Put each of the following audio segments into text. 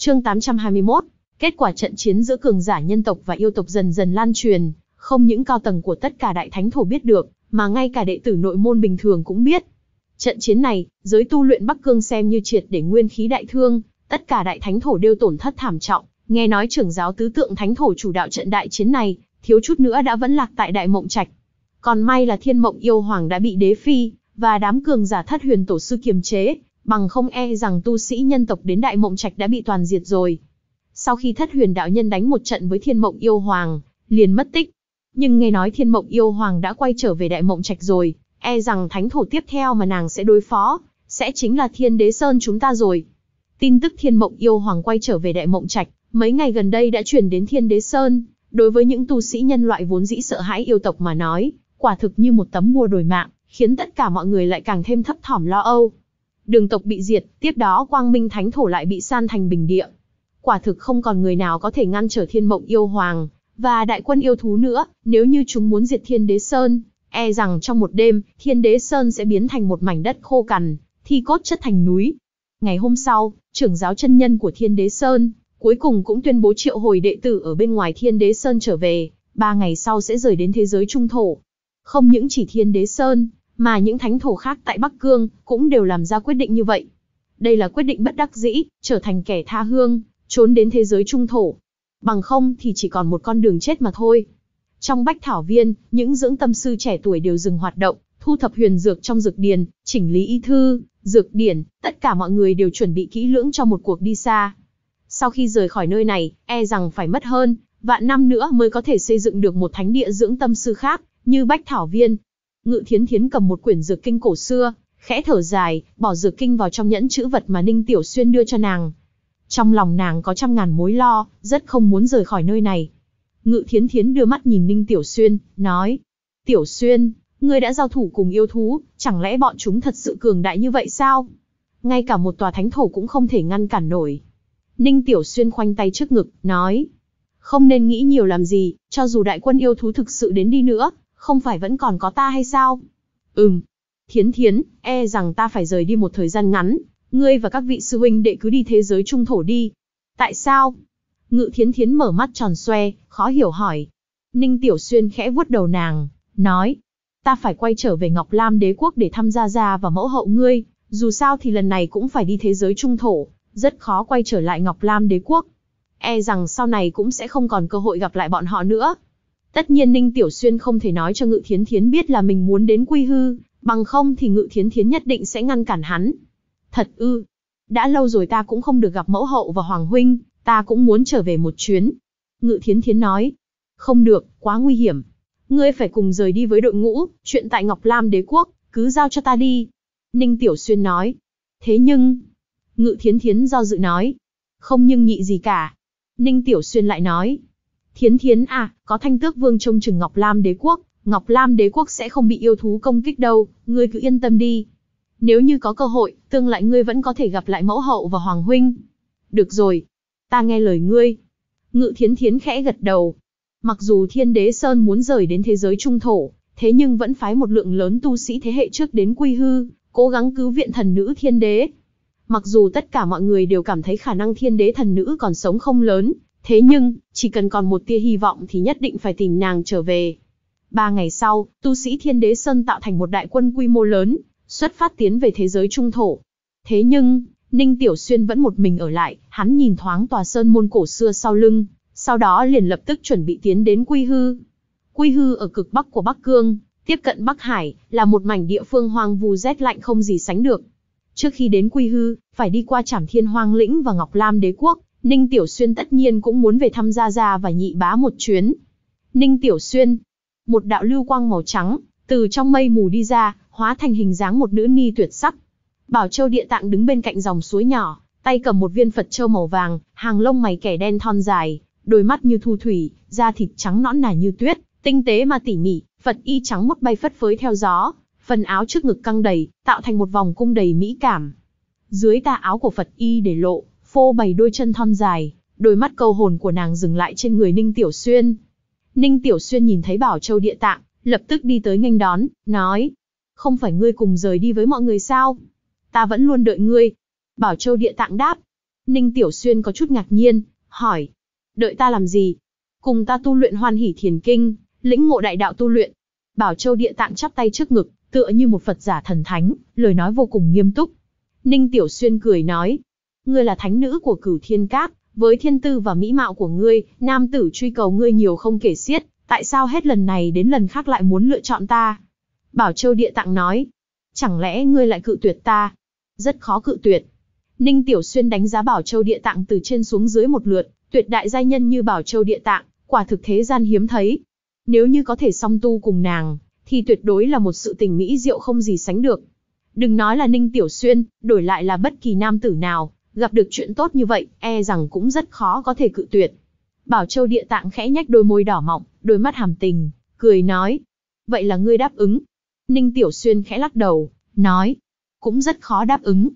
Chương 821, kết quả trận chiến giữa cường giả nhân tộc và yêu tộc dần dần lan truyền, không những cao tầng của tất cả đại thánh thổ biết được, mà ngay cả đệ tử nội môn bình thường cũng biết. Trận chiến này, giới tu luyện Bắc Cương xem như triệt để nguyên khí đại thương, tất cả đại thánh thổ đều tổn thất thảm trọng, nghe nói trưởng giáo tứ tượng thánh thổ chủ đạo trận đại chiến này, thiếu chút nữa đã vẫn lạc tại đại mộng trạch. Còn may là thiên mộng yêu hoàng đã bị đế phi, và đám cường giả thất huyền tổ sư kiềm chế, bằng không e rằng tu sĩ nhân tộc đến Đại Mộng Trạch đã bị toàn diệt rồi. Sau khi thất huyền đạo nhân đánh một trận với Thiên Mộng Yêu Hoàng, liền mất tích. Nhưng nghe nói Thiên Mộng Yêu Hoàng đã quay trở về Đại Mộng Trạch rồi, e rằng thánh thổ tiếp theo mà nàng sẽ đối phó, sẽ chính là Thiên Đế Sơn chúng ta rồi. Tin tức Thiên Mộng Yêu Hoàng quay trở về Đại Mộng Trạch, mấy ngày gần đây đã chuyển đến Thiên Đế Sơn, đối với những tu sĩ nhân loại vốn dĩ sợ hãi yêu tộc mà nói, quả thực như một tấm bùa đổi mạng, khiến tất cả mọi người lại càng thêm thấp thỏm lo âu đường tộc bị diệt, tiếp đó quang minh thánh thổ lại bị san thành bình địa. Quả thực không còn người nào có thể ngăn trở thiên mộng yêu hoàng, và đại quân yêu thú nữa, nếu như chúng muốn diệt thiên đế sơn, e rằng trong một đêm, thiên đế sơn sẽ biến thành một mảnh đất khô cằn, thi cốt chất thành núi. Ngày hôm sau, trưởng giáo chân nhân của thiên đế sơn, cuối cùng cũng tuyên bố triệu hồi đệ tử ở bên ngoài thiên đế sơn trở về, ba ngày sau sẽ rời đến thế giới trung thổ. Không những chỉ thiên đế sơn, mà những thánh thổ khác tại Bắc Cương cũng đều làm ra quyết định như vậy. Đây là quyết định bất đắc dĩ, trở thành kẻ tha hương, trốn đến thế giới trung thổ. Bằng không thì chỉ còn một con đường chết mà thôi. Trong bách thảo viên, những dưỡng tâm sư trẻ tuổi đều dừng hoạt động, thu thập huyền dược trong dược điền, chỉnh lý y thư, dược điển, tất cả mọi người đều chuẩn bị kỹ lưỡng cho một cuộc đi xa. Sau khi rời khỏi nơi này, e rằng phải mất hơn, vạn năm nữa mới có thể xây dựng được một thánh địa dưỡng tâm sư khác, như Bách Thảo Viên, Ngự thiến thiến cầm một quyển dược kinh cổ xưa, khẽ thở dài, bỏ dược kinh vào trong nhẫn chữ vật mà Ninh Tiểu Xuyên đưa cho nàng. Trong lòng nàng có trăm ngàn mối lo, rất không muốn rời khỏi nơi này. Ngự thiến thiến đưa mắt nhìn Ninh Tiểu Xuyên, nói. Tiểu Xuyên, ngươi đã giao thủ cùng yêu thú, chẳng lẽ bọn chúng thật sự cường đại như vậy sao? Ngay cả một tòa thánh thổ cũng không thể ngăn cản nổi. Ninh Tiểu Xuyên khoanh tay trước ngực, nói. Không nên nghĩ nhiều làm gì, cho dù đại quân yêu thú thực sự đến đi nữa, không phải vẫn còn có ta hay sao? Ừm, thiến thiến, e rằng ta phải rời đi một thời gian ngắn, ngươi và các vị sư huynh đệ cứ đi thế giới trung thổ đi. Tại sao? Ngự thiến thiến mở mắt tròn xoe, khó hiểu hỏi. Ninh Tiểu Xuyên khẽ vuốt đầu nàng, nói. Ta phải quay trở về Ngọc Lam đế quốc để thăm Gia Gia và mẫu hậu ngươi, dù sao thì lần này cũng phải đi thế giới trung thổ, rất khó quay trở lại Ngọc Lam đế quốc. E rằng sau này cũng sẽ không còn cơ hội gặp lại bọn họ nữa. Tất nhiên Ninh Tiểu Xuyên không thể nói cho Ngự Thiến Thiến biết là mình muốn đến Quy Hư, bằng không thì Ngự Thiến Thiến nhất định sẽ ngăn cản hắn. Thật ư, đã lâu rồi ta cũng không được gặp mẫu hậu và Hoàng Huynh, ta cũng muốn trở về một chuyến. Ngự Thiến Thiến nói, không được, quá nguy hiểm. Ngươi phải cùng rời đi với đội ngũ, chuyện tại Ngọc Lam đế quốc, cứ giao cho ta đi. Ninh Tiểu Xuyên nói, thế nhưng... Ngự Thiến Thiến do dự nói, không nhưng nhị gì cả. Ninh Tiểu Xuyên lại nói, Thiến thiến à, có thanh tước vương trông chừng Ngọc Lam đế quốc, Ngọc Lam đế quốc sẽ không bị yêu thú công kích đâu, ngươi cứ yên tâm đi. Nếu như có cơ hội, tương lại ngươi vẫn có thể gặp lại mẫu hậu và hoàng huynh. Được rồi, ta nghe lời ngươi. Ngự thiến thiến khẽ gật đầu. Mặc dù thiên đế Sơn muốn rời đến thế giới trung thổ, thế nhưng vẫn phái một lượng lớn tu sĩ thế hệ trước đến quy hư, cố gắng cứu viện thần nữ thiên đế. Mặc dù tất cả mọi người đều cảm thấy khả năng thiên đế thần nữ còn sống không lớn, Thế nhưng, chỉ cần còn một tia hy vọng thì nhất định phải tìm nàng trở về. Ba ngày sau, tu sĩ Thiên Đế Sơn tạo thành một đại quân quy mô lớn, xuất phát tiến về thế giới trung thổ. Thế nhưng, Ninh Tiểu Xuyên vẫn một mình ở lại, hắn nhìn thoáng tòa sơn môn cổ xưa sau lưng, sau đó liền lập tức chuẩn bị tiến đến Quy Hư. Quy Hư ở cực bắc của Bắc Cương, tiếp cận Bắc Hải, là một mảnh địa phương hoang vu rét lạnh không gì sánh được. Trước khi đến Quy Hư, phải đi qua Trảm Thiên Hoang Lĩnh và Ngọc Lam Đế Quốc, Ninh Tiểu Xuyên tất nhiên cũng muốn về thăm Gia Gia và nhị bá một chuyến. Ninh Tiểu Xuyên, một đạo lưu quang màu trắng, từ trong mây mù đi ra, hóa thành hình dáng một nữ ni tuyệt sắc. Bảo Châu Địa Tạng đứng bên cạnh dòng suối nhỏ, tay cầm một viên Phật Châu màu vàng, hàng lông mày kẻ đen thon dài, đôi mắt như thu thủy, da thịt trắng nõn nà như tuyết, tinh tế mà tỉ mỉ, Phật y trắng mốt bay phất phới theo gió, phần áo trước ngực căng đầy, tạo thành một vòng cung đầy mỹ cảm. Dưới tà áo của Phật y để lộ phô bày đôi chân thon dài, đôi mắt câu hồn của nàng dừng lại trên người Ninh Tiểu Xuyên. Ninh Tiểu Xuyên nhìn thấy Bảo Châu địa tạng, lập tức đi tới nghênh đón, nói, không phải ngươi cùng rời đi với mọi người sao? Ta vẫn luôn đợi ngươi. Bảo Châu địa tạng đáp. Ninh Tiểu Xuyên có chút ngạc nhiên, hỏi, đợi ta làm gì? Cùng ta tu luyện hoan hỷ thiền kinh, lĩnh ngộ đại đạo tu luyện. Bảo Châu địa tạng chắp tay trước ngực, tựa như một Phật giả thần thánh, lời nói vô cùng nghiêm túc. Ninh Tiểu Xuyên cười nói, Ngươi là thánh nữ của cửu thiên cát, với thiên tư và mỹ mạo của ngươi, nam tử truy cầu ngươi nhiều không kể xiết, tại sao hết lần này đến lần khác lại muốn lựa chọn ta? Bảo Châu Địa Tạng nói, chẳng lẽ ngươi lại cự tuyệt ta? Rất khó cự tuyệt. Ninh Tiểu Xuyên đánh giá Bảo Châu Địa Tạng từ trên xuống dưới một lượt, tuyệt đại giai nhân như Bảo Châu Địa Tạng, quả thực thế gian hiếm thấy. Nếu như có thể song tu cùng nàng, thì tuyệt đối là một sự tình mỹ diệu không gì sánh được. Đừng nói là Ninh Tiểu Xuyên, đổi lại là bất kỳ nam tử nào, Gặp được chuyện tốt như vậy, e rằng cũng rất khó có thể cự tuyệt. Bảo Châu địa tạng khẽ nhách đôi môi đỏ mọng, đôi mắt hàm tình, cười nói. Vậy là ngươi đáp ứng. Ninh Tiểu Xuyên khẽ lắc đầu, nói. Cũng rất khó đáp ứng.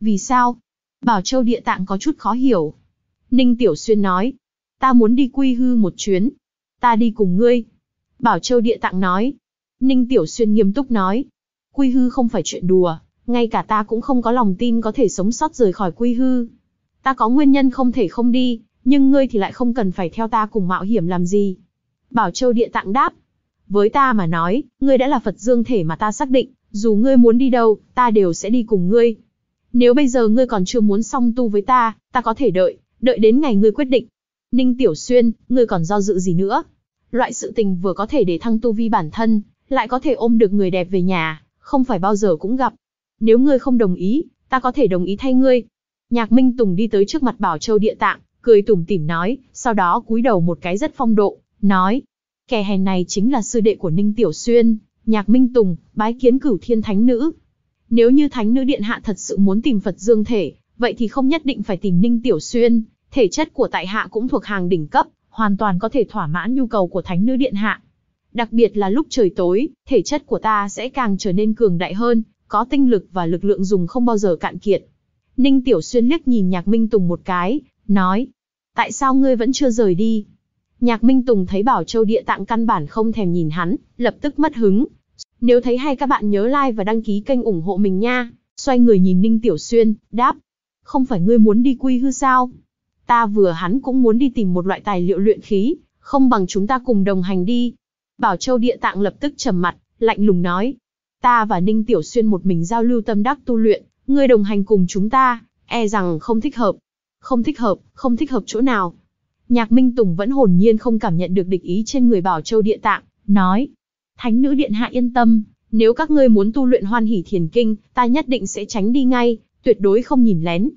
Vì sao? Bảo Châu địa tạng có chút khó hiểu. Ninh Tiểu Xuyên nói. Ta muốn đi quy hư một chuyến. Ta đi cùng ngươi. Bảo Châu địa tạng nói. Ninh Tiểu Xuyên nghiêm túc nói. Quy hư không phải chuyện đùa, ngay cả ta cũng không có lòng tin có thể sống sót rời khỏi quy hư. Ta có nguyên nhân không thể không đi, nhưng ngươi thì lại không cần phải theo ta cùng mạo hiểm làm gì. Bảo Châu Địa Tạng đáp, với ta mà nói, ngươi đã là Phật Dương thể mà ta xác định, dù ngươi muốn đi đâu, ta đều sẽ đi cùng ngươi. Nếu bây giờ ngươi còn chưa muốn song tu với ta, ta có thể đợi, đợi đến ngày ngươi quyết định. Ninh Tiểu Xuyên, ngươi còn do dự gì nữa? Loại sự tình vừa có thể để thăng tu vi bản thân, lại có thể ôm được người đẹp về nhà, không phải bao giờ cũng gặp. Nếu ngươi không đồng ý, ta có thể đồng ý thay ngươi. Nhạc Minh Tùng đi tới trước mặt Bảo Châu Địa Tạng, cười tủm tỉm nói, sau đó cúi đầu một cái rất phong độ, nói. Kẻ hèn này chính là sư đệ của Ninh Tiểu Xuyên, Nhạc Minh Tùng, bái kiến cửu thiên thánh nữ. Nếu như thánh nữ điện hạ thật sự muốn tìm Phật Dương Thể, vậy thì không nhất định phải tìm Ninh Tiểu Xuyên, thể chất của tại hạ cũng thuộc hàng đỉnh cấp, hoàn toàn có thể thỏa mãn nhu cầu của thánh nữ điện hạ. Đặc biệt là lúc trời tối, thể chất của ta sẽ càng trở nên cường đại hơn, có tinh lực và lực lượng dùng không bao giờ cạn kiệt. Ninh Tiểu Xuyên liếc nhìn Nhạc Minh Tùng một cái, nói, tại sao ngươi vẫn chưa rời đi? Nhạc Minh Tùng thấy Bảo Châu địa tạng căn bản không thèm nhìn hắn, lập tức mất hứng. Nếu thấy hay các bạn nhớ like và đăng ký kênh ủng hộ mình nha. Xoay người nhìn Ninh Tiểu Xuyên, đáp. Không phải ngươi muốn đi quy hư sao? Ta vừa hắn cũng muốn đi tìm một loại tài liệu luyện khí, không bằng chúng ta cùng đồng hành đi. Bảo Châu địa tạng lập tức trầm mặt, lạnh lùng nói, Ta và Ninh Tiểu Xuyên một mình giao lưu tâm đắc tu luyện, ngươi đồng hành cùng chúng ta, e rằng không thích hợp. Không thích hợp, không thích hợp chỗ nào. Nhạc Minh Tùng vẫn hồn nhiên không cảm nhận được địch ý trên người Bảo Châu Địa Tạng, nói. Thánh nữ Điện Hạ yên tâm, nếu các ngươi muốn tu luyện hoan hỷ thiền kinh, ta nhất định sẽ tránh đi ngay, tuyệt đối không nhìn lén.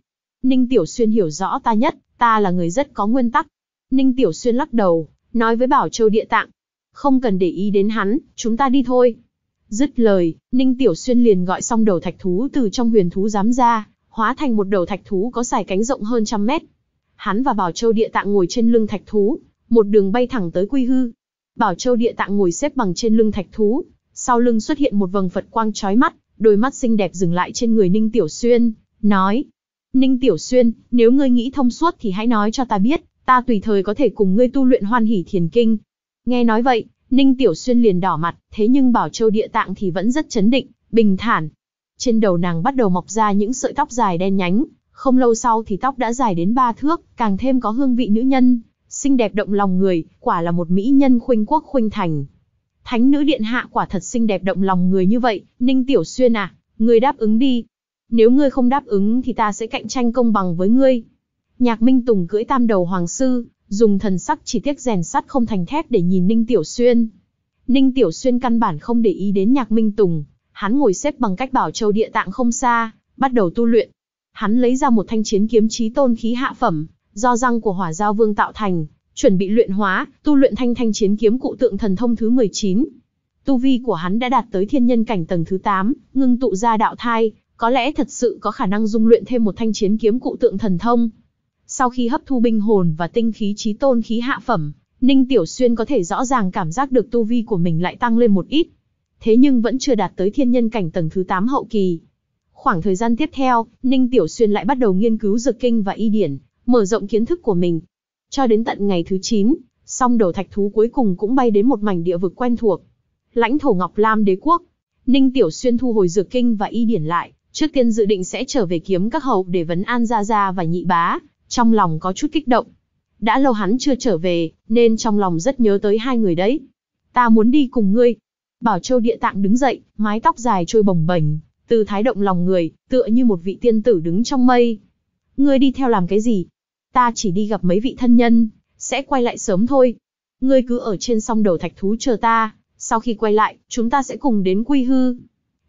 Ninh Tiểu Xuyên hiểu rõ ta nhất, ta là người rất có nguyên tắc. Ninh Tiểu Xuyên lắc đầu, nói với Bảo Châu Địa Tạng. Không cần để ý đến hắn, chúng ta đi thôi. Dứt lời, Ninh Tiểu Xuyên liền gọi xong đầu thạch thú từ trong huyền thú giám ra, hóa thành một đầu thạch thú có sải cánh rộng hơn trăm mét. Hắn và Bảo Châu Địa Tạng ngồi trên lưng thạch thú, một đường bay thẳng tới Quy Hư. Bảo Châu Địa Tạng ngồi xếp bằng trên lưng thạch thú, sau lưng xuất hiện một vầng Phật quang chói mắt, đôi mắt xinh đẹp dừng lại trên người Ninh Tiểu Xuyên, nói: "Ninh Tiểu Xuyên, nếu ngươi nghĩ thông suốt thì hãy nói cho ta biết, ta tùy thời có thể cùng ngươi tu luyện Hoan Hỷ Thiền Kinh." Nghe nói vậy, Ninh Tiểu Xuyên liền đỏ mặt, thế nhưng Bảo Châu địa tạng thì vẫn rất chấn định, bình thản. Trên đầu nàng bắt đầu mọc ra những sợi tóc dài đen nhánh, không lâu sau thì tóc đã dài đến ba thước, càng thêm có hương vị nữ nhân, xinh đẹp động lòng người, quả là một mỹ nhân khuynh quốc khuynh thành. Thánh nữ điện hạ quả thật xinh đẹp động lòng người như vậy, Ninh Tiểu Xuyên à, ngươi đáp ứng đi. Nếu ngươi không đáp ứng thì ta sẽ cạnh tranh công bằng với ngươi. Nhạc Minh Tùng cưỡi tam đầu hoàng sư, dùng thần sắc chỉ tiếc rèn sắt không thành thép để nhìn Ninh Tiểu Xuyên. Ninh Tiểu Xuyên căn bản không để ý đến Nhạc Minh Tùng, hắn ngồi xếp bằng cách Bảo Châu địa tạng không xa, bắt đầu tu luyện. Hắn lấy ra một thanh chiến kiếm chí tôn khí hạ phẩm, do răng của Hỏa Giao Vương tạo thành, chuẩn bị luyện hóa, tu luyện thanh thanh chiến kiếm cụ tượng thần thông thứ 19. Tu vi của hắn đã đạt tới thiên nhân cảnh tầng thứ 8, ngưng tụ ra đạo thai, có lẽ thật sự có khả năng dung luyện thêm một thanh chiến kiếm cụ tượng thần thông, sau khi hấp thu binh hồn và tinh khí trí tôn khí hạ phẩm, Ninh Tiểu Xuyên có thể rõ ràng cảm giác được tu vi của mình lại tăng lên một ít. Thế nhưng vẫn chưa đạt tới thiên nhân cảnh tầng thứ 8 hậu kỳ. Khoảng thời gian tiếp theo, Ninh Tiểu Xuyên lại bắt đầu nghiên cứu dược kinh và y điển, mở rộng kiến thức của mình. Cho đến tận ngày thứ 9, song đầu thạch thú cuối cùng cũng bay đến một mảnh địa vực quen thuộc. Lãnh thổ Ngọc Lam đế quốc, Ninh Tiểu Xuyên thu hồi dược kinh và y điển lại, trước tiên dự định sẽ trở về kiếm các hậu để vấn an Gia Gia và nhị bá, trong lòng có chút kích động. Đã lâu hắn chưa trở về, nên trong lòng rất nhớ tới hai người đấy. Ta muốn đi cùng ngươi. Bảo Châu địa tạng đứng dậy, mái tóc dài trôi bồng bềnh, từ thái động lòng người, tựa như một vị tiên tử đứng trong mây. Ngươi đi theo làm cái gì? Ta chỉ đi gặp mấy vị thân nhân, sẽ quay lại sớm thôi. Ngươi cứ ở trên sông đầu thạch thú chờ ta, sau khi quay lại, chúng ta sẽ cùng đến quy hư.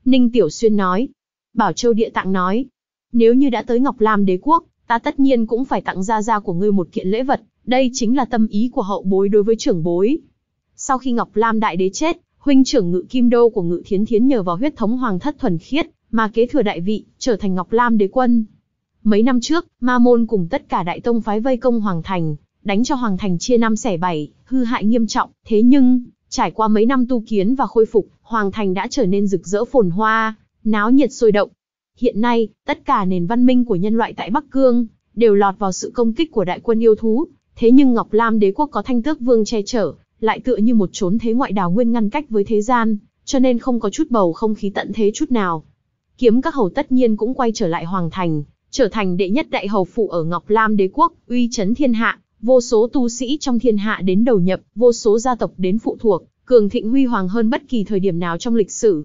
Ninh Tiểu Xuyên nói. Bảo Châu địa tạng nói. Nếu như đã tới Ngọc Lam đế quốc, ta tất nhiên cũng phải tặng gia gia của ngươi một kiện lễ vật, đây chính là tâm ý của hậu bối đối với trưởng bối. Sau khi Ngọc Lam đại đế chết, huynh trưởng Ngự Kim Đô của Ngự Thiến Thiến nhờ vào huyết thống hoàng thất thuần khiết, mà kế thừa đại vị, trở thành Ngọc Lam đế quân. Mấy năm trước, Ma Môn cùng tất cả đại tông phái vây công Hoàng Thành, đánh cho Hoàng Thành chia năm xẻ bảy, hư hại nghiêm trọng, thế nhưng, trải qua mấy năm tu kiến và khôi phục, Hoàng Thành đã trở nên rực rỡ phồn hoa, náo nhiệt sôi động, Hiện nay, tất cả nền văn minh của nhân loại tại Bắc Cương đều lọt vào sự công kích của đại quân yêu thú, thế nhưng Ngọc Lam đế quốc có Thanh Tước Vương che chở, lại tựa như một chốn thế ngoại đảo nguyên ngăn cách với thế gian, cho nên không có chút bầu không khí tận thế chút nào. Kiếm các hầu tất nhiên cũng quay trở lại hoàng thành, trở thành đệ nhất đại hầu phụ ở Ngọc Lam đế quốc, uy chấn thiên hạ, vô số tu sĩ trong thiên hạ đến đầu nhập, vô số gia tộc đến phụ thuộc, cường thịnh huy hoàng hơn bất kỳ thời điểm nào trong lịch sử.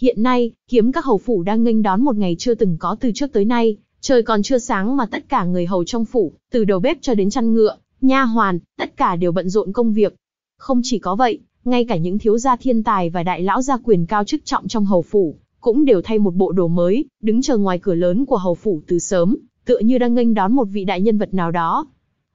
Hiện nay, kiếm các hầu phủ đang nghênh đón một ngày chưa từng có từ trước tới nay, trời còn chưa sáng mà tất cả người hầu trong phủ, từ đầu bếp cho đến chăn ngựa, nha hoàn, tất cả đều bận rộn công việc. Không chỉ có vậy, ngay cả những thiếu gia thiên tài và đại lão gia quyền cao chức trọng trong hầu phủ, cũng đều thay một bộ đồ mới, đứng chờ ngoài cửa lớn của hầu phủ từ sớm, tựa như đang nghênh đón một vị đại nhân vật nào đó.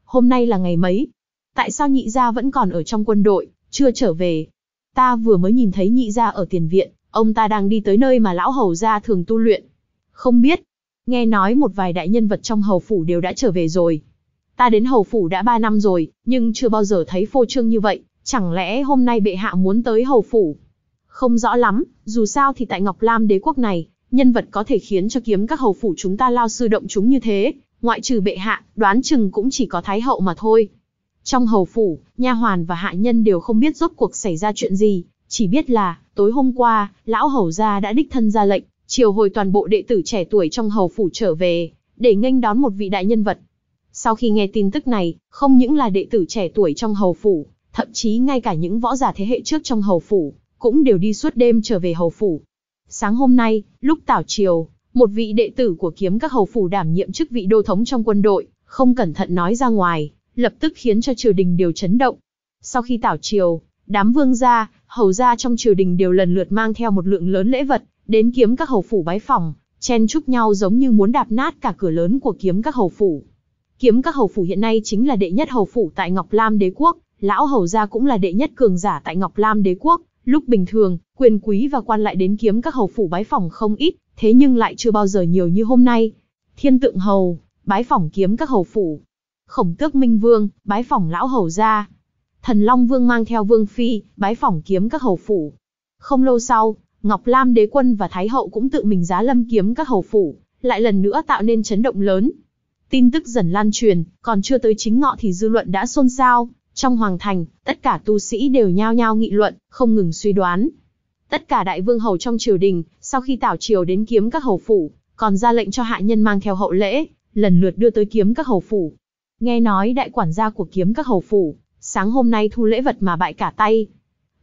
Hôm nay là ngày mấy? Tại sao nhị gia vẫn còn ở trong quân đội, chưa trở về? Ta vừa mới nhìn thấy nhị gia ở tiền viện, Ông ta đang đi tới nơi mà lão hầu gia thường tu luyện. Không biết, nghe nói một vài đại nhân vật trong hầu phủ đều đã trở về rồi. Ta đến hầu phủ đã ba năm rồi, nhưng chưa bao giờ thấy phô trương như vậy, chẳng lẽ hôm nay bệ hạ muốn tới hầu phủ? Không rõ lắm, dù sao thì tại Ngọc Lam đế quốc này, nhân vật có thể khiến cho kiếm các hầu phủ chúng ta lao sư động chúng như thế, ngoại trừ bệ hạ, đoán chừng cũng chỉ có thái hậu mà thôi. Trong hầu phủ, nha hoàn và hạ nhân đều không biết rốt cuộc xảy ra chuyện gì, chỉ biết là, tối hôm qua, lão hầu gia đã đích thân ra lệnh, chiều hồi toàn bộ đệ tử trẻ tuổi trong hầu phủ trở về, để nghênh đón một vị đại nhân vật. Sau khi nghe tin tức này, không những là đệ tử trẻ tuổi trong hầu phủ, thậm chí ngay cả những võ giả thế hệ trước trong hầu phủ, cũng đều đi suốt đêm trở về hầu phủ. Sáng hôm nay, lúc tảo triều, một vị đệ tử của kiếm các hầu phủ đảm nhiệm chức vị đô thống trong quân đội, không cẩn thận nói ra ngoài, lập tức khiến cho triều đình đều chấn động. Sau khi tảo triều đám vương gia, hầu gia trong triều đình đều lần lượt mang theo một lượng lớn lễ vật, đến kiếm các hầu phủ bái phòng, chen chúc nhau giống như muốn đạp nát cả cửa lớn của kiếm các hầu phủ. Kiếm các hầu phủ hiện nay chính là đệ nhất hầu phủ tại Ngọc Lam đế quốc, lão hầu gia cũng là đệ nhất cường giả tại Ngọc Lam đế quốc, lúc bình thường, quyền quý và quan lại đến kiếm các hầu phủ bái phòng không ít, thế nhưng lại chưa bao giờ nhiều như hôm nay. Thiên tượng hầu, bái phỏng kiếm các hầu phủ. Khổng tước minh vương, bái phỏng lão hầu gia. Thần Long Vương mang theo Vương Phi, bái phỏng kiếm các hầu phủ. Không lâu sau, Ngọc Lam Đế Quân và Thái Hậu cũng tự mình giá lâm kiếm các hầu phủ, lại lần nữa tạo nên chấn động lớn. Tin tức dần lan truyền, còn chưa tới chính ngọ thì dư luận đã xôn xao. Trong hoàng thành, tất cả tu sĩ đều nhao nhao nghị luận, không ngừng suy đoán. Tất cả đại vương hầu trong triều đình, sau khi tảo triều đến kiếm các hầu phủ, còn ra lệnh cho hạ nhân mang theo hậu lễ, lần lượt đưa tới kiếm các hầu phủ. Nghe nói đại quản gia của kiếm các hầu phủ, sáng hôm nay thu lễ vật mà bại cả tay.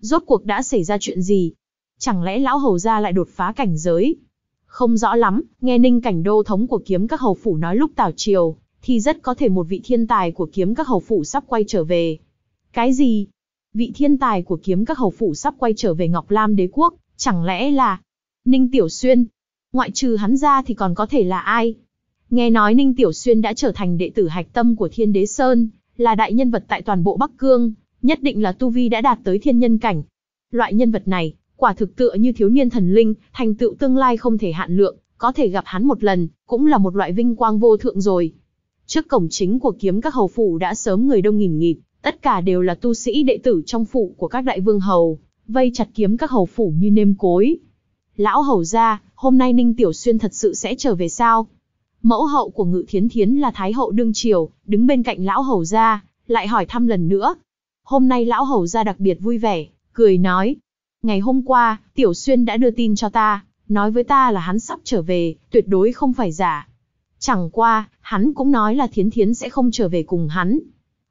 Rốt cuộc đã xảy ra chuyện gì? Chẳng lẽ lão hầu gia lại đột phá cảnh giới? Không rõ lắm, nghe ninh cảnh đô thống của kiếm các hầu phủ nói lúc tảo triều, thì rất có thể một vị thiên tài của kiếm các hầu phủ sắp quay trở về. Cái gì? Vị thiên tài của kiếm các hầu phủ sắp quay trở về Ngọc Lam đế quốc, chẳng lẽ là... Ninh Tiểu Xuyên? Ngoại trừ hắn ra thì còn có thể là ai? Nghe nói Ninh Tiểu Xuyên đã trở thành đệ tử hạch tâm của Thiên Đế Sơn, là đại nhân vật tại toàn bộ Bắc Cương, nhất định là tu vi đã đạt tới thiên nhân cảnh. Loại nhân vật này, quả thực tựa như thiếu niên thần linh, thành tựu tương lai không thể hạn lượng, có thể gặp hắn một lần, cũng là một loại vinh quang vô thượng rồi. Trước cổng chính của kiếm các hầu phủ đã sớm người đông nghìn nghịt, tất cả đều là tu sĩ đệ tử trong phủ của các đại vương hầu, vây chặt kiếm các hầu phủ như nêm cối. Lão hầu ra, hôm nay Ninh Tiểu Xuyên thật sự sẽ trở về sao? Mẫu hậu của Ngự Thiến Thiến là Thái hậu đương triều, đứng bên cạnh lão hầu gia, lại hỏi thăm lần nữa. Hôm nay lão hầu gia đặc biệt vui vẻ, cười nói: "Ngày hôm qua, Tiểu Xuyên đã đưa tin cho ta, nói với ta là hắn sắp trở về, tuyệt đối không phải giả. Chẳng qua, hắn cũng nói là Thiến Thiến sẽ không trở về cùng hắn."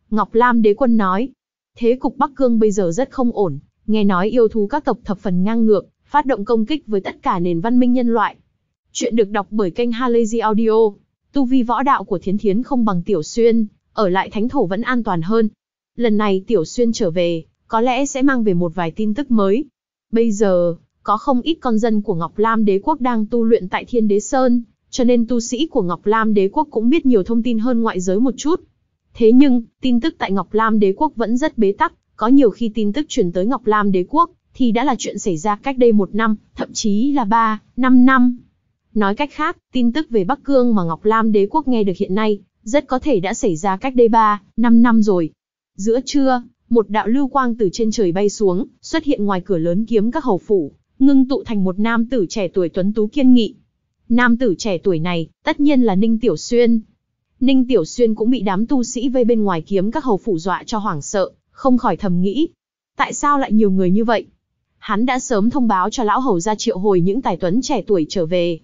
Ngọc Lam đế quân nói: "Thế cục Bắc Cương bây giờ rất không ổn, nghe nói yêu thú các tộc thập phần ngang ngược, phát động công kích với tất cả nền văn minh nhân loại, Chuyện được đọc bởi kênh Halazy Audio. Tu vi võ đạo của Thiến Thiến không bằng Tiểu Xuyên, ở lại thánh thổ vẫn an toàn hơn. Lần này Tiểu Xuyên trở về, có lẽ sẽ mang về một vài tin tức mới. Bây giờ, có không ít con dân của Ngọc Lam Đế Quốc đang tu luyện tại Thiên Đế Sơn, cho nên tu sĩ của Ngọc Lam Đế Quốc cũng biết nhiều thông tin hơn ngoại giới một chút. Thế nhưng, tin tức tại Ngọc Lam Đế Quốc vẫn rất bế tắc, có nhiều khi tin tức truyền tới Ngọc Lam Đế Quốc, thì đã là chuyện xảy ra cách đây một năm, thậm chí là ba, năm năm. Nói cách khác, tin tức về Bắc Cương mà Ngọc Lam đế quốc nghe được hiện nay, rất có thể đã xảy ra cách đây 3, 5 năm rồi. Giữa trưa, một đạo lưu quang từ trên trời bay xuống, xuất hiện ngoài cửa lớn kiếm các hầu phủ, ngưng tụ thành một nam tử trẻ tuổi tuấn tú kiên nghị. Nam tử trẻ tuổi này, tất nhiên là Ninh Tiểu Xuyên. Ninh Tiểu Xuyên cũng bị đám tu sĩ vây bên ngoài kiếm các hầu phủ dọa cho hoảng sợ, không khỏi thầm nghĩ. Tại sao lại nhiều người như vậy? Hắn đã sớm thông báo cho lão hầu ra triệu hồi những tài tuấn trẻ tuổi trở về,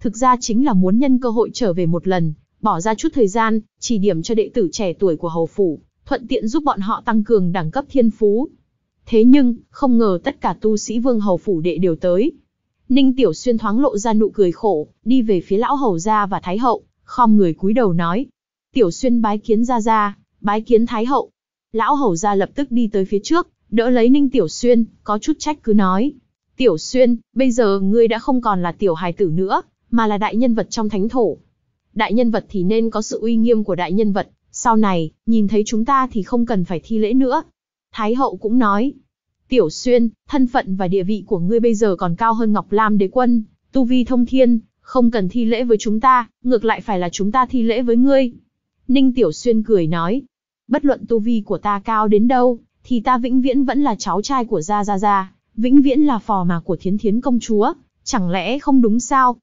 thực ra chính là muốn nhân cơ hội trở về một lần, bỏ ra chút thời gian, chỉ điểm cho đệ tử trẻ tuổi của hầu phủ, thuận tiện giúp bọn họ tăng cường đẳng cấp thiên phú. Thế nhưng, không ngờ tất cả tu sĩ vương hầu phủ đệ đều tới. Ninh Tiểu Xuyên thoáng lộ ra nụ cười khổ, đi về phía lão hầu gia và thái hậu, khom người cúi đầu nói. Tiểu Xuyên bái kiến gia gia, bái kiến thái hậu. Lão hầu gia lập tức đi tới phía trước, đỡ lấy Ninh Tiểu Xuyên, có chút trách cứ nói. Tiểu Xuyên, bây giờ ngươi đã không còn là tiểu hài tử nữa, mà là đại nhân vật trong thánh thổ. Đại nhân vật thì nên có sự uy nghiêm của đại nhân vật, sau này, nhìn thấy chúng ta thì không cần phải thi lễ nữa. Thái hậu cũng nói, Tiểu Xuyên, thân phận và địa vị của ngươi bây giờ còn cao hơn Ngọc Lam đế quân, tu vi thông thiên, không cần thi lễ với chúng ta, ngược lại phải là chúng ta thi lễ với ngươi. Ninh Tiểu Xuyên cười nói, bất luận tu vi của ta cao đến đâu, thì ta vĩnh viễn vẫn là cháu trai của Gia Gia Gia, vĩnh viễn là phò mà của Thiến Thiến công chúa, chẳng lẽ không đúng sao?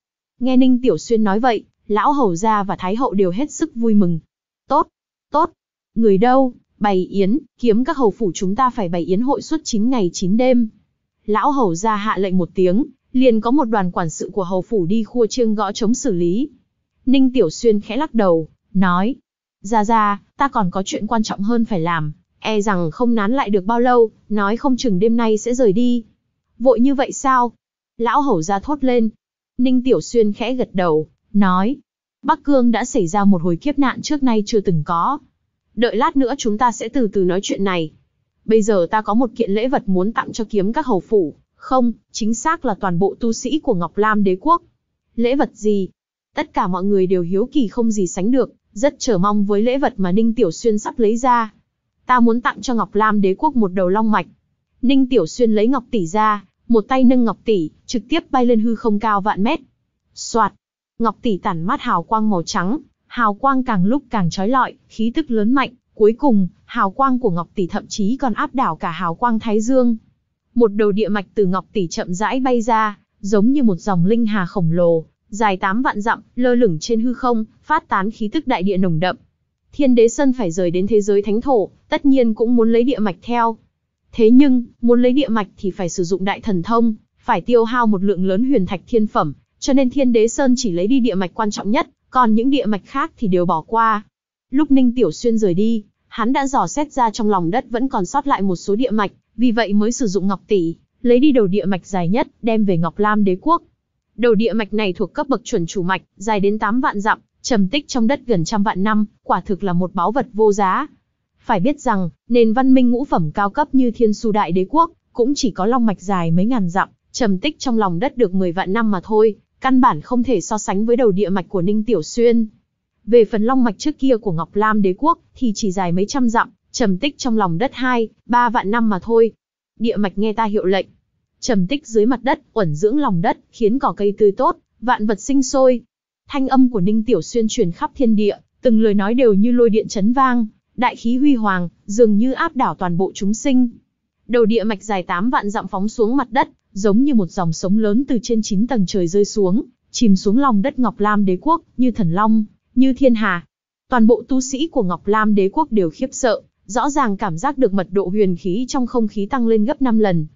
Nghe Ninh Tiểu Xuyên nói vậy, lão hầu gia và thái hậu đều hết sức vui mừng. Tốt, tốt, người đâu, bày yến, kiếm các hầu phủ chúng ta phải bày yến hội suốt 9 ngày 9 đêm. Lão hầu gia hạ lệnh một tiếng, liền có một đoàn quản sự của hầu phủ đi khua chiêng gõ chống xử lý. Ninh Tiểu Xuyên khẽ lắc đầu, nói, ra ra, ta còn có chuyện quan trọng hơn phải làm, e rằng không nán lại được bao lâu, nói không chừng đêm nay sẽ rời đi. Vội như vậy sao? Lão hầu ra thốt lên, Ninh Tiểu Xuyên khẽ gật đầu, nói, Bắc Cương đã xảy ra một hồi kiếp nạn trước nay chưa từng có. Đợi lát nữa chúng ta sẽ từ từ nói chuyện này. Bây giờ ta có một kiện lễ vật muốn tặng cho kiếm các hầu phủ, không, chính xác là toàn bộ tu sĩ của Ngọc Lam đế quốc. Lễ vật gì? Tất cả mọi người đều hiếu kỳ không gì sánh được, rất chờ mong với lễ vật mà Ninh Tiểu Xuyên sắp lấy ra. Ta muốn tặng cho Ngọc Lam đế quốc một đầu long mạch. Ninh Tiểu Xuyên lấy Ngọc Tỷ ra, một tay nâng ngọc tỷ, trực tiếp bay lên hư không cao vạn mét. Soạt, ngọc tỷ tản mát hào quang màu trắng, hào quang càng lúc càng trói lọi, khí tức lớn mạnh, cuối cùng, hào quang của ngọc tỷ thậm chí còn áp đảo cả hào quang thái dương. Một đầu địa mạch từ ngọc tỷ chậm rãi bay ra, giống như một dòng linh hà khổng lồ, dài 8 vạn dặm, lơ lửng trên hư không, phát tán khí tức đại địa nồng đậm. Thiên đế Sơn phải rời đến thế giới thánh thổ, tất nhiên cũng muốn lấy địa mạch theo, Thế nhưng, muốn lấy địa mạch thì phải sử dụng đại thần thông, phải tiêu hao một lượng lớn huyền thạch thiên phẩm, cho nên Thiên Đế Sơn chỉ lấy đi địa mạch quan trọng nhất, còn những địa mạch khác thì đều bỏ qua. Lúc Ninh Tiểu Xuyên rời đi, hắn đã dò xét ra trong lòng đất vẫn còn sót lại một số địa mạch, vì vậy mới sử dụng ngọc tỷ, lấy đi đầu địa mạch dài nhất, đem về Ngọc Lam Đế quốc. Đầu địa mạch này thuộc cấp bậc chuẩn chủ mạch, dài đến 8 vạn dặm, trầm tích trong đất gần trăm vạn năm, quả thực là một báu vật vô giá. Phải biết rằng, nền văn minh ngũ phẩm cao cấp như Thiên Su Đại Đế Quốc, cũng chỉ có long mạch dài mấy ngàn dặm, trầm tích trong lòng đất được 10 vạn năm mà thôi, căn bản không thể so sánh với đầu địa mạch của Ninh Tiểu Xuyên. Về phần long mạch trước kia của Ngọc Lam Đế Quốc thì chỉ dài mấy trăm dặm, trầm tích trong lòng đất 2, 3 vạn năm mà thôi. Địa mạch nghe ta hiệu lệnh. Trầm tích dưới mặt đất, ẩn dưỡng lòng đất, khiến cỏ cây tươi tốt, vạn vật sinh sôi. Thanh âm của Ninh Tiểu Xuyên truyền khắp thiên địa, từng lời nói đều như lôi điện chấn vang, đại khí huy hoàng, dường như áp đảo toàn bộ chúng sinh. Đầu địa mạch dài 8 vạn dặm phóng xuống mặt đất, giống như một dòng sống lớn từ trên 9 tầng trời rơi xuống, chìm xuống lòng đất Ngọc Lam Đế quốc, như thần long, như thiên hà. Toàn bộ tu sĩ của Ngọc Lam Đế quốc đều khiếp sợ, rõ ràng cảm giác được mật độ huyền khí trong không khí tăng lên gấp 5 lần.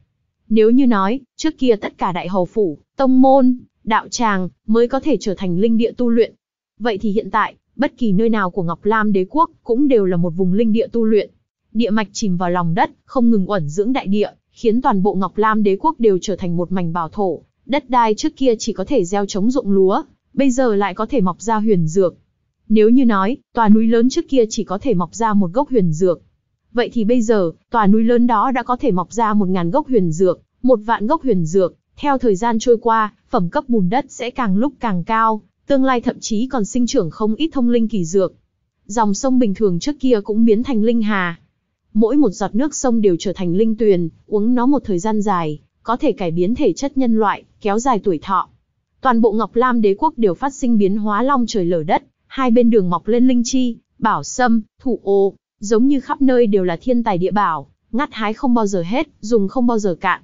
Nếu như nói, trước kia tất cả đại hầu phủ, tông môn, đạo tràng mới có thể trở thành linh địa tu luyện. Vậy thì hiện tại, bất kỳ nơi nào của Ngọc Lam đế quốc cũng đều là một vùng linh địa tu luyện. Địa mạch chìm vào lòng đất, không ngừng uẩn dưỡng đại địa, khiến toàn bộ Ngọc Lam đế quốc đều trở thành một mảnh bảo thổ. Đất đai trước kia chỉ có thể gieo trống ruộng lúa, bây giờ lại có thể mọc ra huyền dược. Nếu như nói, tòa núi lớn trước kia chỉ có thể mọc ra một gốc huyền dược. Vậy thì bây giờ, tòa núi lớn đó đã có thể mọc ra một ngàn gốc huyền dược, một vạn gốc huyền dược. Theo thời gian trôi qua, phẩm cấp bùn đất sẽ càng lúc càng cao, tương lai thậm chí còn sinh trưởng không ít thông linh kỳ dược. Dòng sông bình thường trước kia cũng biến thành linh hà. Mỗi một giọt nước sông đều trở thành linh tuyền, uống nó một thời gian dài, có thể cải biến thể chất nhân loại, kéo dài tuổi thọ. Toàn bộ Ngọc Lam đế quốc đều phát sinh biến hóa long trời lở đất, hai bên đường mọc lên linh chi, bảo sâm, thủ ô, giống như khắp nơi đều là thiên tài địa bảo, ngắt hái không bao giờ hết, dùng không bao giờ cạn.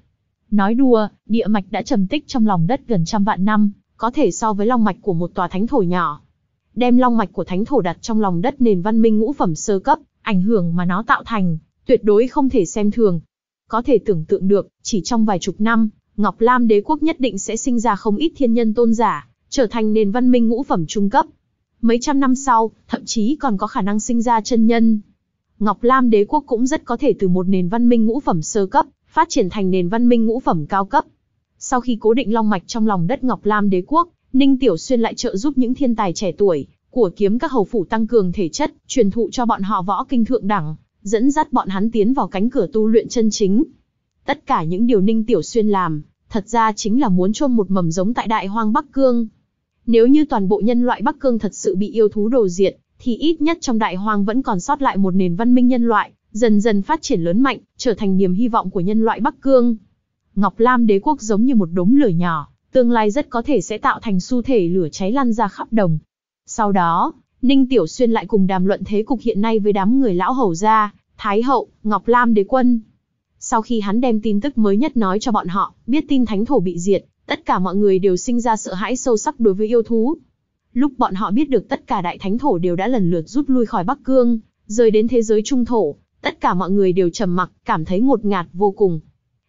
Nói đùa, địa mạch đã trầm tích trong lòng đất gần trăm vạn năm, có thể so với long mạch của một tòa thánh thổ nhỏ. Đem long mạch của thánh thổ đặt trong lòng đất nền văn minh ngũ phẩm sơ cấp, ảnh hưởng mà nó tạo thành, tuyệt đối không thể xem thường. Có thể tưởng tượng được, chỉ trong vài chục năm, Ngọc Lam đế quốc nhất định sẽ sinh ra không ít thiên nhân tôn giả, trở thành nền văn minh ngũ phẩm trung cấp. Mấy trăm năm sau, thậm chí còn có khả năng sinh ra chân nhân. Ngọc Lam đế quốc cũng rất có thể từ một nền văn minh ngũ phẩm sơ cấp, phát triển thành nền văn minh ngũ phẩm cao cấp. Sau khi cố định long mạch trong lòng đất Ngọc Lam đế quốc, Ninh Tiểu Xuyên lại trợ giúp những thiên tài trẻ tuổi của kiếm các hầu phủ tăng cường thể chất, truyền thụ cho bọn họ võ kinh thượng đẳng, dẫn dắt bọn hắn tiến vào cánh cửa tu luyện chân chính. Tất cả những điều Ninh Tiểu Xuyên làm, thật ra chính là muốn chôn một mầm giống tại Đại Hoang Bắc Cương. Nếu như toàn bộ nhân loại Bắc Cương thật sự bị yêu thú đồ diệt, thì ít nhất trong Đại Hoang vẫn còn sót lại một nền văn minh nhân loại, dần dần phát triển lớn mạnh, trở thành niềm hy vọng của nhân loại Bắc Cương. Ngọc Lam đế quốc giống như một đống lửa nhỏ, tương lai rất có thể sẽ tạo thành xu thể lửa cháy lan ra khắp đồng. Sau đó, Ninh Tiểu Xuyên lại cùng đàm luận thế cục hiện nay với đám người lão hầu gia, Thái hậu, Ngọc Lam đế quân. Sau khi hắn đem tin tức mới nhất nói cho bọn họ, biết tin thánh thổ bị diệt, tất cả mọi người đều sinh ra sợ hãi sâu sắc đối với yêu thú. Lúc bọn họ biết được tất cả đại thánh thổ đều đã lần lượt rút lui khỏi Bắc Cương, rời đến thế giới trung thổ, tất cả mọi người đều trầm mặc, cảm thấy ngột ngạt vô cùng,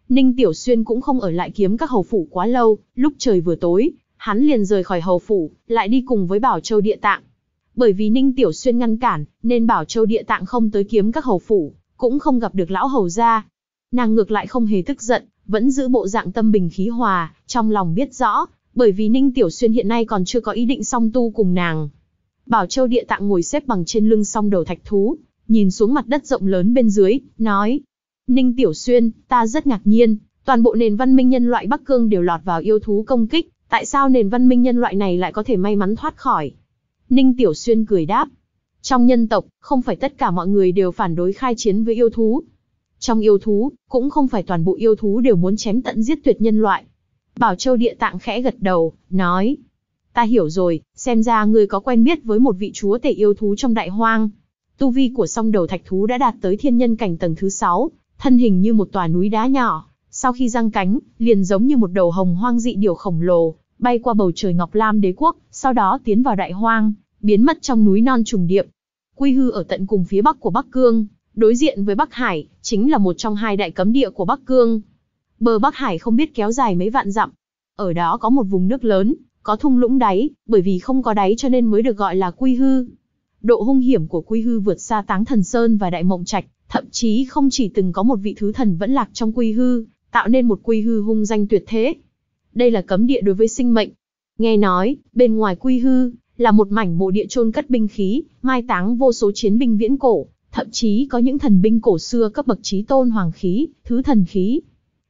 Ninh Tiểu Xuyên cũng không ở lại kiếm các hầu phủ quá lâu, lúc trời vừa tối, hắn liền rời khỏi hầu phủ, lại đi cùng với Bảo Châu Địa Tạng. Bởi vì Ninh Tiểu Xuyên ngăn cản, nên Bảo Châu Địa Tạng không tới kiếm các hầu phủ, cũng không gặp được lão hầu gia. Nàng ngược lại không hề tức giận, vẫn giữ bộ dạng tâm bình khí hòa, trong lòng biết rõ, bởi vì Ninh Tiểu Xuyên hiện nay còn chưa có ý định song tu cùng nàng. Bảo Châu Địa Tạng ngồi xếp bằng trên lưng song đầu thạch thú, nhìn xuống mặt đất rộng lớn bên dưới, nói, Ninh Tiểu Xuyên, ta rất ngạc nhiên, toàn bộ nền văn minh nhân loại Bắc Cương đều lọt vào yêu thú công kích, tại sao nền văn minh nhân loại này lại có thể may mắn thoát khỏi? Ninh Tiểu Xuyên cười đáp, trong nhân tộc, không phải tất cả mọi người đều phản đối khai chiến với yêu thú. Trong yêu thú, cũng không phải toàn bộ yêu thú đều muốn chém tận giết tuyệt nhân loại. Bảo Châu Địa Tạng khẽ gật đầu, nói, ta hiểu rồi, xem ra ngươi có quen biết với một vị chúa tể yêu thú trong đại hoang. Tu vi của song đầu thạch thú đã đạt tới thiên nhân cảnh tầng thứ 6, thân hình như một tòa núi đá nhỏ, sau khi giăng cánh, liền giống như một đầu hồng hoang dị điều khổng lồ, bay qua bầu trời ngọc lam đế quốc, sau đó tiến vào đại hoang, biến mất trong núi non trùng điệp. Quy hư ở tận cùng phía bắc của Bắc Cương, đối diện với Bắc Hải, chính là một trong hai đại cấm địa của Bắc Cương. Bờ Bắc Hải không biết kéo dài mấy vạn dặm, ở đó có một vùng nước lớn, có thung lũng đáy, bởi vì không có đáy cho nên mới được gọi là Quy hư. Độ hung hiểm của Quy hư vượt xa Táng Thần Sơn và Đại Mộng Trạch, Thậm chí không chỉ từng có một vị thứ thần vẫn lạc trong quy hư, tạo nên một quy hư hung danh tuyệt thế. Đây là cấm địa đối với sinh mệnh. Nghe nói, bên ngoài quy hư, là một mảnh mộ địa chôn cất binh khí, mai táng vô số chiến binh viễn cổ, thậm chí có những thần binh cổ xưa cấp bậc chí tôn hoàng khí, thứ thần khí.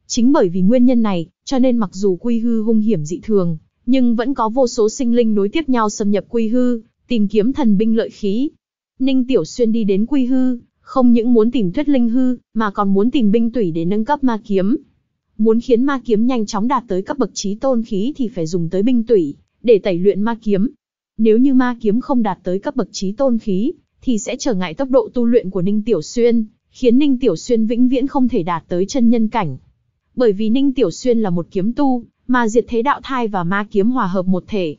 Chính bởi vì nguyên nhân này, cho nên mặc dù quy hư hung hiểm dị thường, nhưng vẫn có vô số sinh linh nối tiếp nhau xâm nhập quy hư, tìm kiếm thần binh lợi khí. Ninh Tiểu Xuyên đi đến quy hư, không những muốn tìm Thuyết Linh hư, mà còn muốn tìm binh tủy để nâng cấp ma kiếm. Muốn khiến ma kiếm nhanh chóng đạt tới cấp bậc trí tôn khí thì phải dùng tới binh tủy, để tẩy luyện ma kiếm. Nếu như ma kiếm không đạt tới cấp bậc trí tôn khí, thì sẽ trở ngại tốc độ tu luyện của Ninh Tiểu Xuyên, khiến Ninh Tiểu Xuyên vĩnh viễn không thể đạt tới chân nhân cảnh. Bởi vì Ninh Tiểu Xuyên là một kiếm tu, mà diệt thế đạo thai và ma kiếm hòa hợp một thể.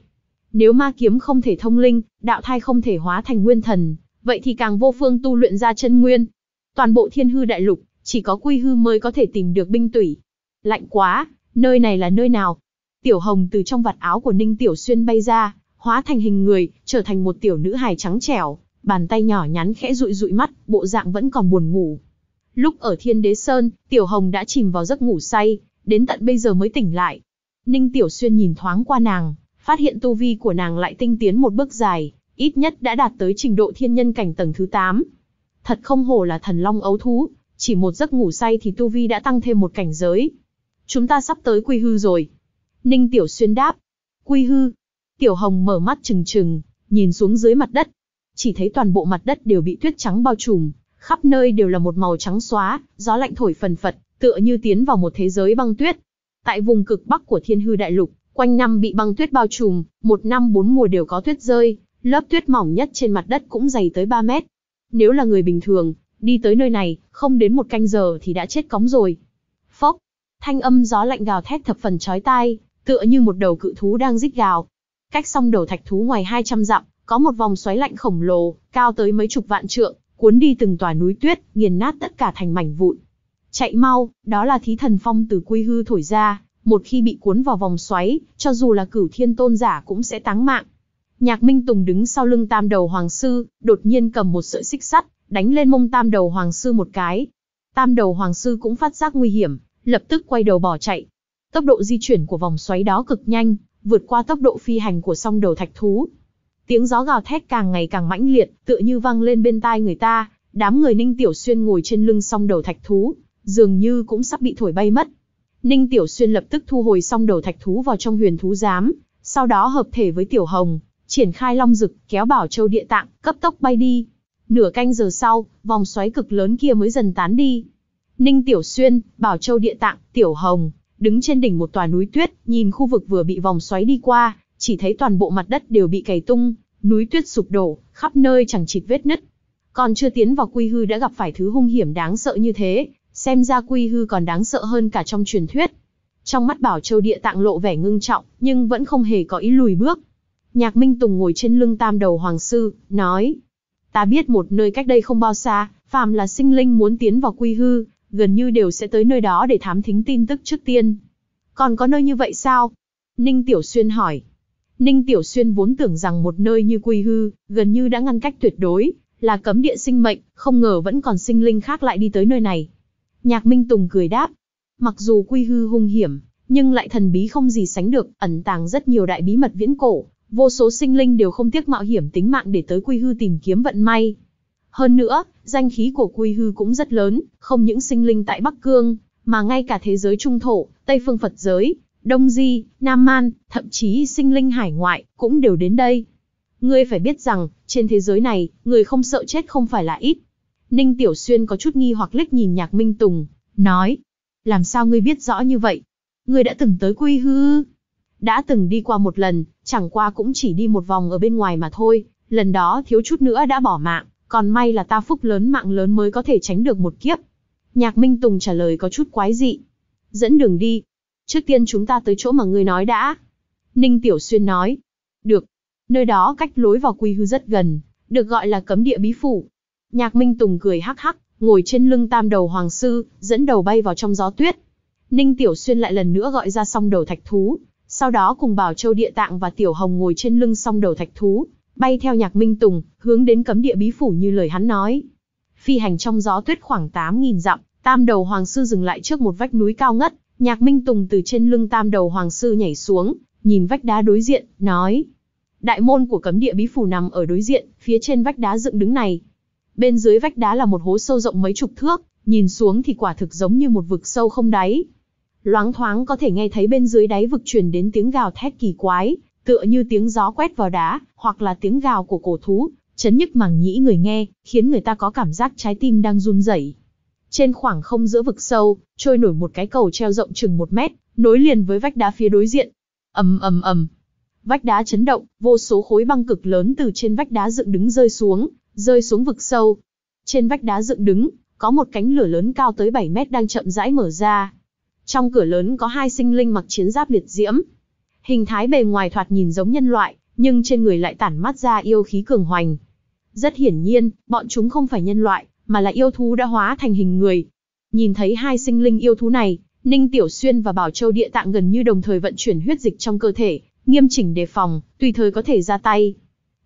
Nếu ma kiếm không thể thông linh, đạo thai không thể hóa thành nguyên thần, vậy thì càng vô phương tu luyện ra chân nguyên. Toàn bộ thiên hư đại lục, chỉ có quy hư mới có thể tìm được binh tủy. Lạnh quá, nơi này là nơi nào? Tiểu hồng từ trong vạt áo của Ninh Tiểu Xuyên bay ra, hóa thành hình người, trở thành một tiểu nữ hài trắng trẻo, bàn tay nhỏ nhắn khẽ rụi rụi mắt, bộ dạng vẫn còn buồn ngủ. Lúc ở Thiên Đế Sơn, Tiểu Hồng đã chìm vào giấc ngủ say, đến tận bây giờ mới tỉnh lại. Ninh Tiểu Xuyên nhìn thoáng qua nàng, phát hiện tu vi của nàng lại tinh tiến một bước dài, ít nhất đã đạt tới trình độ thiên nhân cảnh tầng thứ 8. Thật không hổ là thần long ấu thú, chỉ một giấc ngủ say thì tu vi đã tăng thêm một cảnh giới. Chúng ta sắp tới quy hư rồi. Ninh Tiểu Xuyên đáp. Quy hư. Tiểu Hồng mở mắt trừng trừng, nhìn xuống dưới mặt đất. Chỉ thấy toàn bộ mặt đất đều bị tuyết trắng bao trùm, khắp nơi đều là một màu trắng xóa, gió lạnh thổi phần phật, tựa như tiến vào một thế giới băng tuyết. Tại vùng cực bắc của thiên hư đại lục, quanh năm bị băng tuyết bao trùm, một năm bốn mùa đều có tuyết rơi, Lớp tuyết mỏng nhất trên mặt đất cũng dày tới 3 mét. Nếu là người bình thường, đi tới nơi này, không đến một canh giờ thì đã chết cóng rồi. Phốc, thanh âm gió lạnh gào thét thập phần chói tai, tựa như một đầu cự thú đang rít gào. Cách song đầu thạch thú ngoài 200 dặm, có một vòng xoáy lạnh khổng lồ, cao tới mấy chục vạn trượng, cuốn đi từng tòa núi tuyết, nghiền nát tất cả thành mảnh vụn. Chạy mau, đó là thí thần phong từ quy hư thổi ra, một khi bị cuốn vào vòng xoáy, cho dù là cửu thiên tôn giả cũng sẽ táng mạng. Nhạc Minh Tùng đứng sau lưng tam đầu hoàng sư, đột nhiên cầm một sợi xích sắt, đánh lên mông tam đầu hoàng sư một cái. Tam đầu hoàng sư cũng phát giác nguy hiểm, lập tức quay đầu bỏ chạy. Tốc độ di chuyển của vòng xoáy đó cực nhanh, vượt qua tốc độ phi hành của song đầu thạch thú. Tiếng gió gào thét càng ngày càng mãnh liệt, tựa như vang lên bên tai người ta, đám người Ninh Tiểu Xuyên ngồi trên lưng song đầu thạch thú, dường như cũng sắp bị thổi bay mất. Ninh Tiểu Xuyên lập tức thu hồi song đầu thạch thú vào trong huyền thú giám, sau đó hợp thể với Tiểu Hồng, triển khai long dực, kéo Bảo Châu địa tạng, cấp tốc bay đi. Nửa canh giờ sau, vòng xoáy cực lớn kia mới dần tán đi. Ninh Tiểu Xuyên, Bảo Châu địa tạng, Tiểu Hồng, đứng trên đỉnh một tòa núi tuyết, nhìn khu vực vừa bị vòng xoáy đi qua, chỉ thấy toàn bộ mặt đất đều bị cày tung, núi tuyết sụp đổ, khắp nơi chẳng chịt vết nứt. Còn chưa tiến vào quy hư đã gặp phải thứ hung hiểm đáng sợ như thế, xem ra quy hư còn đáng sợ hơn cả trong truyền thuyết. Trong mắt Bảo Châu địa tạng lộ vẻ ngưng trọng, nhưng vẫn không hề có ý lùi bước. Nhạc Minh Tùng ngồi trên lưng tam đầu hoàng sư, nói. Ta biết một nơi cách đây không bao xa, phàm là sinh linh muốn tiến vào quy hư, gần như đều sẽ tới nơi đó để thám thính tin tức trước tiên. Còn có nơi như vậy sao? Ninh Tiểu Xuyên hỏi. Ninh Tiểu Xuyên vốn tưởng rằng một nơi như quy hư, gần như đã ngăn cách tuyệt đối, là cấm địa sinh mệnh, không ngờ vẫn còn sinh linh khác lại đi tới nơi này. Nhạc Minh Tùng cười đáp. Mặc dù quy hư hung hiểm, nhưng lại thần bí không gì sánh được, ẩn tàng rất nhiều đại bí mật viễn cổ, Vô số sinh linh đều không tiếc mạo hiểm tính mạng để tới quy hư tìm kiếm vận may. Hơn nữa, danh khí của quy hư cũng rất lớn, không những sinh linh tại Bắc Cương, mà ngay cả thế giới trung thổ, Tây phương Phật giới, Đông Di, Nam Man, thậm chí sinh linh hải ngoại, cũng đều đến đây. Ngươi phải biết rằng, trên thế giới này, người không sợ chết không phải là ít. Ninh Tiểu Xuyên có chút nghi hoặc liếc nhìn Nhạc Minh Tùng, nói. Làm sao ngươi biết rõ như vậy? Ngươi đã từng tới quy hư? đã từng đi qua một lần, chẳng qua cũng chỉ đi một vòng ở bên ngoài mà thôi, lần đó thiếu chút nữa đã bỏ mạng, còn may là ta phúc lớn mạng lớn mới có thể tránh được một kiếp. Nhạc Minh Tùng trả lời có chút quái dị. Dẫn đường đi. Trước tiên chúng ta tới chỗ mà ngươi nói đã. Ninh Tiểu Xuyên nói. Được. Nơi đó cách lối vào quy hư rất gần, được gọi là cấm địa bí phủ. Nhạc Minh Tùng cười hắc hắc, ngồi trên lưng tam đầu hoàng sư, dẫn đầu bay vào trong gió tuyết. Ninh Tiểu Xuyên lại lần nữa gọi ra song đầu thạch thú, sau đó cùng Bảo Châu Địa Tạng và Tiểu Hồng ngồi trên lưng song đầu thạch thú, bay theo nhạc minh tùng, hướng đến cấm địa bí phủ như lời hắn nói. Phi hành trong gió tuyết khoảng 8.000 dặm, tam đầu hoàng sư dừng lại trước một vách núi cao ngất, nhạc minh tùng từ trên lưng tam đầu hoàng sư nhảy xuống, nhìn vách đá đối diện, nói. Đại môn của cấm địa bí phủ nằm ở đối diện, phía trên vách đá dựng đứng này. Bên dưới vách đá là một hố sâu rộng mấy chục thước, nhìn xuống thì quả thực giống như một vực sâu không đáy. Loáng thoáng có thể nghe thấy bên dưới đáy vực truyền đến tiếng gào thét kỳ quái, tựa như tiếng gió quét vào đá, hoặc là tiếng gào của cổ thú, chấn nhức màng nhĩ người nghe, khiến người ta có cảm giác trái tim đang run rẩy. Trên khoảng không giữa vực sâu, trôi nổi một cái cầu treo rộng chừng một mét, nối liền với vách đá phía đối diện. ầm ầm ầm, vách đá chấn động, vô số khối băng cực lớn từ trên vách đá dựng đứng rơi xuống, rơi xuống vực sâu. Trên vách đá dựng đứng, có một cánh lửa lớn cao tới 7 mét đang chậm rãi mở ra, trong cửa lớn có hai sinh linh mặc chiến giáp liệt diễm. Hình thái bề ngoài thoạt nhìn giống nhân loại, nhưng trên người lại tản mát ra yêu khí cường hoành. Rất hiển nhiên, bọn chúng không phải nhân loại, mà là yêu thú đã hóa thành hình người. Nhìn thấy hai sinh linh yêu thú này, Ninh Tiểu Xuyên và Bảo Châu Địa Tạng gần như đồng thời vận chuyển huyết dịch trong cơ thể, nghiêm chỉnh đề phòng, tùy thời có thể ra tay.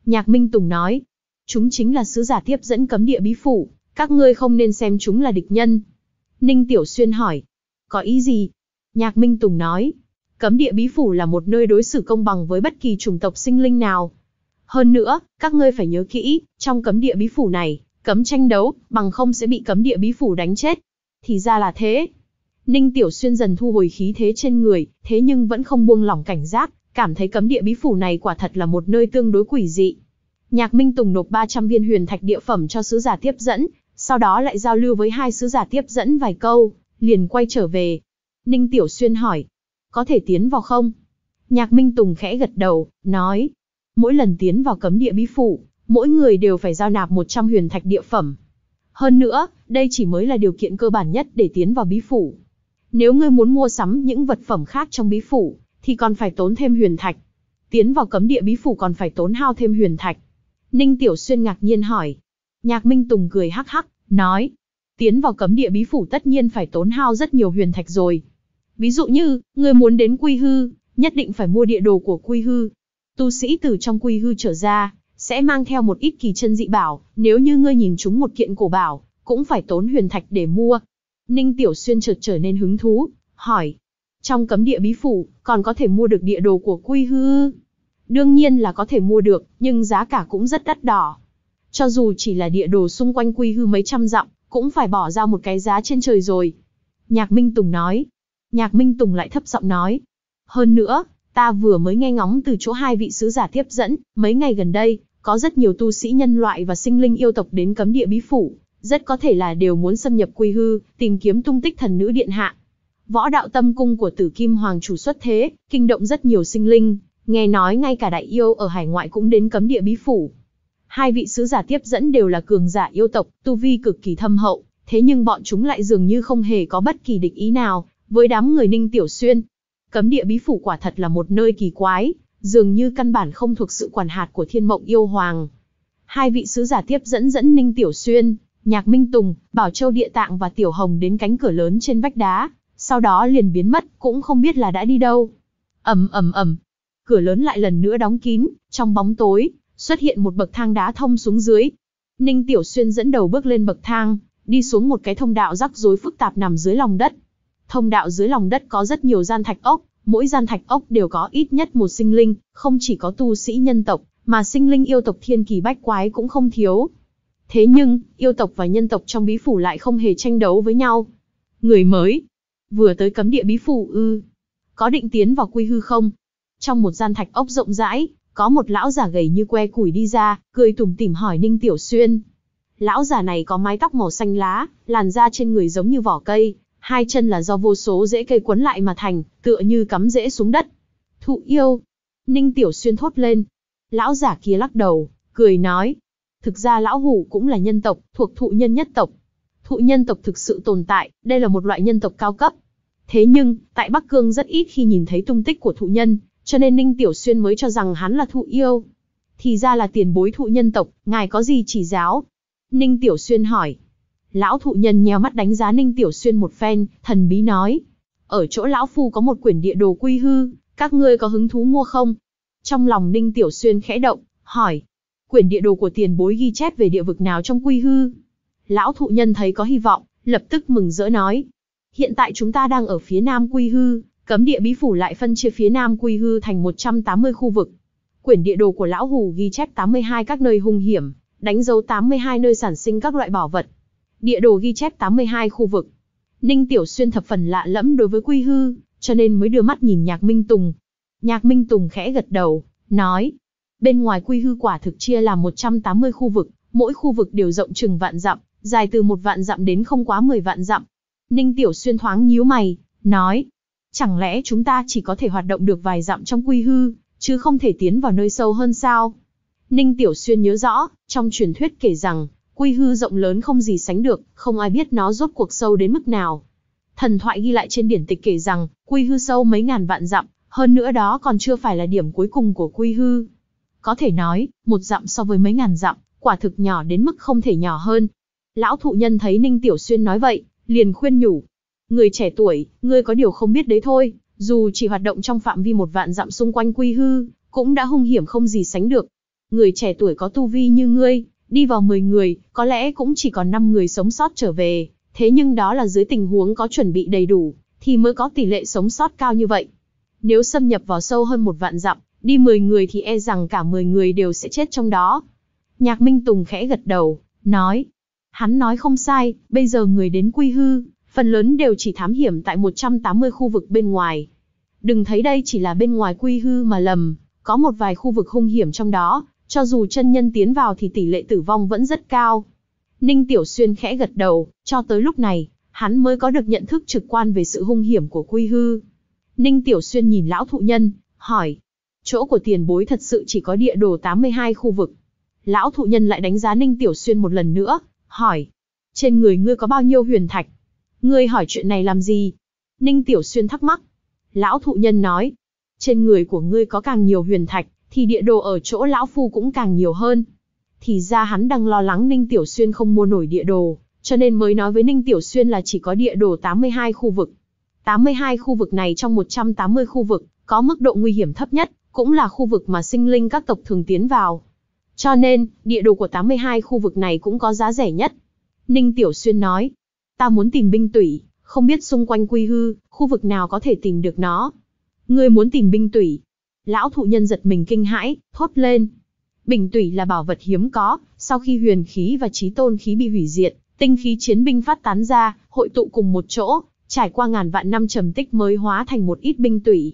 Nhạc Minh Tùng nói, chúng chính là sứ giả tiếp dẫn cấm địa bí phủ, các ngươi không nên xem chúng là địch nhân. Ninh Tiểu Xuyên hỏi, có ý gì? Nhạc Minh Tùng nói. Cấm địa bí phủ là một nơi đối xử công bằng với bất kỳ chủng tộc sinh linh nào. Hơn nữa, các ngươi phải nhớ kỹ, trong cấm địa bí phủ này, cấm tranh đấu, bằng không sẽ bị cấm địa bí phủ đánh chết. Thì ra là thế. Ninh Tiểu Xuyên dần thu hồi khí thế trên người, thế nhưng vẫn không buông lỏng cảnh giác, cảm thấy cấm địa bí phủ này quả thật là một nơi tương đối quỷ dị. Nhạc Minh Tùng nộp 300 viên huyền thạch địa phẩm cho sứ giả tiếp dẫn, sau đó lại giao lưu với hai sứ giả tiếp dẫn vài câu, liền quay trở về. Ninh Tiểu Xuyên hỏi, có thể tiến vào không? Nhạc Minh Tùng khẽ gật đầu, nói, mỗi lần tiến vào cấm địa bí phủ, mỗi người đều phải giao nạp 100 huyền thạch địa phẩm. Hơn nữa, đây chỉ mới là điều kiện cơ bản nhất để tiến vào bí phủ. Nếu ngươi muốn mua sắm những vật phẩm khác trong bí phủ, thì còn phải tốn thêm huyền thạch. Tiến vào cấm địa bí phủ còn phải tốn hao thêm huyền thạch. Ninh Tiểu Xuyên ngạc nhiên hỏi. Nhạc Minh Tùng cười hắc hắc, nói, tiến vào cấm địa bí phủ tất nhiên phải tốn hao rất nhiều huyền thạch rồi. Ví dụ như, người muốn đến Quy Hư, nhất định phải mua địa đồ của Quy Hư. Tu sĩ từ trong Quy Hư trở ra, sẽ mang theo một ít kỳ chân dị bảo, nếu như ngươi nhìn chúng một kiện cổ bảo, cũng phải tốn huyền thạch để mua. Ninh Tiểu Xuyên chợt trở nên hứng thú, hỏi, trong cấm địa bí phủ, còn có thể mua được địa đồ của Quy Hư? Đương nhiên là có thể mua được, nhưng giá cả cũng rất đắt đỏ. Cho dù chỉ là địa đồ xung quanh Quy Hư mấy trăm dặm, cũng phải bỏ ra một cái giá trên trời rồi. Nhạc Minh Tùng nói. Nhạc Minh Tùng lại thấp giọng nói. Hơn nữa, ta vừa mới nghe ngóng từ chỗ hai vị sứ giả tiếp dẫn, mấy ngày gần đây, có rất nhiều tu sĩ nhân loại và sinh linh yêu tộc đến cấm địa bí phủ, rất có thể là đều muốn xâm nhập quy hư, tìm kiếm tung tích thần nữ điện hạ. Võ đạo tâm cung của tử kim hoàng chủ xuất thế, kinh động rất nhiều sinh linh, nghe nói ngay cả đại yêu ở hải ngoại cũng đến cấm địa bí phủ, Hai vị sứ giả tiếp dẫn đều là cường giả yêu tộc, tu vi cực kỳ thâm hậu, thế nhưng bọn chúng lại dường như không hề có bất kỳ địch ý nào với đám người Ninh Tiểu Xuyên. Cấm địa bí phủ quả thật là một nơi kỳ quái, dường như căn bản không thuộc sự quản hạt của Thiên Mộng yêu hoàng. Hai vị sứ giả tiếp dẫn dẫn Ninh Tiểu Xuyên, Nhạc Minh Tùng, Bảo Châu Địa Tạng và Tiểu Hồng đến cánh cửa lớn trên vách đá, sau đó liền biến mất, cũng không biết là đã đi đâu. Ầm ầm ầm, cửa lớn lại lần nữa đóng kín, trong bóng tối, xuất hiện một bậc thang đá thông xuống dưới. Ninh Tiểu Xuyên dẫn đầu bước lên bậc thang, đi xuống một cái thông đạo rắc rối phức tạp nằm dưới lòng đất. Thông đạo dưới lòng đất có rất nhiều gian thạch ốc, mỗi gian thạch ốc đều có ít nhất một sinh linh, không chỉ có tu sĩ nhân tộc, mà sinh linh yêu tộc thiên kỳ bách quái cũng không thiếu. Thế nhưng, yêu tộc và nhân tộc trong bí phủ lại không hề tranh đấu với nhau. Người mới, vừa tới cấm địa bí phủ ư, có định tiến vào quy hư không? Trong một gian thạch ốc rộng rãi, có một lão già gầy như que củi đi ra, cười tủm tỉm hỏi Ninh Tiểu Xuyên. Lão già này có mái tóc màu xanh lá, làn da trên người giống như vỏ cây, hai chân là do vô số rễ cây quấn lại mà thành, tựa như cắm rễ xuống đất. Thụ yêu. Ninh Tiểu Xuyên thốt lên. Lão giả kia lắc đầu, cười nói. Thực ra lão hủ cũng là nhân tộc, thuộc thụ nhân nhất tộc. Thụ nhân tộc thực sự tồn tại, đây là một loại nhân tộc cao cấp. Thế nhưng, tại Bắc Cương rất ít khi nhìn thấy tung tích của thụ nhân, cho nên Ninh Tiểu Xuyên mới cho rằng hắn là thụ yêu. Thì ra là tiền bối thụ nhân tộc, ngài có gì chỉ giáo? Ninh Tiểu Xuyên hỏi. Lão thụ nhân nheo mắt đánh giá Ninh Tiểu Xuyên một phen, thần bí nói. Ở chỗ lão phu có một quyển địa đồ quy hư, các ngươi có hứng thú mua không? Trong lòng Ninh Tiểu Xuyên khẽ động, hỏi. Quyển địa đồ của tiền bối ghi chép về địa vực nào trong quy hư? Lão thụ nhân thấy có hy vọng, lập tức mừng rỡ nói. Hiện tại chúng ta đang ở phía nam quy hư, Cấm địa bí phủ lại phân chia phía Nam Quy Hư thành 180 khu vực. Quyển địa đồ của lão hủ ghi chép 82 các nơi hung hiểm, đánh dấu 82 nơi sản sinh các loại bảo vật. Địa đồ ghi chép 82 khu vực. Ninh Tiểu Xuyên thập phần lạ lẫm đối với Quy Hư, cho nên mới đưa mắt nhìn Nhạc Minh Tùng. Nhạc Minh Tùng khẽ gật đầu, nói, bên ngoài Quy Hư quả thực chia là 180 khu vực, mỗi khu vực đều rộng chừng vạn dặm, dài từ một vạn dặm đến không quá 10 vạn dặm. Ninh Tiểu Xuyên thoáng nhíu mày, nói, Chẳng lẽ chúng ta chỉ có thể hoạt động được vài dặm trong quy hư, chứ không thể tiến vào nơi sâu hơn sao? Ninh Tiểu Xuyên nhớ rõ, trong truyền thuyết kể rằng, quy hư rộng lớn không gì sánh được, không ai biết nó rốt cuộc sâu đến mức nào. Thần thoại ghi lại trên điển tịch kể rằng, quy hư sâu mấy ngàn vạn dặm, hơn nữa đó còn chưa phải là điểm cuối cùng của quy hư. Có thể nói, một dặm so với mấy ngàn dặm, quả thực nhỏ đến mức không thể nhỏ hơn. Lão thụ nhân thấy Ninh Tiểu Xuyên nói vậy, liền khuyên nhủ, Người trẻ tuổi, ngươi có điều không biết đấy thôi, dù chỉ hoạt động trong phạm vi một vạn dặm xung quanh quy hư, cũng đã hung hiểm không gì sánh được. Người trẻ tuổi có tu vi như ngươi, đi vào 10 người, có lẽ cũng chỉ còn 5 người sống sót trở về, thế nhưng đó là dưới tình huống có chuẩn bị đầy đủ, thì mới có tỷ lệ sống sót cao như vậy. Nếu xâm nhập vào sâu hơn một vạn dặm, đi 10 người thì e rằng cả 10 người đều sẽ chết trong đó. Nhạc Minh Tùng khẽ gật đầu, nói. Hắn nói không sai, bây giờ người đến quy hư, phần lớn đều chỉ thám hiểm tại 180 khu vực bên ngoài. Đừng thấy đây chỉ là bên ngoài quy hư mà lầm, có một vài khu vực hung hiểm trong đó, cho dù chân nhân tiến vào thì tỷ lệ tử vong vẫn rất cao. Ninh Tiểu Xuyên khẽ gật đầu, cho tới lúc này, hắn mới có được nhận thức trực quan về sự hung hiểm của quy hư. Ninh Tiểu Xuyên nhìn lão thụ nhân, hỏi, chỗ của tiền bối thật sự chỉ có địa đồ 82 khu vực. Lão thụ nhân lại đánh giá Ninh Tiểu Xuyên một lần nữa, hỏi, trên người ngươi có bao nhiêu huyền thạch? Ngươi hỏi chuyện này làm gì? Ninh Tiểu Xuyên thắc mắc. Lão thụ nhân nói, trên người của ngươi có càng nhiều huyền thạch, thì địa đồ ở chỗ lão phu cũng càng nhiều hơn. Thì ra hắn đang lo lắng Ninh Tiểu Xuyên không mua nổi địa đồ, cho nên mới nói với Ninh Tiểu Xuyên là chỉ có địa đồ 82 khu vực. 82 khu vực này trong 180 khu vực, có mức độ nguy hiểm thấp nhất, cũng là khu vực mà sinh linh các tộc thường tiến vào. Cho nên, địa đồ của 82 khu vực này cũng có giá rẻ nhất. Ninh Tiểu Xuyên nói, Ta muốn tìm binh tủy, không biết xung quanh quy hư, khu vực nào có thể tìm được nó. Ngươi muốn tìm binh tủy. Lão thụ nhân giật mình kinh hãi, thốt lên. Bình tủy là bảo vật hiếm có, sau khi huyền khí và trí tôn khí bị hủy diệt, tinh khí chiến binh phát tán ra, hội tụ cùng một chỗ, trải qua ngàn vạn năm trầm tích mới hóa thành một ít binh tủy.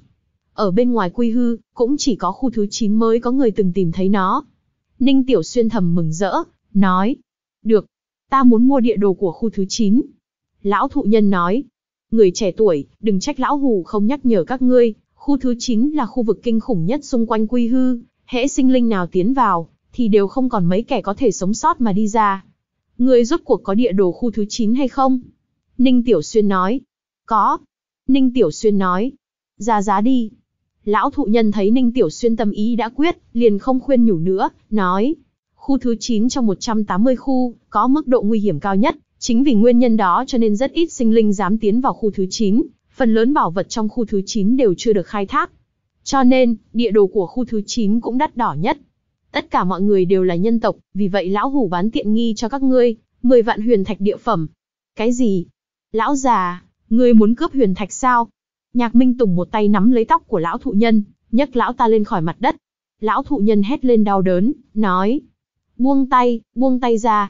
Ở bên ngoài quy hư, cũng chỉ có khu thứ 9 mới có người từng tìm thấy nó. Ninh Tiểu Xuyên thầm mừng rỡ, nói. Được, ta muốn mua địa đồ của khu thứ 9, Lão thụ nhân nói, người trẻ tuổi, đừng trách lão hù không nhắc nhở các ngươi, khu thứ 9 là khu vực kinh khủng nhất xung quanh quy hư, hễ sinh linh nào tiến vào, thì đều không còn mấy kẻ có thể sống sót mà đi ra. Ngươi rốt cuộc có địa đồ khu thứ 9 hay không? Ninh Tiểu Xuyên nói, có. Ninh Tiểu Xuyên nói, ra giá đi. Lão thụ nhân thấy Ninh Tiểu Xuyên tâm ý đã quyết, liền không khuyên nhủ nữa, nói, khu thứ 9 trong 180 khu, có mức độ nguy hiểm cao nhất, Chính vì nguyên nhân đó cho nên rất ít sinh linh dám tiến vào khu thứ 9, phần lớn bảo vật trong khu thứ 9 đều chưa được khai thác. Cho nên, địa đồ của khu thứ 9 cũng đắt đỏ nhất. Tất cả mọi người đều là nhân tộc, vì vậy lão hủ bán tiện nghi cho các ngươi, 10 vạn huyền thạch địa phẩm. Cái gì? Lão già, ngươi muốn cướp huyền thạch sao? Nhạc Minh Tùng một tay nắm lấy tóc của lão thụ nhân, nhấc lão ta lên khỏi mặt đất. Lão thụ nhân hét lên đau đớn, nói. Buông tay, buông tay ra,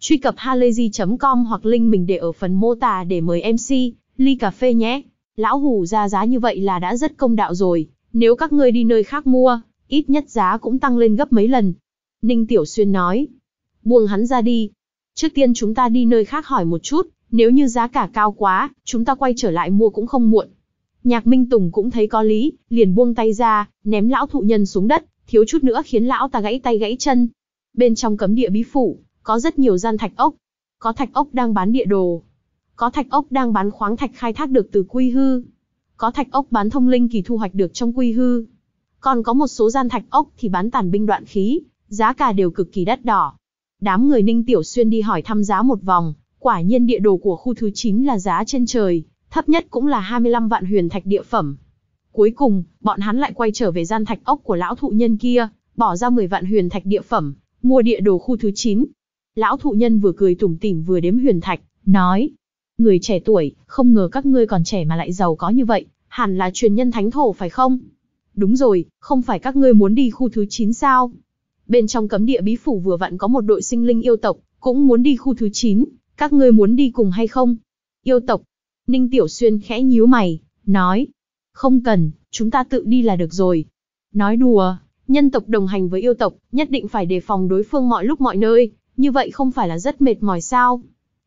Truy cập halayzi.com hoặc link mình để ở phần mô tả để mời MC, ly cà phê nhé. Lão hủ ra giá như vậy là đã rất công đạo rồi, nếu các ngươi đi nơi khác mua, ít nhất giá cũng tăng lên gấp mấy lần. Ninh Tiểu Xuyên nói, buông hắn ra đi. Trước tiên chúng ta đi nơi khác hỏi một chút, nếu như giá cả cao quá, chúng ta quay trở lại mua cũng không muộn. Nhạc Minh Tùng cũng thấy có lý, liền buông tay ra, ném lão thụ nhân xuống đất, thiếu chút nữa khiến lão ta gãy tay gãy chân. Bên trong cấm địa bí phủ, có rất nhiều gian thạch ốc. Có thạch ốc đang bán địa đồ. Có thạch ốc đang bán khoáng thạch khai thác được từ quy hư. Có thạch ốc bán thông linh kỳ thu hoạch được trong quy hư. Còn có một số gian thạch ốc thì bán tàn binh đoạn khí, giá cả đều cực kỳ đắt đỏ. Đám người Ninh Tiểu Xuyên đi hỏi thăm giá một vòng, quả nhiên địa đồ của khu thứ 9 là giá trên trời, thấp nhất cũng là 25 vạn huyền thạch địa phẩm. Cuối cùng, bọn hắn lại quay trở về gian thạch ốc của lão thụ nhân kia, bỏ ra 10 vạn huyền thạch địa phẩm, mua địa đồ khu thứ 9, Lão thụ nhân vừa cười tủm tỉm vừa đếm huyền thạch, nói. Người trẻ tuổi, không ngờ các ngươi còn trẻ mà lại giàu có như vậy, hẳn là truyền nhân thánh thổ phải không? Đúng rồi, không phải các ngươi muốn đi khu thứ 9 sao? Bên trong cấm địa bí phủ vừa vặn có một đội sinh linh yêu tộc, cũng muốn đi khu thứ 9, các ngươi muốn đi cùng hay không? Yêu tộc. Ninh Tiểu Xuyên khẽ nhíu mày, nói. Không cần, chúng ta tự đi là được rồi. Nói đùa, nhân tộc đồng hành với yêu tộc, nhất định phải đề phòng đối phương mọi lúc mọi nơi, như vậy không phải là rất mệt mỏi sao?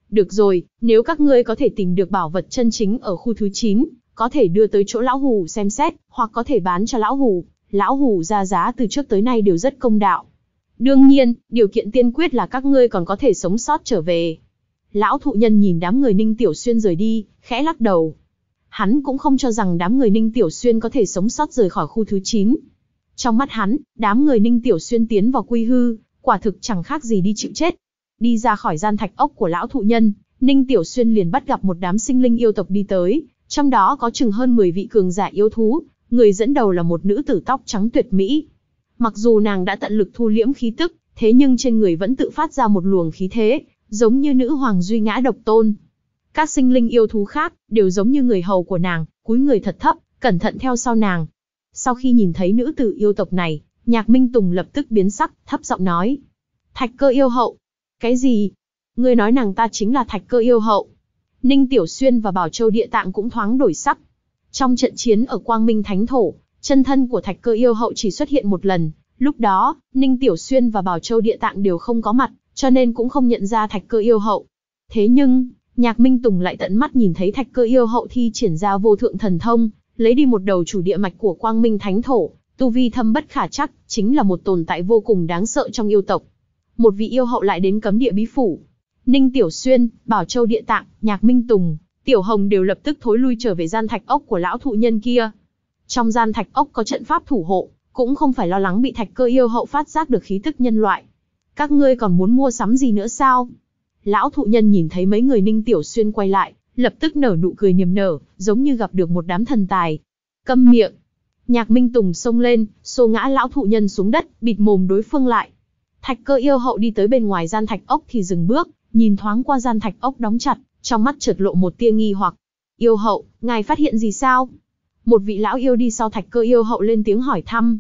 Được rồi, nếu các ngươi có thể tìm được bảo vật chân chính ở khu thứ 9, có thể đưa tới chỗ lão hù xem xét, hoặc có thể bán cho lão hù, lão hù ra giá từ trước tới nay đều rất công đạo. Đương nhiên, điều kiện tiên quyết là các ngươi còn có thể sống sót trở về. Lão thụ nhân nhìn đám người Ninh Tiểu Xuyên rời đi, khẽ lắc đầu. Hắn cũng không cho rằng đám người Ninh Tiểu Xuyên có thể sống sót rời khỏi khu thứ 9. Trong mắt hắn, đám người Ninh Tiểu Xuyên tiến vào quy hư, quả thực chẳng khác gì đi chịu chết. Đi ra khỏi gian thạch ốc của lão thụ nhân, Ninh Tiểu Xuyên liền bắt gặp một đám sinh linh yêu tộc đi tới, trong đó có chừng hơn 10 vị cường giả yêu thú, người dẫn đầu là một nữ tử tóc trắng tuyệt mỹ. Mặc dù nàng đã tận lực thu liễm khí tức, thế nhưng trên người vẫn tự phát ra một luồng khí thế, giống như nữ hoàng duy ngã độc tôn. Các sinh linh yêu thú khác đều giống như người hầu của nàng, cúi người thật thấp, cẩn thận theo sau nàng. Sau khi nhìn thấy nữ tử yêu tộc này, Nhạc Minh Tùng lập tức biến sắc, thấp giọng nói. Thạch cơ yêu hậu. Cái gì? Ngươi nói nàng ta chính là thạch cơ yêu hậu. Ninh Tiểu Xuyên và Bảo Châu Địa Tạng cũng thoáng đổi sắc. Trong trận chiến ở Quang Minh Thánh Thổ, chân thân của thạch cơ yêu hậu chỉ xuất hiện một lần. Lúc đó, Ninh Tiểu Xuyên và Bảo Châu Địa Tạng đều không có mặt, cho nên cũng không nhận ra thạch cơ yêu hậu. Thế nhưng, Nhạc Minh Tùng lại tận mắt nhìn thấy thạch cơ yêu hậu thi triển ra vô thượng thần thông, lấy đi một đầu chủ địa mạch của Quang Minh Thánh Thổ, Tu vi thâm bất khả chắc, chính là một tồn tại vô cùng đáng sợ trong yêu tộc. Một vị yêu hậu lại đến cấm địa bí phủ. Ninh Tiểu Xuyên, Bảo Châu Địa Tạng, Nhạc Minh Tùng, Tiểu Hồng đều lập tức thối lui trở về gian thạch ốc của lão thụ nhân kia. Trong gian thạch ốc có trận pháp thủ hộ, cũng không phải lo lắng bị thạch cơ yêu hậu phát giác được khí tức nhân loại. Các ngươi còn muốn mua sắm gì nữa sao? Lão thụ nhân nhìn thấy mấy người Ninh Tiểu Xuyên quay lại, lập tức nở nụ cười niềm nở, giống như gặp được một đám thần tài. Câm miệng, Nhạc Minh Tùng xông lên, xô ngã lão thụ nhân xuống đất, bịt mồm đối phương lại. Thạch cơ yêu hậu đi tới bên ngoài gian thạch ốc thì dừng bước, nhìn thoáng qua gian thạch ốc đóng chặt, trong mắt chợt lộ một tia nghi hoặc. Yêu hậu, ngài phát hiện gì sao? Một vị lão yêu đi sau thạch cơ yêu hậu lên tiếng hỏi thăm.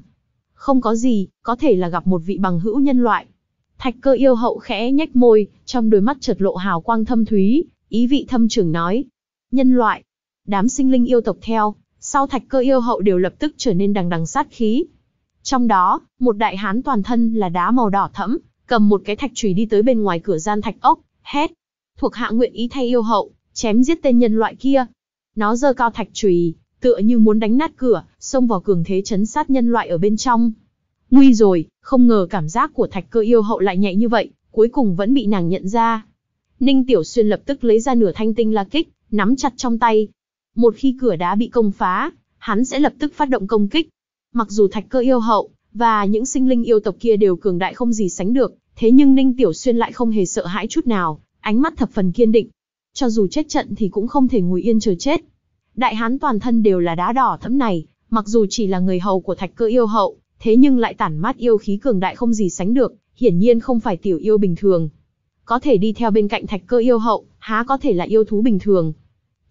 Không có gì, có thể là gặp một vị bằng hữu nhân loại. Thạch cơ yêu hậu khẽ nhếch môi, trong đôi mắt chợt lộ hào quang thâm thúy, ý vị thâm trưởng nói. Nhân loại, đám sinh linh yêu tộc theo, sau thạch cơ yêu hậu đều lập tức trở nên đằng đằng sát khí. Trong đó, một đại hán toàn thân là đá màu đỏ thẫm, cầm một cái thạch chùy đi tới bên ngoài cửa gian thạch ốc, hét: "Thuộc hạ nguyện ý thay yêu hậu, chém giết tên nhân loại kia." Nó giơ cao thạch chùy, tựa như muốn đánh nát cửa, xông vào cường thế chấn sát nhân loại ở bên trong. Nguy rồi, không ngờ cảm giác của thạch cơ yêu hậu lại nhẹ như vậy, cuối cùng vẫn bị nàng nhận ra. Ninh Tiểu Xuyên lập tức lấy ra nửa thanh tinh la kích, nắm chặt trong tay, một khi cửa đá bị công phá, hắn sẽ lập tức phát động công kích. Mặc dù thạch cơ yêu hậu, và những sinh linh yêu tộc kia đều cường đại không gì sánh được, thế nhưng Ninh Tiểu Xuyên lại không hề sợ hãi chút nào, ánh mắt thập phần kiên định. Cho dù chết trận thì cũng không thể ngồi yên chờ chết. Đại hán toàn thân đều là đá đỏ thẫm này, mặc dù chỉ là người hầu của thạch cơ yêu hậu, thế nhưng lại tản mát yêu khí cường đại không gì sánh được, hiển nhiên không phải tiểu yêu bình thường. Có thể đi theo bên cạnh thạch cơ yêu hậu, há có thể là yêu thú bình thường.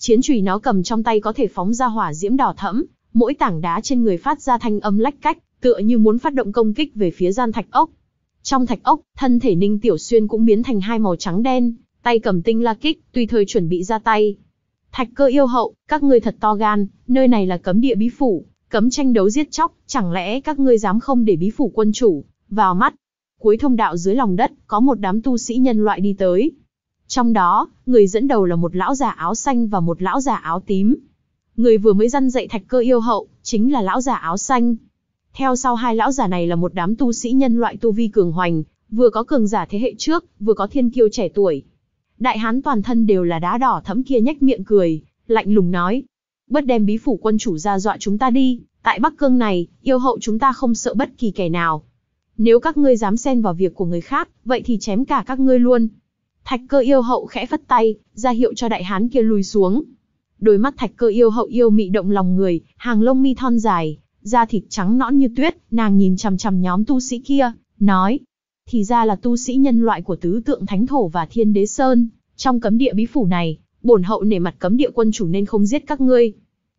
Chiến trùy nó cầm trong tay có thể phóng ra hỏa diễm đỏ thẫm, mỗi tảng đá trên người phát ra thanh âm lách cách, tựa như muốn phát động công kích về phía gian thạch ốc. Trong thạch ốc, thân thể Ninh Tiểu Xuyên cũng biến thành hai màu trắng đen, tay cầm tinh la kích, tùy thời chuẩn bị ra tay. Thạch cơ yêu hậu, các ngươi thật to gan, nơi này là cấm địa bí phủ, cấm tranh đấu giết chóc, chẳng lẽ các ngươi dám không để bí phủ quân chủ vào mắt? Cuối thông đạo dưới lòng đất, có một đám tu sĩ nhân loại đi tới, trong đó, người dẫn đầu là một lão già áo xanh và một lão già áo tím. Người vừa mới dăn dậy thạch cơ yêu hậu, chính là lão già áo xanh. Theo sau hai lão già này là một đám tu sĩ nhân loại tu vi cường hoành, vừa có cường giả thế hệ trước, vừa có thiên kiêu trẻ tuổi. Đại hán toàn thân đều là đá đỏ thẫm kia nhếch miệng cười, lạnh lùng nói: "Bất đem bí phủ quân chủ ra dọa chúng ta đi, tại Bắc Cương này, yêu hậu chúng ta không sợ bất kỳ kẻ nào. Nếu các ngươi dám xen vào việc của người khác, vậy thì chém cả các ngươi luôn." Thạch cơ yêu hậu khẽ phất tay, ra hiệu cho đại hán kia lùi xuống. Đôi mắt thạch cơ yêu hậu yêu mị động lòng người, hàng lông mi thon dài, da thịt trắng nõn như tuyết, nàng nhìn chằm chằm nhóm tu sĩ kia, nói: "Thì ra là tu sĩ nhân loại của tứ tượng thánh thổ và thiên đế sơn, trong cấm địa bí phủ này, bổn hậu nể mặt cấm địa quân chủ nên không giết các ngươi.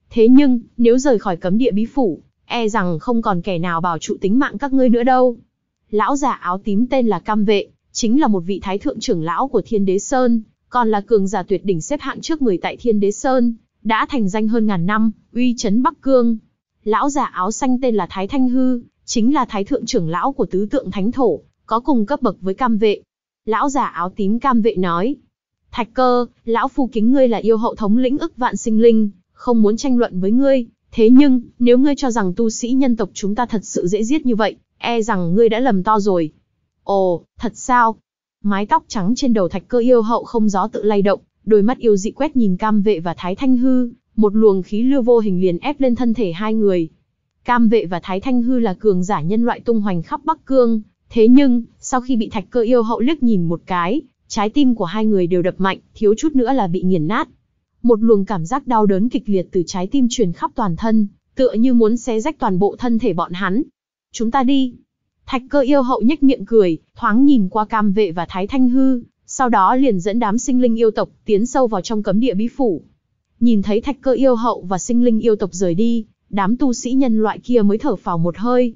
Thế nhưng, nếu rời khỏi cấm địa bí phủ, e rằng không còn kẻ nào bảo trụ tính mạng các ngươi nữa đâu." Lão già áo tím tên là Cam Vệ, chính là một vị thái thượng trưởng lão của Thiên Đế Sơn, còn là cường giả tuyệt đỉnh xếp hạng trước 10 tại Thiên Đế Sơn, đã thành danh hơn ngàn năm, uy chấn Bắc Cương. Lão giả áo xanh tên là Thái Thanh Hư, chính là thái thượng trưởng lão của tứ tượng thánh thổ, có cùng cấp bậc với cam vệ. Lão giả áo tím cam vệ nói, Thạch cơ, lão phu kính ngươi là yêu hậu thống lĩnh ức vạn sinh linh, không muốn tranh luận với ngươi, thế nhưng, nếu ngươi cho rằng tu sĩ nhân tộc chúng ta thật sự dễ giết như vậy, e rằng ngươi đã lầm to rồi. Ồ, thật sao? Mái tóc trắng trên đầu thạch cơ yêu hậu không gió tự lay động, đôi mắt yêu dị quét nhìn Cam Vệ và Thái Thanh Hư, một luồng khí lưu vô hình liền ép lên thân thể hai người. Cam Vệ và Thái Thanh Hư là cường giả nhân loại tung hoành khắp Bắc Cương, thế nhưng, sau khi bị thạch cơ yêu hậu liếc nhìn một cái, trái tim của hai người đều đập mạnh, thiếu chút nữa là bị nghiền nát. Một luồng cảm giác đau đớn kịch liệt từ trái tim truyền khắp toàn thân, tựa như muốn xé rách toàn bộ thân thể bọn hắn. Chúng ta đi. Thạch cơ yêu hậu nhếch miệng cười, thoáng nhìn qua cam vệ và thái thanh hư, sau đó liền dẫn đám sinh linh yêu tộc tiến sâu vào trong cấm địa bí phủ. Nhìn thấy thạch cơ yêu hậu và sinh linh yêu tộc rời đi, đám tu sĩ nhân loại kia mới thở phào một hơi.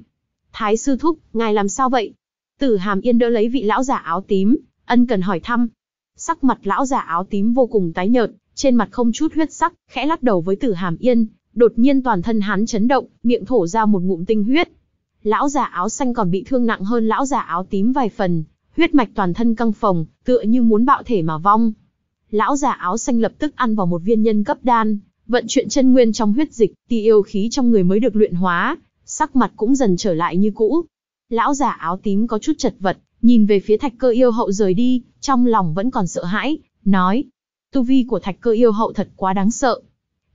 Thái sư thúc, ngài làm sao vậy? Tử Hàm Yên đỡ lấy vị lão giả áo tím, ân cần hỏi thăm. Sắc mặt lão giả áo tím vô cùng tái nhợt, trên mặt không chút huyết sắc, khẽ lắc đầu với Tử Hàm Yên, đột nhiên toàn thân hắn chấn động, miệng thổ ra một ngụm tinh huyết lão già áo xanh còn bị thương nặng hơn lão già áo tím vài phần, huyết mạch toàn thân căng phồng, tựa như muốn bạo thể mà vong. Lão già áo xanh lập tức ăn vào một viên nhân cấp đan, vận chuyển chân nguyên trong huyết dịch, ti yêu khí trong người mới được luyện hóa, sắc mặt cũng dần trở lại như cũ. Lão già áo tím có chút chật vật, nhìn về phía thạch cơ yêu hậu rời đi, trong lòng vẫn còn sợ hãi, nói. Tu vi của thạch cơ yêu hậu thật quá đáng sợ.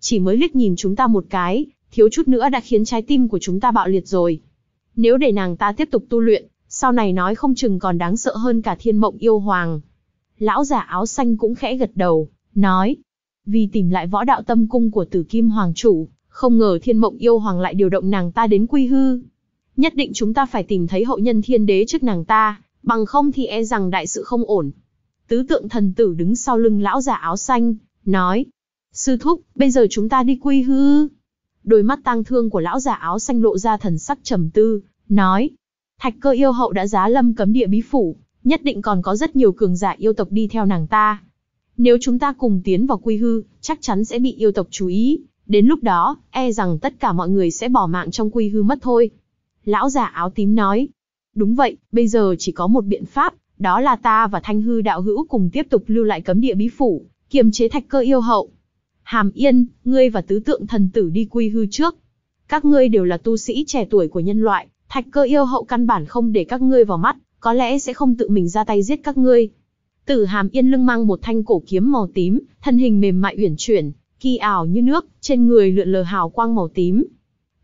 Chỉ mới liếc nhìn chúng ta một cái, thiếu chút nữa đã khiến trái tim của chúng ta bạo liệt rồi. Nếu để nàng ta tiếp tục tu luyện, sau này nói không chừng còn đáng sợ hơn cả thiên mộng yêu hoàng. Lão giả áo xanh cũng khẽ gật đầu, nói. Vì tìm lại võ đạo tâm cung của tử kim hoàng chủ, không ngờ thiên mộng yêu hoàng lại điều động nàng ta đến quy hư. Nhất định chúng ta phải tìm thấy hậu nhân thiên đế trước nàng ta, bằng không thì e rằng đại sự không ổn. Tứ tượng thần tử đứng sau lưng lão giả áo xanh, nói. Sư thúc, bây giờ chúng ta đi quy hư. Đôi mắt tang thương của lão già áo xanh lộ ra thần sắc trầm tư, nói: "Thạch Cơ yêu hậu đã giá Lâm cấm địa bí phủ, nhất định còn có rất nhiều cường giả yêu tộc đi theo nàng ta. Nếu chúng ta cùng tiến vào quy hư, chắc chắn sẽ bị yêu tộc chú ý, đến lúc đó, e rằng tất cả mọi người sẽ bỏ mạng trong quy hư mất thôi." Lão già áo tím nói. "Đúng vậy, bây giờ chỉ có một biện pháp, đó là ta và Thanh hư đạo hữu cùng tiếp tục lưu lại cấm địa bí phủ, kiềm chế Thạch Cơ yêu hậu." Hàm Yên, ngươi và tứ tượng thần tử đi quy hư trước. Các ngươi đều là tu sĩ trẻ tuổi của nhân loại, thạch cơ yêu hậu căn bản không để các ngươi vào mắt, có lẽ sẽ không tự mình ra tay giết các ngươi. Tử Hàm Yên lưng mang một thanh cổ kiếm màu tím, thân hình mềm mại uyển chuyển, kỳ ảo như nước, trên người lượn lờ hào quang màu tím.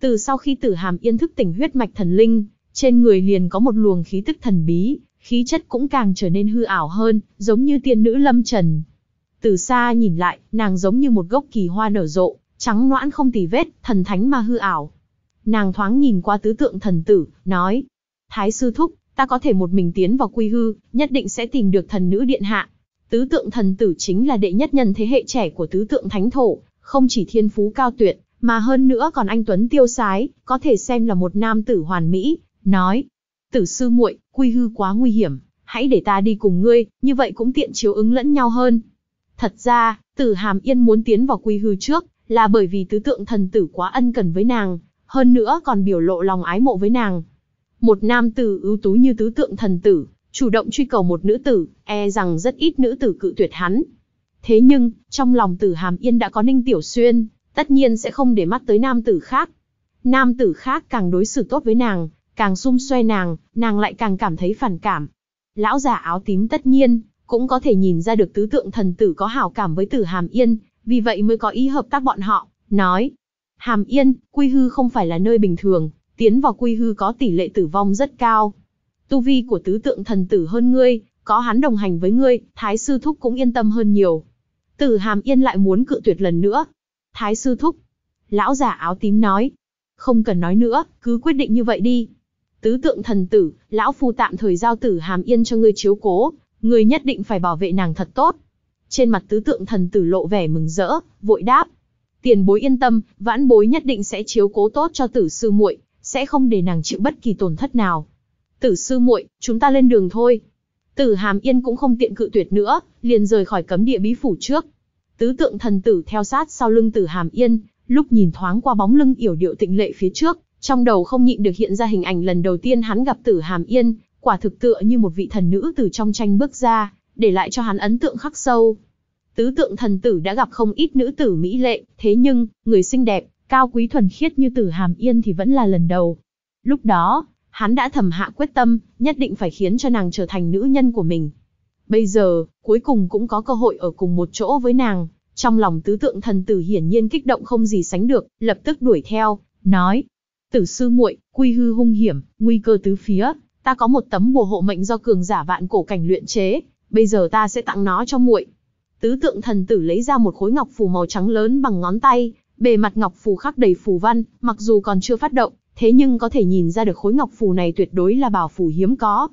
Từ sau khi Tử Hàm Yên thức tỉnh huyết mạch thần linh, trên người liền có một luồng khí tức thần bí, khí chất cũng càng trở nên hư ảo hơn, giống như tiên nữ Lâm Trần, từ xa nhìn lại, nàng giống như một gốc kỳ hoa nở rộ, trắng noãn không tì vết, thần thánh mà hư ảo. Nàng thoáng nhìn qua tứ tượng thần tử, nói. Thái sư thúc, ta có thể một mình tiến vào quy hư, nhất định sẽ tìm được thần nữ điện hạ. Tứ tượng thần tử chính là đệ nhất nhân thế hệ trẻ của tứ tượng thánh thổ, không chỉ thiên phú cao tuyệt, mà hơn nữa còn anh Tuấn tiêu sái, có thể xem là một nam tử hoàn mỹ, nói. Tử sư muội, quy hư quá nguy hiểm, hãy để ta đi cùng ngươi, như vậy cũng tiện chiếu ứng lẫn nhau hơn. Thật ra, Tử Hàm Yên muốn tiến vào quy hư trước, là bởi vì tứ tượng thần tử quá ân cần với nàng, hơn nữa còn biểu lộ lòng ái mộ với nàng. Một nam tử ưu tú như tứ tượng thần tử, chủ động truy cầu một nữ tử, e rằng rất ít nữ tử cự tuyệt hắn. Thế nhưng, trong lòng Tử Hàm Yên đã có Ninh Tiểu Xuyên, tất nhiên sẽ không để mắt tới nam tử khác. Nam tử khác càng đối xử tốt với nàng, càng xung xoe nàng, nàng lại càng cảm thấy phản cảm. Lão già áo tím tất nhiên cũng có thể nhìn ra được tứ tượng thần tử có hảo cảm với Tử Hàm Yên, vì vậy mới có ý hợp tác bọn họ, nói. Hàm Yên, Quy Hư không phải là nơi bình thường, tiến vào Quy Hư có tỷ lệ tử vong rất cao. Tu vi của tứ tượng thần tử hơn ngươi, có hắn đồng hành với ngươi, Thái Sư Thúc cũng yên tâm hơn nhiều. Tử Hàm Yên lại muốn cự tuyệt lần nữa. Thái Sư Thúc. Lão giả áo tím nói. Không cần nói nữa, cứ quyết định như vậy đi. Tứ tượng thần tử, lão phu tạm thời giao tử Hàm Yên cho ngươi chiếu cố, Ngươi nhất định phải bảo vệ nàng thật tốt. Trên mặt tứ tượng thần tử lộ vẻ mừng rỡ, vội đáp. Tiền bối yên tâm, vãn bối nhất định sẽ chiếu cố tốt cho tử sư muội, sẽ không để nàng chịu bất kỳ tổn thất nào. Tử sư muội, chúng ta lên đường thôi. Tử Hàm Yên cũng không tiện cự tuyệt nữa, liền rời khỏi cấm địa bí phủ trước. Tứ tượng thần tử theo sát sau lưng Tử Hàm Yên, lúc nhìn thoáng qua bóng lưng yểu điệu tịnh lệ phía trước, trong đầu không nhịn được hiện ra hình ảnh lần đầu tiên hắn gặp Tử Hàm Yên, quả thực tựa như một vị thần nữ từ trong tranh bước ra, để lại cho hắn ấn tượng khắc sâu. Tứ tượng thần tử đã gặp không ít nữ tử mỹ lệ, thế nhưng, người xinh đẹp, cao quý thuần khiết như tử hàm yên thì vẫn là lần đầu. Lúc đó, hắn đã thầm hạ quyết tâm, nhất định phải khiến cho nàng trở thành nữ nhân của mình. Bây giờ, cuối cùng cũng có cơ hội ở cùng một chỗ với nàng, trong lòng tứ tượng thần tử hiển nhiên kích động không gì sánh được, lập tức đuổi theo, nói. Tử sư muội, quy hư hung hiểm, nguy cơ tứ phía, ta có một tấm bùa hộ mệnh do cường giả vạn cổ cảnh luyện chế, bây giờ ta sẽ tặng nó cho muội. Tứ tượng thần tử lấy ra một khối ngọc phù màu trắng lớn bằng ngón tay, bề mặt ngọc phù khắc đầy phù văn, mặc dù còn chưa phát động, thế nhưng có thể nhìn ra được khối ngọc phù này tuyệt đối là bảo phù hiếm có.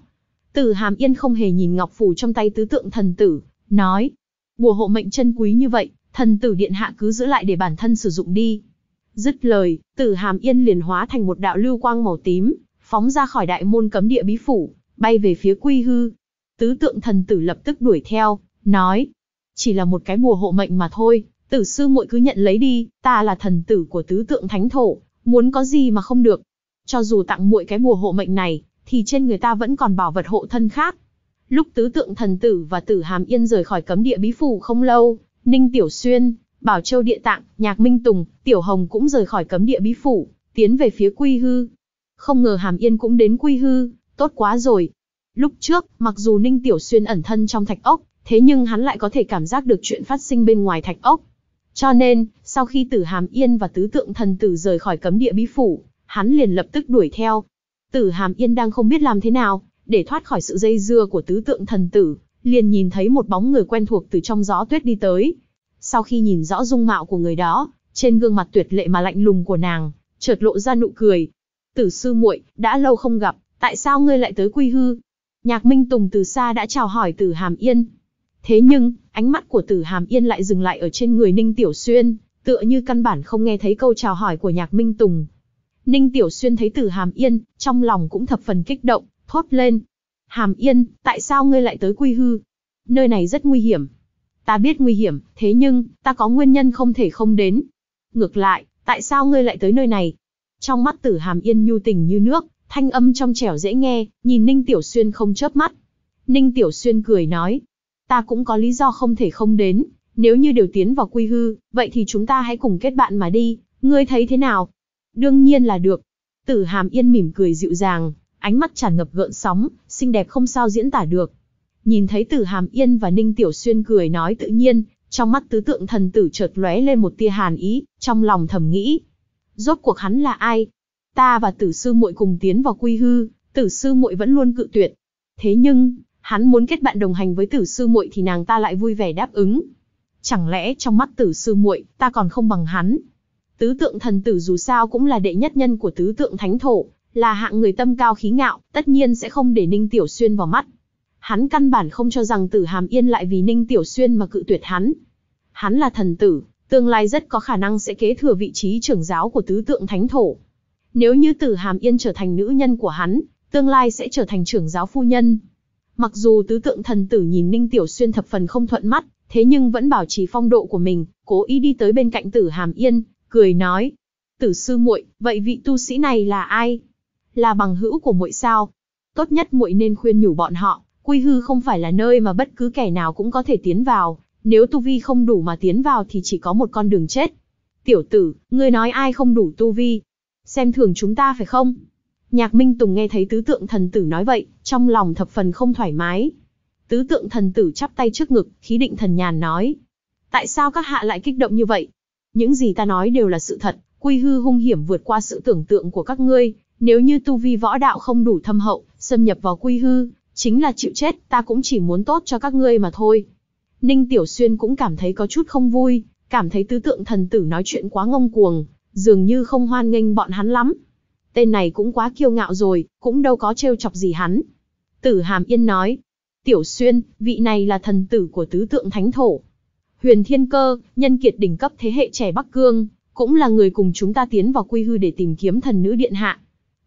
Tử Hàm Yên không hề nhìn ngọc phù trong tay tứ tượng thần tử, nói: "Bùa hộ mệnh chân quý như vậy, thần tử điện hạ cứ giữ lại để bản thân sử dụng đi." Dứt lời, Tử Hàm Yên liền hóa thành một đạo lưu quang màu tím, phóng ra khỏi đại môn cấm địa bí phủ, bay về phía quy hư. Tứ tượng thần tử lập tức đuổi theo, nói, chỉ là một cái bùa hộ mệnh mà thôi, tử sư muội cứ nhận lấy đi, ta là thần tử của tứ tượng thánh thổ, muốn có gì mà không được. Cho dù tặng muội cái bùa hộ mệnh này, thì trên người ta vẫn còn bảo vật hộ thân khác. Lúc tứ tượng thần tử và tử hàm yên rời khỏi cấm địa bí phủ không lâu, Ninh Tiểu Xuyên, Bảo Châu Địa Tạng, Nhạc Minh Tùng, Tiểu Hồng cũng rời khỏi cấm địa bí phủ, tiến về phía quy hư, không ngờ Hàm Yên cũng đến quy hư, tốt quá rồi. Lúc trước, mặc dù Ninh Tiểu Xuyên ẩn thân trong thạch ốc, thế nhưng hắn lại có thể cảm giác được chuyện phát sinh bên ngoài thạch ốc. Cho nên, sau khi Tử Hàm Yên và Tứ Tượng Thần Tử rời khỏi cấm địa bí phủ, hắn liền lập tức đuổi theo. Tử Hàm Yên đang không biết làm thế nào, để thoát khỏi sự dây dưa của Tứ Tượng Thần Tử, liền nhìn thấy một bóng người quen thuộc từ trong gió tuyết đi tới. Sau khi nhìn rõ dung mạo của người đó, trên gương mặt tuyệt lệ mà lạnh lùng của nàng, chợt lộ ra nụ cười, Tử sư muội, đã lâu không gặp, tại sao ngươi lại tới quy hư? Nhạc Minh Tùng từ xa đã chào hỏi Tử Hàm Yên. Thế nhưng, ánh mắt của Tử Hàm Yên lại dừng lại ở trên người Ninh Tiểu Xuyên, tựa như căn bản không nghe thấy câu chào hỏi của Nhạc Minh Tùng. Ninh Tiểu Xuyên thấy Tử Hàm Yên, trong lòng cũng thập phần kích động, thốt lên. Hàm Yên, tại sao ngươi lại tới quy hư? Nơi này rất nguy hiểm. Ta biết nguy hiểm, thế nhưng, ta có nguyên nhân không thể không đến. Ngược lại, tại sao ngươi lại tới nơi này? Trong mắt tử hàm yên nhu tình như nước, thanh âm trong trẻo dễ nghe, nhìn Ninh Tiểu Xuyên không chớp mắt. Ninh Tiểu Xuyên cười nói, ta cũng có lý do không thể không đến, nếu như đều tiến vào quy hư, vậy thì chúng ta hãy cùng kết bạn mà đi, ngươi thấy thế nào? Đương nhiên là được. Tử hàm yên mỉm cười dịu dàng, ánh mắt tràn ngập gợn sóng, xinh đẹp không sao diễn tả được. Nhìn thấy tử hàm yên và Ninh Tiểu Xuyên cười nói tự nhiên, trong mắt tứ tượng thần tử chợt lóe lên một tia hàn ý, trong lòng thầm nghĩ, Rốt cuộc hắn là ai? Ta và tử sư muội cùng tiến vào quy hư, tử sư muội vẫn luôn cự tuyệt. Thế nhưng, hắn muốn kết bạn đồng hành với tử sư muội thì nàng ta lại vui vẻ đáp ứng. Chẳng lẽ trong mắt tử sư muội, ta còn không bằng hắn? Tứ tượng thần tử dù sao cũng là đệ nhất nhân của tứ tượng thánh thổ, là hạng người tâm cao khí ngạo, tất nhiên sẽ không để Ninh Tiểu Xuyên vào mắt. Hắn căn bản không cho rằng Tử Hàm Yên lại vì Ninh Tiểu Xuyên mà cự tuyệt hắn. Hắn là thần tử, tương lai rất có khả năng sẽ kế thừa vị trí trưởng giáo của tứ tượng thánh thổ. Nếu như Tử Hàm Yên trở thành nữ nhân của hắn, tương lai sẽ trở thành trưởng giáo phu nhân. Mặc dù tứ tượng thần tử nhìn Ninh Tiểu Xuyên thập phần không thuận mắt, thế nhưng vẫn bảo trì phong độ của mình, cố ý đi tới bên cạnh Tử Hàm Yên, cười nói: "Tử sư muội, vậy vị tu sĩ này là ai? Là bằng hữu của muội sao? Tốt nhất muội nên khuyên nhủ bọn họ, quy hư không phải là nơi mà bất cứ kẻ nào cũng có thể tiến vào." nếu tu vi không đủ mà tiến vào thì chỉ có một con đường chết. Tiểu tử, ngươi nói ai không đủ tu vi? Xem thường chúng ta phải không? Nhạc Minh Tùng nghe thấy tứ tượng thần tử nói vậy, trong lòng thập phần không thoải mái. Tứ tượng thần tử chắp tay trước ngực, khí định thần nhàn nói. Tại sao các hạ lại kích động như vậy? Những gì ta nói đều là sự thật, quy hư hung hiểm vượt qua sự tưởng tượng của các ngươi. Nếu như tu vi võ đạo không đủ thâm hậu, xâm nhập vào quy hư, chính là chịu chết, ta cũng chỉ muốn tốt cho các ngươi mà thôi. Ninh Tiểu Xuyên cũng cảm thấy có chút không vui, cảm thấy tứ tượng thần tử nói chuyện quá ngông cuồng, dường như không hoan nghênh bọn hắn lắm. Tên này cũng quá kiêu ngạo rồi, cũng đâu có trêu chọc gì hắn. Tử Hàm Yên nói, Tiểu Xuyên, vị này là thần tử của tứ tượng thánh thổ. Huyền Thiên Cơ, nhân kiệt đỉnh cấp thế hệ trẻ Bắc Cương, cũng là người cùng chúng ta tiến vào quy hư để tìm kiếm thần nữ điện hạ.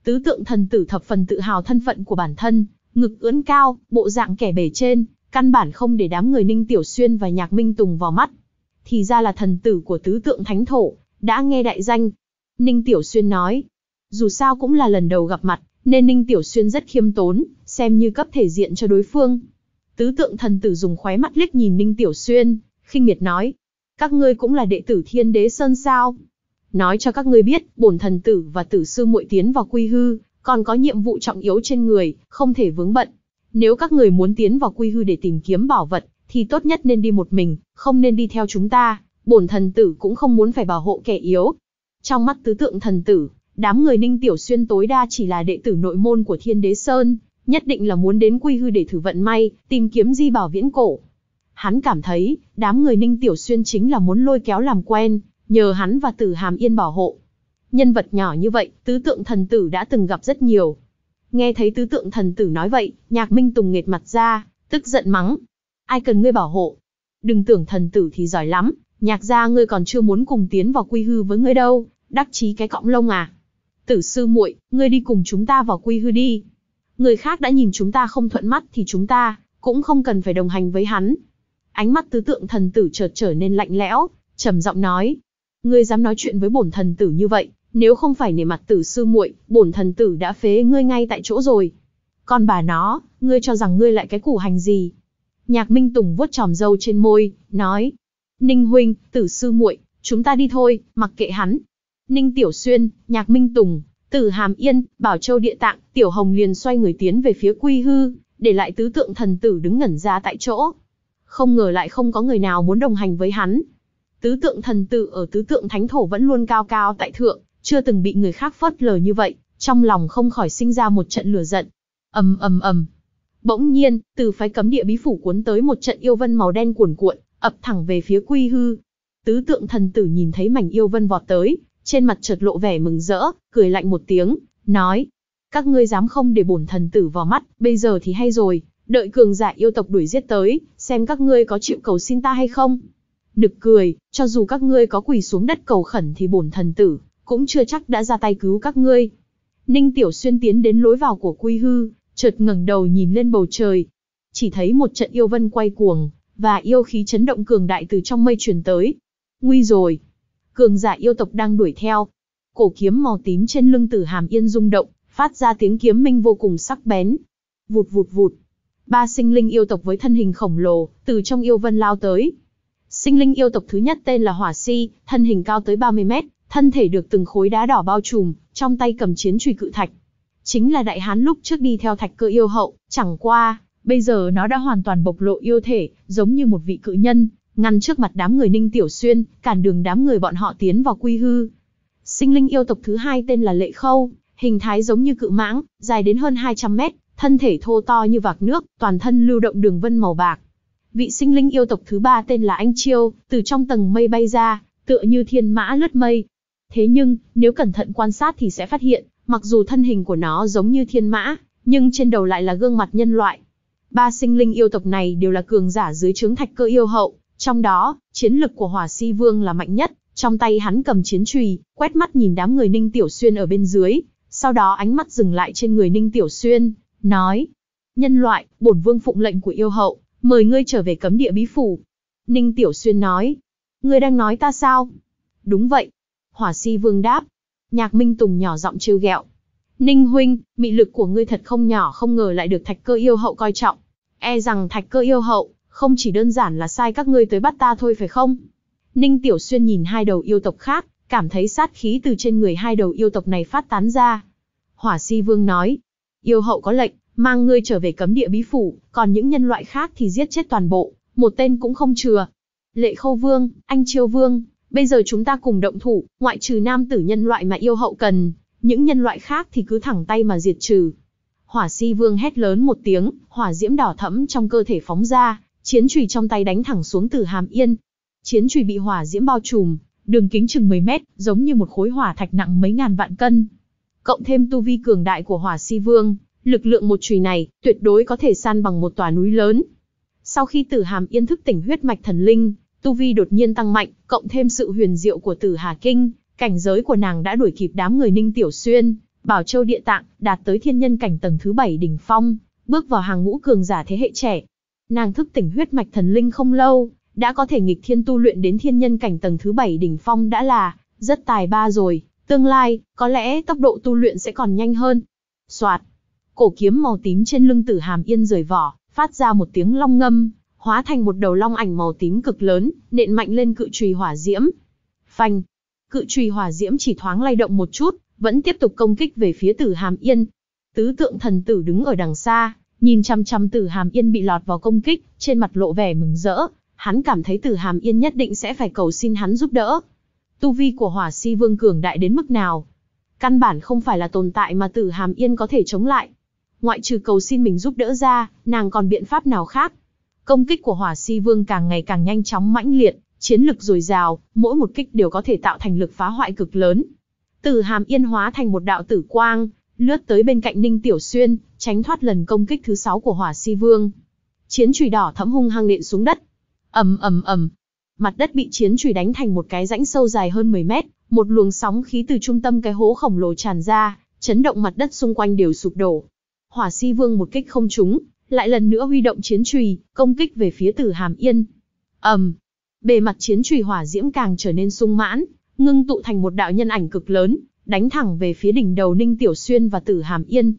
Tứ tượng thần tử thập phần tự hào thân phận của bản thân, ngực ưỡn cao, bộ dạng kẻ bề trên, căn bản không để đám người Ninh Tiểu Xuyên và Nhạc Minh Tùng vào mắt. Thì ra là thần tử của tứ tượng thánh thổ, đã nghe đại danh. Ninh Tiểu Xuyên nói, dù sao cũng là lần đầu gặp mặt, nên Ninh Tiểu Xuyên rất khiêm tốn, xem như cấp thể diện cho đối phương. Tứ tượng thần tử dùng khóe mắt liếc nhìn Ninh Tiểu Xuyên, khinh miệt nói, các ngươi cũng là đệ tử thiên đế sơn sao. Nói cho các ngươi biết, bổn thần tử và tử sư muội tiến vào quy hư, còn có nhiệm vụ trọng yếu trên người, không thể vướng bận. Nếu các người muốn tiến vào quy hư để tìm kiếm bảo vật, thì tốt nhất nên đi một mình, không nên đi theo chúng ta, bổn thần tử cũng không muốn phải bảo hộ kẻ yếu. Trong mắt tứ tượng thần tử, đám người Ninh Tiểu Xuyên tối đa chỉ là đệ tử nội môn của Thiên Đế Sơn, nhất định là muốn đến quy hư để thử vận may, tìm kiếm di bảo viễn cổ. Hắn cảm thấy, đám người Ninh Tiểu Xuyên chính là muốn lôi kéo làm quen, nhờ hắn và tử hàm yên bảo hộ. Nhân vật nhỏ như vậy, tứ tượng thần tử đã từng gặp rất nhiều, Nghe thấy tứ tượng thần tử nói vậy, nhạc minh tùng nghệt mặt ra, tức giận mắng. Ai cần ngươi bảo hộ? Đừng tưởng thần tử thì giỏi lắm, nhạc gia ngươi còn chưa muốn cùng tiến vào quy hư với ngươi đâu, đắc chí cái cọng lông à. Tử sư muội, ngươi đi cùng chúng ta vào quy hư đi. Người khác đã nhìn chúng ta không thuận mắt thì chúng ta cũng không cần phải đồng hành với hắn. Ánh mắt tứ tượng thần tử chợt trở nên lạnh lẽo, trầm giọng nói. Ngươi dám nói chuyện với bổn thần tử như vậy, nếu không phải nể mặt tử sư muội, bổn thần tử đã phế ngươi ngay tại chỗ rồi. Con bà nó, ngươi cho rằng ngươi lại cái củ hành gì? Nhạc Minh Tùng vuốt tròm râu trên môi, nói: "Ninh huynh, tử sư muội, chúng ta đi thôi, mặc kệ hắn." Ninh Tiểu Xuyên, Nhạc Minh Tùng, Tử Hàm Yên, Bảo Châu Địa Tạng, Tiểu Hồng liền xoay người tiến về phía Quy Hư, để lại tứ tượng thần tử đứng ngẩn ra tại chỗ. Không ngờ lại không có người nào muốn đồng hành với hắn. Tứ tượng thần tử ở tứ tượng thánh thổ vẫn luôn cao cao tại thượng, chưa từng bị người khác phớt lờ như vậy, trong lòng không khỏi sinh ra một trận lửa giận. ầm ầm ầm. Bỗng nhiên, từ phái cấm địa bí phủ cuốn tới một trận yêu vân màu đen cuồn cuộn, ập thẳng về phía Quy Hư. Tứ tượng thần tử nhìn thấy mảnh yêu vân vọt tới, trên mặt chợt lộ vẻ mừng rỡ, cười lạnh một tiếng, nói: "Các ngươi dám không để bổn thần tử vào mắt, bây giờ thì hay rồi, đợi cường giả yêu tộc đuổi giết tới, xem các ngươi có chịu cầu xin ta hay không." Nực cười, cho dù các ngươi có quỳ xuống đất cầu khẩn thì bổn thần tử cũng chưa chắc đã ra tay cứu các ngươi. Ninh Tiểu Xuyên tiến đến lối vào của Quy Hư, chợt ngẩng đầu nhìn lên bầu trời. Chỉ thấy một trận yêu vân quay cuồng, và yêu khí chấn động cường đại từ trong mây truyền tới. Nguy rồi! Cường giả yêu tộc đang đuổi theo. Cổ kiếm màu tím trên lưng tử hàm yên rung động, phát ra tiếng kiếm minh vô cùng sắc bén. Vụt vụt vụt. Ba sinh linh yêu tộc với thân hình khổng lồ, từ trong yêu vân lao tới. Sinh linh yêu tộc thứ nhất tên là Hỏa Si, thân hình cao tới 30 mét, Thân thể được từng khối đá đỏ bao trùm, trong tay cầm chiến truy cự thạch. Chính là đại hán lúc trước đi theo thạch cơ yêu hậu, chẳng qua, bây giờ nó đã hoàn toàn bộc lộ yêu thể, giống như một vị cự nhân, ngăn trước mặt đám người Ninh Tiểu Xuyên, cản đường đám người bọn họ tiến vào quy hư. Sinh linh yêu tộc thứ hai tên là Lệ Khâu, hình thái giống như cự mãng, dài đến hơn 200 mét, thân thể thô to như vạc nước, toàn thân lưu động đường vân màu bạc. Vị sinh linh yêu tộc thứ ba tên là Anh Chiêu, từ trong tầng mây bay ra, tựa như thiên mã lướt mây, Thế nhưng, nếu cẩn thận quan sát thì sẽ phát hiện, mặc dù thân hình của nó giống như thiên mã, nhưng trên đầu lại là gương mặt nhân loại. Ba sinh linh yêu tộc này đều là cường giả dưới trướng thạch cơ yêu hậu, trong đó, chiến lực của Hỏa Si Vương là mạnh nhất, trong tay hắn cầm chiến chùy, quét mắt nhìn đám người Ninh Tiểu Xuyên ở bên dưới, sau đó ánh mắt dừng lại trên người Ninh Tiểu Xuyên, nói: "Nhân loại, bổn vương phụng lệnh của yêu hậu, mời ngươi trở về cấm địa bí phủ." Ninh Tiểu Xuyên nói: "Ngươi đang nói ta sao?" "Đúng vậy, Hỏa si vương đáp. Nhạc Minh Tùng nhỏ giọng trêu ghẹo. Ninh huynh, mị lực của ngươi thật không nhỏ không ngờ lại được thạch cơ yêu hậu coi trọng. E rằng thạch cơ yêu hậu, không chỉ đơn giản là sai các ngươi tới bắt ta thôi phải không? Ninh Tiểu Xuyên nhìn hai đầu yêu tộc khác, cảm thấy sát khí từ trên người hai đầu yêu tộc này phát tán ra. Hỏa si vương nói, yêu hậu có lệnh, mang ngươi trở về cấm địa bí phủ, còn những nhân loại khác thì giết chết toàn bộ, một tên cũng không chừa. Lệ Khâu Vương, Anh Chiêu Vương, Bây giờ chúng ta cùng động thủ, ngoại trừ nam tử nhân loại mà yêu hậu cần, những nhân loại khác thì cứ thẳng tay mà diệt trừ. Hỏa si vương hét lớn một tiếng, hỏa diễm đỏ thẫm trong cơ thể phóng ra, chiến chùy trong tay đánh thẳng xuống từ hàm yên. Chiến chùy bị hỏa diễm bao trùm, đường kính chừng 10 mét, giống như một khối hỏa thạch nặng mấy ngàn vạn cân. Cộng thêm tu vi cường đại của hỏa si vương, lực lượng một chùy này tuyệt đối có thể san bằng một tòa núi lớn. Sau khi tử hàm yên thức tỉnh huyết mạch thần linh, tu vi đột nhiên tăng mạnh, cộng thêm sự huyền diệu của Tử Hà Kinh, cảnh giới của nàng đã đuổi kịp đám người Ninh Tiểu Xuyên, Bảo Châu Địa Tạng, đạt tới thiên nhân cảnh tầng thứ bảy đỉnh phong, bước vào hàng ngũ cường giả thế hệ trẻ. Nàng thức tỉnh huyết mạch thần linh không lâu, đã có thể nghịch thiên tu luyện đến thiên nhân cảnh tầng thứ bảy đỉnh phong đã là rất tài ba rồi, tương lai có lẽ tốc độ tu luyện sẽ còn nhanh hơn. Soạt, cổ kiếm màu tím trên lưng Tử Hàm Yên rời vỏ, phát ra một tiếng long ngâm, hóa thành một đầu long ảnh màu tím cực lớn, nện mạnh lên cự trùy hỏa diễm. Phanh! Cự trùy hỏa diễm chỉ thoáng lay động một chút, vẫn tiếp tục công kích về phía Tử Hàm Yên. Tứ tượng thần tử đứng ở đằng xa, nhìn chăm chăm Tử Hàm Yên bị lọt vào công kích, trên mặt lộ vẻ mừng rỡ, hắn cảm thấy Tử Hàm Yên nhất định sẽ phải cầu xin hắn giúp đỡ. Tu vi của Hỏa Si Vương cường đại đến mức nào? Căn bản không phải là tồn tại mà Tử Hàm Yên có thể chống lại. Ngoại trừ cầu xin mình giúp đỡ ra, nàng còn biện pháp nào khác? Công kích của hỏa si vương càng ngày càng nhanh chóng mãnh liệt, chiến lực dồi dào, mỗi một kích đều có thể tạo thành lực phá hoại cực lớn. Từ hàm yên hóa thành một đạo tử quang, lướt tới bên cạnh Ninh Tiểu Xuyên, tránh thoát lần công kích thứ sáu của hỏa si vương. Chiến chùy đỏ thẫm hung hăng nện xuống đất. ầm ầm ầm, mặt đất bị chiến chùy đánh thành một cái rãnh sâu dài hơn 10 mét, một luồng sóng khí từ trung tâm cái hố khổng lồ tràn ra, chấn động mặt đất xung quanh đều sụp đổ. Hỏa si vương một kích không trúng, lại lần nữa huy động chiến trùy, công kích về phía Tử Hàm Yên. Ầm. Um, bề mặt chiến trùy hỏa diễm càng trở nên sung mãn, ngưng tụ thành một đạo nhân ảnh cực lớn, đánh thẳng về phía đỉnh đầu Ninh Tiểu Xuyên và Tử Hàm Yên.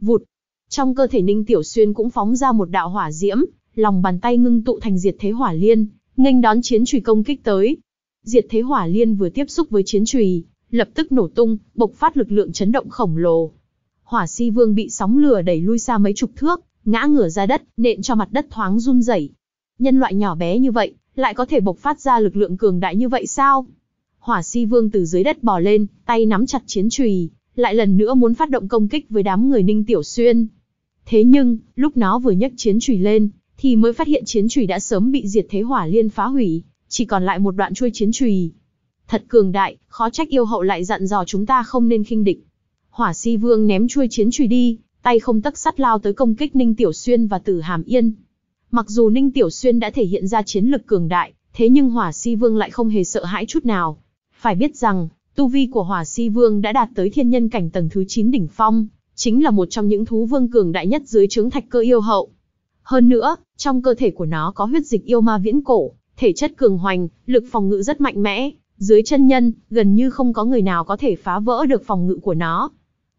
Vụt. Trong cơ thể Ninh Tiểu Xuyên cũng phóng ra một đạo hỏa diễm, lòng bàn tay ngưng tụ thành diệt thế hỏa liên, nghênh đón chiến trùy công kích tới. Diệt thế hỏa liên vừa tiếp xúc với chiến trùy, lập tức nổ tung, bộc phát lực lượng chấn động khổng lồ. Hỏa si vương bị sóng lửa đẩy lui xa mấy chục thước, ngã ngửa ra đất, nện cho mặt đất thoáng run rẩy. Nhân loại nhỏ bé như vậy, lại có thể bộc phát ra lực lượng cường đại như vậy sao? Hỏa si vương từ dưới đất bò lên, tay nắm chặt chiến trùy, lại lần nữa muốn phát động công kích với đám người ninh tiểu xuyên. Thế nhưng, lúc nó vừa nhấc chiến trùy lên, thì mới phát hiện chiến trùy đã sớm bị diệt thế hỏa liên phá hủy, chỉ còn lại một đoạn chuôi chiến trùy. Thật cường đại, khó trách yêu hậu lại dặn dò chúng ta không nên khinh địch. Hỏa si vương ném chuôi chiến trùy đi, tay không tấc sắt lao tới công kích Ninh Tiểu Xuyên và Tử Hàm Yên. Mặc dù Ninh Tiểu Xuyên đã thể hiện ra chiến lực cường đại, thế nhưng Hỏa Si Vương lại không hề sợ hãi chút nào. Phải biết rằng, tu vi của Hỏa Si Vương đã đạt tới thiên nhân cảnh tầng thứ 9 đỉnh phong, chính là một trong những thú vương cường đại nhất dưới trướng thạch cơ yêu hậu. Hơn nữa, trong cơ thể của nó có huyết dịch yêu ma viễn cổ, thể chất cường hoành, lực phòng ngự rất mạnh mẽ, dưới chân nhân, gần như không có người nào có thể phá vỡ được phòng ngự của nó.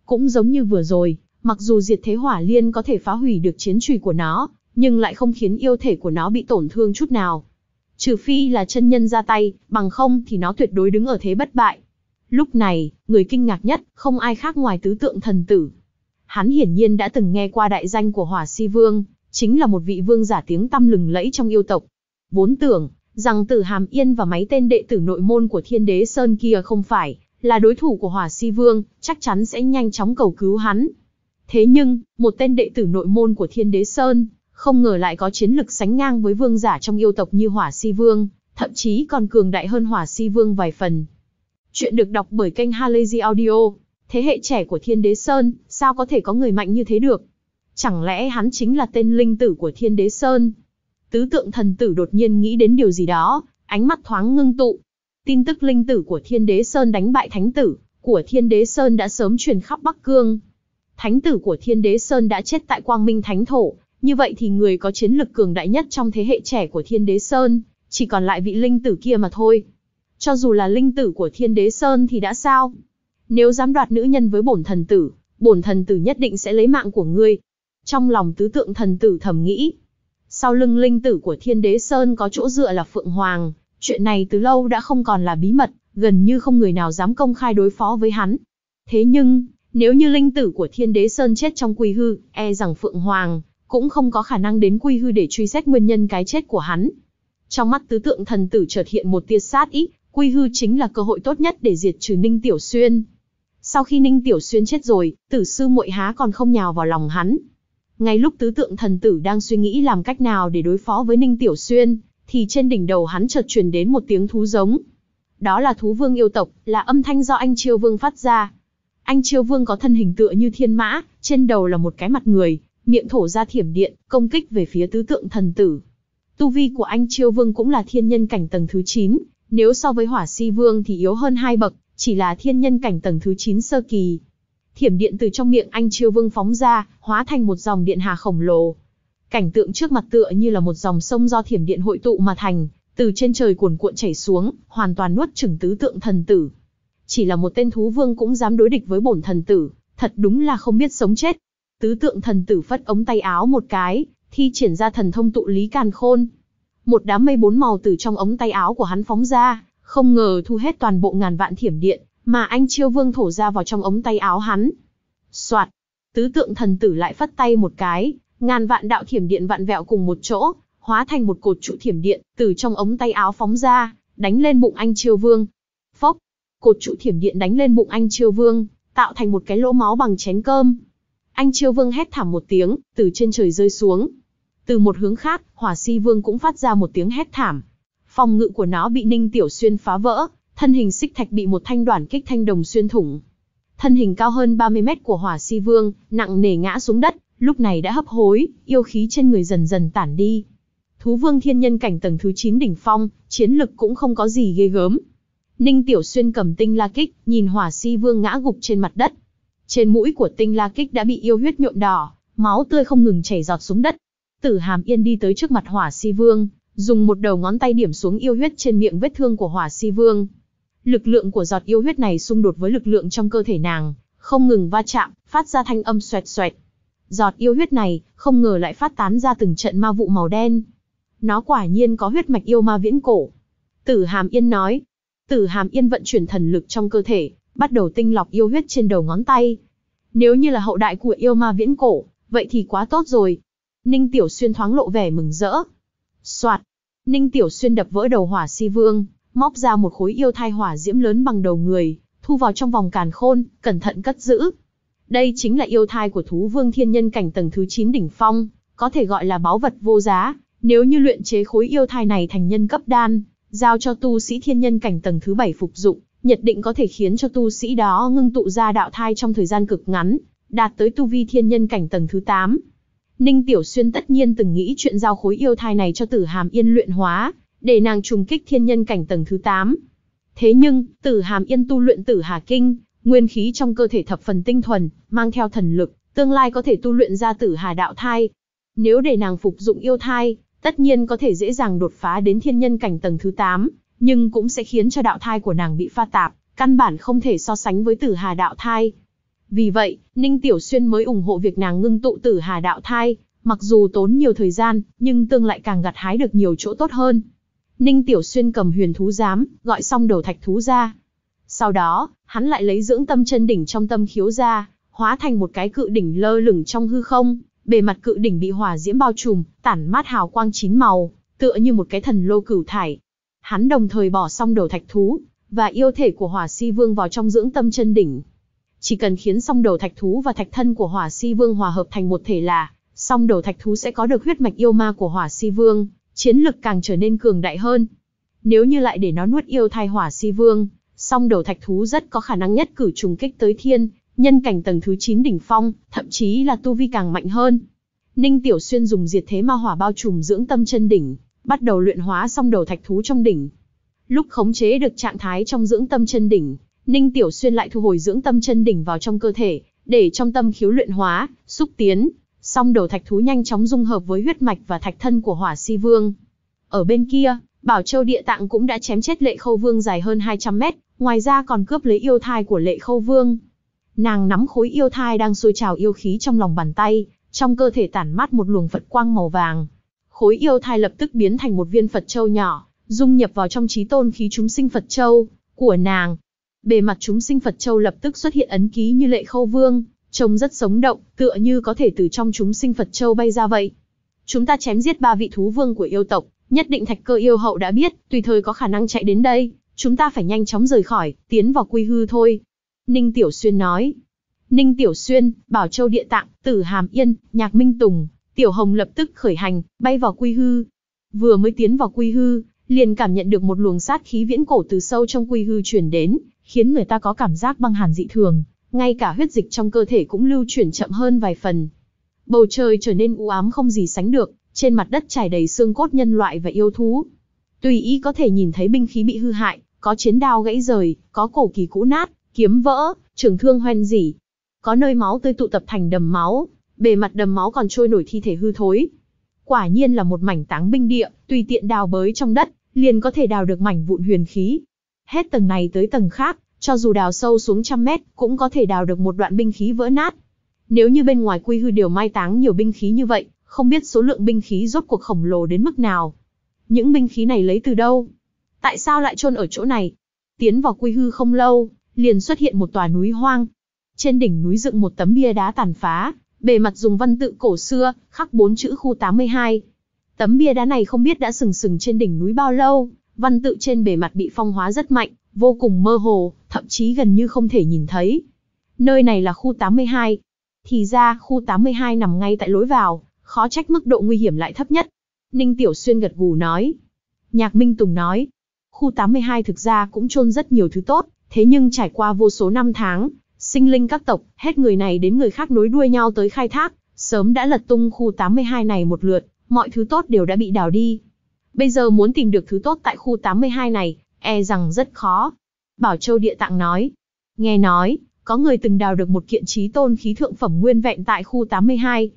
Cũng giống như vừa rồi, Mặc dù diệt thế hỏa liên có thể phá hủy được chiến trùy của nó, nhưng lại không khiến yêu thể của nó bị tổn thương chút nào. Trừ phi là chân nhân ra tay, bằng không thì nó tuyệt đối đứng ở thế bất bại. Lúc này, người kinh ngạc nhất, không ai khác ngoài tứ tượng thần tử. Hắn hiển nhiên đã từng nghe qua đại danh của Hỏa Si Vương, chính là một vị vương giả tiếng tăm lừng lẫy trong yêu tộc. Vốn tưởng, rằng tử Hàm Yên và máy tên đệ tử nội môn của thiên đế Sơn kia không phải, là đối thủ của Hỏa Si Vương, chắc chắn sẽ nhanh chóng cầu cứu hắn. Thế nhưng, một tên đệ tử nội môn của Thiên Đế Sơn, không ngờ lại có chiến lực sánh ngang với vương giả trong yêu tộc như Hỏa Si Vương, thậm chí còn cường đại hơn Hỏa Si Vương vài phần. Chuyện được đọc bởi kênh Halazy Audio, thế hệ trẻ của Thiên Đế Sơn, sao có thể có người mạnh như thế được? Chẳng lẽ hắn chính là tên linh tử của Thiên Đế Sơn? Tứ tượng thần tử đột nhiên nghĩ đến điều gì đó, ánh mắt thoáng ngưng tụ. Tin tức linh tử của Thiên Đế Sơn đánh bại thánh tử của Thiên Đế Sơn đã sớm truyền khắp Bắc Cương, thánh tử của Thiên Đế Sơn đã chết tại Quang Minh Thánh Thổ, như vậy thì người có chiến lực cường đại nhất trong thế hệ trẻ của Thiên Đế Sơn, chỉ còn lại vị linh tử kia mà thôi. Cho dù là linh tử của Thiên Đế Sơn thì đã sao? Nếu dám đoạt nữ nhân với bổn thần tử, bổn thần tử nhất định sẽ lấy mạng của ngươi. Trong lòng tứ tượng thần tử thầm nghĩ, sau lưng linh tử của Thiên Đế Sơn có chỗ dựa là Phượng Hoàng, chuyện này từ lâu đã không còn là bí mật, gần như không người nào dám công khai đối phó với hắn. Thế nhưng, nếu như linh tử của Thiên Đế Sơn chết trong quy hư, e rằng Phượng Hoàng cũng không có khả năng đến quy hư để truy xét nguyên nhân cái chết của hắn. Trong mắt tứ tượng thần tử chợt hiện một tia sát ý, quy hư chính là cơ hội tốt nhất để diệt trừ Ninh Tiểu Xuyên. Sau khi Ninh Tiểu Xuyên chết rồi, tử sư muội há còn không nhào vào lòng hắn. Ngay lúc tứ tượng thần tử đang suy nghĩ làm cách nào để đối phó với Ninh Tiểu Xuyên, thì trên đỉnh đầu hắn chợt truyền đến một tiếng thú giống. Đó là thú vương yêu tộc, là âm thanh do anh Chiêu Vương phát ra, anh Chiêu Vương có thân hình tựa như thiên mã, trên đầu là một cái mặt người, miệng thổ ra thiểm điện, công kích về phía tứ tượng thần tử. Tu vi của anh Chiêu Vương cũng là thiên nhân cảnh tầng thứ chín, nếu so với Hỏa Si Vương thì yếu hơn hai bậc, chỉ là thiên nhân cảnh tầng thứ chín sơ kỳ. Thiểm điện từ trong miệng anh Chiêu Vương phóng ra, hóa thành một dòng điện hà khổng lồ. Cảnh tượng trước mặt tựa như là một dòng sông do thiểm điện hội tụ mà thành, từ trên trời cuồn cuộn chảy xuống, hoàn toàn nuốt chửng tứ tượng thần tử. Chỉ là một tên thú vương cũng dám đối địch với bổn thần tử, thật đúng là không biết sống chết. Tứ tượng thần tử phất ống tay áo một cái, thi triển ra thần thông tụ lý càn khôn. Một đám mây bốn màu từ trong ống tay áo của hắn phóng ra, không ngờ thu hết toàn bộ ngàn vạn thiểm điện, mà anh chiêu vương thổ ra vào trong ống tay áo hắn. Soạt, tứ tượng thần tử lại phất tay một cái, ngàn vạn đạo thiểm điện vạn vẹo cùng một chỗ, hóa thành một cột trụ thiểm điện, từ trong ống tay áo phóng ra, đánh lên bụng anh chiêu vương cột trụ thiểm điện đánh lên bụng anh Chiêu Vương, tạo thành một cái lỗ máu bằng chén cơm. Anh Chiêu Vương hét thảm một tiếng, từ trên trời rơi xuống. Từ một hướng khác, Hỏa Si Vương cũng phát ra một tiếng hét thảm. Phòng ngự của nó bị Ninh Tiểu Xuyên phá vỡ, thân hình xích thạch bị một thanh đoàn kích thanh đồng xuyên thủng. Thân hình cao hơn 30 mét của Hỏa Si Vương, nặng nề ngã xuống đất, lúc này đã hấp hối, yêu khí trên người dần dần tản đi. Thú Vương thiên nhân cảnh tầng thứ 9 đỉnh phong, chiến lực cũng không có gì ghê gớm, Ninh Tiểu Xuyên cầm tinh la kích, nhìn hỏa si vương ngã gục trên mặt đất. Trên mũi của tinh la kích đã bị yêu huyết nhuộm đỏ, máu tươi không ngừng chảy giọt xuống đất. Tử Hàm Yên đi tới trước mặt hỏa si vương, dùng một đầu ngón tay điểm xuống yêu huyết trên miệng vết thương của hỏa si vương. Lực lượng của giọt yêu huyết này xung đột với lực lượng trong cơ thể nàng, không ngừng va chạm, phát ra thanh âm xoẹt xoẹt. Giọt yêu huyết này, không ngờ lại phát tán ra từng trận ma vụ màu đen. Nó quả nhiên có huyết mạch yêu ma viễn cổ. Tử Hàm Yên nói, Tử Hàm Yên vận chuyển thần lực trong cơ thể, bắt đầu tinh lọc yêu huyết trên đầu ngón tay. Nếu như là hậu đại của yêu ma viễn cổ, vậy thì quá tốt rồi. Ninh Tiểu Xuyên thoáng lộ vẻ mừng rỡ. Soạt, Ninh Tiểu Xuyên đập vỡ đầu hỏa si vương, móc ra một khối yêu thai hỏa diễm lớn bằng đầu người, thu vào trong vòng càn khôn, cẩn thận cất giữ. Đây chính là yêu thai của thú vương thiên nhân cảnh tầng thứ 9 đỉnh phong, có thể gọi là báu vật vô giá, nếu như luyện chế khối yêu thai này thành nhân cấp đan, giao cho tu sĩ thiên nhân cảnh tầng thứ bảy phục dụng, nhất định có thể khiến cho tu sĩ đó ngưng tụ ra đạo thai trong thời gian cực ngắn, đạt tới tu vi thiên nhân cảnh tầng thứ 8. Ninh Tiểu Xuyên tất nhiên từng nghĩ chuyện giao khối yêu thai này cho Tử Hàm Yên luyện hóa, để nàng trùng kích thiên nhân cảnh tầng thứ 8. Thế nhưng, Tử Hàm Yên tu luyện Tử Hà Kinh, nguyên khí trong cơ thể thập phần tinh thuần, mang theo thần lực, tương lai có thể tu luyện ra Tử Hà đạo thai. Nếu để nàng phục dụng yêu thai, Tất nhiên có thể dễ dàng đột phá đến thiên nhân cảnh tầng thứ 8, nhưng cũng sẽ khiến cho đạo thai của nàng bị pha tạp, căn bản không thể so sánh với tử hà đạo thai. Vì vậy, Ninh Tiểu Xuyên mới ủng hộ việc nàng ngưng tụ tử hà đạo thai, mặc dù tốn nhiều thời gian, nhưng tương lại càng gặt hái được nhiều chỗ tốt hơn. Ninh Tiểu Xuyên cầm huyền thú giám, gọi xong đầu thạch thú ra. Sau đó, hắn lại lấy dưỡng tâm chân đỉnh trong tâm khiếu ra, hóa thành một cái cự đỉnh lơ lửng trong hư không, bề mặt cự đỉnh bị hỏa diễm bao trùm, tản mát hào quang chín màu, tựa như một cái thần lô cửu thải. Hắn đồng thời bỏ xong đầu thạch thú và yêu thể của Hỏa Si Vương vào trong dưỡng tâm chân đỉnh. Chỉ cần khiến xong đầu thạch thú và thạch thân của Hỏa Si Vương hòa hợp thành một thể là, xong đầu thạch thú sẽ có được huyết mạch yêu ma của Hỏa Si Vương, chiến lực càng trở nên cường đại hơn. Nếu như lại để nó nuốt yêu thai Hỏa Si Vương, song đầu thạch thú rất có khả năng nhất cử trùng kích tới thiên nhân cảnh tầng thứ 9 đỉnh phong, thậm chí là tu vi càng mạnh hơn. Ninh Tiểu Xuyên dùng diệt thế ma hỏa bao trùm dưỡng tâm chân đỉnh, bắt đầu luyện hóa xong đầu thạch thú trong đỉnh. Lúc khống chế được trạng thái trong dưỡng tâm chân đỉnh, Ninh Tiểu Xuyên lại thu hồi dưỡng tâm chân đỉnh vào trong cơ thể, để trong tâm khiếu luyện hóa, xúc tiến, song đầu thạch thú nhanh chóng dung hợp với huyết mạch và thạch thân của Hỏa Si Vương. Ở bên kia, Bảo Châu Địa Tạng cũng đã chém chết Lệ Khâu Vương dài hơn 200 mét, ngoài ra còn cướp lấy yêu thai của Lệ Khâu Vương. Nàng nắm khối yêu thai đang sôi trào yêu khí trong lòng bàn tay, trong cơ thể tản mát một luồng Phật quang màu vàng. Khối yêu thai lập tức biến thành một viên Phật châu nhỏ, dung nhập vào trong trí tôn khí chúng sinh Phật châu của nàng. Bề mặt chúng sinh Phật châu lập tức xuất hiện ấn ký như lệ khâu vương, trông rất sống động, tựa như có thể từ trong chúng sinh Phật châu bay ra vậy. Chúng ta chém giết ba vị thú vương của yêu tộc, nhất định thạch cơ yêu hậu đã biết, tùy thời có khả năng chạy đến đây, chúng ta phải nhanh chóng rời khỏi, tiến vào quy hư thôi. Ninh Tiểu Xuyên nói. Ninh Tiểu Xuyên, Bảo Châu Địa Tạng, Tử Hàm Yên, Nhạc Minh Tùng, Tiểu Hồng lập tức khởi hành, bay vào quy hư. Vừa mới tiến vào quy hư, liền cảm nhận được một luồng sát khí viễn cổ từ sâu trong quy hư chuyển đến, khiến người ta có cảm giác băng hàn dị thường, ngay cả huyết dịch trong cơ thể cũng lưu chuyển chậm hơn vài phần. Bầu trời trở nên u ám không gì sánh được, trên mặt đất trải đầy xương cốt nhân loại và yêu thú. Tùy ý có thể nhìn thấy binh khí bị hư hại, có chiến đao gãy rời, có cổ kỳ cũ nát, kiếm vỡ, trường thương hoen dỉ. Có nơi máu tươi tụ tập thành đầm máu, bề mặt đầm máu còn trôi nổi thi thể hư thối. Quả nhiên là một mảnh táng binh địa, tùy tiện đào bới trong đất, liền có thể đào được mảnh vụn huyền khí. Hết tầng này tới tầng khác, cho dù đào sâu xuống trăm mét, cũng có thể đào được một đoạn binh khí vỡ nát. Nếu như bên ngoài quy hư điều mai táng nhiều binh khí như vậy, không biết số lượng binh khí rốt cuộc khổng lồ đến mức nào. Những binh khí này lấy từ đâu? Tại sao lại chôn ở chỗ này? Tiến vào quy hư không lâu, liền xuất hiện một tòa núi hoang. Trên đỉnh núi dựng một tấm bia đá tàn phá, bề mặt dùng văn tự cổ xưa, khắc bốn chữ khu 82. Tấm bia đá này không biết đã sừng sừng trên đỉnh núi bao lâu, văn tự trên bề mặt bị phong hóa rất mạnh, vô cùng mơ hồ, thậm chí gần như không thể nhìn thấy. Nơi này là khu 82. Thì ra, khu 82 nằm ngay tại lối vào, khó trách mức độ nguy hiểm lại thấp nhất. Ninh Tiểu Xuyên gật gù nói. Nhạc Minh Tùng nói, khu 82 thực ra cũng chôn rất nhiều thứ tốt, Thế nhưng trải qua vô số năm tháng, sinh linh các tộc, hết người này đến người khác nối đuôi nhau tới khai thác, sớm đã lật tung khu 82 này một lượt, mọi thứ tốt đều đã bị đào đi. Bây giờ muốn tìm được thứ tốt tại khu 82 này, e rằng rất khó. Bảo Châu Địa Tạng nói, nghe nói, có người từng đào được một kiện trí tôn khí thượng phẩm nguyên vẹn tại khu 82.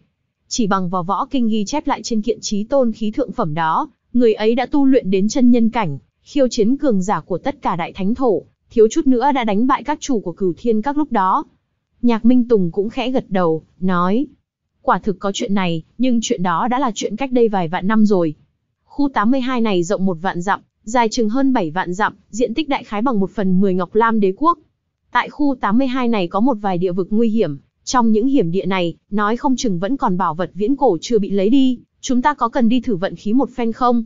Chỉ bằng vào võ kinh ghi chép lại trên kiện trí tôn khí thượng phẩm đó, người ấy đã tu luyện đến chân nhân cảnh, khiêu chiến cường giả của tất cả đại thánh thổ, thiếu chút nữa đã đánh bại các chủ của cửu thiên các lúc đó. Nhạc Minh Tùng cũng khẽ gật đầu, nói. Quả thực có chuyện này, nhưng chuyện đó đã là chuyện cách đây vài vạn năm rồi. Khu 82 này rộng một vạn dặm, dài chừng hơn 7 vạn dặm, diện tích đại khái bằng một phần 10 Ngọc Lam đế quốc. Tại khu 82 này có một vài địa vực nguy hiểm, trong những hiểm địa này, nói không chừng vẫn còn bảo vật viễn cổ chưa bị lấy đi, chúng ta có cần đi thử vận khí một phen không?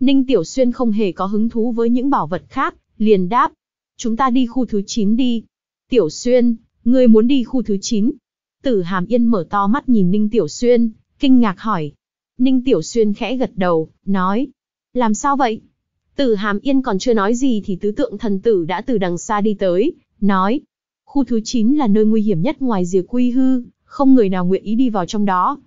Ninh Tiểu Xuyên không hề có hứng thú với những bảo vật khác, liền đáp, chúng ta đi khu thứ 9 đi. Tiểu Xuyên, ngươi muốn đi khu thứ 9. Tử Hàm Yên mở to mắt nhìn Ninh Tiểu Xuyên, kinh ngạc hỏi. Ninh Tiểu Xuyên khẽ gật đầu, nói. Làm sao vậy? Tử Hàm Yên còn chưa nói gì thì tứ tượng thần tử đã từ đằng xa đi tới, nói. Khu thứ 9 là nơi nguy hiểm nhất ngoài rìa quy hư, không người nào nguyện ý đi vào trong đó.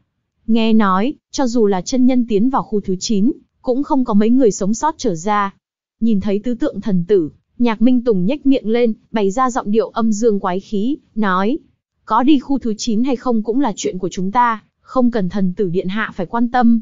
Nghe nói, cho dù là chân nhân tiến vào khu thứ 9, cũng không có mấy người sống sót trở ra. Nhìn thấy tứ tượng thần tử, Nhạc Minh Tùng nhếch miệng lên, bày ra giọng điệu âm dương quái khí, nói. Có đi khu thứ 9 hay không cũng là chuyện của chúng ta, không cần thần tử điện hạ phải quan tâm.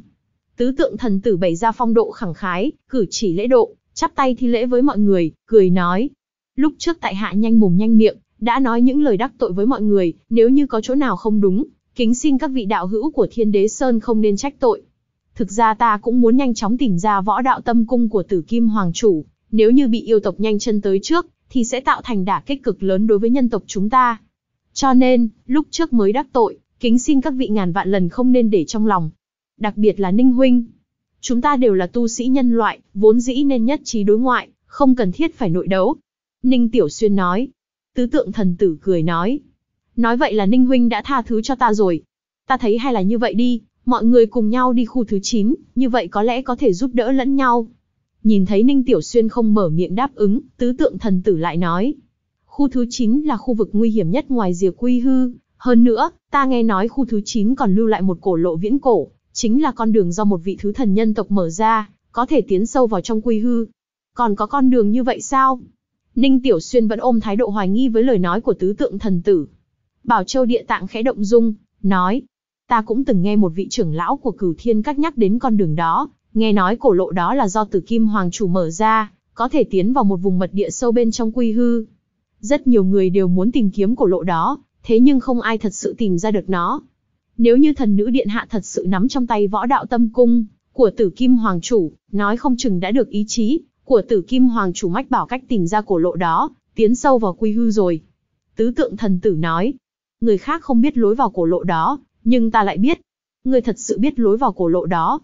Tứ tượng thần tử bày ra phong độ khẳng khái, cử chỉ lễ độ, chắp tay thi lễ với mọi người, cười nói. Lúc trước tại hạ nhanh mồm nhanh miệng, đã nói những lời đắc tội với mọi người, nếu như có chỗ nào không đúng, kính xin các vị đạo hữu của thiên đế Sơn không nên trách tội. Thực ra ta cũng muốn nhanh chóng tìm ra võ đạo tâm cung của tử kim hoàng chủ, nếu như bị yêu tộc nhanh chân tới trước, thì sẽ tạo thành đả kích cực lớn đối với nhân tộc chúng ta. Cho nên, lúc trước mới đắc tội, kính xin các vị ngàn vạn lần không nên để trong lòng. Đặc biệt là Ninh Huynh. Chúng ta đều là tu sĩ nhân loại, vốn dĩ nên nhất trí đối ngoại, không cần thiết phải nội đấu. Ninh Tiểu Xuyên nói. Tứ tượng thần tử cười nói. Nói vậy là Ninh Huynh đã tha thứ cho ta rồi. Ta thấy hay là như vậy đi, mọi người cùng nhau đi khu thứ 9, như vậy có lẽ có thể giúp đỡ lẫn nhau. Nhìn thấy Ninh Tiểu Xuyên không mở miệng đáp ứng, tứ tượng thần tử lại nói. Khu thứ 9 là khu vực nguy hiểm nhất ngoài rìa quy hư. Hơn nữa, ta nghe nói khu thứ 9 còn lưu lại một cổ lộ viễn cổ, chính là con đường do một vị thứ thần nhân tộc mở ra, có thể tiến sâu vào trong quy hư. Còn có con đường như vậy sao? Ninh Tiểu Xuyên vẫn ôm thái độ hoài nghi với lời nói của tứ tượng thần tử. Bảo Châu địa tạng khẽ động dung, nói, ta cũng từng nghe một vị trưởng lão của cửu thiên cắt nhắc đến con đường đó, Nghe nói cổ lộ đó là do tử kim hoàng chủ mở ra, có thể tiến vào một vùng mật địa sâu bên trong quy hư. Rất nhiều người đều muốn tìm kiếm cổ lộ đó, thế nhưng không ai thật sự tìm ra được nó. Nếu như thần nữ điện hạ thật sự nắm trong tay võ đạo tâm cung của tử kim hoàng chủ, nói không chừng đã được ý chí của tử kim hoàng chủ mách bảo cách tìm ra cổ lộ đó, tiến sâu vào quy hư rồi. Tứ tượng thần tử nói, người khác không biết lối vào cổ lộ đó, nhưng ta lại biết. Người thật sự biết lối vào cổ lộ đó.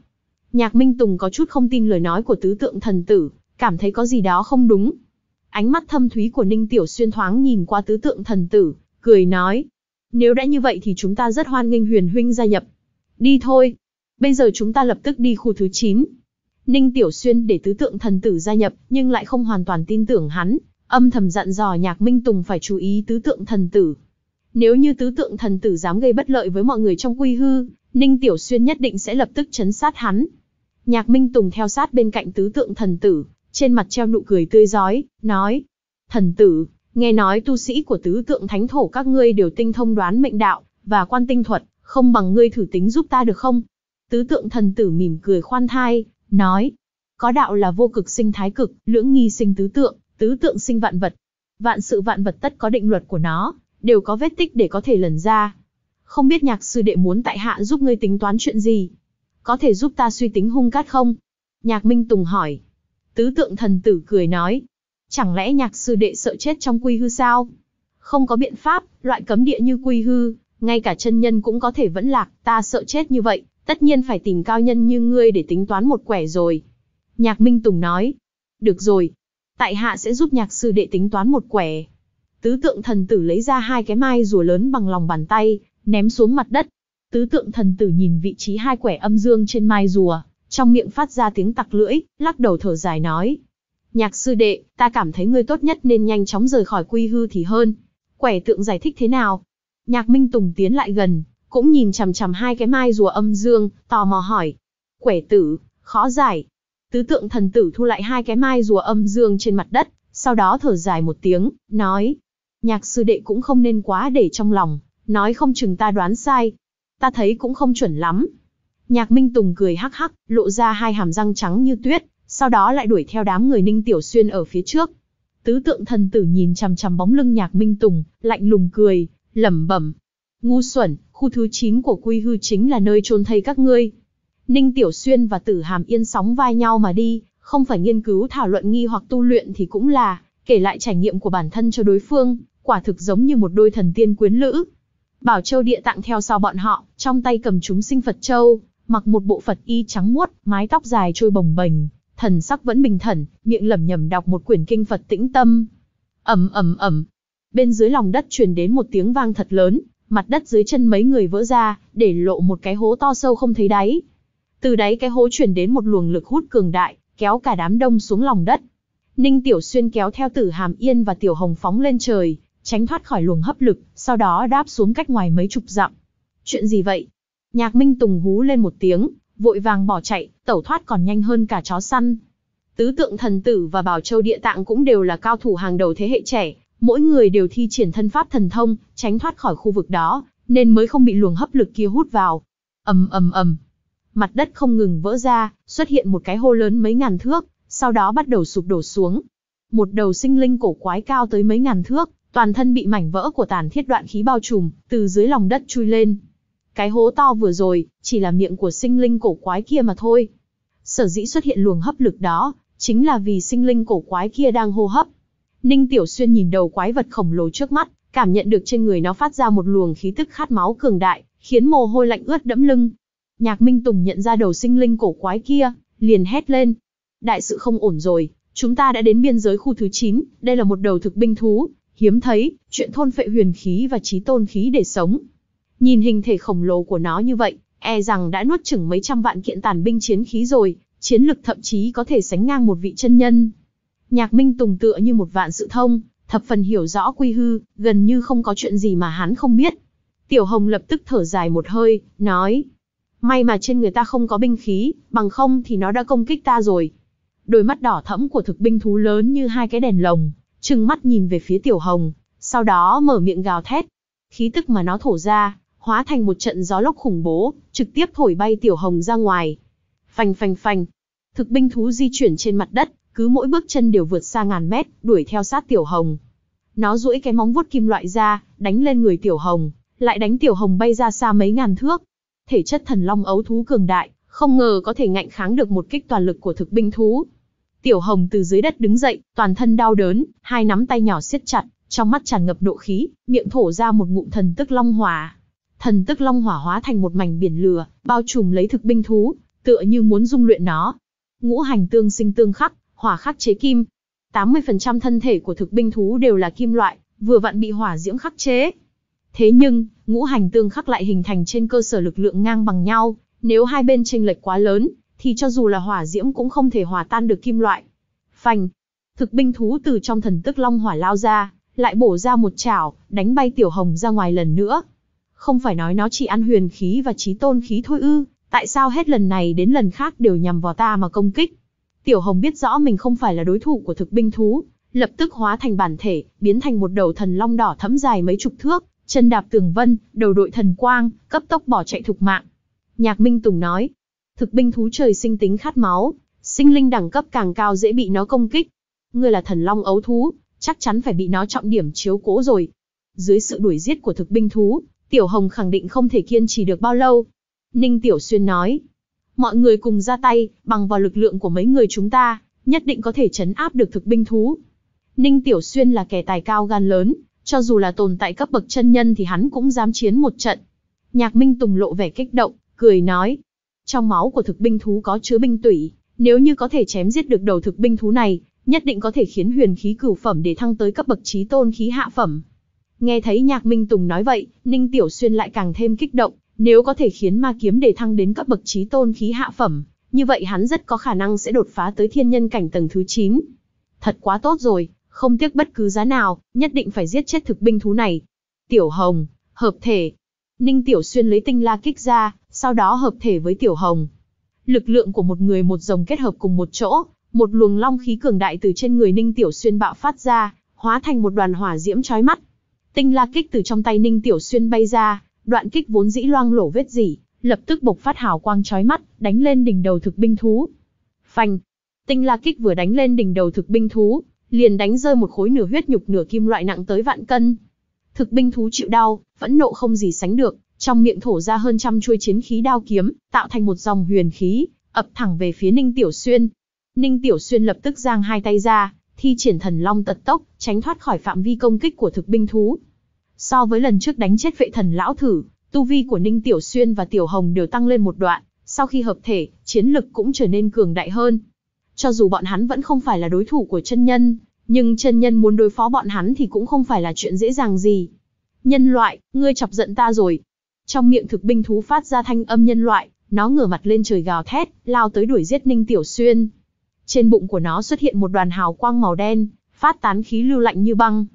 Nhạc Minh Tùng có chút không tin lời nói của tứ tượng thần tử, cảm thấy có gì đó không đúng. Ánh mắt thâm thúy của Ninh Tiểu Xuyên thoáng nhìn qua tứ tượng thần tử, cười nói. Nếu đã như vậy thì chúng ta rất hoan nghênh huyền huynh gia nhập. Đi thôi. Bây giờ chúng ta lập tức đi khu thứ 9. Ninh Tiểu Xuyên để tứ tượng thần tử gia nhập nhưng lại không hoàn toàn tin tưởng hắn, âm thầm dặn dò nhạc Minh Tùng phải chú ý tứ tượng thần tử. Nếu như tứ tượng thần tử dám gây bất lợi với mọi người trong quy hư, Ninh Tiểu Xuyên nhất định sẽ lập tức chấn sát hắn. Nhạc Minh Tùng theo sát bên cạnh tứ tượng thần tử, trên mặt treo nụ cười tươi giói, nói. Thần tử, nghe nói tu sĩ của tứ tượng thánh thổ các ngươi đều tinh thông đoán mệnh đạo, và quan tinh thuật, không bằng ngươi thử tính giúp ta được không? Tứ tượng thần tử mỉm cười khoan thai, nói. Có đạo là vô cực sinh thái cực, lưỡng nghi sinh tứ tượng, tứ tượng sinh vạn vật. Vạn sự vạn vật tất có định luật của nó, đều có vết tích để có thể lần ra. Không biết nhạc sư đệ muốn tại hạ giúp ngươi tính toán chuyện gì? có thể giúp ta suy tính hung cát không? Nhạc Minh Tùng hỏi. Tứ tượng thần tử cười nói. Chẳng lẽ nhạc sư đệ sợ chết trong quy hư sao? Không có biện pháp, loại cấm địa như quy hư, ngay cả chân nhân cũng có thể vẫn lạc, ta sợ chết như vậy, tất nhiên phải tìm cao nhân như ngươi để tính toán một quẻ rồi. Nhạc Minh Tùng nói. Được rồi, tại hạ sẽ giúp nhạc sư đệ tính toán một quẻ. Tứ tượng thần tử lấy ra hai cái mai rùa lớn bằng lòng bàn tay, ném xuống mặt đất, Tứ tượng thần tử nhìn vị trí hai quẻ âm dương trên mai rùa, trong miệng phát ra tiếng tặc lưỡi, lắc đầu thở dài nói. Nhạc sư đệ, ta cảm thấy ngươi tốt nhất nên nhanh chóng rời khỏi quy hư thì hơn. Quẻ tượng giải thích thế nào? Nhạc Minh Tùng tiến lại gần, cũng nhìn chằm chằm hai cái mai rùa âm dương, tò mò hỏi. Quẻ tử, khó giải. Tứ tượng thần tử thu lại hai cái mai rùa âm dương trên mặt đất, sau đó thở dài một tiếng, nói. Nhạc sư đệ cũng không nên quá để trong lòng, nói không chừng ta đoán sai, ta thấy cũng không chuẩn lắm. Nhạc Minh Tùng cười hắc hắc, lộ ra hai hàm răng trắng như tuyết, sau đó lại đuổi theo đám người Ninh Tiểu Xuyên ở phía trước. Tứ tượng thần tử nhìn chằm chằm bóng lưng Nhạc Minh Tùng, lạnh lùng cười, lẩm bẩm. Ngu xuẩn, khu thứ 9 của quy hư chính là nơi trôn thây các ngươi. Ninh Tiểu Xuyên và Tử Hàm Yên sóng vai nhau mà đi, không phải nghiên cứu thảo luận nghi hoặc tu luyện thì cũng là kể lại trải nghiệm của bản thân cho đối phương, quả thực giống như một đôi thần tiên quyến lữ. Bảo Châu Địa Tạng theo sau bọn họ, trong tay cầm chúng sinh Phật Châu, mặc một bộ Phật y trắng muốt, mái tóc dài trôi bồng bềnh, thần sắc vẫn bình thản, miệng lẩm nhẩm đọc một quyển kinh Phật tĩnh tâm. Ầm ầm ầm. Bên dưới lòng đất truyền đến một tiếng vang thật lớn, mặt đất dưới chân mấy người vỡ ra, để lộ một cái hố to sâu không thấy đáy. Từ đáy cái hố truyền đến một luồng lực hút cường đại, kéo cả đám đông xuống lòng đất. Ninh Tiểu Xuyên kéo theo Tử Hàm Yên và Tiểu Hồng phóng lên trời, tránh thoát khỏi luồng hấp lực, sau đó đáp xuống cách ngoài mấy chục dặm. Chuyện gì vậy? Nhạc Minh Tùng hú lên một tiếng, vội vàng bỏ chạy, tẩu thoát còn nhanh hơn cả chó săn. Tứ tượng thần tử và Bảo Châu Địa Tạng cũng đều là cao thủ hàng đầu thế hệ trẻ, mỗi người đều thi triển thân pháp thần thông, tránh thoát khỏi khu vực đó, nên mới không bị luồng hấp lực kia hút vào. Ầm ầm ầm. Mặt đất không ngừng vỡ ra, xuất hiện một cái hô lớn mấy ngàn thước, sau đó bắt đầu sụp đổ xuống. Một đầu sinh linh cổ quái cao tới mấy ngàn thước, toàn thân bị mảnh vỡ của tàn thiết đoạn khí bao trùm, từ dưới lòng đất chui lên. Cái hố to vừa rồi, chỉ là miệng của sinh linh cổ quái kia mà thôi. Sở dĩ xuất hiện luồng hấp lực đó, chính là vì sinh linh cổ quái kia đang hô hấp. Ninh Tiểu Xuyên nhìn đầu quái vật khổng lồ trước mắt, cảm nhận được trên người nó phát ra một luồng khí tức khát máu cường đại, khiến mồ hôi lạnh ướt đẫm lưng. Nhạc Minh Tùng nhận ra đầu sinh linh cổ quái kia, liền hét lên. Đại sự không ổn rồi, chúng ta đã đến biên giới khu thứ 9, đây là một đầu thực binh thú, hiếm thấy, chuyện thôn phệ huyền khí và trí tôn khí để sống. Nhìn hình thể khổng lồ của nó như vậy, e rằng đã nuốt chửng mấy trăm vạn kiện tàn binh chiến khí rồi, chiến lực thậm chí có thể sánh ngang một vị chân nhân. Nhạc Minh Tùng tựa như một vạn sự thông, thập phần hiểu rõ quy hư, gần như không có chuyện gì mà hắn không biết. Tiểu Hồng lập tức thở dài một hơi, nói. May mà trên người ta không có binh khí, bằng không thì nó đã công kích ta rồi. Đôi mắt đỏ thẫm của thực binh thú lớn như hai cái đèn lồng, trừng mắt nhìn về phía Tiểu Hồng, sau đó mở miệng gào thét. Khí tức mà nó thổ ra, hóa thành một trận gió lốc khủng bố, trực tiếp thổi bay Tiểu Hồng ra ngoài. Phanh phanh phanh. Thực binh thú di chuyển trên mặt đất, cứ mỗi bước chân đều vượt xa ngàn mét, đuổi theo sát Tiểu Hồng. Nó duỗi cái móng vuốt kim loại ra, đánh lên người Tiểu Hồng, lại đánh Tiểu Hồng bay ra xa mấy ngàn thước. Thể chất thần long ấu thú cường đại, không ngờ có thể ngạnh kháng được một kích toàn lực của thực binh thú. Tiểu Hồng từ dưới đất đứng dậy, toàn thân đau đớn, hai nắm tay nhỏ siết chặt, trong mắt tràn ngập nộ khí, miệng thổ ra một ngụm thần tức long hỏa. Thần tức long hỏa hóa thành một mảnh biển lửa, bao trùm lấy thực binh thú, tựa như muốn dung luyện nó. Ngũ hành tương sinh tương khắc, hỏa khắc chế kim. 80% thân thể của thực binh thú đều là kim loại, vừa vặn bị hỏa diễm khắc chế. Thế nhưng, ngũ hành tương khắc lại hình thành trên cơ sở lực lượng ngang bằng nhau, nếu hai bên chênh lệch quá lớn, thì cho dù là hỏa diễm cũng không thể hòa tan được kim loại. Phanh! Thực binh thú từ trong thần tức long hỏa lao ra, lại bổ ra một chảo, đánh bay tiểu hồng ra ngoài lần nữa. Không phải nói nó chỉ ăn huyền khí và trí tôn khí thôi ư, tại sao hết lần này đến lần khác đều nhằm vào ta mà công kích. Tiểu hồng biết rõ mình không phải là đối thủ của thực binh thú, lập tức hóa thành bản thể, biến thành một đầu thần long đỏ thẫm dài mấy chục thước, chân đạp tường vân, đầu đội thần quang, cấp tốc bỏ chạy thục mạng. Nhạc Minh Tùng nói, Thực binh thú trời sinh tính khát máu, sinh linh đẳng cấp càng cao dễ bị nó công kích. Ngươi là thần long ấu thú, chắc chắn phải bị nó trọng điểm chiếu cố rồi. Dưới sự đuổi giết của thực binh thú, Tiểu Hồng khẳng định không thể kiên trì được bao lâu. Ninh Tiểu Xuyên nói, mọi người cùng ra tay, bằng vào lực lượng của mấy người chúng ta, nhất định có thể chấn áp được thực binh thú. Ninh Tiểu Xuyên là kẻ tài cao gan lớn, cho dù là tồn tại cấp bậc chân nhân thì hắn cũng dám chiến một trận. Nhạc Minh Tùng lộ vẻ kích động, cười nói, trong máu của thực binh thú có chứa binh tủy, nếu như có thể chém giết được đầu thực binh thú này, nhất định có thể khiến huyền khí cửu phẩm để thăng tới cấp bậc trí tôn khí hạ phẩm. Nghe thấy Nhạc Minh Tùng nói vậy, Ninh Tiểu Xuyên lại càng thêm kích động, nếu có thể khiến ma kiếm để thăng đến cấp bậc trí tôn khí hạ phẩm, như vậy hắn rất có khả năng sẽ đột phá tới thiên nhân cảnh tầng thứ 9. Thật quá tốt rồi, không tiếc bất cứ giá nào, nhất định phải giết chết thực binh thú này. Tiểu Hồng, hợp thể. Ninh Tiểu Xuyên lấy tinh la kích ra, sau đó hợp thể với Tiểu Hồng. Lực lượng của một người một rồng kết hợp cùng một chỗ, một luồng long khí cường đại từ trên người Ninh Tiểu Xuyên bạo phát ra, hóa thành một đoàn hỏa diễm chói mắt. Tinh la kích từ trong tay Ninh Tiểu Xuyên bay ra, đoạn kích vốn dĩ loang lổ vết dỉ, lập tức bộc phát hào quang chói mắt, đánh lên đỉnh đầu thực binh thú. Phanh! Tinh la kích vừa đánh lên đỉnh đầu thực binh thú, liền đánh rơi một khối nửa huyết nhục nửa kim loại nặng tới vạn cân. Thực binh thú chịu đau, vẫn nộ không gì sánh được, trong miệng thổ ra hơn trăm chuôi chiến khí đao kiếm, tạo thành một dòng huyền khí, ập thẳng về phía Ninh Tiểu Xuyên. Ninh Tiểu Xuyên lập tức giang hai tay ra, thi triển thần long tật tốc, tránh thoát khỏi phạm vi công kích của thực binh thú. So với lần trước đánh chết vệ thần lão thử, tu vi của Ninh Tiểu Xuyên và Tiểu Hồng đều tăng lên một đoạn, sau khi hợp thể, chiến lực cũng trở nên cường đại hơn. Cho dù bọn hắn vẫn không phải là đối thủ của chân nhân, nhưng chân nhân muốn đối phó bọn hắn thì cũng không phải là chuyện dễ dàng gì. Nhân loại, ngươi chọc giận ta rồi, trong miệng thực binh thú phát ra thanh âm nhân loại, nó ngửa mặt lên trời gào thét, lao tới đuổi giết Ninh Tiểu Xuyên. Trên bụng của nó xuất hiện một đoàn hào quang màu đen, phát tán khí lưu lạnh như băng.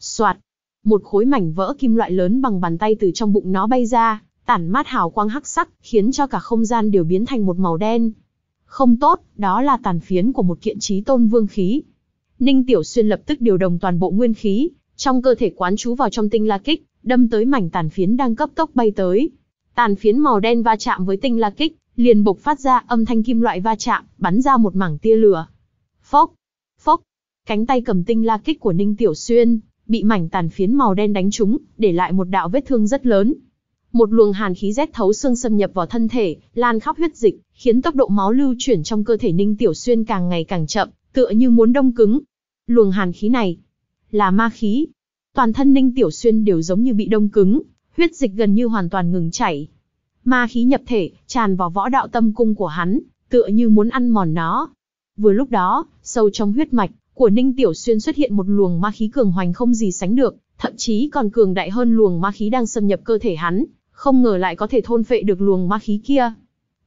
Soạt, một khối mảnh vỡ kim loại lớn bằng bàn tay từ trong bụng nó bay ra, tản mát hào quang hắc sắc, khiến cho cả không gian đều biến thành một màu đen. Không tốt, đó là tàn phiến của một kiện trí tôn vương khí. Ninh Tiểu Xuyên lập tức điều động toàn bộ nguyên khí, trong cơ thể quán chú vào trong tinh la kích, đâm tới mảnh tàn phiến đang cấp tốc bay tới. Tàn phiến màu đen va chạm với tinh la kích, liền bộc phát ra âm thanh kim loại va chạm, bắn ra một mảng tia lửa. Phốc, phốc, cánh tay cầm tinh la kích của Ninh Tiểu Xuyên, bị mảnh tàn phiến màu đen đánh trúng, để lại một đạo vết thương rất lớn. Một luồng hàn khí rét thấu xương xâm nhập vào thân thể, lan khắp huyết dịch, khiến tốc độ máu lưu chuyển trong cơ thể Ninh Tiểu Xuyên càng ngày càng chậm, tựa như muốn đông cứng. Luồng hàn khí này là ma khí, toàn thân Ninh Tiểu Xuyên đều giống như bị đông cứng, huyết dịch gần như hoàn toàn ngừng chảy. Ma khí nhập thể, tràn vào võ đạo tâm cung của hắn, tựa như muốn ăn mòn nó. Vừa lúc đó, sâu trong huyết mạch của Ninh Tiểu Xuyên xuất hiện một luồng ma khí cường hoành không gì sánh được, thậm chí còn cường đại hơn luồng ma khí đang xâm nhập cơ thể hắn, không ngờ lại có thể thôn phệ được luồng ma khí kia.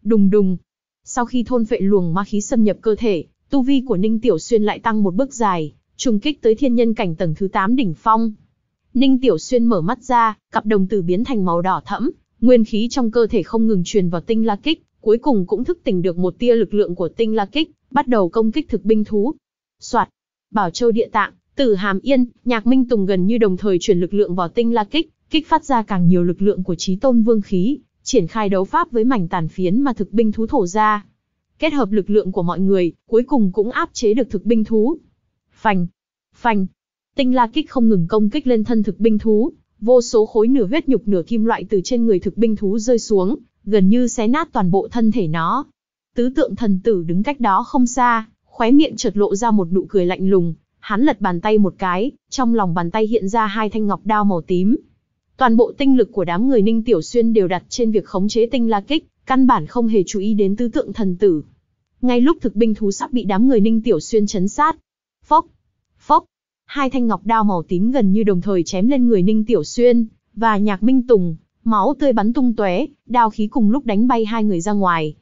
Đùng đùng. Sau khi thôn phệ luồng ma khí xâm nhập cơ thể, tu vi của Ninh Tiểu Xuyên lại tăng một bước dài, trùng kích tới thiên nhân cảnh tầng thứ 8 đỉnh phong. Ninh Tiểu Xuyên mở mắt ra, cặp đồng tử biến thành màu đỏ thẫm, nguyên khí trong cơ thể không ngừng truyền vào tinh la kích, cuối cùng cũng thức tỉnh được một tia lực lượng của tinh la kích, bắt đầu công kích thực binh thú. Soạt, Bảo Châu địa tạng, Tử Hàm Yên, Nhạc Minh Tùng gần như đồng thời chuyển lực lượng vào tinh la kích, kích phát ra càng nhiều lực lượng của chí tôn vương khí, triển khai đấu pháp với mảnh tàn phiến mà thực binh thú thổ ra. Kết hợp lực lượng của mọi người, cuối cùng cũng áp chế được thực binh thú. Phành, phành, Tinh la kích không ngừng công kích lên thân thực binh thú, vô số khối nửa huyết nhục nửa kim loại từ trên người thực binh thú rơi xuống, gần như xé nát toàn bộ thân thể nó. Tứ tượng thần tử đứng cách đó không xa, khóe miệng chợt lộ ra một nụ cười lạnh lùng, hắn lật bàn tay một cái, trong lòng bàn tay hiện ra hai thanh ngọc đao màu tím. Toàn bộ tinh lực của đám người Ninh Tiểu Xuyên đều đặt trên việc khống chế tinh la kích, căn bản không hề chú ý đến tứ tượng thần tử. Ngay lúc thực binh thú sắp bị đám người Ninh Tiểu Xuyên chấn sát. Phốc, phốc, hai thanh ngọc đao màu tím gần như đồng thời chém lên người Ninh Tiểu Xuyên và Nhạc Minh Tùng, máu tươi bắn tung tóe, đao khí cùng lúc đánh bay hai người ra ngoài.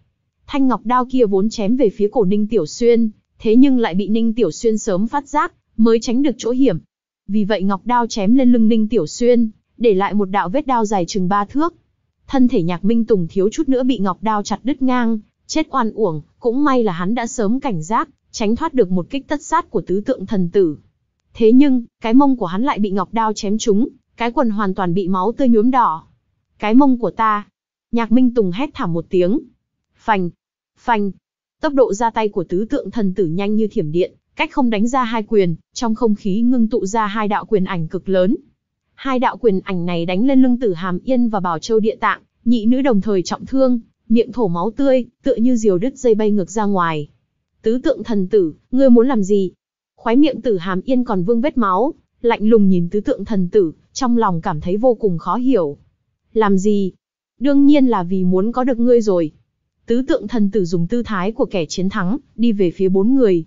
Thanh ngọc đao kia vốn chém về phía cổ Ninh Tiểu Xuyên, thế nhưng lại bị Ninh Tiểu Xuyên sớm phát giác, mới tránh được chỗ hiểm. Vì vậy ngọc đao chém lên lưng Ninh Tiểu Xuyên, để lại một đạo vết đao dài chừng ba thước. Thân thể Nhạc Minh Tùng thiếu chút nữa bị ngọc đao chặt đứt ngang, chết oan uổng, cũng may là hắn đã sớm cảnh giác, tránh thoát được một kích tất sát của tứ tượng thần tử. Thế nhưng, cái mông của hắn lại bị ngọc đao chém trúng, cái quần hoàn toàn bị máu tươi nhuốm đỏ. Cái mông của ta. Nhạc Minh Tùng hét thảm một tiếng. Phành, phành. Tốc độ ra tay của tứ tượng thần tử nhanh như thiểm điện, cách không đánh ra hai quyền, trong không khí ngưng tụ ra hai đạo quyền ảnh cực lớn. Hai đạo quyền ảnh này đánh lên lưng tử Hàm Yên và Bảo Châu Địa Tạng, nhị nữ đồng thời trọng thương, miệng thổ máu tươi, tựa như diều đứt dây bay ngược ra ngoài. Tứ tượng thần tử, ngươi muốn làm gì? Khóe miệng Tử Hàm Yên còn vương vết máu, lạnh lùng nhìn tứ tượng thần tử, trong lòng cảm thấy vô cùng khó hiểu. Làm gì? Đương nhiên là vì muốn có được ngươi rồi. Tứ tượng thần tử dùng tư thái của kẻ chiến thắng, đi về phía bốn người.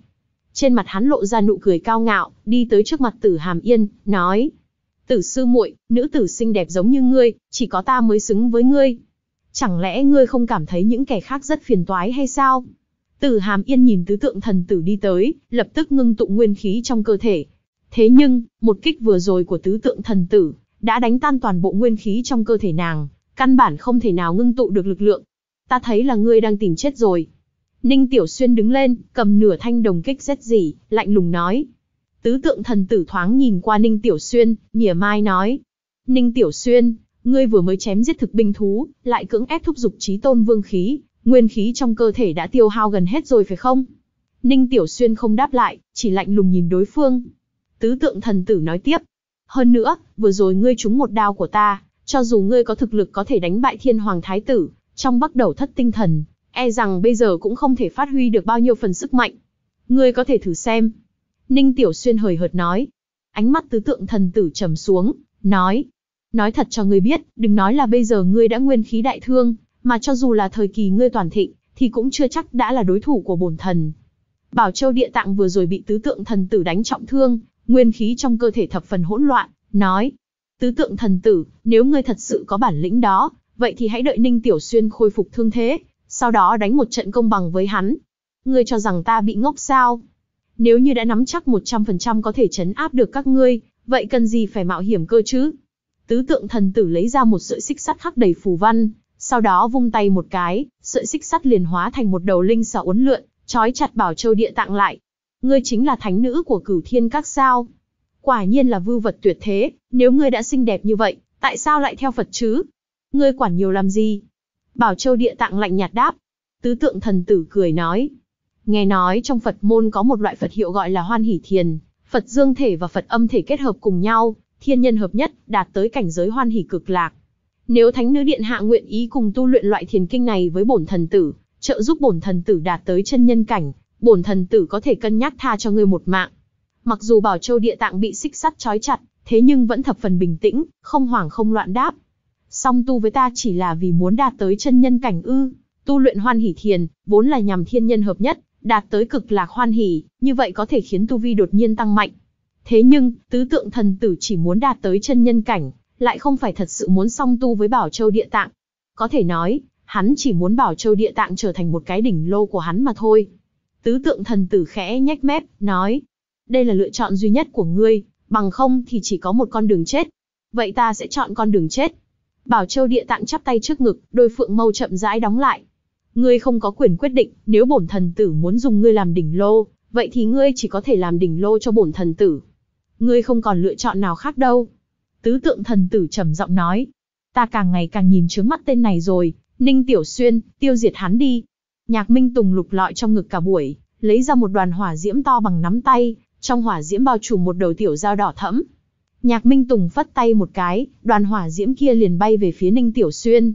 Trên mặt hắn lộ ra nụ cười cao ngạo, đi tới trước mặt Tử Hàm Yên, nói: "Tử sư muội, nữ tử xinh đẹp giống như ngươi, chỉ có ta mới xứng với ngươi." chẳng lẽ ngươi không cảm thấy những kẻ khác rất phiền toái hay sao? Tử Hàm Yên nhìn tứ tượng thần tử đi tới, lập tức ngưng tụ nguyên khí trong cơ thể. Thế nhưng, một kích vừa rồi của tứ tượng thần tử đã đánh tan toàn bộ nguyên khí trong cơ thể nàng, căn bản không thể nào ngưng tụ được lực lượng. Ta thấy là ngươi đang tìm chết rồi. Ninh Tiểu Xuyên đứng lên, cầm nửa thanh đồng kích xét dỉ, lạnh lùng nói. Tứ tượng thần tử thoáng nhìn qua Ninh Tiểu Xuyên, mỉa mai nói. Ninh Tiểu Xuyên, ngươi vừa mới chém giết thực binh thú, lại cưỡng ép thúc giục trí tôn vương khí, Nguyên khí trong cơ thể đã tiêu hao gần hết rồi phải không? Ninh Tiểu Xuyên không đáp lại, chỉ lạnh lùng nhìn đối phương. Tứ tượng thần tử nói tiếp. Hơn nữa, vừa rồi ngươi trúng một đao của ta, cho dù ngươi có thực lực có thể đánh bại thiên hoàng thái tử, trong bắt đầu thất tinh thần, e rằng bây giờ cũng không thể phát huy được bao nhiêu phần sức mạnh. Ngươi có thể thử xem. Ninh Tiểu Xuyên hời hợt nói. Ánh mắt tứ tượng thần tử trầm xuống, nói. Nói thật cho ngươi biết, đừng nói là bây giờ ngươi đã nguyên khí đại thương, mà cho dù là thời kỳ ngươi toàn thịnh, thì cũng chưa chắc đã là đối thủ của bổn thần. Bảo Châu Địa Tạng vừa rồi bị tứ tượng thần tử đánh trọng thương, nguyên khí trong cơ thể thập phần hỗn loạn, nói. Tứ tượng thần tử, nếu ngươi thật sự có bản lĩnh đó, vậy thì hãy đợi Ninh Tiểu Xuyên khôi phục thương thế, sau đó đánh một trận công bằng với hắn. Ngươi cho rằng ta bị ngốc sao? Nếu như đã nắm chắc 100% có thể chấn áp được các ngươi, vậy cần gì phải mạo hiểm cơ chứ? Tứ tượng thần tử lấy ra một sợi xích sắt khắc đầy phù văn, sau đó vung tay một cái, sợi xích sắt liền hóa thành một đầu linh xà uốn lượn, trói chặt Bảo Châu Địa Tạng lại. Ngươi chính là thánh nữ của Cửu Thiên Các sao? Quả nhiên là vưu vật tuyệt thế, nếu ngươi đã xinh đẹp như vậy, tại sao lại theo Phật chứ? Ngươi quản nhiều làm gì? Bảo Châu Địa Tạng lạnh nhạt đáp. Tứ tượng thần tử cười nói. Nghe nói trong Phật môn có một loại Phật hiệu gọi là hoan hỷ thiền, Phật dương thể và Phật âm thể kết hợp cùng nhau, thiên nhân hợp nhất, đạt tới cảnh giới hoan hỷ cực lạc. Nếu thánh nữ điện hạ nguyện ý cùng tu luyện loại thiền kinh này với bổn thần tử, trợ giúp bổn thần tử đạt tới chân nhân cảnh, bổn thần tử có thể cân nhắc tha cho ngươi một mạng. Mặc dù Bảo Châu địa tạng bị xích sắt trói chặt, thế nhưng vẫn thập phần bình tĩnh, không hoảng không loạn đáp. Song tu với ta chỉ là vì muốn đạt tới chân nhân cảnh ư? Tu luyện hoan hỷ thiền, vốn là nhằm thiên nhân hợp nhất, đạt tới cực lạc hoan hỷ, như vậy có thể khiến tu vi đột nhiên tăng mạnh. Thế nhưng, tứ tượng thần tử chỉ muốn đạt tới chân nhân cảnh, lại không phải thật sự muốn song tu với Bảo Châu Địa Tạng. Có thể nói, hắn chỉ muốn Bảo Châu Địa Tạng trở thành một cái đỉnh lô của hắn mà thôi. Tứ tượng thần tử khẽ nhách mép, nói, đây là lựa chọn duy nhất của ngươi, bằng không thì chỉ có một con đường chết. Vậy ta sẽ chọn con đường chết. Bảo Châu Địa Tạng chắp tay trước ngực, đôi phượng mâu chậm rãi đóng lại. Ngươi không có quyền quyết định, nếu bổn thần tử muốn dùng ngươi làm đỉnh lô, vậy thì ngươi chỉ có thể làm đỉnh lô cho bổn thần tử. Ngươi không còn lựa chọn nào khác đâu. Tứ tượng thần tử trầm giọng nói. Ta càng ngày càng nhìn trướng mắt tên này rồi, Ninh Tiểu Xuyên, tiêu diệt hắn đi. Nhạc Minh Tùng lục lọi trong ngực cả buổi, lấy ra một đoàn hỏa diễm to bằng nắm tay, trong hỏa diễm bao trùm một đầu tiểu dao đỏ thẫm. Nhạc Minh Tùng phất tay một cái, đoàn hỏa diễm kia liền bay về phía Ninh Tiểu Xuyên.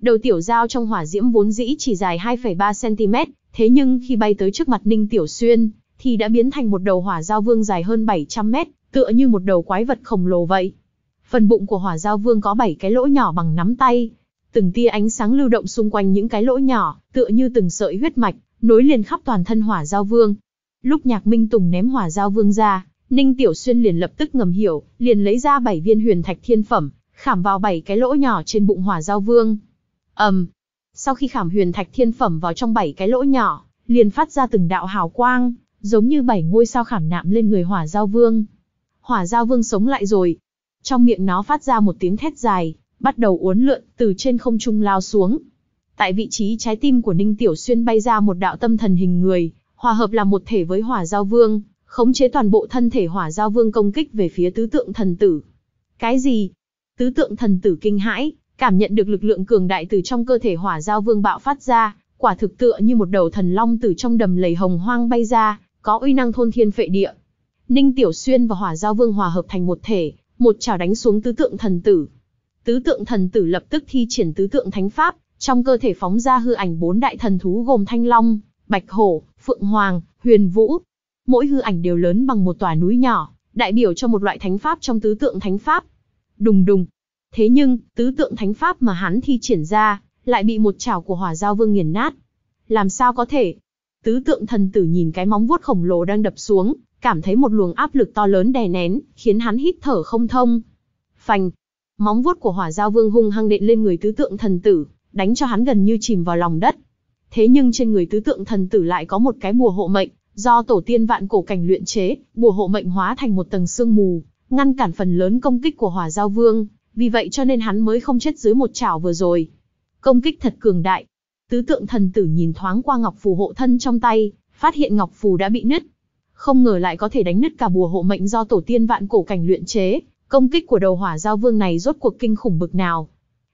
Đầu tiểu dao trong hỏa diễm vốn dĩ chỉ dài 2,3 cm, thế nhưng khi bay tới trước mặt Ninh Tiểu Xuyên, thì đã biến thành một đầu hỏa dao vương dài hơn 700 mét, tựa như một đầu quái vật khổng lồ vậy. Phần bụng của hỏa giao vương có 7 cái lỗ nhỏ bằng nắm tay. Từng tia ánh sáng lưu động xung quanh những cái lỗ nhỏ, tựa như từng sợi huyết mạch, nối liền khắp toàn thân hỏa giao vương. Lúc nhạc minh tùng ném hỏa giao vương ra, Ninh Tiểu Xuyên liền lập tức ngầm hiểu, liền lấy ra bảy viên huyền thạch thiên phẩm, khảm vào bảy cái lỗ nhỏ trên bụng hỏa giao vương. ầm, um, sau khi khảm huyền thạch thiên phẩm vào trong bảy cái lỗ nhỏ, liền phát ra từng đạo hào quang, giống như bảy ngôi sao khảm nạm lên người hỏa giao vương. Hỏa giao vương sống lại rồi, trong miệng nó phát ra một tiếng thét dài, bắt đầu uốn lượn, từ trên không trung lao xuống. Tại vị trí trái tim của Ninh Tiểu Xuyên bay ra một đạo tâm thần hình người, hòa hợp là một thể với hỏa giao vương, khống chế toàn bộ thân thể hỏa giao vương công kích về phía tứ tượng thần tử. Cái gì? Tứ tượng thần tử kinh hãi, cảm nhận được lực lượng cường đại từ trong cơ thể hỏa giao vương bạo phát ra, quả thực tựa như một đầu thần long từ trong đầm lầy hồng hoang bay ra, có uy năng thôn thiên phệ địa. Ninh Tiểu Xuyên và hỏa giao vương hòa hợp thành một thể, một chảo đánh xuống tứ tượng thần tử. Tứ tượng thần tử lập tức thi triển tứ tượng thánh pháp, trong cơ thể phóng ra hư ảnh bốn đại thần thú gồm Thanh Long, Bạch Hổ, Phượng Hoàng, Huyền Vũ. Mỗi hư ảnh đều lớn bằng một tòa núi nhỏ, đại biểu cho một loại thánh pháp trong tứ tượng thánh pháp. Đùng đùng. Thế nhưng, tứ tượng thánh pháp mà hắn thi triển ra, lại bị một chảo của hỏa giao vương nghiền nát. Làm sao có thể? Tứ tượng thần tử nhìn cái móng vuốt khổng lồ đang đập xuống, cảm thấy một luồng áp lực to lớn đè nén, khiến hắn hít thở không thông. phành móng vuốt của hỏa giao vương hung hăng đệm lên người tứ tượng thần tử, đánh cho hắn gần như chìm vào lòng đất. Thế nhưng trên người tứ tượng thần tử lại có một cái bùa hộ mệnh, do tổ tiên vạn cổ cảnh luyện chế, bùa hộ mệnh hóa thành một tầng sương mù, ngăn cản phần lớn công kích của hỏa giao vương, vì vậy cho nên hắn mới không chết dưới một chảo vừa rồi. Công kích thật cường đại. Tứ tượng thần tử nhìn thoáng qua ngọc phù hộ thân trong tay, phát hiện ngọc phù đã bị nứt, không ngờ lại có thể đánh nứt cả bùa hộ mệnh do tổ tiên vạn cổ cảnh luyện chế, công kích của đầu hỏa giao vương này rốt cuộc kinh khủng bực nào.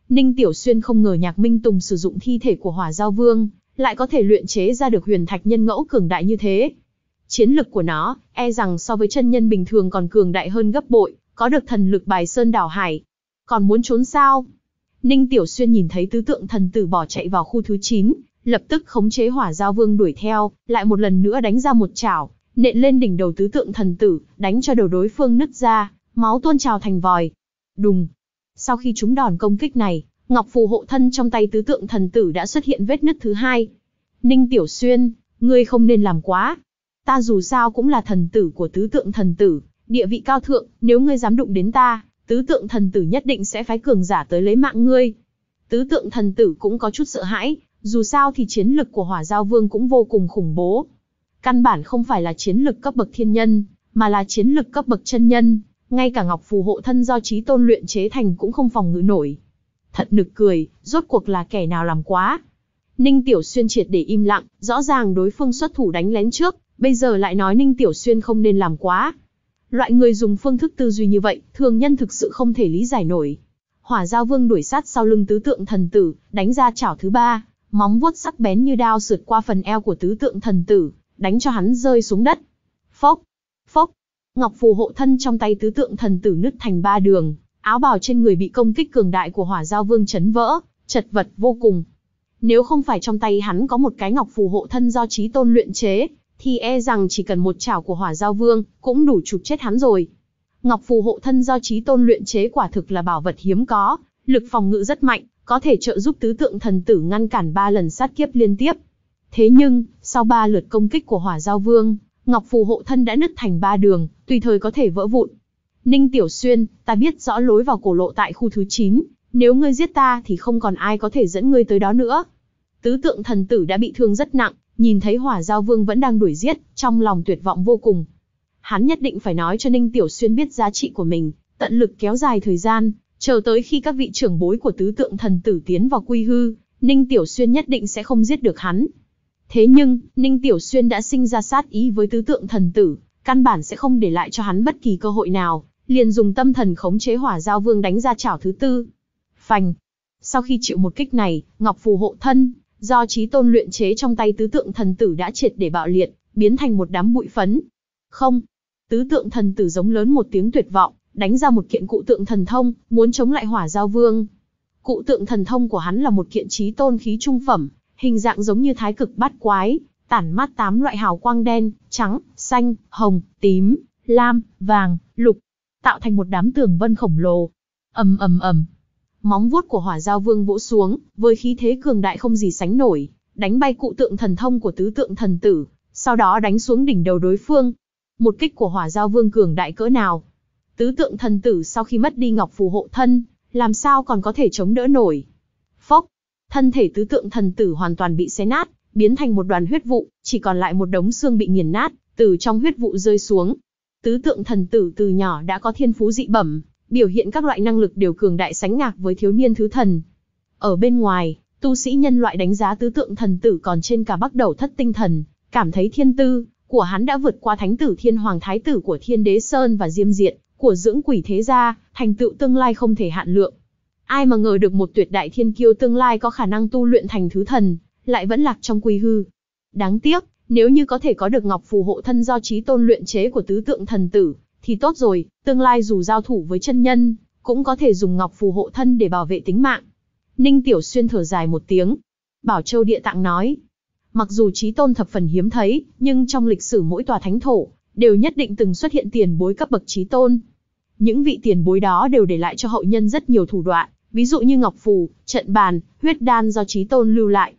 Ninh Tiểu Xuyên không ngờ Nhạc Minh Tùng sử dụng thi thể của hỏa giao vương, lại có thể luyện chế ra được huyền thạch nhân ngẫu cường đại như thế. Chiến lực của nó, e rằng so với chân nhân bình thường còn cường đại hơn gấp bội, có được thần lực bài sơn đảo hải. Còn muốn trốn sao? Ninh Tiểu Xuyên nhìn thấy tứ tượng thần tử bỏ chạy vào khu thứ 9, lập tức khống chế hỏa giao vương đuổi theo, lại một lần nữa đánh ra một chảo, nện lên đỉnh đầu tứ tượng thần tử, đánh cho đầu đối phương nứt ra, máu tuôn trào thành vòi. Đùng. Sau khi chúng đòn công kích này, ngọc phù hộ thân trong tay tứ tượng thần tử đã xuất hiện vết nứt thứ hai. Ninh Tiểu Xuyên, ngươi không nên làm quá. Ta dù sao cũng là thần tử của tứ tượng thần tử, địa vị cao thượng, nếu ngươi dám đụng đến ta, tứ tượng thần tử nhất định sẽ phái cường giả tới lấy mạng ngươi. Tứ tượng thần tử cũng có chút sợ hãi, dù sao thì chiến lực của hỏa giao vương cũng vô cùng khủng bố, Căn bản không phải là chiến lực cấp bậc thiên nhân, mà là chiến lực cấp bậc chân nhân, ngay cả ngọc phù hộ thân do trí tôn luyện chế thành cũng không phòng ngự nổi. Thật nực cười, rốt cuộc là kẻ nào làm quá. Ninh Tiểu Xuyên triệt để im lặng, rõ ràng đối phương xuất thủ đánh lén trước, bây giờ lại nói Ninh Tiểu Xuyên không nên làm quá. Loại người dùng phương thức tư duy như vậy, thường nhân thực sự không thể lý giải nổi. Hỏa Giao Vương đuổi sát sau lưng tứ tượng thần tử, đánh ra chảo thứ ba, móng vuốt sắc bén như đao sượt qua phần eo của tứ tượng thần tử, đánh cho hắn rơi xuống đất. Phốc, phốc, ngọc phù hộ thân trong tay tứ tượng thần tử nứt thành ba đường, áo bào trên người bị công kích cường đại của hỏa giao vương chấn vỡ, chật vật vô cùng. Nếu không phải trong tay hắn có một cái ngọc phù hộ thân do trí tôn luyện chế, thì e rằng chỉ cần một chảo của hỏa giao vương cũng đủ chụp chết hắn rồi. Ngọc phù hộ thân do trí tôn luyện chế quả thực là bảo vật hiếm có, lực phòng ngự rất mạnh, có thể trợ giúp tứ tượng thần tử ngăn cản ba lần sát kiếp liên tiếp. Thế nhưng, sau ba lượt công kích của Hỏa Giao Vương, Ngọc Phù hộ thân đã nứt thành ba đường, tùy thời có thể vỡ vụn. Ninh Tiểu Xuyên, ta biết rõ lối vào cổ lộ tại khu thứ 9, nếu ngươi giết ta thì không còn ai có thể dẫn ngươi tới đó nữa. Tứ tượng thần tử đã bị thương rất nặng, nhìn thấy Hỏa Giao Vương vẫn đang đuổi giết, trong lòng tuyệt vọng vô cùng. Hắn nhất định phải nói cho Ninh Tiểu Xuyên biết giá trị của mình, tận lực kéo dài thời gian, chờ tới khi các vị trưởng bối của tứ tượng thần tử tiến vào quy hư, Ninh Tiểu Xuyên nhất định sẽ không giết được hắn. Thế nhưng, Ninh Tiểu Xuyên đã sinh ra sát ý với tứ tượng thần tử, căn bản sẽ không để lại cho hắn bất kỳ cơ hội nào, liền dùng tâm thần khống chế hỏa giao vương đánh ra chảo thứ tư. Phành! Sau khi chịu một kích này, Ngọc Phù hộ thân, do trí tôn luyện chế trong tay tứ tượng thần tử đã triệt để bạo liệt, biến thành một đám bụi phấn. Không! Tứ tượng thần tử giống lớn một tiếng tuyệt vọng, đánh ra một kiện cụ tượng thần thông, muốn chống lại hỏa giao vương. Cụ tượng thần thông của hắn là một kiện trí tôn khí trung phẩm, hình dạng giống như thái cực bát quái, tản mát tám loại hào quang đen, trắng, xanh, hồng, tím, lam, vàng, lục, tạo thành một đám tường vân khổng lồ. Ầm ầm ầm. Móng vuốt của Hỏa Giao Vương vỗ xuống, với khí thế cường đại không gì sánh nổi, đánh bay cụ tượng thần thông của tứ tượng thần tử, sau đó đánh xuống đỉnh đầu đối phương. Một kích của Hỏa Giao Vương cường đại cỡ nào? Tứ tượng thần tử sau khi mất đi ngọc phù hộ thân, làm sao còn có thể chống đỡ nổi? thân thể tứ tượng thần tử hoàn toàn bị xé nát, biến thành một đoàn huyết vụ, chỉ còn lại một đống xương bị nghiền nát, từ trong huyết vụ rơi xuống. Tứ tượng thần tử từ nhỏ đã có thiên phú dị bẩm, biểu hiện các loại năng lực đều cường đại sánh ngạc với thiếu niên thứ thần. Ở bên ngoài, tu sĩ nhân loại đánh giá tứ tượng thần tử còn trên cả bắt đầu thất tinh thần, cảm thấy thiên tư của hắn đã vượt qua thánh tử thiên hoàng thái tử của thiên đế sơn và diêm diện của dưỡng quỷ thế gia, thành tựu tương lai không thể hạn lượng. Ai mà ngờ được một tuyệt đại thiên kiêu tương lai có khả năng tu luyện thành thứ thần, lại vẫn lạc trong quy hư. Đáng tiếc, nếu như có thể có được ngọc phù hộ thân do trí tôn luyện chế của tứ tượng thần tử, thì tốt rồi, tương lai dù giao thủ với chân nhân, cũng có thể dùng ngọc phù hộ thân để bảo vệ tính mạng. Ninh Tiểu Xuyên thở dài một tiếng. Bảo Châu Địa Tạng nói, mặc dù trí tôn thập phần hiếm thấy, nhưng trong lịch sử mỗi tòa thánh thổ, đều nhất định từng xuất hiện tiền bối cấp bậc trí tôn. Những vị tiền bối đó đều để lại cho hậu nhân rất nhiều thủ đoạn, ví dụ như ngọc phù, trận bàn, huyết đan do trí tôn lưu lại.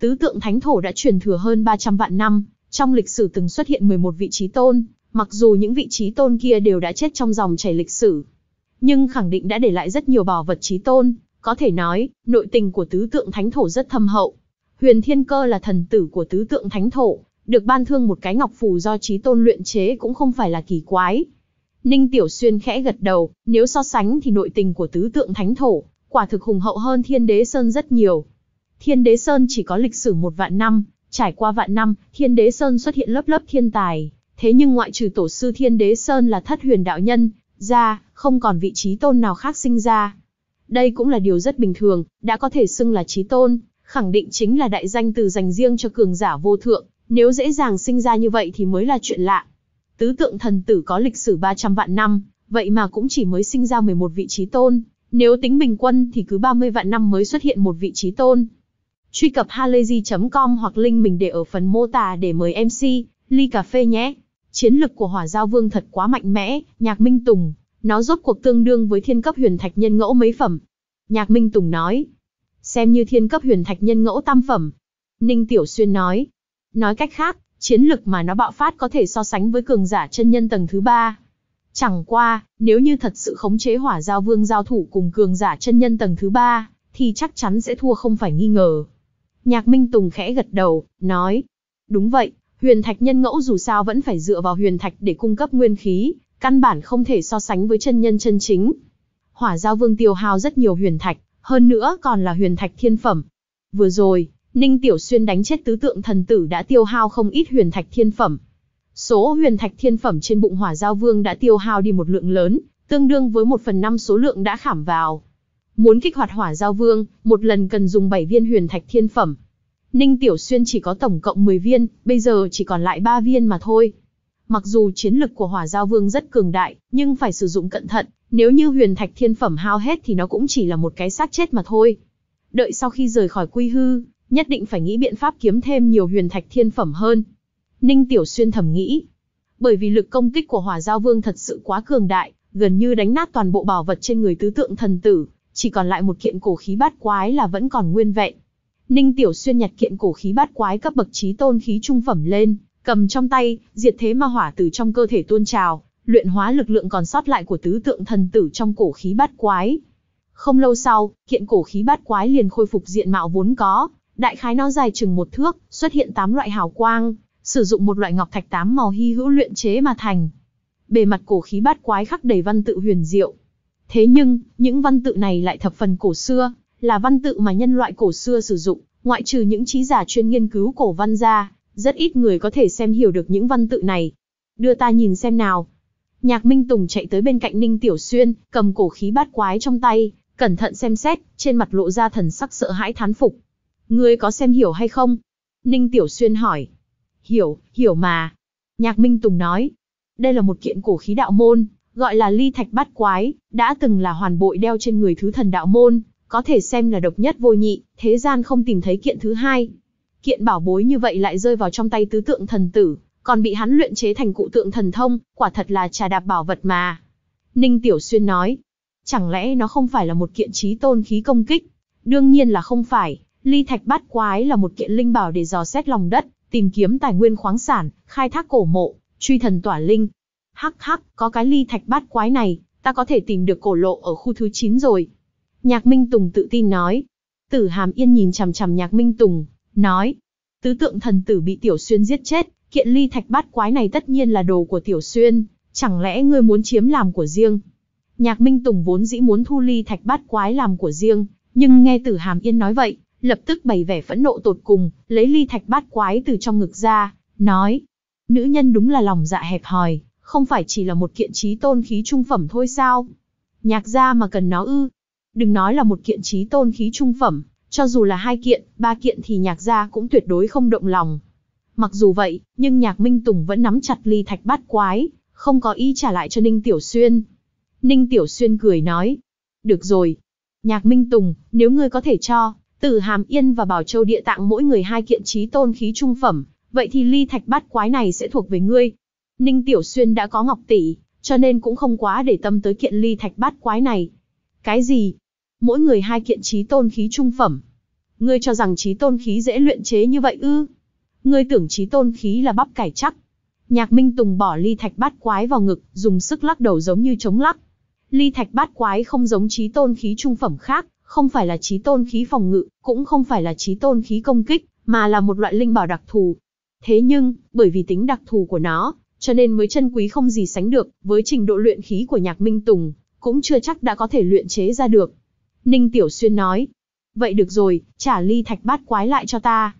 Tứ tượng thánh thổ đã truyền thừa hơn 300 vạn năm, trong lịch sử từng xuất hiện 11 vị trí tôn, mặc dù những vị trí tôn kia đều đã chết trong dòng chảy lịch sử. Nhưng khẳng định đã để lại rất nhiều bảo vật trí tôn, có thể nói, nội tình của tứ tượng thánh thổ rất thâm hậu. Huyền Thiên Cơ là thần tử của tứ tượng thánh thổ, được ban thương một cái ngọc phù do trí tôn luyện chế cũng không phải là kỳ quái. Ninh Tiểu Xuyên khẽ gật đầu, nếu so sánh thì nội tình của tứ tượng thánh thổ quả thực hùng hậu hơn Thiên Đế Sơn rất nhiều. Thiên Đế Sơn chỉ có lịch sử một vạn năm, trải qua vạn năm, Thiên Đế Sơn xuất hiện lớp lớp thiên tài, thế nhưng ngoại trừ tổ sư Thiên Đế Sơn là thất huyền đạo nhân, ra, không còn vị trí tôn nào khác sinh ra. Đây cũng là điều rất bình thường, đã có thể xưng là trí tôn, khẳng định chính là đại danh từ dành riêng cho cường giả vô thượng, nếu dễ dàng sinh ra như vậy thì mới là chuyện lạ. Tứ tượng thần tử có lịch sử 300 vạn năm, vậy mà cũng chỉ mới sinh ra 11 vị trí tôn, nếu tính bình quân thì cứ 30 vạn năm mới xuất hiện một vị trí tôn. Truy cập halayzi.com hoặc link mình để ở phần mô tả để mời MC, ly cà phê nhé. Chiến lực của hỏa giao vương thật quá mạnh mẽ, nhạc minh tùng, nó rốt cuộc tương đương với thiên cấp huyền thạch nhân ngẫu mấy phẩm. Nhạc minh tùng nói, xem như thiên cấp huyền thạch nhân ngẫu tam phẩm. Ninh Tiểu Xuyên nói, nói cách khác, chiến lực mà nó bạo phát có thể so sánh với cường giả chân nhân tầng thứ ba. Chẳng qua, nếu như thật sự khống chế hỏa giao vương giao thủ cùng cường giả chân nhân tầng thứ ba, thì chắc chắn sẽ thua không phải nghi ngờ. Nhạc Minh Tùng khẽ gật đầu, nói. Đúng vậy, huyền thạch nhân ngẫu dù sao vẫn phải dựa vào huyền thạch để cung cấp nguyên khí, căn bản không thể so sánh với chân nhân chân chính. Hỏa giao vương tiêu hao rất nhiều huyền thạch, hơn nữa còn là huyền thạch thiên phẩm. Vừa rồi, Ninh Tiểu Xuyên đánh chết tứ tượng thần tử đã tiêu hao không ít huyền thạch thiên phẩm, Số huyền thạch thiên phẩm trên bụng hỏa giao vương đã tiêu hao đi một lượng lớn, tương đương với một phần năm số lượng đã khảm vào. Muốn kích hoạt hỏa giao vương, một lần cần dùng 7 viên huyền thạch thiên phẩm. Ninh Tiểu Xuyên chỉ có tổng cộng 10 viên, bây giờ chỉ còn lại 3 viên mà thôi. Mặc dù chiến lực của hỏa giao vương rất cường đại, nhưng phải sử dụng cẩn thận, nếu như huyền thạch thiên phẩm hao hết thì nó cũng chỉ là một cái xác chết mà thôi. Đợi sau khi rời khỏi quy hư, nhất định phải nghĩ biện pháp kiếm thêm nhiều huyền thạch thiên phẩm hơn. Ninh Tiểu Xuyên thầm nghĩ. Bởi vì lực công kích của hỏa giao vương thật sự quá cường đại, gần như đánh nát toàn bộ bảo vật trên người tứ tượng thần tử, chỉ còn lại một kiện cổ khí bát quái là vẫn còn nguyên vẹn. Ninh Tiểu Xuyên nhặt kiện cổ khí bát quái cấp bậc chí tôn khí trung phẩm lên, cầm trong tay, diệt thế ma hỏa từ trong cơ thể tuôn trào, luyện hóa lực lượng còn sót lại của tứ tượng thần tử trong cổ khí bát quái. Không lâu sau, kiện cổ khí bát quái liền khôi phục diện mạo vốn có, đại khái nó dài chừng một thước, xuất hiện tám loại hào quang, sử dụng một loại ngọc thạch tám màu hy hữu luyện chế mà thành. Bề mặt cổ khí bát quái khắc đầy văn tự huyền diệu. Thế nhưng, những văn tự này lại thập phần cổ xưa, là văn tự mà nhân loại cổ xưa sử dụng, ngoại trừ những trí giả chuyên nghiên cứu cổ văn ra, rất ít người có thể xem hiểu được những văn tự này. Đưa ta nhìn xem nào. Nhạc Minh Tùng chạy tới bên cạnh Ninh Tiểu Xuyên, cầm cổ khí bát quái trong tay, cẩn thận xem xét, trên mặt lộ ra thần sắc sợ hãi thán phục. Ngươi có xem hiểu hay không? Ninh Tiểu Xuyên hỏi hiểu, hiểu mà. Nhạc Minh Tùng nói, đây là một kiện cổ khí đạo môn, gọi là ly thạch bát quái, đã từng là hoàn bội đeo trên người thứ thần đạo môn, có thể xem là độc nhất vô nhị, thế gian không tìm thấy kiện thứ hai. Kiện bảo bối như vậy lại rơi vào trong tay tứ tượng thần tử, còn bị hắn luyện chế thành cụ tượng thần thông, quả thật là trà đạp bảo vật mà. Ninh Tiểu Xuyên nói, chẳng lẽ nó không phải là một kiện trí tôn khí công kích? Đương nhiên là không phải, ly thạch bát quái là một kiện linh bảo để dò xét lòng đất, tìm kiếm tài nguyên khoáng sản, khai thác cổ mộ, truy thần tỏa linh. Hắc hắc, có cái ly thạch bát quái này, ta có thể tìm được cổ lộ ở khu thứ 9 rồi. Nhạc Minh Tùng tự tin nói. Tử Hàm Yên nhìn chằm chằm Nhạc Minh Tùng, nói. Tứ tượng thần tử bị Tiểu Xuyên giết chết, kiện ly thạch bát quái này tất nhiên là đồ của Tiểu Xuyên, chẳng lẽ ngươi muốn chiếm làm của riêng? Nhạc Minh Tùng vốn dĩ muốn thu ly thạch bát quái làm của riêng, nhưng nghe Tử Hàm Yên nói vậy, lập tức bày vẻ phẫn nộ tột cùng, lấy ly thạch bát quái từ trong ngực ra, nói. Nữ nhân đúng là lòng dạ hẹp hòi, không phải chỉ là một kiện trí tôn khí trung phẩm thôi sao? Nhạc gia mà cần nó ư. Đừng nói là một kiện trí tôn khí trung phẩm, cho dù là hai kiện, ba kiện thì nhạc gia cũng tuyệt đối không động lòng. Mặc dù vậy, nhưng nhạc Minh Tùng vẫn nắm chặt ly thạch bát quái, không có ý trả lại cho Ninh Tiểu Xuyên. Ninh Tiểu Xuyên cười nói, được rồi. Nhạc Minh Tùng, nếu ngươi có thể cho, Tử Hàm Yên và Bảo Châu địa tạng mỗi người hai kiện trí tôn khí trung phẩm, vậy thì ly thạch bát quái này sẽ thuộc về ngươi. Ninh Tiểu Xuyên đã có ngọc tỷ, cho nên cũng không quá để tâm tới kiện ly thạch bát quái này. Cái gì? Mỗi người hai kiện trí tôn khí trung phẩm. Ngươi cho rằng trí tôn khí dễ luyện chế như vậy ư? Ngươi tưởng trí tôn khí là bắp cải chắc. Nhạc Minh Tùng bỏ ly thạch bát quái vào ngực, dùng sức lắc đầu giống như chống lắc. Ly thạch bát quái không giống trí tôn khí trung phẩm khác, không phải là trí tôn khí phòng ngự, cũng không phải là trí tôn khí công kích, mà là một loại linh bảo đặc thù. Thế nhưng, bởi vì tính đặc thù của nó, cho nên mới chân quý không gì sánh được, với trình độ luyện khí của Nhạc Minh Tùng, cũng chưa chắc đã có thể luyện chế ra được. Ninh Tiểu Xuyên nói, vậy được rồi, trả ly thạch bát quái lại cho ta.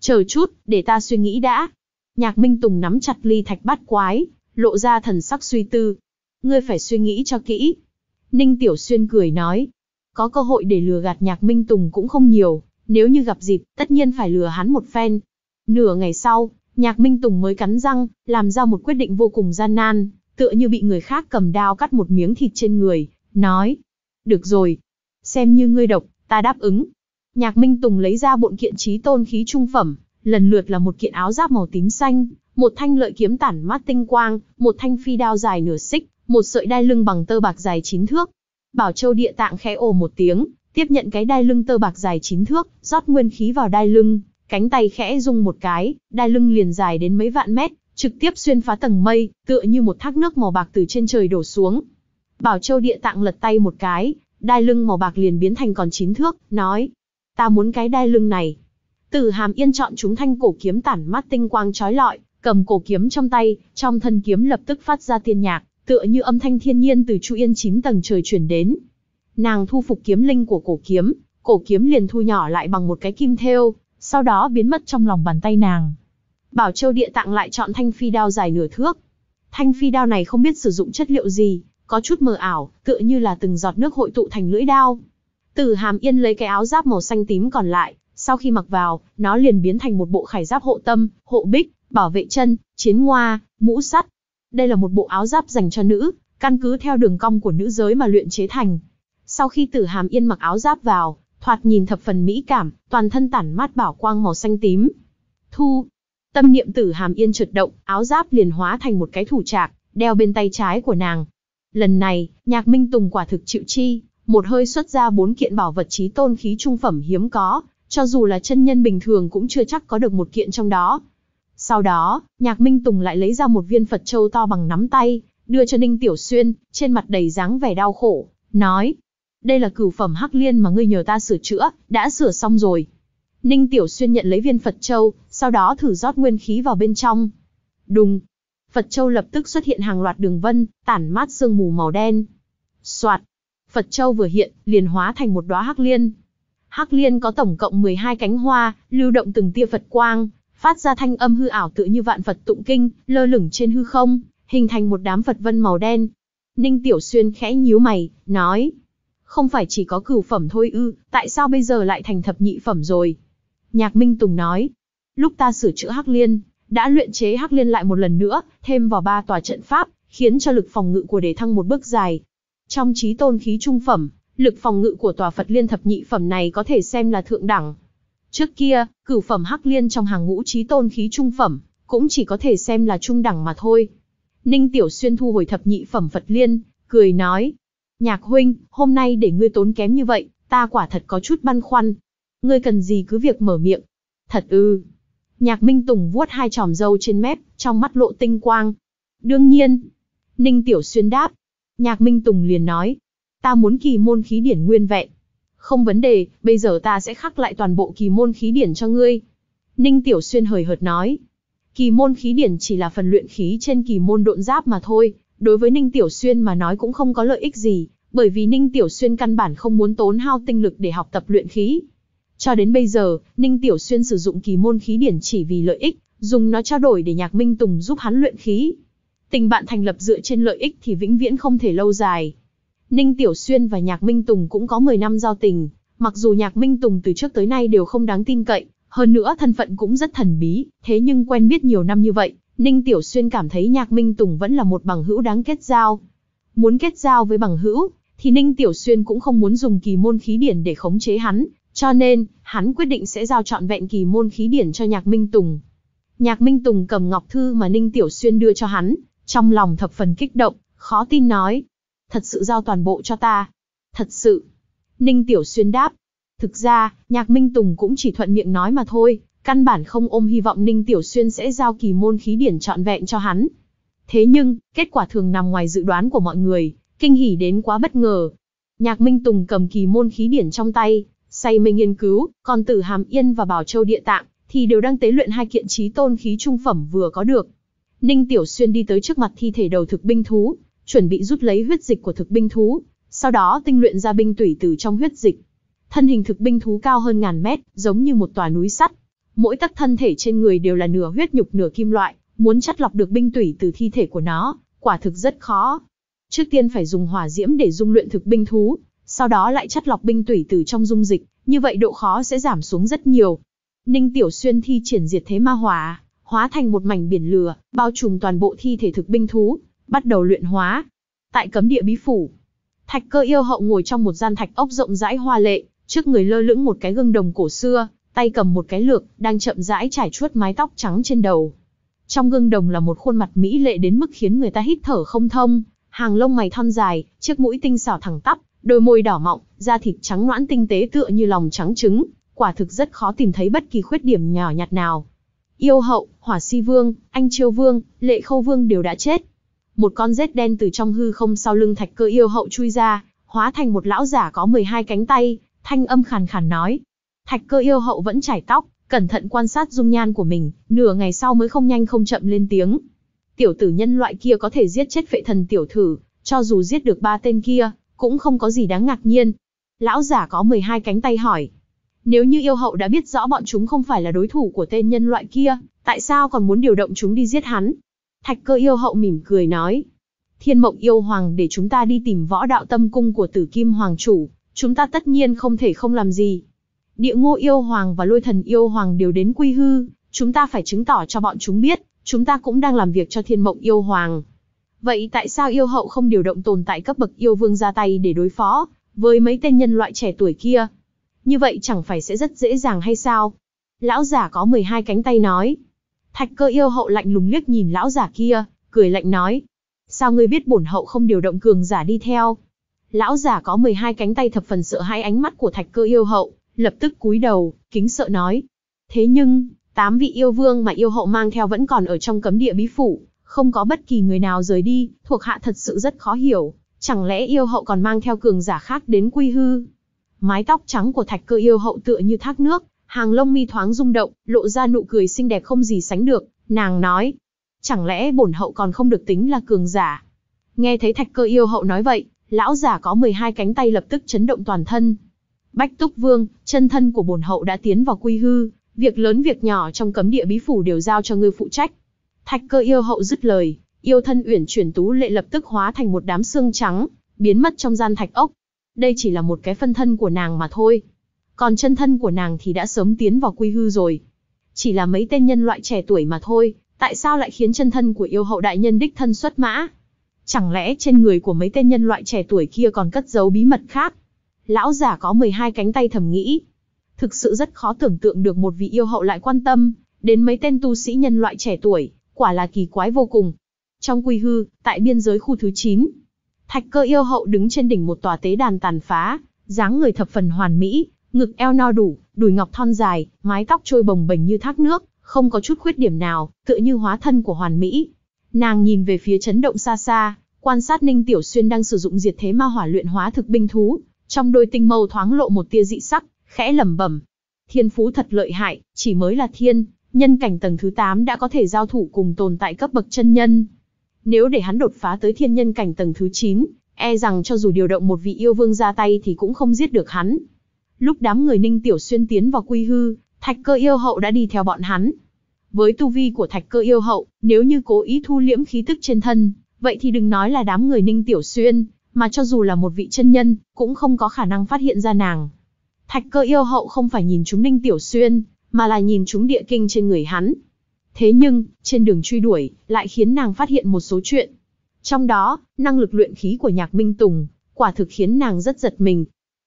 Chờ chút, để ta suy nghĩ đã. Nhạc Minh Tùng nắm chặt ly thạch bát quái, lộ ra thần sắc suy tư. Ngươi phải suy nghĩ cho kỹ. Ninh Tiểu Xuyên cười nói, có cơ hội để lừa gạt nhạc Minh Tùng cũng không nhiều, nếu như gặp dịp, tất nhiên phải lừa hắn một phen. Nửa ngày sau, nhạc Minh Tùng mới cắn răng, làm ra một quyết định vô cùng gian nan, tựa như bị người khác cầm đao cắt một miếng thịt trên người, nói. Được rồi, xem như ngươi độc, ta đáp ứng. Nhạc Minh Tùng lấy ra bộn kiện trí tôn khí trung phẩm, lần lượt là một kiện áo giáp màu tím xanh, một thanh lợi kiếm tản mát tinh quang, một thanh phi đao dài nửa xích, một sợi đai lưng bằng tơ bạc dài chín thước, Bảo Châu Địa Tạng khẽ ồ một tiếng, tiếp nhận cái đai lưng tơ bạc dài chín thước, rót nguyên khí vào đai lưng, cánh tay khẽ rung một cái, đai lưng liền dài đến mấy vạn mét, trực tiếp xuyên phá tầng mây, tựa như một thác nước màu bạc từ trên trời đổ xuống. Bảo Châu Địa Tạng lật tay một cái, đai lưng màu bạc liền biến thành còn chín thước, nói: "Ta muốn cái đai lưng này." Tử Hàm Yên chọn chúng thanh cổ kiếm tản mát tinh quang chói lọi, cầm cổ kiếm trong tay, trong thân kiếm lập tức phát ra tiên nhạc, tựa như âm thanh thiên nhiên từ chu yên chín tầng trời chuyển đến. Nàng thu phục kiếm linh của cổ kiếm, cổ kiếm liền thu nhỏ lại bằng một cái kim thêu, sau đó biến mất trong lòng bàn tay nàng. Bảo Châu Địa Tạng lại chọn thanh phi đao dài nửa thước. Thanh phi đao này không biết sử dụng chất liệu gì, có chút mờ ảo, tựa như là từng giọt nước hội tụ thành lưỡi đao. Từ Hàm Yên lấy cái áo giáp màu xanh tím còn lại, sau khi mặc vào, nó liền biến thành một bộ khải giáp hộ tâm, hộ bích, bảo vệ chân, chiến hoa, mũ sắt, đây là một bộ áo giáp dành cho nữ, căn cứ theo đường cong của nữ giới mà luyện chế thành. Sau khi Tử Hàm Yên mặc áo giáp vào, thoạt nhìn thập phần mỹ cảm, toàn thân tản mát bảo quang màu xanh tím. Thu, tâm niệm Tử Hàm Yên chợt động, áo giáp liền hóa thành một cái thủ trạc, đeo bên tay trái của nàng. Lần này, Nhạc Minh Tùng quả thực chịu chi, một hơi xuất ra bốn kiện bảo vật chí tôn khí trung phẩm hiếm có, cho dù là chân nhân bình thường cũng chưa chắc có được một kiện trong đó, sau đó, Nhạc Minh Tùng lại lấy ra một viên Phật châu to bằng nắm tay, đưa cho Ninh Tiểu Xuyên, trên mặt đầy dáng vẻ đau khổ, nói: "Đây là cửu phẩm hắc liên mà ngươi nhờ ta sửa chữa, đã sửa xong rồi." Ninh Tiểu Xuyên nhận lấy viên Phật châu, sau đó thử rót nguyên khí vào bên trong. Đùng, Phật châu lập tức xuất hiện hàng loạt đường vân, tản mát sương mù màu đen. Soạt, Phật châu vừa hiện, liền hóa thành một đóa hắc liên. Hắc liên có tổng cộng 12 cánh hoa, lưu động từng tia Phật quang, phát ra thanh âm hư ảo tựa như vạn vật tụng kinh, lơ lửng trên hư không, hình thành một đám vật vân màu đen. Ninh Tiểu Xuyên khẽ nhíu mày, nói, không phải chỉ có cửu phẩm thôi ư, tại sao bây giờ lại thành thập nhị phẩm rồi? Nhạc Minh Tùng nói, lúc ta sửa chữa Hắc Liên, đã luyện chế Hắc Liên lại một lần nữa, thêm vào ba tòa trận pháp, khiến cho lực phòng ngự của đề thăng một bước dài. Trong trí tôn khí trung phẩm, lực phòng ngự của tòa Phật Liên thập nhị phẩm này có thể xem là thượng đẳng. Trước kia, cửu phẩm Hắc Liên trong hàng ngũ trí tôn khí trung phẩm, cũng chỉ có thể xem là trung đẳng mà thôi. Ninh Tiểu Xuyên thu hồi thập nhị phẩm Phật Liên, cười nói. Nhạc huynh, hôm nay để ngươi tốn kém như vậy, ta quả thật có chút băn khoăn. Ngươi cần gì cứ việc mở miệng. Thật ư. Nhạc Minh Tùng vuốt hai tròm râu trên mép, trong mắt lộ tinh quang. Đương nhiên. Ninh Tiểu Xuyên đáp. Nhạc Minh Tùng liền nói. Ta muốn kỳ môn khí điển nguyên vẹn, không vấn đề, bây giờ ta sẽ khắc lại toàn bộ kỳ môn khí điển cho ngươi. Ninh Tiểu Xuyên hời hợt nói, kỳ môn khí điển chỉ là phần luyện khí trên kỳ môn độn giáp mà thôi, đối với Ninh Tiểu Xuyên mà nói cũng không có lợi ích gì, bởi vì Ninh Tiểu Xuyên căn bản không muốn tốn hao tinh lực để học tập luyện khí. Cho đến bây giờ, Ninh Tiểu Xuyên sử dụng kỳ môn khí điển chỉ vì lợi ích, dùng nó trao đổi để Nhạc Minh Tùng giúp hắn luyện khí. Tình bạn thành lập dựa trên lợi ích thì vĩnh viễn không thể lâu dài, Ninh Tiểu Xuyên và Nhạc Minh Tùng cũng có 10 năm giao tình, mặc dù Nhạc Minh Tùng từ trước tới nay đều không đáng tin cậy, hơn nữa thân phận cũng rất thần bí, thế nhưng quen biết nhiều năm như vậy, Ninh Tiểu Xuyên cảm thấy Nhạc Minh Tùng vẫn là một bằng hữu đáng kết giao. Muốn kết giao với bằng hữu, thì Ninh Tiểu Xuyên cũng không muốn dùng kỳ môn khí điển để khống chế hắn, cho nên, hắn quyết định sẽ giao trọn vẹn kỳ môn khí điển cho Nhạc Minh Tùng. Nhạc Minh Tùng cầm ngọc thư mà Ninh Tiểu Xuyên đưa cho hắn, trong lòng thập phần kích động, khó tin nói, thật sự giao toàn bộ cho ta. Thật sự. Ninh Tiểu Xuyên đáp. Thực ra, Nhạc Minh Tùng cũng chỉ thuận miệng nói mà thôi, căn bản không ôm hy vọng Ninh Tiểu Xuyên sẽ giao kỳ môn khí điển trọn vẹn cho hắn. Thế nhưng, kết quả thường nằm ngoài dự đoán của mọi người, kinh hỉ đến quá bất ngờ. Nhạc Minh Tùng cầm kỳ môn khí điển trong tay, say mê nghiên cứu, còn Tử Hàm Yên và Bảo Châu Địa Tạng thì đều đang tế luyện hai kiện trí tôn khí trung phẩm vừa có được. Ninh Tiểu Xuyên đi tới trước mặt thi thể đầu thực binh thú, chuẩn bị rút lấy huyết dịch của thực binh thú, sau đó tinh luyện ra binh tủy từ trong huyết dịch. Thân hình thực binh thú cao hơn ngàn mét, giống như một tòa núi sắt. Mỗi tấc thân thể trên người đều là nửa huyết nhục nửa kim loại, muốn chắt lọc được binh tủy từ thi thể của nó, quả thực rất khó. Trước tiên phải dùng hỏa diễm để dung luyện thực binh thú, sau đó lại chắt lọc binh tủy từ trong dung dịch, như vậy độ khó sẽ giảm xuống rất nhiều. Ninh Tiểu Xuyên thi triển diệt thế ma hỏa, hóa thành một mảnh biển lửa, bao trùm toàn bộ thi thể thực binh thú, bắt đầu luyện hóa. Tại cấm địa bí phủ, Thạch Cơ yêu hậu ngồi trong một gian thạch ốc rộng rãi hoa lệ, trước người lơ lửng một cái gương đồng cổ xưa, tay cầm một cái lược, đang chậm rãi trải chuốt mái tóc trắng trên đầu. Trong gương đồng là một khuôn mặt mỹ lệ đến mức khiến người ta hít thở không thông, hàng lông mày thon dài, chiếc mũi tinh xảo thẳng tắp, đôi môi đỏ mọng, da thịt trắng nõn tinh tế tựa như lòng trắng trứng, quả thực rất khó tìm thấy bất kỳ khuyết điểm nhỏ nhặt nào. Yêu hậu, Hỏa Si Vương, Anh Chiêu Vương, Lệ Khâu Vương đều đã chết, một con rết đen từ trong hư không sau lưng thạch cơ yêu hậu chui ra, hóa thành một lão giả có 12 cánh tay, thanh âm khàn khàn nói. Thạch cơ yêu hậu vẫn chải tóc, cẩn thận quan sát dung nhan của mình, nửa ngày sau mới không nhanh không chậm lên tiếng. Tiểu tử nhân loại kia có thể giết chết phệ thần tiểu thử, cho dù giết được ba tên kia, cũng không có gì đáng ngạc nhiên. Lão giả có 12 cánh tay hỏi. Nếu như yêu hậu đã biết rõ bọn chúng không phải là đối thủ của tên nhân loại kia, tại sao còn muốn điều động chúng đi giết hắn? Thạch cơ yêu hậu mỉm cười nói. Thiên mộng yêu hoàng để chúng ta đi tìm võ đạo tâm cung của tử kim hoàng chủ, chúng ta tất nhiên không thể không làm gì. Địa ngô yêu hoàng và lôi thần yêu hoàng đều đến quy hư, chúng ta phải chứng tỏ cho bọn chúng biết, chúng ta cũng đang làm việc cho thiên mộng yêu hoàng. Vậy tại sao yêu hậu không điều động tồn tại cấp bậc yêu vương ra tay để đối phó, với mấy tên nhân loại trẻ tuổi kia? Như vậy chẳng phải sẽ rất dễ dàng hay sao? Lão giả có 12 cánh tay nói. Thạch cơ yêu hậu lạnh lùng liếc nhìn lão giả kia, cười lạnh nói. Sao ngươi biết bổn hậu không điều động cường giả đi theo? Lão giả có 12 cánh tay thập phần sợ hãi ánh mắt của thạch cơ yêu hậu, lập tức cúi đầu, kính sợ nói. Thế nhưng, tám vị yêu vương mà yêu hậu mang theo vẫn còn ở trong cấm địa bí phủ, không có bất kỳ người nào rời đi, thuộc hạ thật sự rất khó hiểu, chẳng lẽ yêu hậu còn mang theo cường giả khác đến quy hư? Mái tóc trắng của thạch cơ yêu hậu tựa như thác nước, Hàng lông mi thoáng rung động, lộ ra nụ cười xinh đẹp không gì sánh được, nàng nói. Chẳng lẽ bổn hậu còn không được tính là cường giả? Nghe thấy thạch cơ yêu hậu nói vậy, lão giả có 12 cánh tay lập tức chấn động toàn thân. Bách túc vương, chân thân của bổn hậu đã tiến vào quy hư, việc lớn việc nhỏ trong cấm địa bí phủ đều giao cho ngươi phụ trách. Thạch cơ yêu hậu dứt lời, yêu thân uyển chuyển tú lệ lập tức hóa thành một đám xương trắng, biến mất trong gian thạch ốc. Đây chỉ là một cái phân thân của nàng mà thôi. Còn chân thân của nàng thì đã sớm tiến vào quy hư rồi. Chỉ là mấy tên nhân loại trẻ tuổi mà thôi, tại sao lại khiến chân thân của yêu hậu đại nhân đích thân xuất mã? Chẳng lẽ trên người của mấy tên nhân loại trẻ tuổi kia còn cất giấu bí mật khác? Lão giả có 12 cánh tay thầm nghĩ. Thực sự rất khó tưởng tượng được một vị yêu hậu lại quan tâm, đến mấy tên tu sĩ nhân loại trẻ tuổi, quả là kỳ quái vô cùng. Trong quy hư, tại biên giới khu thứ 9, thạch cơ yêu hậu đứng trên đỉnh một tòa tế đàn tàn phá, dáng người thập phần hoàn mỹ, ngực eo no đủ, đùi ngọc thon dài, mái tóc trôi bồng bềnh như thác nước, không có chút khuyết điểm nào, tựa như hóa thân của hoàn mỹ. Nàng nhìn về phía chấn động xa xa, quan sát Ninh Tiểu Xuyên đang sử dụng diệt thế ma hỏa luyện hóa thực binh thú, trong đôi tinh mâu thoáng lộ một tia dị sắc, khẽ lẩm bẩm. Thiên phú thật lợi hại, chỉ mới là thiên, nhân cảnh tầng thứ 8 đã có thể giao thủ cùng tồn tại cấp bậc chân nhân. Nếu để hắn đột phá tới thiên nhân cảnh tầng thứ 9, e rằng cho dù điều động một vị yêu vương ra tay thì cũng không giết được hắn, Lúc đám người Ninh Tiểu Xuyên tiến vào quy hư, Thạch Cơ yêu hậu đã đi theo bọn hắn. Với tu vi của Thạch Cơ yêu hậu, nếu như cố ý thu liễm khí tức trên thân, vậy thì đừng nói là đám người Ninh Tiểu Xuyên, mà cho dù là một vị chân nhân, cũng không có khả năng phát hiện ra nàng. Thạch Cơ yêu hậu không phải nhìn chúng Ninh Tiểu Xuyên, mà là nhìn chúng địa kinh trên người hắn. Thế nhưng, trên đường truy đuổi, lại khiến nàng phát hiện một số chuyện. Trong đó, năng lực luyện khí của Nhạc Minh Tùng, quả thực khiến nàng rất giật mình,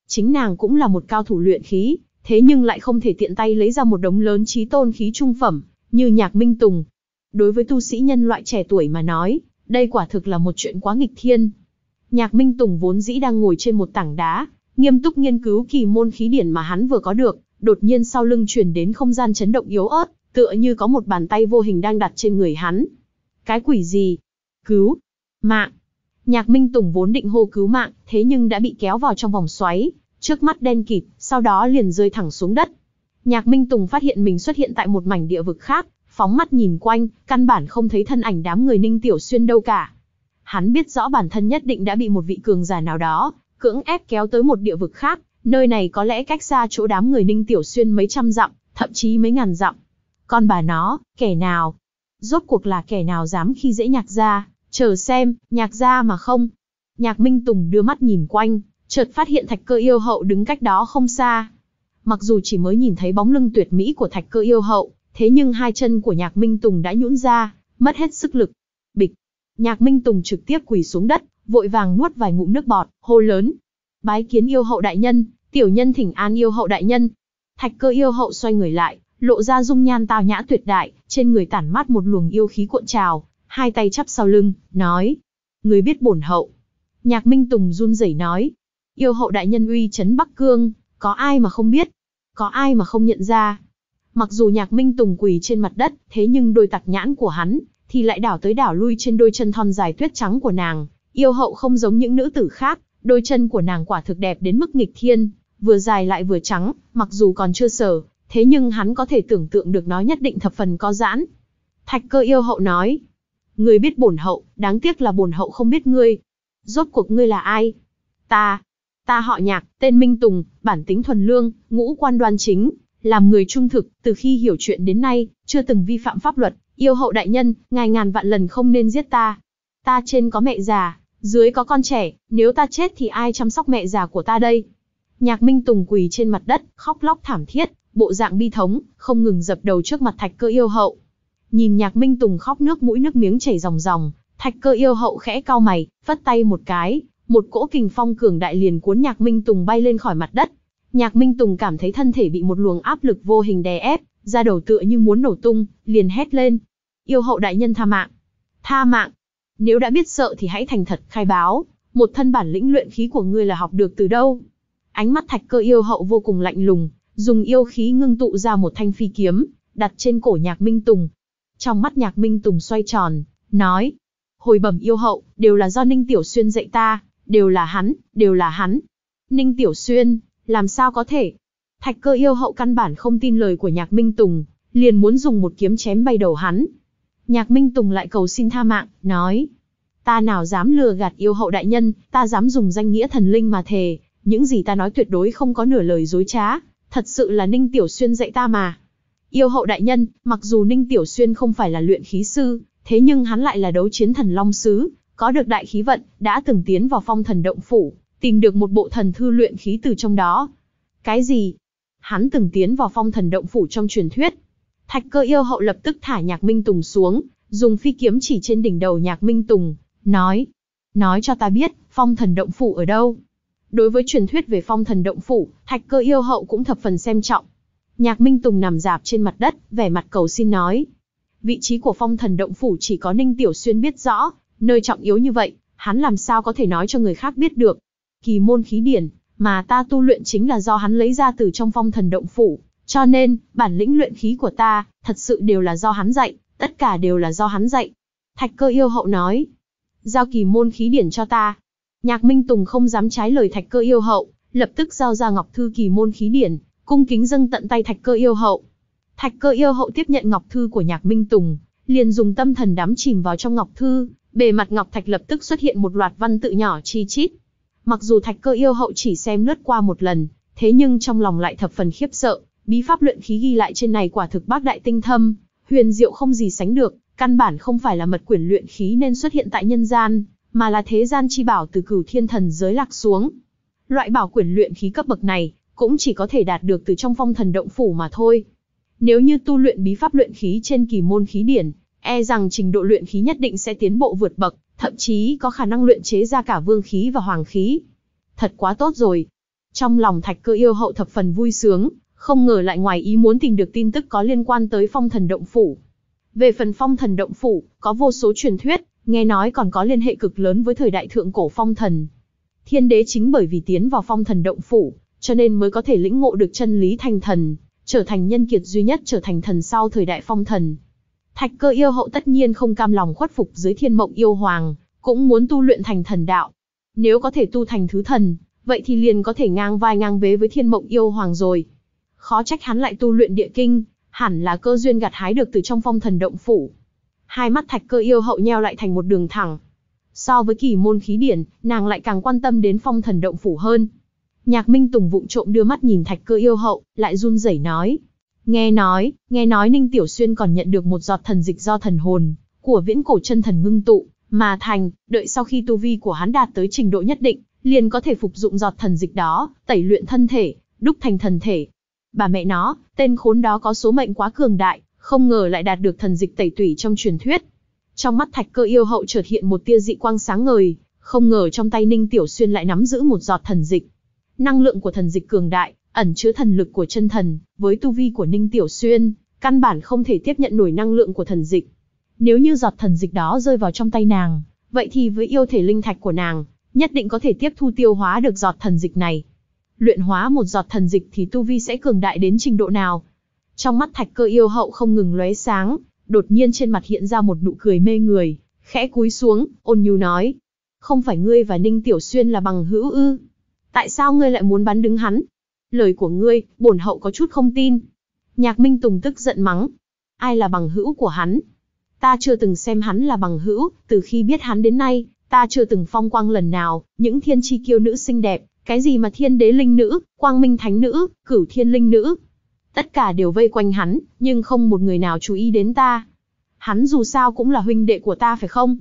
Chính nàng cũng là một cao thủ luyện khí, thế nhưng lại không thể tiện tay lấy ra một đống lớn trí tôn khí trung phẩm, như nhạc minh tùng. Đối với tu sĩ nhân loại trẻ tuổi mà nói, đây quả thực là một chuyện quá nghịch thiên. Nhạc minh tùng vốn dĩ đang ngồi trên một tảng đá, nghiêm túc nghiên cứu kỳ môn khí điển mà hắn vừa có được, đột nhiên sau lưng chuyển đến không gian chấn động yếu ớt, tựa như có một bàn tay vô hình đang đặt trên người hắn. Cái quỷ gì? Cứu! Mạng! Nhạc Minh Tùng vốn định hô cứu mạng, thế nhưng đã bị kéo vào trong vòng xoáy, trước mắt đen kịt, sau đó liền rơi thẳng xuống đất. Nhạc Minh Tùng phát hiện mình xuất hiện tại một mảnh địa vực khác, phóng mắt nhìn quanh, căn bản không thấy thân ảnh đám người Ninh Tiểu Xuyên đâu cả. Hắn biết rõ bản thân nhất định đã bị một vị cường giả nào đó, cưỡng ép kéo tới một địa vực khác, nơi này có lẽ cách xa chỗ đám người Ninh Tiểu Xuyên mấy trăm dặm, thậm chí mấy ngàn dặm. Con bà nó, kẻ nào? Rốt cuộc là kẻ nào dám khi dễ nhạc ra? Chờ xem, nhạc ra mà không. Nhạc Minh Tùng đưa mắt nhìn quanh, chợt phát hiện thạch cơ yêu hậu đứng cách đó không xa. Mặc dù chỉ mới nhìn thấy bóng lưng tuyệt mỹ của thạch cơ yêu hậu, thế nhưng hai chân của nhạc Minh Tùng đã nhũn ra, mất hết sức lực. Bịch. Nhạc Minh Tùng trực tiếp quỳ xuống đất, vội vàng nuốt vài ngụm nước bọt, hô lớn. Bái kiến yêu hậu đại nhân, tiểu nhân thỉnh an yêu hậu đại nhân. Thạch cơ yêu hậu xoay người lại, lộ ra dung nhan tao nhã tuyệt đại, trên người tản mát một luồng yêu khí cuộn trào, hai tay chắp sau lưng, nói. Người biết bổn hậu. Nhạc Minh Tùng run rẩy nói. Yêu hậu đại nhân uy chấn Bắc Cương, có ai mà không biết, có ai mà không nhận ra. Mặc dù nhạc Minh Tùng quỳ trên mặt đất, thế nhưng đôi tặc nhãn của hắn, thì lại đảo tới đảo lui trên đôi chân thon dài tuyết trắng của nàng. Yêu hậu không giống những nữ tử khác, đôi chân của nàng quả thực đẹp đến mức nghịch thiên, vừa dài lại vừa trắng, mặc dù còn chưa sờ, thế nhưng hắn có thể tưởng tượng được nó nhất định thập phần có giãn. Thạch cơ yêu hậu nói, Ngươi biết bổn hậu, đáng tiếc là bổn hậu không biết ngươi. Rốt cuộc ngươi là ai? Ta, ta họ nhạc, tên Minh Tùng, bản tính thuần lương, ngũ quan đoan chính, làm người trung thực, từ khi hiểu chuyện đến nay, chưa từng vi phạm pháp luật, yêu hậu đại nhân, ngài ngàn vạn lần không nên giết ta. Ta trên có mẹ già, dưới có con trẻ, nếu ta chết thì ai chăm sóc mẹ già của ta đây? Nhạc Minh Tùng quỳ trên mặt đất, khóc lóc thảm thiết, bộ dạng bi thống, không ngừng dập đầu trước mặt thạch cơ yêu hậu. Nhìn Nhạc Minh Tùng khóc nước mũi nước miếng chảy ròng ròng, Thạch Cơ yêu hậu khẽ cau mày, phất tay một cái, một cỗ kình phong cường đại liền cuốn Nhạc Minh Tùng bay lên khỏi mặt đất. Nhạc Minh Tùng cảm thấy thân thể bị một luồng áp lực vô hình đè ép, ra đầu tựa như muốn nổ tung, liền hét lên: "Yêu hậu đại nhân tha mạng, tha mạng! Nếu đã biết sợ thì hãy thành thật khai báo, một thân bản lĩnh luyện khí của ngươi là học được từ đâu?" Ánh mắt Thạch Cơ yêu hậu vô cùng lạnh lùng, dùng yêu khí ngưng tụ ra một thanh phi kiếm, đặt trên cổ Nhạc Minh Tùng, trong mắt nhạc minh tùng xoay tròn, nói. Hồi bẩm yêu hậu, đều là do Ninh Tiểu Xuyên dạy ta, đều là hắn, đều là hắn. Ninh Tiểu Xuyên, làm sao có thể? Thạch cơ yêu hậu căn bản không tin lời của nhạc minh tùng, liền muốn dùng một kiếm chém bay đầu hắn. Nhạc minh tùng lại cầu xin tha mạng, nói. Ta nào dám lừa gạt yêu hậu đại nhân, ta dám dùng danh nghĩa thần linh mà thề, những gì ta nói tuyệt đối không có nửa lời dối trá, thật sự là Ninh Tiểu Xuyên dạy ta mà. Yêu hậu đại nhân, mặc dù Ninh Tiểu Xuyên không phải là luyện khí sư, thế nhưng hắn lại là đấu chiến thần long sứ, có được đại khí vận, đã từng tiến vào phong thần động phủ, tìm được một bộ thần thư luyện khí từ trong đó. Cái gì? Hắn từng tiến vào phong thần động phủ trong truyền thuyết. Thạch cơ yêu hậu lập tức thả nhạc minh tùng xuống, dùng phi kiếm chỉ trên đỉnh đầu nhạc minh tùng, nói. Nói cho ta biết, phong thần động phủ ở đâu? Đối với truyền thuyết về phong thần động phủ, thạch cơ yêu hậu cũng thập phần xem trọng, Nhạc Minh Tùng nằm dạp trên mặt đất, vẻ mặt cầu xin nói. Vị trí của phong thần động phủ chỉ có Ninh Tiểu Xuyên biết rõ, nơi trọng yếu như vậy, hắn làm sao có thể nói cho người khác biết được. Kỳ môn khí điển, mà ta tu luyện chính là do hắn lấy ra từ trong phong thần động phủ, cho nên, bản lĩnh luyện khí của ta, thật sự đều là do hắn dạy, tất cả đều là do hắn dạy. Thạch cơ yêu hậu nói, giao kỳ môn khí điển cho ta. Nhạc Minh Tùng không dám trái lời thạch cơ yêu hậu, lập tức giao ra ngọc thư kỳ môn khí điển, cung kính dâng tận tay thạch cơ yêu hậu. Thạch cơ yêu hậu tiếp nhận ngọc thư của Nhạc Minh Tùng, liền dùng tâm thần đắm chìm vào trong ngọc thư, bề mặt ngọc thạch lập tức xuất hiện một loạt văn tự nhỏ chi chít. Mặc dù thạch cơ yêu hậu chỉ xem lướt qua một lần, thế nhưng trong lòng lại thập phần khiếp sợ, bí pháp luyện khí ghi lại trên này quả thực bác đại tinh thâm, huyền diệu không gì sánh được, căn bản không phải là mật quyển luyện khí nên xuất hiện tại nhân gian, mà là thế gian chi bảo từ cửu thiên thần giới lạc xuống. Loại bảo quyển luyện khí cấp bậc này, cũng chỉ có thể đạt được từ trong phong thần động phủ mà thôi. Nếu như tu luyện bí pháp luyện khí trên kỳ môn khí điển, e rằng trình độ luyện khí nhất định sẽ tiến bộ vượt bậc, thậm chí có khả năng luyện chế ra cả vương khí và hoàng khí. Thật quá tốt rồi. Trong lòng thạch cơ yêu hậu thập phần vui sướng, không ngờ lại ngoài ý muốn tìm được tin tức có liên quan tới phong thần động phủ. Về phần phong thần động phủ, có vô số truyền thuyết, nghe nói còn có liên hệ cực lớn với thời đại thượng cổ phong thần. Thiên đế chính bởi vì tiến vào phong thần động phủ, cho nên mới có thể lĩnh ngộ được chân lý thành thần, trở thành nhân kiệt duy nhất trở thành thần sau thời đại phong thần. Thạch cơ yêu hậu tất nhiên không cam lòng khuất phục dưới thiên mộng yêu hoàng, cũng muốn tu luyện thành thần đạo. Nếu có thể tu thành thứ thần, vậy thì liền có thể ngang vai ngang vế với thiên mộng yêu hoàng rồi. Khó trách hắn lại tu luyện địa kinh, hẳn là cơ duyên gặt hái được từ trong phong thần động phủ. Hai mắt thạch cơ yêu hậu nheo lại thành một đường thẳng. So với kỳ môn khí điển, nàng lại càng quan tâm đến phong thần động phủ hơn. Nhạc Minh Tùng vụng trộm đưa mắt nhìn thạch cơ yêu hậu, lại run rẩy nói. Nghe nói, nghe nói Ninh Tiểu Xuyên còn nhận được một giọt thần dịch do thần hồn, của viễn cổ chân thần ngưng tụ, mà thành, đợi sau khi tu vi của hắn đạt tới trình độ nhất định, liền có thể phục dụng giọt thần dịch đó, tẩy luyện thân thể, đúc thành thần thể. Bà mẹ nó, tên khốn đó có số mệnh quá cường đại, không ngờ lại đạt được thần dịch tẩy tủy trong truyền thuyết. Trong mắt thạch cơ yêu hậu chợt hiện một tia dị quang sáng ngời, không ngờ trong tay Ninh Tiểu Xuyên lại nắm giữ một giọt thần dịch. Năng lượng của thần dịch cường đại, ẩn chứa thần lực của chân thần, với tu vi của Ninh Tiểu Xuyên, căn bản không thể tiếp nhận nổi năng lượng của thần dịch. Nếu như giọt thần dịch đó rơi vào trong tay nàng, vậy thì với yêu thể linh thạch của nàng, nhất định có thể tiếp thu tiêu hóa được giọt thần dịch này. Luyện hóa một giọt thần dịch thì tu vi sẽ cường đại đến trình độ nào? Trong mắt thạch cơ yêu hậu không ngừng lóe sáng, đột nhiên trên mặt hiện ra một nụ cười mê người, khẽ cúi xuống, ôn nhu nói: "Không phải ngươi và Ninh Tiểu Xuyên là bằng hữu ư?" Tại sao ngươi lại muốn bắn đứng hắn? Lời của ngươi, bổn hậu có chút không tin. Nhạc Minh Tùng tức giận mắng. Ai là bằng hữu của hắn? Ta chưa từng xem hắn là bằng hữu, từ khi biết hắn đến nay, ta chưa từng phong quang lần nào, những thiên chi kiêu nữ xinh đẹp, cái gì mà thiên đế linh nữ, quang minh thánh nữ, cửu thiên linh nữ. Tất cả đều vây quanh hắn, nhưng không một người nào chú ý đến ta. Hắn dù sao cũng là huynh đệ của ta phải không?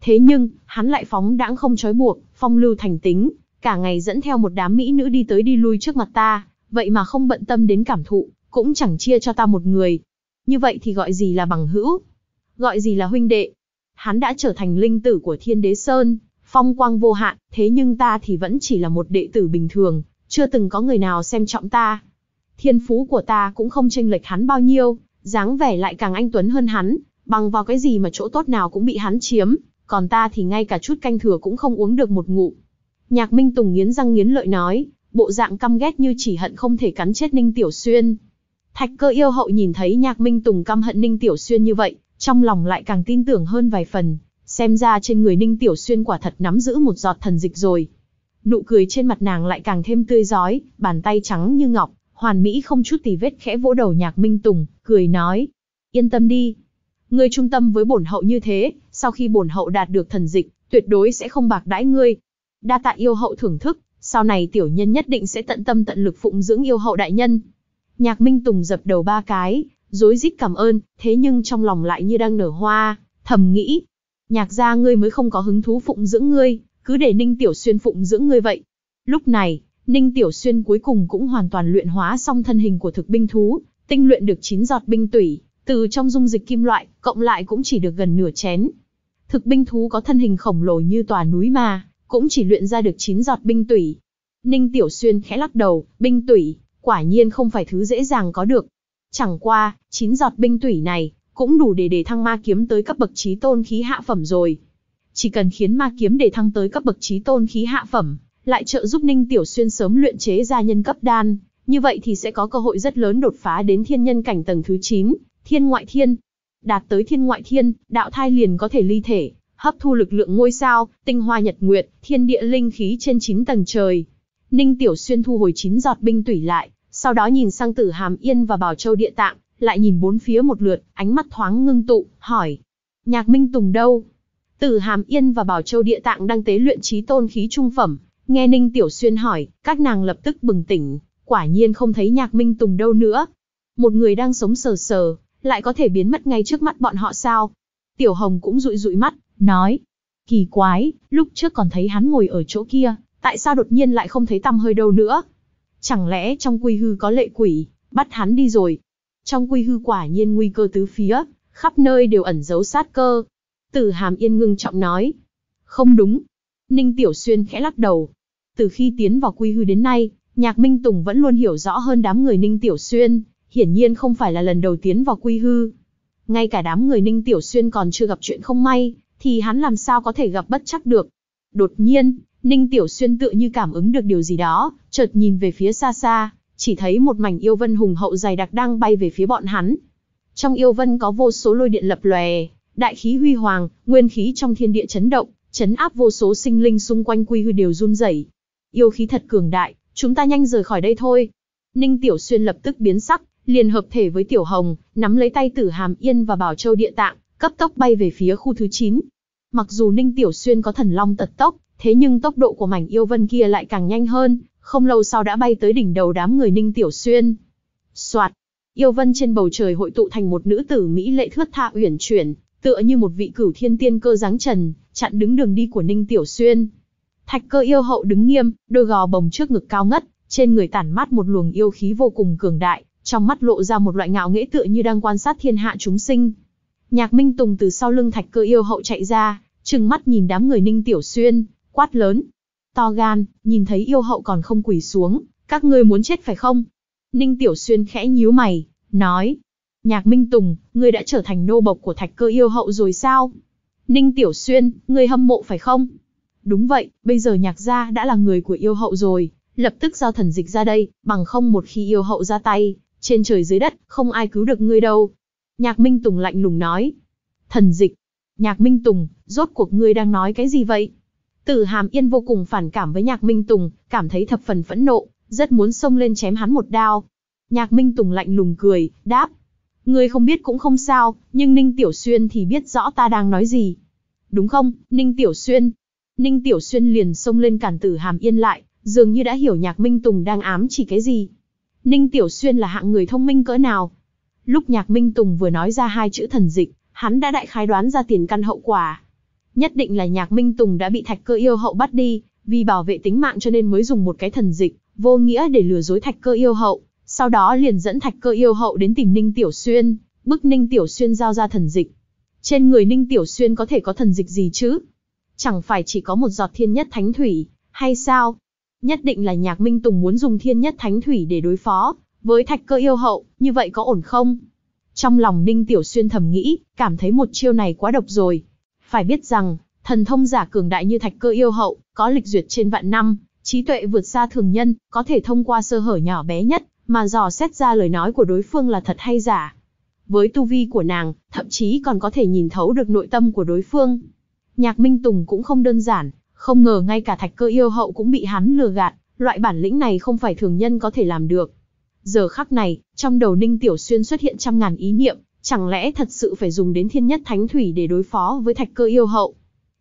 Thế nhưng, hắn lại phóng đãng không trói buộc, phong lưu thành tính, cả ngày dẫn theo một đám mỹ nữ đi tới đi lui trước mặt ta, vậy mà không bận tâm đến cảm thụ, cũng chẳng chia cho ta một người. Như vậy thì gọi gì là bằng hữu? Gọi gì là huynh đệ? Hắn đã trở thành linh tử của Thiên Đế Sơn, phong quang vô hạn, thế nhưng ta thì vẫn chỉ là một đệ tử bình thường, chưa từng có người nào xem trọng ta. Thiên phú của ta cũng không chênh lệch hắn bao nhiêu, dáng vẻ lại càng anh tuấn hơn hắn, bằng vào cái gì mà chỗ tốt nào cũng bị hắn chiếm, còn ta thì ngay cả chút canh thừa cũng không uống được một ngụm. Nhạc Minh Tùng nghiến răng nghiến lợi nói, bộ dạng căm ghét như chỉ hận không thể cắn chết Ninh Tiểu Xuyên. Thạch cơ yêu hậu nhìn thấy Nhạc Minh Tùng căm hận Ninh Tiểu Xuyên như vậy, trong lòng lại càng tin tưởng hơn vài phần, xem ra trên người Ninh Tiểu Xuyên quả thật nắm giữ một giọt thần dịch rồi. Nụ cười trên mặt nàng lại càng thêm tươi giói, bàn tay trắng như ngọc, hoàn mỹ không chút tì vết khẽ vỗ đầu Nhạc Minh Tùng, cười nói: "Yên tâm đi, ngươi trung tâm với bổn hậu như thế, sau khi bổn hậu đạt được thần dịch, tuyệt đối sẽ không bạc đãi ngươi." đa tạ yêu hậu thưởng thức, sau này tiểu nhân nhất định sẽ tận tâm tận lực phụng dưỡng yêu hậu đại nhân. Nhạc Minh Tùng dập đầu ba cái, rối rít cảm ơn, thế nhưng trong lòng lại như đang nở hoa, thầm nghĩ. Nhạc gia ngươi mới không có hứng thú phụng dưỡng ngươi, cứ để Ninh Tiểu Xuyên phụng dưỡng ngươi vậy. Lúc này, Ninh Tiểu Xuyên cuối cùng cũng hoàn toàn luyện hóa xong thân hình của thực binh thú, tinh luyện được 9 giọt binh tủy, từ trong dung dịch kim loại, cộng lại cũng chỉ được gần nửa chén. Thực binh thú có thân hình khổng lồ như tòa núi mà, cũng chỉ luyện ra được 9 giọt binh tủy. Ninh Tiểu Xuyên khẽ lắc đầu, binh tủy, quả nhiên không phải thứ dễ dàng có được. Chẳng qua, 9 giọt binh tủy này, cũng đủ để để thăng ma kiếm tới cấp bậc trí tôn khí hạ phẩm rồi. Chỉ cần khiến ma kiếm để thăng tới cấp bậc trí tôn khí hạ phẩm, lại trợ giúp Ninh Tiểu Xuyên sớm luyện chế ra nhân cấp đan, như vậy thì sẽ có cơ hội rất lớn đột phá đến thiên nhân cảnh tầng thứ 9, thiên ngoại thiên. Đạt tới thiên ngoại thiên, đạo thai liền có thể ly thể, hấp thu lực lượng ngôi sao, tinh hoa nhật nguyệt, thiên địa linh khí trên 9 tầng trời. Ninh Tiểu Xuyên thu hồi 9 giọt binh tủy lại, sau đó nhìn sang Tử Hàm Yên và Bảo Châu Địa Tạng, lại nhìn bốn phía một lượt, ánh mắt thoáng ngưng tụ, hỏi: "Nhạc Minh Tùng đâu?" Tử Hàm Yên và Bảo Châu Địa Tạng đang tế luyện chí tôn khí trung phẩm, nghe Ninh Tiểu Xuyên hỏi, các nàng lập tức bừng tỉnh, quả nhiên không thấy Nhạc Minh Tùng đâu nữa. Một người đang sống sờ sờ, lại có thể biến mất ngay trước mắt bọn họ sao? Tiểu Hồng cũng dụi dụi mắt, nói. Kỳ quái, lúc trước còn thấy hắn ngồi ở chỗ kia, tại sao đột nhiên lại không thấy tăm hơi đâu nữa? Chẳng lẽ trong quy hư có lệ quỷ, bắt hắn đi rồi? Trong quy hư quả nhiên nguy cơ tứ phía, khắp nơi đều ẩn giấu sát cơ. Tử hàm yên ngưng trọng nói. Không đúng. Ninh Tiểu Xuyên khẽ lắc đầu. Từ khi tiến vào quy hư đến nay, Nhạc Minh Tùng vẫn luôn hiểu rõ hơn đám người Ninh Tiểu Xuyên, hiển nhiên không phải là lần đầu tiến vào quy hư. Ngay cả đám người Ninh Tiểu Xuyên còn chưa gặp chuyện không may, thì hắn làm sao có thể gặp bất chắc được. Đột nhiên, Ninh Tiểu Xuyên tựa như cảm ứng được điều gì đó, chợt nhìn về phía xa xa, chỉ thấy một mảnh yêu vân hùng hậu dày đặc đang bay về phía bọn hắn. Trong yêu vân có vô số lôi điện lập lòe, đại khí huy hoàng, nguyên khí trong thiên địa chấn động, chấn áp vô số sinh linh xung quanh quy hư đều run rẩy. Yêu khí thật cường đại, chúng ta nhanh rời khỏi đây thôi. Ninh Tiểu Xuyên lập tức biến sắc, liền hợp thể với Tiểu Hồng, nắm lấy tay Tử Hàm Yên và Bảo Châu Địa Tạng, cấp tốc bay về phía khu thứ 9, Mặc dù Ninh Tiểu Xuyên có thần long tật tốc, thế nhưng tốc độ của mảnh yêu vân kia lại càng nhanh hơn, không lâu sau đã bay tới đỉnh đầu đám người Ninh Tiểu Xuyên. Soạt, yêu vân trên bầu trời hội tụ thành một nữ tử mỹ lệ thướt tha uyển chuyển, tựa như một vị cửu thiên tiên cơ dáng trần, chặn đứng đường đi của Ninh Tiểu Xuyên. Thạch Cơ yêu hậu đứng nghiêm, đôi gò bồng trước ngực cao ngất, trên người tản mát một luồng yêu khí vô cùng cường đại, trong mắt lộ ra một loại ngạo nghễ tựa như đang quan sát thiên hạ chúng sinh. Nhạc Minh Tùng từ sau lưng thạch cơ yêu hậu chạy ra, trừng mắt nhìn đám người ninh tiểu xuyên, quát lớn. To gan, nhìn thấy yêu hậu còn không quỳ xuống, các ngươi muốn chết phải không? Ninh tiểu xuyên khẽ nhíu mày, nói. Nhạc Minh Tùng, ngươi đã trở thành nô bộc của thạch cơ yêu hậu rồi sao? Ninh tiểu xuyên, ngươi hâm mộ phải không? Đúng vậy, bây giờ nhạc gia đã là người của yêu hậu rồi, lập tức giao thần dịch ra đây, bằng không một khi yêu hậu ra tay, trên trời dưới đất, không ai cứu được ngươi đâu. Nhạc Minh Tùng lạnh lùng nói. Thần dịch. Nhạc Minh Tùng, rốt cuộc ngươi đang nói cái gì vậy? Tử Hàm Yên vô cùng phản cảm với Nhạc Minh Tùng, cảm thấy thập phần phẫn nộ, rất muốn xông lên chém hắn một đao. Nhạc Minh Tùng lạnh lùng cười, đáp. Ngươi không biết cũng không sao, nhưng Ninh Tiểu Xuyên thì biết rõ ta đang nói gì. Đúng không, Ninh Tiểu Xuyên? Ninh Tiểu Xuyên liền xông lên cản tử Hàm Yên lại, dường như đã hiểu Nhạc Minh Tùng đang ám chỉ cái gì. Ninh Tiểu Xuyên là hạng người thông minh cỡ nào, Lúc Nhạc Minh Tùng vừa nói ra hai chữ thần dịch, hắn đã đại khái đoán ra tiền căn hậu quả. Nhất định là Nhạc Minh Tùng đã bị thạch cơ yêu hậu bắt đi, vì bảo vệ tính mạng cho nên mới dùng một cái thần dịch, vô nghĩa để lừa dối thạch cơ yêu hậu, sau đó liền dẫn thạch cơ yêu hậu đến tìm Ninh Tiểu Xuyên, bức Ninh Tiểu Xuyên giao ra thần dịch. Trên người Ninh Tiểu Xuyên có thể có thần dịch gì chứ? Chẳng phải chỉ có một giọt thiên nhất thánh thủy, hay sao? Nhất định là Nhạc Minh Tùng muốn dùng thiên nhất thánh thủy để đối phó với thạch cơ yêu hậu, như vậy có ổn không? Trong lòng Ninh Tiểu Xuyên thầm nghĩ, cảm thấy một chiêu này quá độc rồi. Phải biết rằng, thần thông giả cường đại như thạch cơ yêu hậu, có lịch duyệt trên vạn năm, trí tuệ vượt xa thường nhân, có thể thông qua sơ hở nhỏ bé nhất, mà dò xét ra lời nói của đối phương là thật hay giả. Với tu vi của nàng, thậm chí còn có thể nhìn thấu được nội tâm của đối phương. Nhạc Minh Tùng cũng không đơn giản, không ngờ ngay cả thạch cơ yêu hậu cũng bị hắn lừa gạt, loại bản lĩnh này không phải thường nhân có thể làm được. Giờ khắc này, trong đầu Ninh Tiểu Xuyên xuất hiện trăm ngàn ý niệm, chẳng lẽ thật sự phải dùng đến thiên nhất thánh thủy để đối phó với thạch cơ yêu hậu.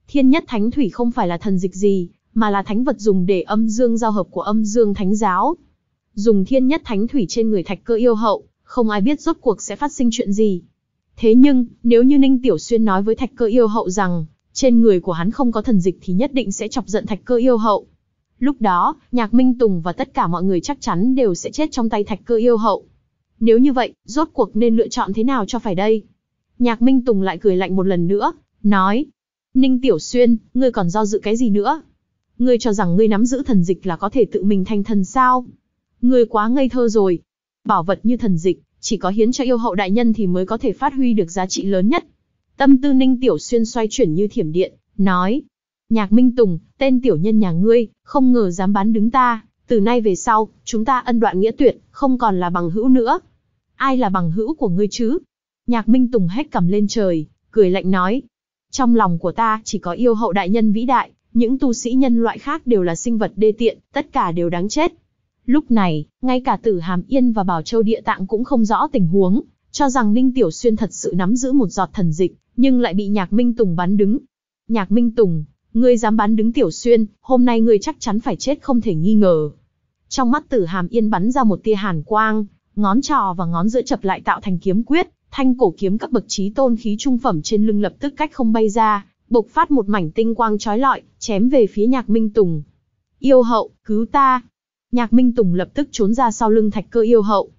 Thiên nhất thánh thủy không phải là thần dịch gì, mà là thánh vật dùng để âm dương giao hợp của âm dương thánh giáo. Dùng thiên nhất thánh thủy trên người thạch cơ yêu hậu, không ai biết rốt cuộc sẽ phát sinh chuyện gì. Thế nhưng, nếu như Ninh Tiểu Xuyên nói với thạch cơ yêu hậu rằng, trên người của hắn không có thần dịch thì nhất định sẽ chọc giận thạch cơ yêu hậu. Lúc đó, Nhạc Minh Tùng và tất cả mọi người chắc chắn đều sẽ chết trong tay thạch cơ yêu hậu. Nếu như vậy, rốt cuộc nên lựa chọn thế nào cho phải đây? Nhạc Minh Tùng lại cười lạnh một lần nữa, nói. Ninh Tiểu Xuyên, ngươi còn do dự cái gì nữa? Ngươi cho rằng ngươi nắm giữ thần dịch là có thể tự mình thành thần sao? Ngươi quá ngây thơ rồi. Bảo vật như thần dịch, chỉ có hiến cho yêu hậu đại nhân thì mới có thể phát huy được giá trị lớn nhất. Tâm tư Ninh Tiểu Xuyên xoay chuyển như thiểm điện, nói. Nhạc Minh Tùng, tên tiểu nhân nhà ngươi, không ngờ dám bán đứng ta, từ nay về sau, chúng ta ân đoạn nghĩa tuyệt, không còn là bằng hữu nữa. Ai là bằng hữu của ngươi chứ? Nhạc Minh Tùng hét cầm lên trời, cười lạnh nói. Trong lòng của ta chỉ có yêu hậu đại nhân vĩ đại, những tu sĩ nhân loại khác đều là sinh vật đê tiện, tất cả đều đáng chết. Lúc này, ngay cả tử Hàm Yên và Bảo Châu Địa Tạng cũng không rõ tình huống, cho rằng Ninh Tiểu Xuyên thật sự nắm giữ một giọt thần dịch, nhưng lại bị Nhạc Minh Tùng bắn đứng. Nhạc Minh Tùng, Ngươi dám bắn đứng Tiểu Xuyên, hôm nay ngươi chắc chắn phải chết không thể nghi ngờ. Trong mắt Tử Hàm Yên bắn ra một tia hàn quang, ngón trò và ngón giữa chập lại tạo thành kiếm quyết, thanh cổ kiếm các bậc trí tôn khí trung phẩm trên lưng lập tức cách không bay ra, bộc phát một mảnh tinh quang chói lọi, chém về phía Nhạc Minh Tùng. Yêu hậu, cứu ta! Nhạc Minh Tùng lập tức trốn ra sau lưng thạch cơ yêu hậu.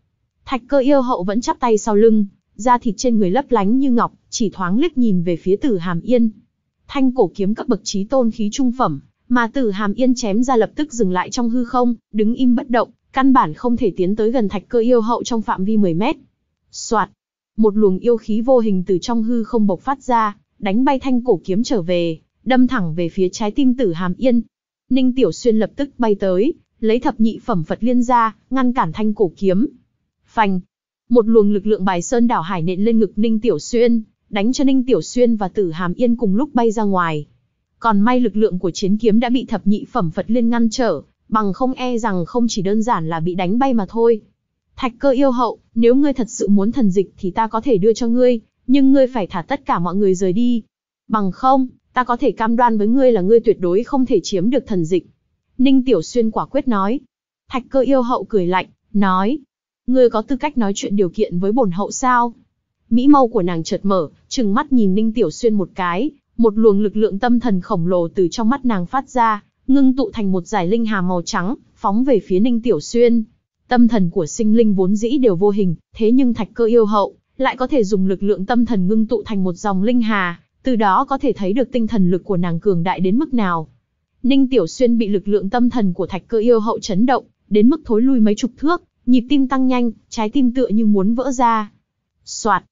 Thạch cơ yêu hậu vẫn chắp tay sau lưng, da thịt trên người lấp lánh như ngọc, chỉ thoáng liếc nhìn về phía tử hàm yên, thanh cổ kiếm cấp bậc trí tôn khí trung phẩm, mà Tử Hàm Yên chém ra lập tức dừng lại trong hư không, đứng im bất động, căn bản không thể tiến tới gần thạch cơ yêu hậu trong phạm vi 10 mét. Soạt, một luồng yêu khí vô hình từ trong hư không bộc phát ra, đánh bay thanh cổ kiếm trở về, đâm thẳng về phía trái tim Tử Hàm Yên. Ninh Tiểu Xuyên lập tức bay tới, lấy thập nhị phẩm Phật liên ra, ngăn cản thanh cổ kiếm. Phanh, một luồng lực lượng bài sơn đảo hải nện lên ngực Ninh Tiểu Xuyên, đánh cho Ninh Tiểu Xuyên và Tử Hàm Yên cùng lúc bay ra ngoài. Còn may lực lượng của chiến kiếm đã bị thập nhị phẩm Phật Liên ngăn trở, bằng không e rằng không chỉ đơn giản là bị đánh bay mà thôi. Thạch cơ yêu hậu, nếu ngươi thật sự muốn thần dịch thì ta có thể đưa cho ngươi, nhưng ngươi phải thả tất cả mọi người rời đi. Bằng không, ta có thể cam đoan với ngươi là ngươi tuyệt đối không thể chiếm được thần dịch. Ninh Tiểu Xuyên quả quyết nói. Thạch cơ yêu hậu cười lạnh, nói. Ngươi có tư cách nói chuyện điều kiện với bổn hậu sao? Mỹ mâu của nàng chợt mở, trừng mắt nhìn Ninh Tiểu Xuyên một cái, một luồng lực lượng tâm thần khổng lồ từ trong mắt nàng phát ra, ngưng tụ thành một giải linh hà màu trắng, phóng về phía Ninh Tiểu Xuyên. Tâm thần của sinh linh vốn dĩ đều vô hình, thế nhưng thạch cơ yêu hậu, lại có thể dùng lực lượng tâm thần ngưng tụ thành một dòng linh hà, từ đó có thể thấy được tinh thần lực của nàng cường đại đến mức nào. Ninh Tiểu Xuyên bị lực lượng tâm thần của thạch cơ yêu hậu chấn động, đến mức thối lui mấy chục thước, nhịp tim tăng nhanh, trái tim tựa như muốn vỡ ra. Soạt,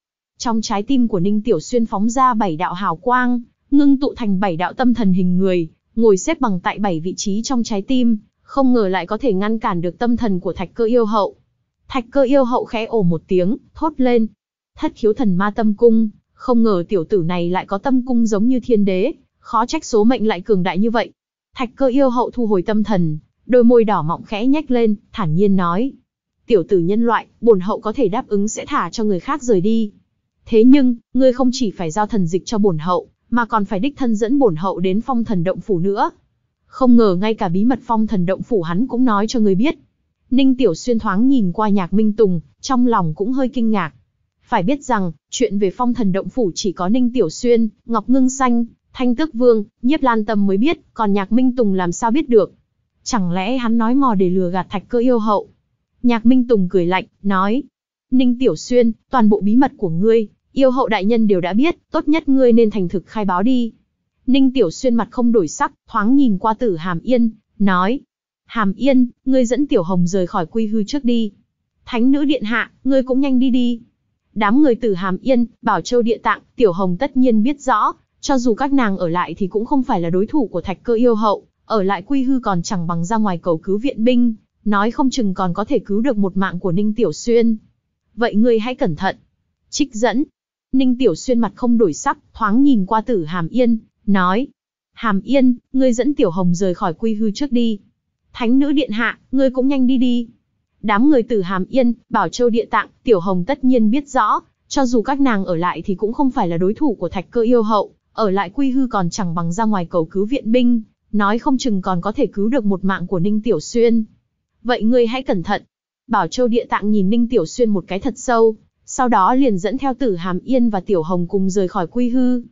trong trái tim của Ninh Tiểu Xuyên phóng ra bảy đạo hào quang, ngưng tụ thành bảy đạo tâm thần hình người, ngồi xếp bằng tại bảy vị trí trong trái tim, không ngờ lại có thể ngăn cản được tâm thần của thạch cơ yêu hậu. Thạch cơ yêu hậu khẽ ồ một tiếng, thốt lên. Thất khiếu thần ma tâm cung, không ngờ tiểu tử này lại có tâm cung giống như thiên đế, khó trách số mệnh lại cường đại như vậy. Thạch cơ yêu hậu thu hồi tâm thần, đôi môi đỏ mọng khẽ nhếch lên, thản nhiên nói. Tiểu tử nhân loại, bổn hậu có thể đáp ứng sẽ thả cho người khác rời đi, Thế nhưng, ngươi không chỉ phải giao thần dịch cho bổn hậu, mà còn phải đích thân dẫn bổn hậu đến phong thần động phủ nữa. Không ngờ ngay cả bí mật phong thần động phủ hắn cũng nói cho ngươi biết. Ninh Tiểu Xuyên thoáng nhìn qua nhạc Minh Tùng, trong lòng cũng hơi kinh ngạc. Phải biết rằng, chuyện về phong thần động phủ chỉ có Ninh Tiểu Xuyên, Ngọc Ngưng Xanh, Thanh Tước Vương, Nhiếp Lan Tâm mới biết, còn nhạc Minh Tùng làm sao biết được. Chẳng lẽ hắn nói mò để lừa gạt thạch cơ yêu hậu? Nhạc Minh Tùng cười lạnh, nói. Ninh Tiểu Xuyên, toàn bộ bí mật của ngươi, yêu hậu đại nhân đều đã biết, tốt nhất ngươi nên thành thực khai báo đi. Ninh Tiểu Xuyên mặt không đổi sắc, thoáng nhìn qua tử Hàm Yên, nói. Hàm Yên, ngươi dẫn Tiểu Hồng rời khỏi quy hư trước đi. Thánh nữ điện hạ, ngươi cũng nhanh đi đi. Đám người tử Hàm Yên, Bảo Châu Địa Tạng, Tiểu Hồng tất nhiên biết rõ, cho dù các nàng ở lại thì cũng không phải là đối thủ của thạch cơ yêu hậu, ở lại quy hư còn chẳng bằng ra ngoài cầu cứu viện binh, nói không chừng còn có thể cứu được một mạng của Ninh Tiểu Xuyên. Vậy ngươi hãy cẩn thận. Trích dẫn, Ninh Tiểu Xuyên mặt không đổi sắc, thoáng nhìn qua tử Hàm Yên, nói. Hàm Yên, ngươi dẫn Tiểu Hồng rời khỏi quy hư trước đi. Thánh nữ điện hạ, ngươi cũng nhanh đi đi. Đám người tử Hàm Yên, Bảo Châu Địa Tạng, Tiểu Hồng tất nhiên biết rõ, cho dù các nàng ở lại thì cũng không phải là đối thủ của thạch cơ yêu hậu, ở lại quy hư còn chẳng bằng ra ngoài cầu cứu viện binh, nói không chừng còn có thể cứu được một mạng của Ninh Tiểu Xuyên. Vậy ngươi hãy cẩn thận. Bảo Châu Địa Tạng nhìn Ninh Tiểu Xuyên một cái thật sâu, sau đó liền dẫn theo Tử Hàm Yên và Tiểu Hồng cùng rời khỏi Quy Hư.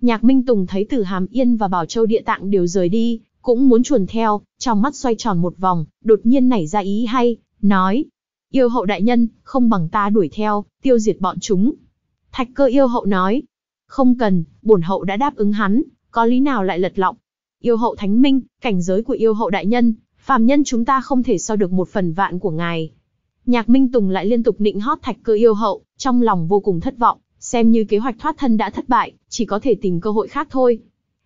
Nhạc Minh Tùng thấy Tử Hàm Yên và Bảo Châu Địa Tạng đều rời đi, cũng muốn chuồn theo, trong mắt xoay tròn một vòng, đột nhiên nảy ra ý hay, nói. Yêu hậu đại nhân, không bằng ta đuổi theo, tiêu diệt bọn chúng. Thạch cơ yêu hậu nói. Không cần, bổn hậu đã đáp ứng hắn, có lý nào lại lật lọng. Yêu hậu thánh minh, cảnh giới của yêu hậu đại nhân, phàm nhân chúng ta không thể so được một phần vạn của ngài, Nhạc Minh Tùng lại liên tục nịnh hót thạch cơ yêu hậu, trong lòng vô cùng thất vọng, xem như kế hoạch thoát thân đã thất bại, chỉ có thể tìm cơ hội khác thôi.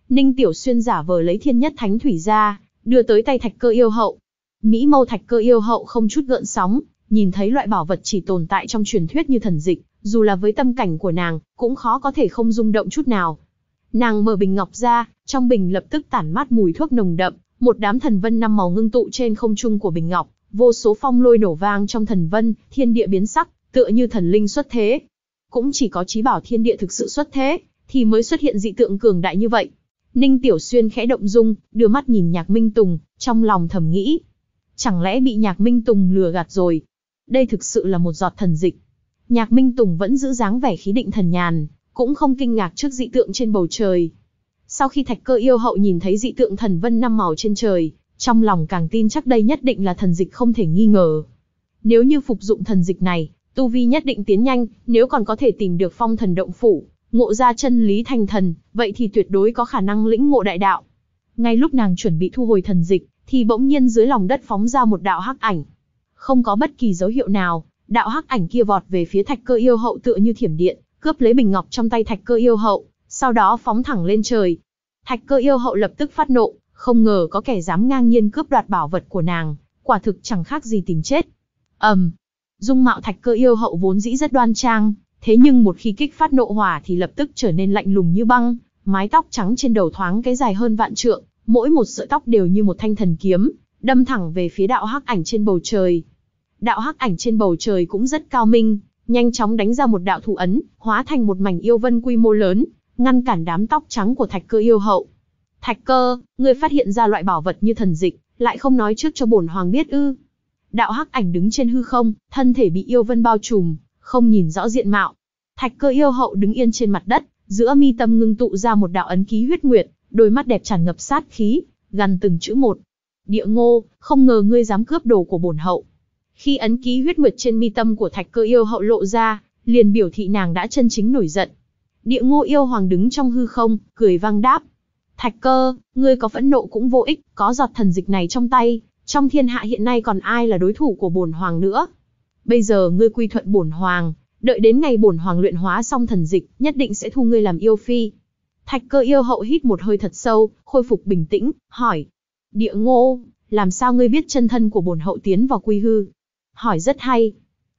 Ninh Tiểu Xuyên giả vờ lấy thiên nhất thánh thủy ra, đưa tới tay thạch cơ yêu hậu. Mỹ mâu thạch cơ yêu hậu không chút gợn sóng, nhìn thấy loại bảo vật chỉ tồn tại trong truyền thuyết như thần dịch, dù là với tâm cảnh của nàng, cũng khó có thể không rung động chút nào. Nàng mở bình ngọc ra, trong bình lập tức tản mát mùi thuốc nồng đậm, một đám thần vân năm màu ngưng tụ trên không trung của bình ngọc, vô số phong lôi nổ vang trong thần vân, thiên địa biến sắc, tựa như thần linh xuất thế. Cũng chỉ có trí bảo thiên địa thực sự xuất thế, thì mới xuất hiện dị tượng cường đại như vậy. Ninh Tiểu Xuyên khẽ động dung, đưa mắt nhìn Nhạc Minh Tùng, trong lòng thầm nghĩ. Chẳng lẽ bị Nhạc Minh Tùng lừa gạt rồi? Đây thực sự là một giọt thần dịch. Nhạc Minh Tùng vẫn giữ dáng vẻ khí định thần nhàn, cũng không kinh ngạc trước dị tượng trên bầu trời. Sau khi thạch cơ yêu hậu nhìn thấy dị tượng thần vân năm màu trên trời, trong lòng càng tin chắc đây nhất định là thần dịch không thể nghi ngờ. Nếu như phục dụng thần dịch này, tu vi nhất định tiến nhanh, nếu còn có thể tìm được phong thần động phủ, ngộ ra chân lý thành thần, vậy thì tuyệt đối có khả năng lĩnh ngộ đại đạo. Ngay lúc nàng chuẩn bị thu hồi thần dịch, thì bỗng nhiên dưới lòng đất phóng ra một đạo hắc ảnh. Không có bất kỳ dấu hiệu nào, đạo hắc ảnh kia vọt về phía thạch cơ yêu hậu tựa như thiểm điện, cướp lấy bình ngọc trong tay thạch cơ yêu hậu, sau đó phóng thẳng lên trời. Thạch cơ yêu hậu lập tức phát nộ, không ngờ có kẻ dám ngang nhiên cướp đoạt bảo vật của nàng, quả thực chẳng khác gì tìm chết. Ầm. Um, dung mạo thạch cơ yêu hậu vốn dĩ rất đoan trang, thế nhưng một khi kích phát nộ hỏa thì lập tức trở nên lạnh lùng như băng, mái tóc trắng trên đầu thoáng cái dài hơn vạn trượng, mỗi một sợi tóc đều như một thanh thần kiếm, đâm thẳng về phía đạo hắc ảnh trên bầu trời. Đạo hắc ảnh trên bầu trời cũng rất cao minh, nhanh chóng đánh ra một đạo thủ ấn, hóa thành một mảnh yêu vân quy mô lớn, ngăn cản đám tóc trắng của Thạch Cơ yêu hậu. Thạch cơ, ngươi phát hiện ra loại bảo vật như thần dịch, lại không nói trước cho bổn hoàng biết ư? Đạo hắc ảnh đứng trên hư không, thân thể bị yêu vân bao trùm, không nhìn rõ diện mạo. Thạch cơ yêu hậu đứng yên trên mặt đất, giữa mi tâm ngưng tụ ra một đạo ấn ký huyết nguyệt, đôi mắt đẹp tràn ngập sát khí, gằn từng chữ một. Địa Ngô, không ngờ ngươi dám cướp đồ của bổn hậu. Khi ấn ký huyết nguyệt trên mi tâm của Thạch Cơ yêu hậu lộ ra, liền biểu thị nàng đã chân chính nổi giận. Địa Ngô yêu hoàng đứng trong hư không, cười vang đáp: Thạch cơ, ngươi có phẫn nộ cũng vô ích, có giọt thần dịch này trong tay, trong thiên hạ hiện nay còn ai là đối thủ của bổn hoàng nữa? Bây giờ ngươi quy thuận bổn hoàng, đợi đến ngày bổn hoàng luyện hóa xong thần dịch, nhất định sẽ thu ngươi làm yêu phi. Thạch cơ yêu hậu hít một hơi thật sâu, khôi phục bình tĩnh, hỏi: "Địa Ngô, làm sao ngươi biết chân thân của bổn hậu tiến vào quy hư?" Hỏi rất hay.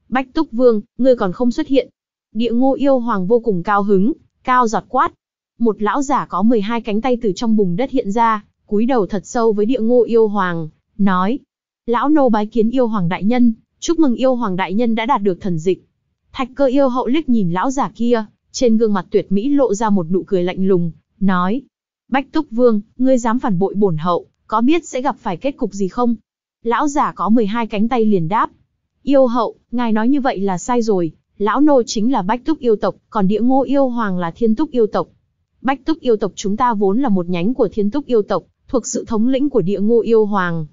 Bách Túc Vương, ngươi còn không xuất hiện. Địa Ngô yêu hoàng vô cùng cao hứng, cao giọt quát, một lão giả có 12 cánh tay từ trong bùn đất hiện ra, cúi đầu thật sâu với địa ngô yêu hoàng, nói. Lão nô bái kiến yêu hoàng đại nhân, chúc mừng yêu hoàng đại nhân đã đạt được thần dịch. Thạch cơ yêu hậu liếc nhìn lão giả kia, trên gương mặt tuyệt mỹ lộ ra một nụ cười lạnh lùng, nói. Bách túc vương, ngươi dám phản bội bổn hậu, có biết sẽ gặp phải kết cục gì không? Lão giả có 12 cánh tay liền đáp. Yêu hậu, ngài nói như vậy là sai rồi, lão nô chính là bách túc yêu tộc, còn địa ngô yêu hoàng là thiên túc yêu tộc. Bách túc yêu tộc chúng ta vốn là một nhánh của thiên túc yêu tộc, thuộc sự thống lĩnh của địa ngô yêu hoàng.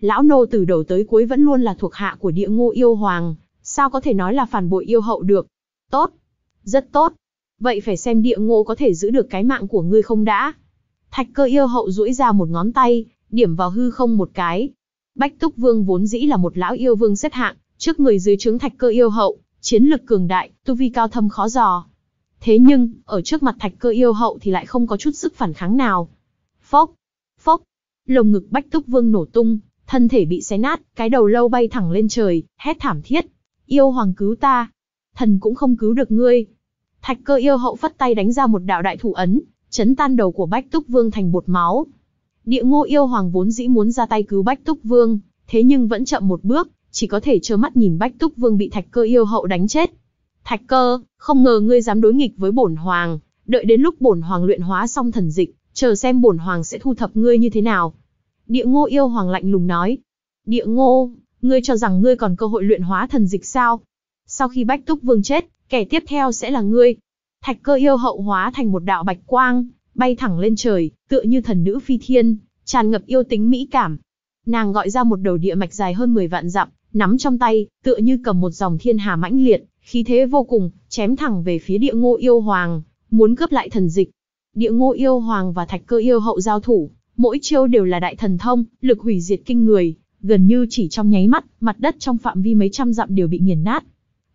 Lão nô từ đầu tới cuối vẫn luôn là thuộc hạ của địa ngô yêu hoàng, sao có thể nói là phản bội yêu hậu được? Tốt, rất tốt. Vậy phải xem địa ngô có thể giữ được cái mạng của ngươi không đã. Thạch cơ yêu hậu duỗi ra một ngón tay, điểm vào hư không một cái. Bách túc vương vốn dĩ là một lão yêu vương xếp hạng, trước người dưới trướng thạch cơ yêu hậu, chiến lực cường đại, tu vi cao thâm khó dò, Thế nhưng, ở trước mặt thạch cơ yêu hậu thì lại không có chút sức phản kháng nào. Phốc, phốc, lồng ngực Bách Túc Vương nổ tung, thân thể bị xé nát, cái đầu lâu bay thẳng lên trời, hét thảm thiết. Yêu hoàng cứu ta, thần cũng không cứu được ngươi. Thạch cơ yêu hậu phất tay đánh ra một đạo đại thủ ấn, chấn tan đầu của Bách Túc Vương thành bột máu. Địa ngô yêu hoàng vốn dĩ muốn ra tay cứu Bách Túc Vương, thế nhưng vẫn chậm một bước, chỉ có thể trơ mắt nhìn Bách Túc Vương bị thạch cơ yêu hậu đánh chết. Thạch cơ, không ngờ ngươi dám đối nghịch với bổn hoàng, đợi đến lúc bổn hoàng luyện hóa xong thần dịch, chờ xem bổn hoàng sẽ thu thập ngươi như thế nào. Địa ngô yêu hoàng lạnh lùng nói. Địa ngô, ngươi cho rằng ngươi còn cơ hội luyện hóa thần dịch sao? Sau khi bách túc vương chết, kẻ tiếp theo sẽ là ngươi. Thạch cơ yêu hậu hóa thành một đạo bạch quang, bay thẳng lên trời, tựa như thần nữ phi thiên, tràn ngập yêu tính mỹ cảm. Nàng gọi ra một đầu địa mạch dài hơn 10 vạn dặm, nắm trong tay, tựa như cầm một dòng thiên hà mãnh liệt, khí thế vô cùng, chém thẳng về phía địa ngô yêu hoàng, muốn cướp lại thần dịch. Địa ngô yêu hoàng và thạch cơ yêu hậu giao thủ, mỗi chiêu đều là đại thần thông, lực hủy diệt kinh người, gần như chỉ trong nháy mắt, mặt đất trong phạm vi mấy trăm dặm đều bị nghiền nát.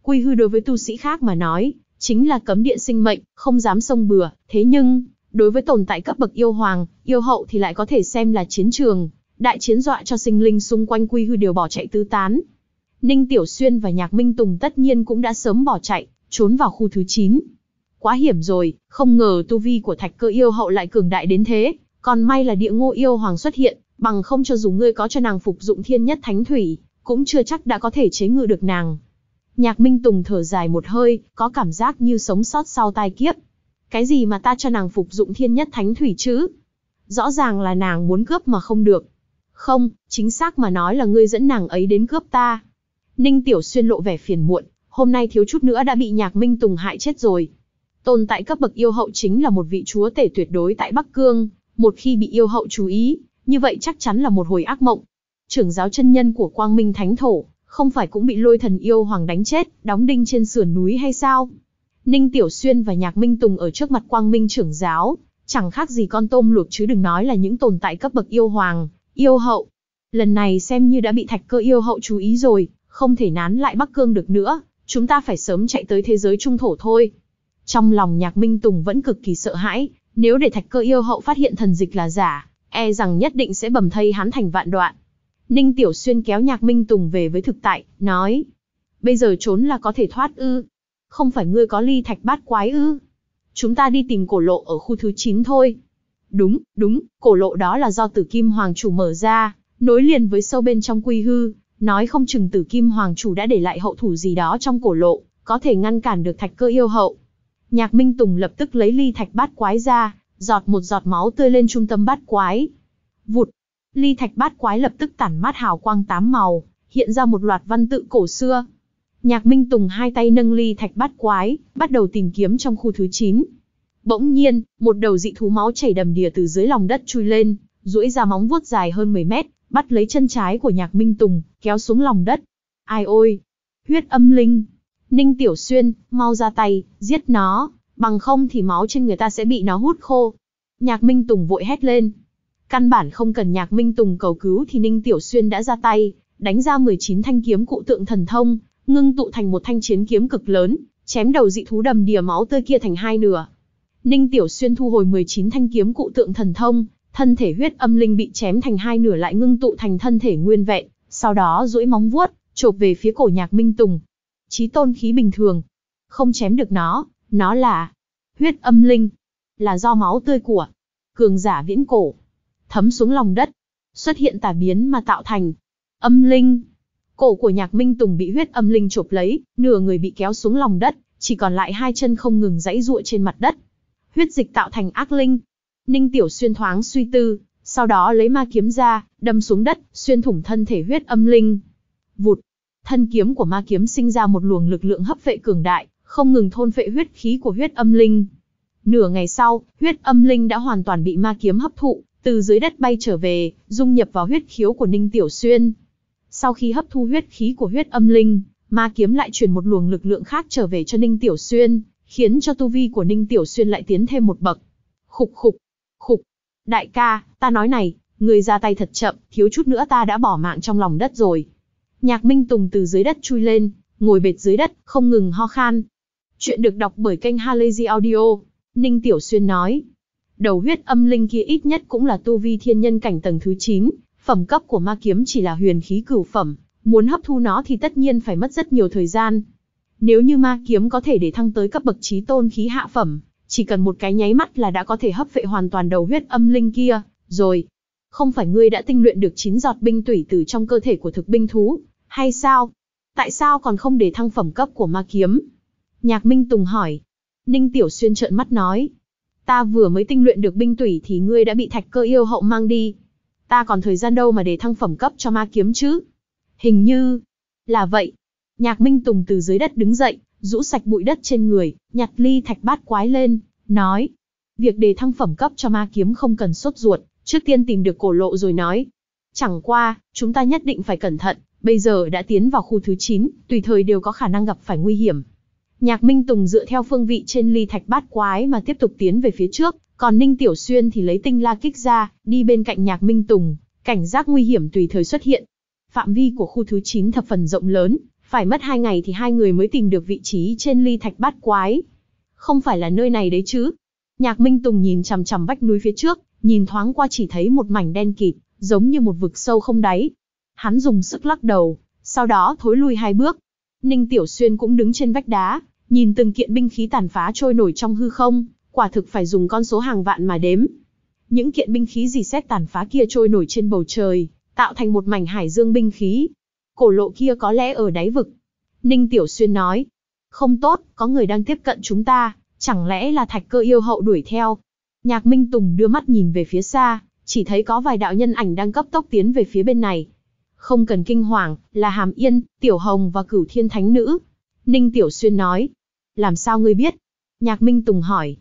Quy hư đối với tu sĩ khác mà nói, chính là cấm địa sinh mệnh, không dám sông bừa, thế nhưng, đối với tồn tại cấp bậc yêu hoàng, yêu hậu thì lại có thể xem là chiến trường, đại chiến dọa cho sinh linh xung quanh quy hư đều bỏ chạy tứ tán, Ninh Tiểu Xuyên và Nhạc Minh Tùng tất nhiên cũng đã sớm bỏ chạy, trốn vào khu thứ 9. Quá hiểm rồi, không ngờ tu vi của thạch cơ yêu hậu lại cường đại đến thế, còn may là địa ngô yêu hoàng xuất hiện, bằng không cho dù ngươi có cho nàng phục dụng thiên nhất thánh thủy, cũng chưa chắc đã có thể chế ngự được nàng. Nhạc Minh Tùng thở dài một hơi, có cảm giác như sống sót sau tai kiếp. Cái gì mà ta cho nàng phục dụng thiên nhất thánh thủy chứ? Rõ ràng là nàng muốn cướp mà không được. Không, chính xác mà nói là ngươi dẫn nàng ấy đến cướp ta. Ninh Tiểu Xuyên lộ vẻ phiền muộn, hôm nay thiếu chút nữa đã bị Nhạc Minh Tùng hại chết rồi. Tồn tại cấp bậc yêu hậu chính là một vị chúa tể tuyệt đối tại Bắc Cương, một khi bị yêu hậu chú ý, như vậy chắc chắn là một hồi ác mộng. Trưởng giáo chân nhân của Quang Minh Thánh Thổ, không phải cũng bị lôi thần yêu hoàng đánh chết, đóng đinh trên sườn núi hay sao? Ninh Tiểu Xuyên và Nhạc Minh Tùng ở trước mặt Quang Minh trưởng giáo, chẳng khác gì con tôm luộc chứ đừng nói là những tồn tại cấp bậc yêu hoàng, yêu hậu. Lần này xem như đã bị thạch cơ yêu hậu chú ý rồi, không thể nán lại Bắc Cương được nữa, chúng ta phải sớm chạy tới thế giới trung thổ thôi. Trong lòng nhạc Minh Tùng vẫn cực kỳ sợ hãi, nếu để thạch cơ yêu hậu phát hiện thần dịch là giả, e rằng nhất định sẽ bầm thây hắn thành vạn đoạn. Ninh Tiểu Xuyên kéo nhạc Minh Tùng về với thực tại, nói. Bây giờ trốn là có thể thoát ư. Không phải ngươi có ly thạch bát quái ư. Chúng ta đi tìm cổ lộ ở khu thứ 9 thôi. Đúng, đúng, cổ lộ đó là do tử kim hoàng chủ mở ra, nối liền với sâu bên trong quy hư, Nói không chừng tử kim hoàng chủ đã để lại hậu thủ gì đó trong cổ lộ, có thể ngăn cản được thạch cơ yêu hậu. Nhạc Minh Tùng lập tức lấy ly thạch bát quái ra, giọt một giọt máu tươi lên trung tâm bát quái. Vụt! Ly thạch bát quái lập tức tản mát hào quang tám màu, hiện ra một loạt văn tự cổ xưa. Nhạc Minh Tùng hai tay nâng ly thạch bát quái, bắt đầu tìm kiếm trong khu thứ 9. Bỗng nhiên, một đầu dị thú máu chảy đầm đìa từ dưới lòng đất chui lên, duỗi ra móng vuốt dài hơn 10 mét, bắt lấy chân trái của nhạc minh tùng, kéo xuống lòng đất. Ai ôi! Huyết âm linh! Ninh Tiểu Xuyên, mau ra tay, giết nó, bằng không thì máu trên người ta sẽ bị nó hút khô. Nhạc Minh Tùng vội hét lên. Căn bản không cần Nhạc Minh Tùng cầu cứu thì Ninh Tiểu Xuyên đã ra tay, đánh ra 19 thanh kiếm cụ tượng thần thông, ngưng tụ thành một thanh chiến kiếm cực lớn, chém đầu dị thú đầm đìa máu tươi kia thành hai nửa. Ninh Tiểu Xuyên thu hồi 19 thanh kiếm cụ tượng thần thông, thân thể huyết âm linh bị chém thành hai nửa lại ngưng tụ thành thân thể nguyên vẹn, sau đó duỗi móng vuốt, chộp về phía cổ nhạc minh tùng. Chí tôn khí bình thường, không chém được nó, nó là huyết âm linh, là do máu tươi của cường giả viễn cổ thấm xuống lòng đất, xuất hiện tà biến mà tạo thành âm linh. Cổ của Nhạc Minh Tùng bị huyết âm linh chộp lấy, nửa người bị kéo xuống lòng đất, chỉ còn lại hai chân không ngừng giãy giụa trên mặt đất. Huyết dịch tạo thành ác linh, Ninh Tiểu Xuyên thoáng suy tư, sau đó lấy ma kiếm ra, đâm xuống đất, xuyên thủng thân thể huyết âm linh. Vụt! Thân kiếm của ma kiếm sinh ra một luồng lực lượng hấp vệ cường đại, không ngừng thôn phệ huyết khí của huyết âm linh. Nửa ngày sau, huyết âm linh đã hoàn toàn bị ma kiếm hấp thụ, từ dưới đất bay trở về, dung nhập vào huyết khiếu của Ninh Tiểu Xuyên. Sau khi hấp thu huyết khí của huyết âm linh, ma kiếm lại chuyển một luồng lực lượng khác trở về cho Ninh Tiểu Xuyên, khiến cho tu vi của Ninh Tiểu Xuyên lại tiến thêm một bậc. Khục khục, Đại ca, ta nói này, người ra tay thật chậm, thiếu chút nữa ta đã bỏ mạng trong lòng đất rồi. Nhạc Minh Tùng từ dưới đất chui lên, ngồi bệt dưới đất, không ngừng ho khan. Chuyện được đọc bởi kênh Halazy Audio. Ninh Tiểu Xuyên nói, đầu huyết âm linh kia ít nhất cũng là tu vi thiên nhân cảnh tầng thứ 9, phẩm cấp của ma kiếm chỉ là huyền khí cửu phẩm, muốn hấp thu nó thì tất nhiên phải mất rất nhiều thời gian. Nếu như ma kiếm có thể để thăng tới cấp bậc trí tôn khí hạ phẩm, chỉ cần một cái nháy mắt là đã có thể hấp vệ hoàn toàn đầu huyết âm linh kia, rồi. Không phải ngươi đã tinh luyện được 9 giọt binh tủy từ trong cơ thể của thực binh thú, hay sao? Tại sao còn không để thăng phẩm cấp của ma kiếm? Nhạc Minh Tùng hỏi. Ninh Tiểu Xuyên trợn mắt nói. Ta vừa mới tinh luyện được binh tủy thì ngươi đã bị thạch cơ yêu hậu mang đi. Ta còn thời gian đâu mà để thăng phẩm cấp cho ma kiếm chứ? Hình như... Là vậy. Nhạc Minh Tùng từ dưới đất đứng dậy, rũ sạch bụi đất trên người, nhặt ly thạch bát quái lên, nói. Việc đề thăng phẩm cấp cho ma kiếm không cần sốt ruột, trước tiên tìm được cổ lộ rồi nói. Chẳng qua, chúng ta nhất định phải cẩn thận, bây giờ đã tiến vào khu thứ 9, tùy thời đều có khả năng gặp phải nguy hiểm. Nhạc Minh Tùng dựa theo phương vị trên ly thạch bát quái mà tiếp tục tiến về phía trước, còn Ninh Tiểu Xuyên thì lấy tinh la kích ra, đi bên cạnh Nhạc Minh Tùng, cảnh giác nguy hiểm tùy thời xuất hiện. Phạm vi của khu thứ 9 thập phần rộng lớn, phải mất hai ngày thì hai người mới tìm được vị trí trên ly thạch bát quái. Không phải là nơi này đấy chứ. Nhạc Minh Tùng nhìn chằm chằm vách núi phía trước, nhìn thoáng qua chỉ thấy một mảnh đen kịt, giống như một vực sâu không đáy. Hắn dùng sức lắc đầu, sau đó thối lui hai bước. Ninh Tiểu Xuyên cũng đứng trên vách đá, nhìn từng kiện binh khí tàn phá trôi nổi trong hư không, quả thực phải dùng con số hàng vạn mà đếm. Những kiện binh khí gì xét tàn phá kia trôi nổi trên bầu trời, tạo thành một mảnh hải dương binh khí, Cổ lộ kia có lẽ ở đáy vực. Ninh Tiểu Xuyên nói. Không tốt, có người đang tiếp cận chúng ta, chẳng lẽ là thạch cơ yêu hậu đuổi theo. Nhạc Minh Tùng đưa mắt nhìn về phía xa, chỉ thấy có vài đạo nhân ảnh đang cấp tốc tiến về phía bên này. Không cần kinh hoàng, là Hàm Yên, Tiểu Hồng và Cửu Thiên Thánh Nữ. Ninh Tiểu Xuyên nói. Làm sao ngươi biết? Nhạc Minh Tùng hỏi.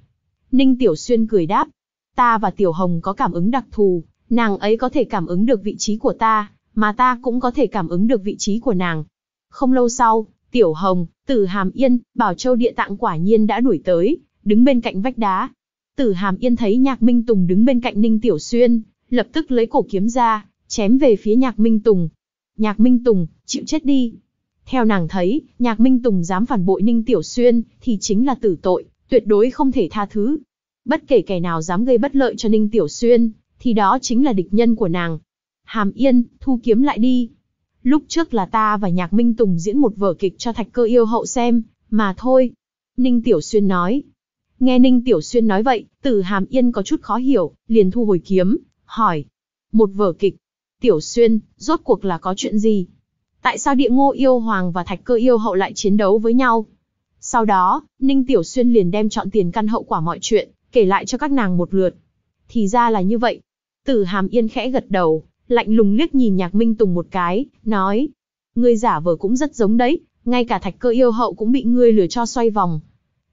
Ninh Tiểu Xuyên cười đáp. Ta và Tiểu Hồng có cảm ứng đặc thù, nàng ấy có thể cảm ứng được vị trí của ta, mà ta cũng có thể cảm ứng được vị trí của nàng. Không lâu sau, Tiểu Hồng, Tử Hàm Yên, Bảo Châu Địa Tạng quả nhiên đã đuổi tới, đứng bên cạnh vách đá. Tử Hàm Yên thấy Nhạc Minh Tùng đứng bên cạnh Ninh Tiểu Xuyên, lập tức lấy cổ kiếm ra, chém về phía Nhạc Minh Tùng. Nhạc Minh Tùng, chịu chết đi. Theo nàng thấy, Nhạc Minh Tùng dám phản bội Ninh Tiểu Xuyên thì chính là tử tội, tuyệt đối không thể tha thứ. Bất kể kẻ nào dám gây bất lợi cho Ninh Tiểu Xuyên, thì đó chính là địch nhân của nàng. Hàm Yên, thu kiếm lại đi. Lúc trước là ta và Nhạc Minh Tùng diễn một vở kịch cho thạch cơ yêu hậu xem, mà thôi. Ninh Tiểu Xuyên nói. Nghe Ninh Tiểu Xuyên nói vậy, tử Hàm Yên có chút khó hiểu, liền thu hồi kiếm, hỏi. Một vở kịch. Tiểu Xuyên, rốt cuộc là có chuyện gì? Tại sao địa ngô yêu hoàng và thạch cơ yêu hậu lại chiến đấu với nhau? Sau đó, Ninh Tiểu Xuyên liền đem chọn tiền căn hậu quả mọi chuyện, kể lại cho các nàng một lượt. Thì ra là như vậy. Tử Hàm Yên khẽ gật đầu, lạnh lùng liếc nhìn Nhạc Minh Tùng một cái, nói, ngươi giả vờ cũng rất giống đấy, ngay cả thạch cơ yêu hậu cũng bị ngươi lừa cho xoay vòng.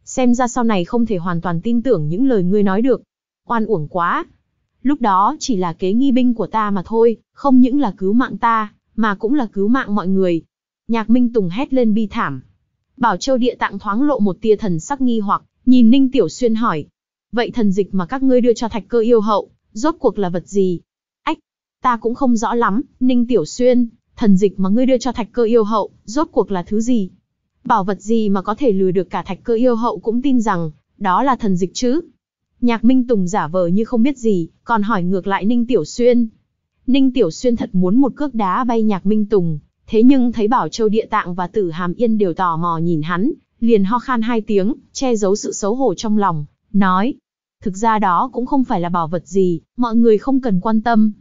Xem ra sau này không thể hoàn toàn tin tưởng những lời ngươi nói được. Oan uổng quá. Lúc đó chỉ là kế nghi binh của ta mà thôi, không những là cứu mạng ta, mà cũng là cứu mạng mọi người. Nhạc Minh Tùng hét lên bi thảm. Bảo Châu Địa Tạng thoáng lộ một tia thần sắc nghi hoặc, nhìn Ninh Tiểu Xuyên hỏi. Vậy thần dịch mà các ngươi đưa cho thạch cơ yêu hậu, rốt cuộc là vật gì? Ta cũng không rõ lắm, Ninh Tiểu Xuyên, thần dịch mà ngươi đưa cho thạch cơ yêu hậu, rốt cuộc là thứ gì? Bảo vật gì mà có thể lừa được cả thạch cơ yêu hậu cũng tin rằng, đó là thần dịch chứ? Nhạc Minh Tùng giả vờ như không biết gì, còn hỏi ngược lại Ninh Tiểu Xuyên. Ninh Tiểu Xuyên thật muốn một cước đá bay Nhạc Minh Tùng, thế nhưng thấy Bảo Châu Địa Tạng và Tử Hàm Yên đều tò mò nhìn hắn, liền ho khan hai tiếng, che giấu sự xấu hổ trong lòng, nói. Thực ra đó cũng không phải là bảo vật gì, mọi người không cần quan tâm,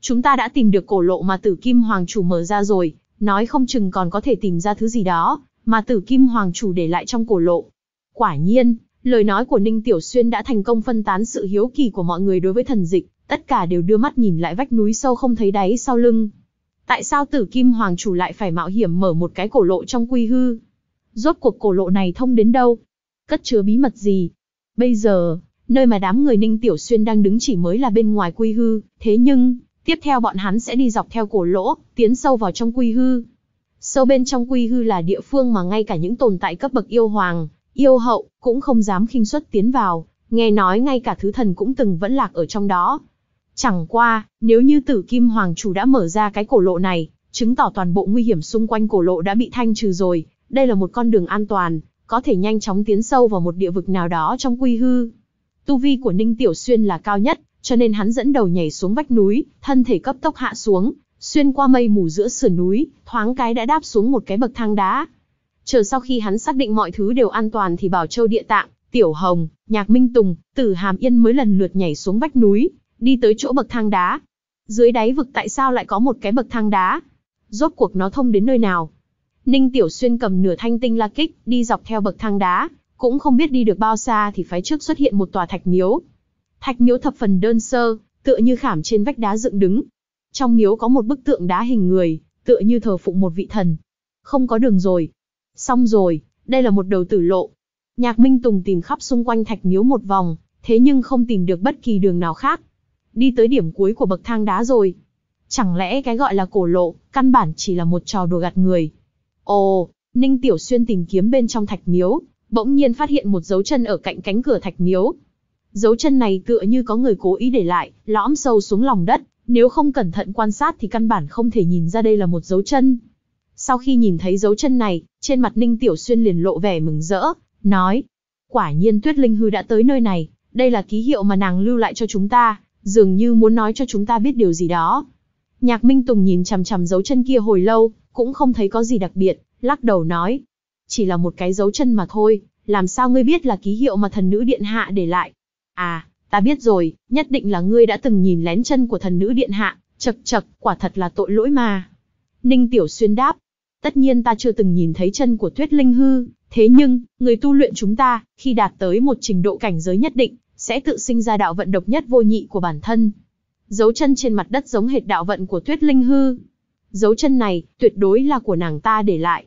Chúng ta đã tìm được cổ lộ mà tử kim hoàng chủ mở ra rồi, nói không chừng còn có thể tìm ra thứ gì đó, mà tử kim hoàng chủ để lại trong cổ lộ. Quả nhiên, lời nói của Ninh Tiểu Xuyên đã thành công phân tán sự hiếu kỳ của mọi người đối với thần dịch, tất cả đều đưa mắt nhìn lại vách núi sâu không thấy đáy sau lưng. Tại sao tử kim hoàng chủ lại phải mạo hiểm mở một cái cổ lộ trong quy hư? Rốt cuộc cổ lộ này thông đến đâu? Cất chứa bí mật gì? Bây giờ, nơi mà đám người Ninh Tiểu Xuyên đang đứng chỉ mới là bên ngoài quy hư, thế nhưng, Tiếp theo bọn hắn sẽ đi dọc theo cổ lỗ, tiến sâu vào trong quy hư. Sâu bên trong quy hư là địa phương mà ngay cả những tồn tại cấp bậc yêu hoàng, yêu hậu, cũng không dám khinh xuất tiến vào, nghe nói ngay cả thứ thần cũng từng vẫn lạc ở trong đó. Chẳng qua, nếu như tử kim hoàng chủ đã mở ra cái cổ lộ này, chứng tỏ toàn bộ nguy hiểm xung quanh cổ lộ đã bị thanh trừ rồi, đây là một con đường an toàn, có thể nhanh chóng tiến sâu vào một địa vực nào đó trong quy hư. Tu vi của Ninh Tiểu Xuyên là cao nhất, cho nên hắn dẫn đầu nhảy xuống vách núi, thân thể cấp tốc hạ xuống, xuyên qua mây mù giữa sườn núi, thoáng cái đã đáp xuống một cái bậc thang đá. Chờ sau khi hắn xác định mọi thứ đều an toàn thì Bảo Châu Địa Tạng, Tiểu Hồng, Nhạc Minh Tùng, Tử Hàm Yên mới lần lượt nhảy xuống vách núi, đi tới chỗ bậc thang đá. Dưới đáy vực tại sao lại có một cái bậc thang đá? Rốt cuộc nó thông đến nơi nào? Ninh Tiểu Xuyên cầm nửa thanh tinh la kích, đi dọc theo bậc thang đá, cũng không biết đi được bao xa thì phái trước xuất hiện một tòa thạch miếu, Thạch miếu thập phần đơn sơ, tựa như khảm trên vách đá dựng đứng. Trong miếu có một bức tượng đá hình người, tựa như thờ phụng một vị thần. Không có đường rồi. Xong rồi, đây là một đầu tử lộ. Nhạc Minh Tùng tìm khắp xung quanh thạch miếu một vòng, thế nhưng không tìm được bất kỳ đường nào khác. Đi tới điểm cuối của bậc thang đá rồi. Chẳng lẽ cái gọi là cổ lộ, căn bản chỉ là một trò đùa gạt người. Ồ, Ninh Tiểu Xuyên tìm kiếm bên trong thạch miếu, bỗng nhiên phát hiện một dấu chân ở cạnh cánh cửa thạch miếu, Dấu chân này tựa như có người cố ý để lại, lõm sâu xuống lòng đất, nếu không cẩn thận quan sát thì căn bản không thể nhìn ra đây là một dấu chân. Sau khi nhìn thấy dấu chân này, trên mặt Ninh Tiểu Xuyên liền lộ vẻ mừng rỡ, nói, quả nhiên Tuyết Linh Hư đã tới nơi này, đây là ký hiệu mà nàng lưu lại cho chúng ta, dường như muốn nói cho chúng ta biết điều gì đó. Nhạc Minh Tùng nhìn chằm chằm dấu chân kia hồi lâu, cũng không thấy có gì đặc biệt, lắc đầu nói, chỉ là một cái dấu chân mà thôi, làm sao ngươi biết là ký hiệu mà thần nữ điện hạ để lại, À, ta biết rồi, nhất định là ngươi đã từng nhìn lén chân của thần nữ điện hạ, chật chật, quả thật là tội lỗi mà. Ninh Tiểu Xuyên đáp, tất nhiên ta chưa từng nhìn thấy chân của Tuyết Linh Hư, thế nhưng, người tu luyện chúng ta, khi đạt tới một trình độ cảnh giới nhất định, sẽ tự sinh ra đạo vận độc nhất vô nhị của bản thân. Dấu chân trên mặt đất giống hệt đạo vận của Tuyết Linh Hư. Dấu chân này, tuyệt đối là của nàng ta để lại.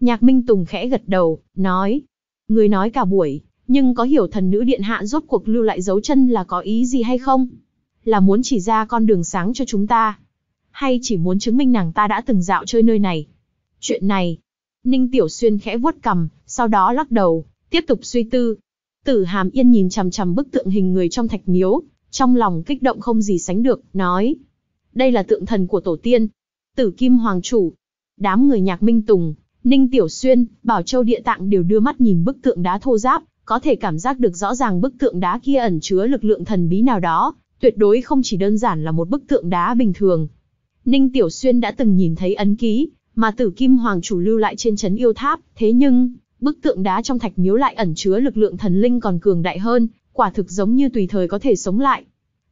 Nhạc Minh Tùng khẽ gật đầu, nói. Người nói cả buổi, nhưng có hiểu thần nữ điện hạ rốt cuộc lưu lại dấu chân là có ý gì hay không? Là muốn chỉ ra con đường sáng cho chúng ta? Hay chỉ muốn chứng minh nàng ta đã từng dạo chơi nơi này? Chuyện này, Ninh Tiểu Xuyên khẽ vuốt cầm, sau đó lắc đầu, tiếp tục suy tư. Tử Hàm Yên nhìn chằm chằm bức tượng hình người trong thạch miếu, trong lòng kích động không gì sánh được, nói. Đây là tượng thần của tổ tiên, tử kim hoàng chủ. Đám người nhạc Minh Tùng, Ninh Tiểu Xuyên, Bảo Châu Địa Tạng đều đưa mắt nhìn bức tượng đá thô giáp, có thể cảm giác được rõ ràng bức tượng đá kia ẩn chứa lực lượng thần bí nào đó, tuyệt đối không chỉ đơn giản là một bức tượng đá bình thường. Ninh Tiểu Xuyên đã từng nhìn thấy ấn ký, mà tử kim hoàng chủ lưu lại trên chấn yêu tháp, thế nhưng, bức tượng đá trong thạch miếu lại ẩn chứa lực lượng thần linh còn cường đại hơn, quả thực giống như tùy thời có thể sống lại.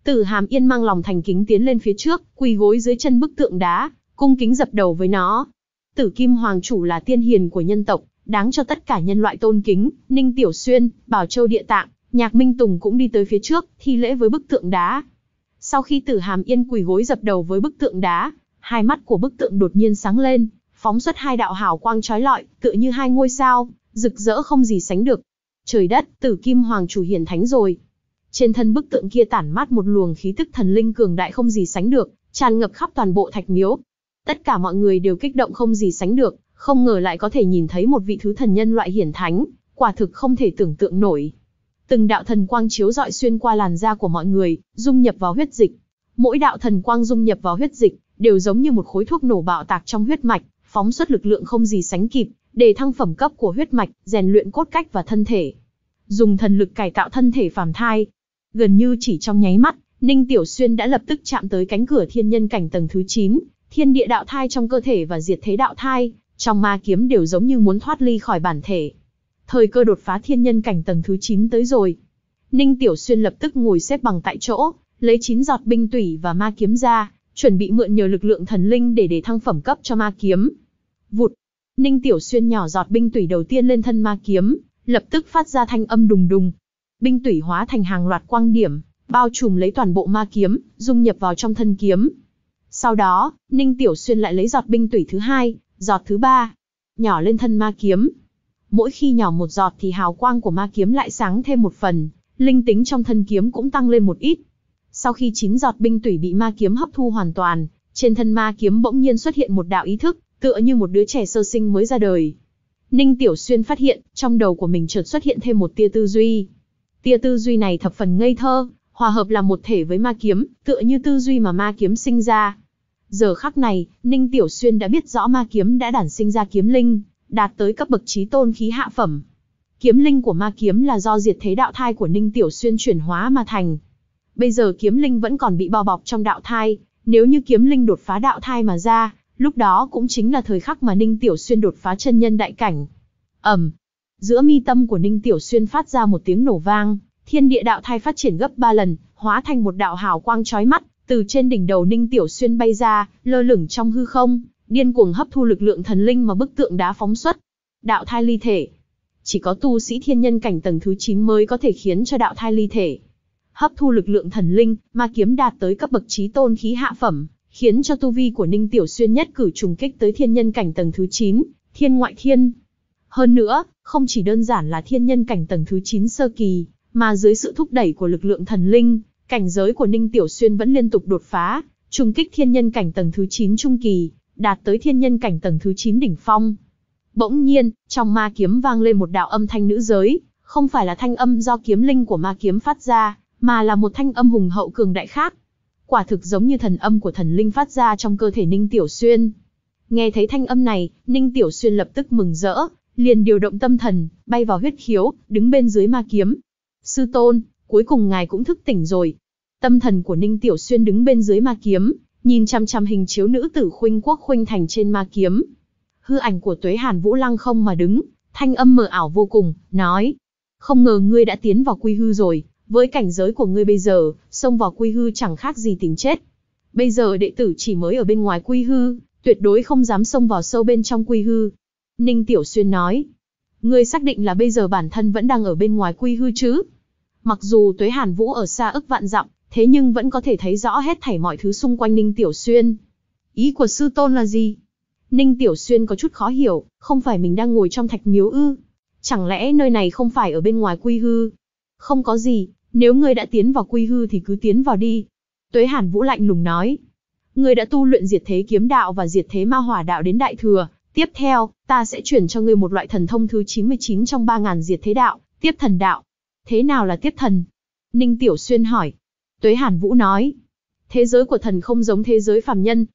Tử Hàm Yên mang lòng thành kính tiến lên phía trước, quỳ gối dưới chân bức tượng đá, cung kính dập đầu với nó. Tử Kim Hoàng chủ là tiên hiền của nhân tộc, đáng cho tất cả nhân loại tôn kính, Ninh Tiểu Xuyên, Bảo Châu Địa Tạng, Nhạc Minh Tùng cũng đi tới phía trước, thi lễ với bức tượng đá. Sau khi Tử Hàm Yên quỳ gối dập đầu với bức tượng đá, hai mắt của bức tượng đột nhiên sáng lên, phóng xuất hai đạo hào quang chói lọi, tựa như hai ngôi sao, rực rỡ không gì sánh được. Trời đất, Tử Kim Hoàng chủ hiển thánh rồi. Trên thân bức tượng kia tản mát một luồng khí tức thần linh cường đại không gì sánh được, tràn ngập khắp toàn bộ thạch miếu. Tất cả mọi người đều kích động không gì sánh được, không ngờ lại có thể nhìn thấy một vị thứ thần nhân loại hiển thánh, quả thực không thể tưởng tượng nổi. Từng đạo thần quang chiếu rọi xuyên qua làn da của mọi người, dung nhập vào huyết dịch. Mỗi đạo thần quang dung nhập vào huyết dịch, đều giống như một khối thuốc nổ bạo tạc trong huyết mạch, phóng xuất lực lượng không gì sánh kịp, để thăng phẩm cấp của huyết mạch, rèn luyện cốt cách và thân thể. Dùng thần lực cải tạo thân thể phàm thai. Gần như chỉ trong nháy mắt, Ninh Tiểu Xuyên đã lập tức chạm tới cánh cửa thiên nhân cảnh tầng thứ 9, thiên địa đạo thai trong cơ thể và diệt thế đạo thai, trong ma kiếm đều giống như muốn thoát ly khỏi bản thể. Thời cơ đột phá thiên nhân cảnh tầng thứ 9 tới rồi. Ninh Tiểu Xuyên lập tức ngồi xếp bằng tại chỗ, lấy 9 giọt binh tủy và ma kiếm ra, chuẩn bị mượn nhờ lực lượng thần linh để để thăng phẩm cấp cho ma kiếm. Vụt! Ninh Tiểu Xuyên nhỏ giọt binh tủy đầu tiên lên thân ma kiếm, lập tức phát ra thanh âm đùng đùng. Binh tủy hóa thành hàng loạt quang điểm, bao trùm lấy toàn bộ ma kiếm, dung nhập vào trong thân kiếm. Sau đó, Ninh Tiểu Xuyên lại lấy giọt binh tủy thứ hai, Giọt thứ ba, nhỏ lên thân ma kiếm. Mỗi khi nhỏ một giọt thì hào quang của ma kiếm lại sáng thêm một phần, linh tính trong thân kiếm cũng tăng lên một ít. Sau khi chín giọt binh tủy bị ma kiếm hấp thu hoàn toàn, trên thân ma kiếm bỗng nhiên xuất hiện một đạo ý thức, tựa như một đứa trẻ sơ sinh mới ra đời. Ninh Tiểu Xuyên phát hiện, trong đầu của mình chợt xuất hiện thêm một tia tư duy. Tia tư duy này thập phần ngây thơ, hòa hợp là một thể với ma kiếm, tựa như tư duy mà ma kiếm sinh ra. Giờ khắc này, Ninh Tiểu Xuyên đã biết rõ ma kiếm đã đản sinh ra kiếm linh, đạt tới cấp bậc trí tôn khí hạ phẩm. Kiếm linh của ma kiếm là do diệt thế đạo thai của Ninh Tiểu Xuyên chuyển hóa mà thành. Bây giờ kiếm linh vẫn còn bị bao bọc trong đạo thai, nếu như kiếm linh đột phá đạo thai mà ra, lúc đó cũng chính là thời khắc mà Ninh Tiểu Xuyên đột phá chân nhân đại cảnh. Ẩm! giữa mi tâm của Ninh Tiểu Xuyên phát ra một tiếng nổ vang, thiên địa đạo thai phát triển gấp 3 lần, hóa thành một đạo hào quang chói mắt, từ trên đỉnh đầu Ninh Tiểu Xuyên bay ra, lơ lửng trong hư không, điên cuồng hấp thu lực lượng thần linh mà bức tượng đá phóng xuất. Đạo thai ly thể. Chỉ có tu sĩ thiên nhân cảnh tầng thứ 9 mới có thể khiến cho đạo thai ly thể. Hấp thu lực lượng thần linh, mà kiếm đạt tới cấp bậc trí tôn khí hạ phẩm, khiến cho tu vi của Ninh Tiểu Xuyên nhất cử trùng kích tới thiên nhân cảnh tầng thứ 9, thiên ngoại thiên. Hơn nữa, không chỉ đơn giản là thiên nhân cảnh tầng thứ 9 sơ kỳ, mà dưới sự thúc đẩy của lực lượng thần linh, Cảnh giới của Ninh Tiểu Xuyên vẫn liên tục đột phá, trùng kích thiên nhân cảnh tầng thứ 9 trung kỳ, đạt tới thiên nhân cảnh tầng thứ 9 đỉnh phong. Bỗng nhiên, trong ma kiếm vang lên một đạo âm thanh nữ giới, không phải là thanh âm do kiếm linh của ma kiếm phát ra, mà là một thanh âm hùng hậu cường đại khác. Quả thực giống như thần âm của thần linh phát ra trong cơ thể Ninh Tiểu Xuyên. Nghe thấy thanh âm này, Ninh Tiểu Xuyên lập tức mừng rỡ, liền điều động tâm thần, bay vào huyết khiếu, đứng bên dưới ma kiếm. Sư tôn, cuối cùng ngài cũng thức tỉnh rồi. Tâm thần của Ninh Tiểu Xuyên đứng bên dưới ma kiếm, nhìn chăm chăm hình chiếu nữ tử khuynh quốc khuynh thành trên ma kiếm. Hư ảnh của Tuế Hàn Vũ lăng không mà đứng, thanh âm mờ ảo vô cùng, nói. Không ngờ ngươi đã tiến vào quy hư rồi, với cảnh giới của ngươi bây giờ, xông vào quy hư chẳng khác gì tìm chết. Bây giờ đệ tử chỉ mới ở bên ngoài quy hư, tuyệt đối không dám xông vào sâu bên trong quy hư. Ninh Tiểu Xuyên nói, ngươi xác định là bây giờ bản thân vẫn đang ở bên ngoài quy hư chứ? Mặc dù Tuế Hàn Vũ ở xa ức vạn dặm, thế nhưng vẫn có thể thấy rõ hết thảy mọi thứ xung quanh Ninh Tiểu Xuyên. Ý của sư tôn là gì? Ninh Tiểu Xuyên có chút khó hiểu, không phải mình đang ngồi trong thạch miếu ư? Chẳng lẽ nơi này không phải ở bên ngoài quy hư? Không có gì, nếu ngươi đã tiến vào quy hư thì cứ tiến vào đi. Tuế Hàn Vũ lạnh lùng nói. Ngươi đã tu luyện diệt thế kiếm đạo và diệt thế ma hỏa đạo đến đại thừa. Tiếp theo, ta sẽ chuyển cho ngươi một loại thần thông thứ chín mươi chín trong ba ngàn diệt thế đạo, tiếp thần đạo. Thế nào là tiếp thần? Ninh Tiểu Xuyên hỏi. Tuế Hàn Vũ nói. Thế giới của thần không giống thế giới phàm nhân.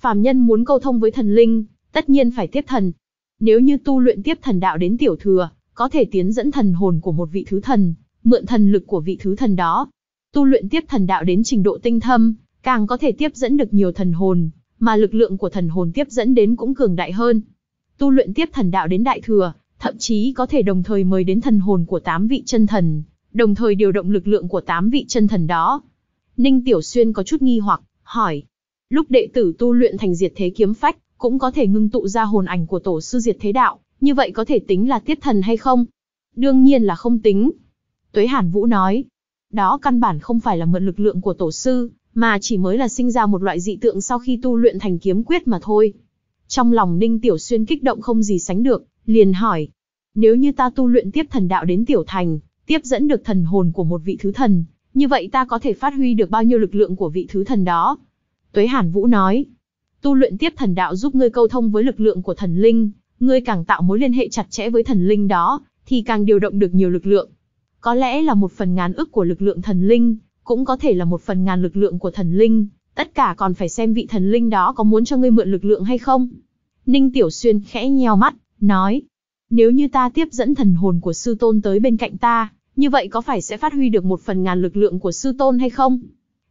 Phàm nhân muốn câu thông với thần linh, tất nhiên phải tiếp thần. Nếu như tu luyện tiếp thần đạo đến tiểu thừa, có thể tiến dẫn thần hồn của một vị thứ thần, mượn thần lực của vị thứ thần đó. Tu luyện tiếp thần đạo đến trình độ tinh thâm, càng có thể tiếp dẫn được nhiều thần hồn, mà lực lượng của thần hồn tiếp dẫn đến cũng cường đại hơn. Tu luyện tiếp thần đạo đến đại thừa, thậm chí có thể đồng thời mời đến thần hồn của tám vị chân thần, đồng thời điều động lực lượng của tám vị chân thần đó. Ninh Tiểu Xuyên có chút nghi hoặc, hỏi, lúc đệ tử tu luyện thành diệt thế kiếm phách, cũng có thể ngưng tụ ra hồn ảnh của tổ sư diệt thế đạo, như vậy có thể tính là tiết thần hay không? Đương nhiên là không tính. Tuế Hàn Vũ nói, đó căn bản không phải là mượn lực lượng của tổ sư, mà chỉ mới là sinh ra một loại dị tượng sau khi tu luyện thành kiếm quyết mà thôi. Trong lòng Ninh Tiểu Xuyên kích động không gì sánh được, liền hỏi, nếu như ta tu luyện tiếp thần đạo đến tiểu thành, tiếp dẫn được thần hồn của một vị thứ thần, như vậy ta có thể phát huy được bao nhiêu lực lượng của vị thứ thần đó? Tuế Hàn Vũ nói, tu luyện tiếp thần đạo giúp ngươi câu thông với lực lượng của thần linh, ngươi càng tạo mối liên hệ chặt chẽ với thần linh đó, thì càng điều động được nhiều lực lượng. Có lẽ là một phần ngàn ức của lực lượng thần linh, cũng có thể là một phần ngàn lực lượng của thần linh, tất cả còn phải xem vị thần linh đó có muốn cho ngươi mượn lực lượng hay không. Ninh Tiểu Xuyên khẽ nheo mắt, nói, nếu như ta tiếp dẫn thần hồn của sư tôn tới bên cạnh ta, như vậy có phải sẽ phát huy được một phần ngàn lực lượng của sư tôn hay không?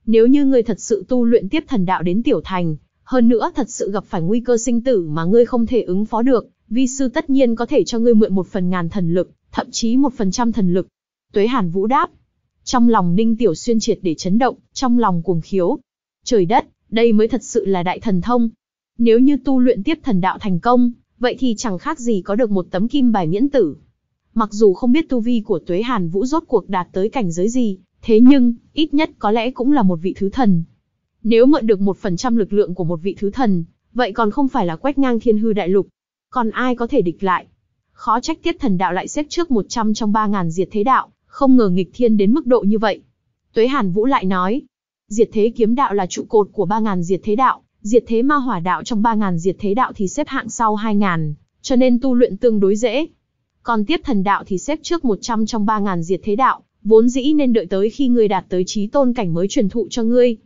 Nếu như ngươi thật sự tu luyện tiếp thần đạo đến tiểu thành, hơn nữa thật sự gặp phải nguy cơ sinh tử mà ngươi không thể ứng phó được, vi sư tất nhiên có thể cho ngươi mượn một phần ngàn thần lực, thậm chí một phần trăm thần lực. Tuế Hàn Vũ đáp, trong lòng Ninh Tiểu Xuyên triệt để chấn động, trong lòng cuồng khiếu. Trời đất, đây mới thật sự là đại thần thông. Nếu như tu luyện tiếp thần đạo thành công, vậy thì chẳng khác gì có được một tấm kim bài miễn tử. Mặc dù không biết tu vi của Tuế Hàn Vũ rốt cuộc đạt tới cảnh giới gì, thế nhưng, ít nhất có lẽ cũng là một vị thứ thần. Nếu mượn được một phần trăm lực lượng của một vị thứ thần, vậy còn không phải là quét ngang thiên hư đại lục. Còn ai có thể địch lại? Khó trách tiết thần đạo lại xếp trước 100 trong 3 ngàn diệt thế đạo, không ngờ nghịch thiên đến mức độ như vậy. Tuế Hàn Vũ lại nói, diệt thế kiếm đạo là trụ cột của 3 ngàn diệt thế đạo, diệt thế ma hỏa đạo trong 3.000 diệt thế đạo thì xếp hạng sau 2.000, cho nên tu luyện tương đối dễ. Còn tiếp thần đạo thì xếp trước 100 trong 3.000 diệt thế đạo, vốn dĩ nên đợi tới khi ngươi đạt tới trí tôn cảnh mới truyền thụ cho ngươi.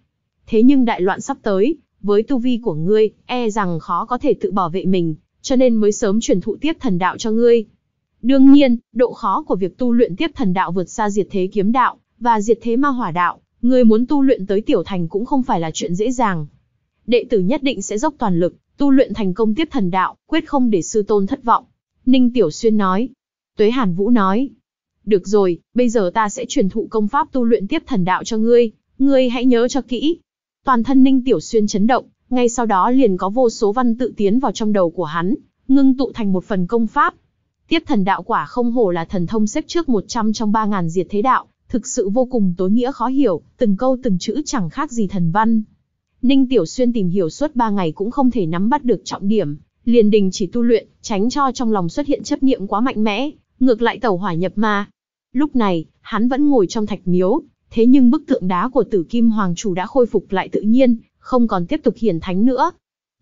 Thế nhưng đại loạn sắp tới, với tu vi của ngươi, e rằng khó có thể tự bảo vệ mình, cho nên mới sớm truyền thụ tiếp thần đạo cho ngươi. Đương nhiên, độ khó của việc tu luyện tiếp thần đạo vượt xa diệt thế kiếm đạo và diệt thế ma hỏa đạo, ngươi muốn tu luyện tới tiểu thành cũng không phải là chuyện dễ dàng đệ tử nhất định sẽ dốc toàn lực, tu luyện thành công tiếp thần đạo, quyết không để sư tôn thất vọng. Ninh Tiểu Xuyên nói. Tuế Hàn Vũ nói. Được rồi, bây giờ ta sẽ truyền thụ công pháp tu luyện tiếp thần đạo cho ngươi, ngươi hãy nhớ cho kỹ. Toàn thân Ninh Tiểu Xuyên chấn động, ngay sau đó liền có vô số văn tự tiến vào trong đầu của hắn, ngưng tụ thành một phần công pháp. Tiếp thần đạo quả không hổ là thần thông xếp trước 100 trong 3.000 diệt thế đạo, thực sự vô cùng tối nghĩa khó hiểu, từng câu từng chữ chẳng khác gì thần văn. Ninh Tiểu Xuyên tìm hiểu suốt 3 ngày cũng không thể nắm bắt được trọng điểm, liền đình chỉ tu luyện, tránh cho trong lòng xuất hiện chấp niệm quá mạnh mẽ, ngược lại tẩu hỏa nhập ma. Lúc này, hắn vẫn ngồi trong thạch miếu, thế nhưng bức tượng đá của Tử Kim Hoàng chủ đã khôi phục lại tự nhiên, không còn tiếp tục hiển thánh nữa.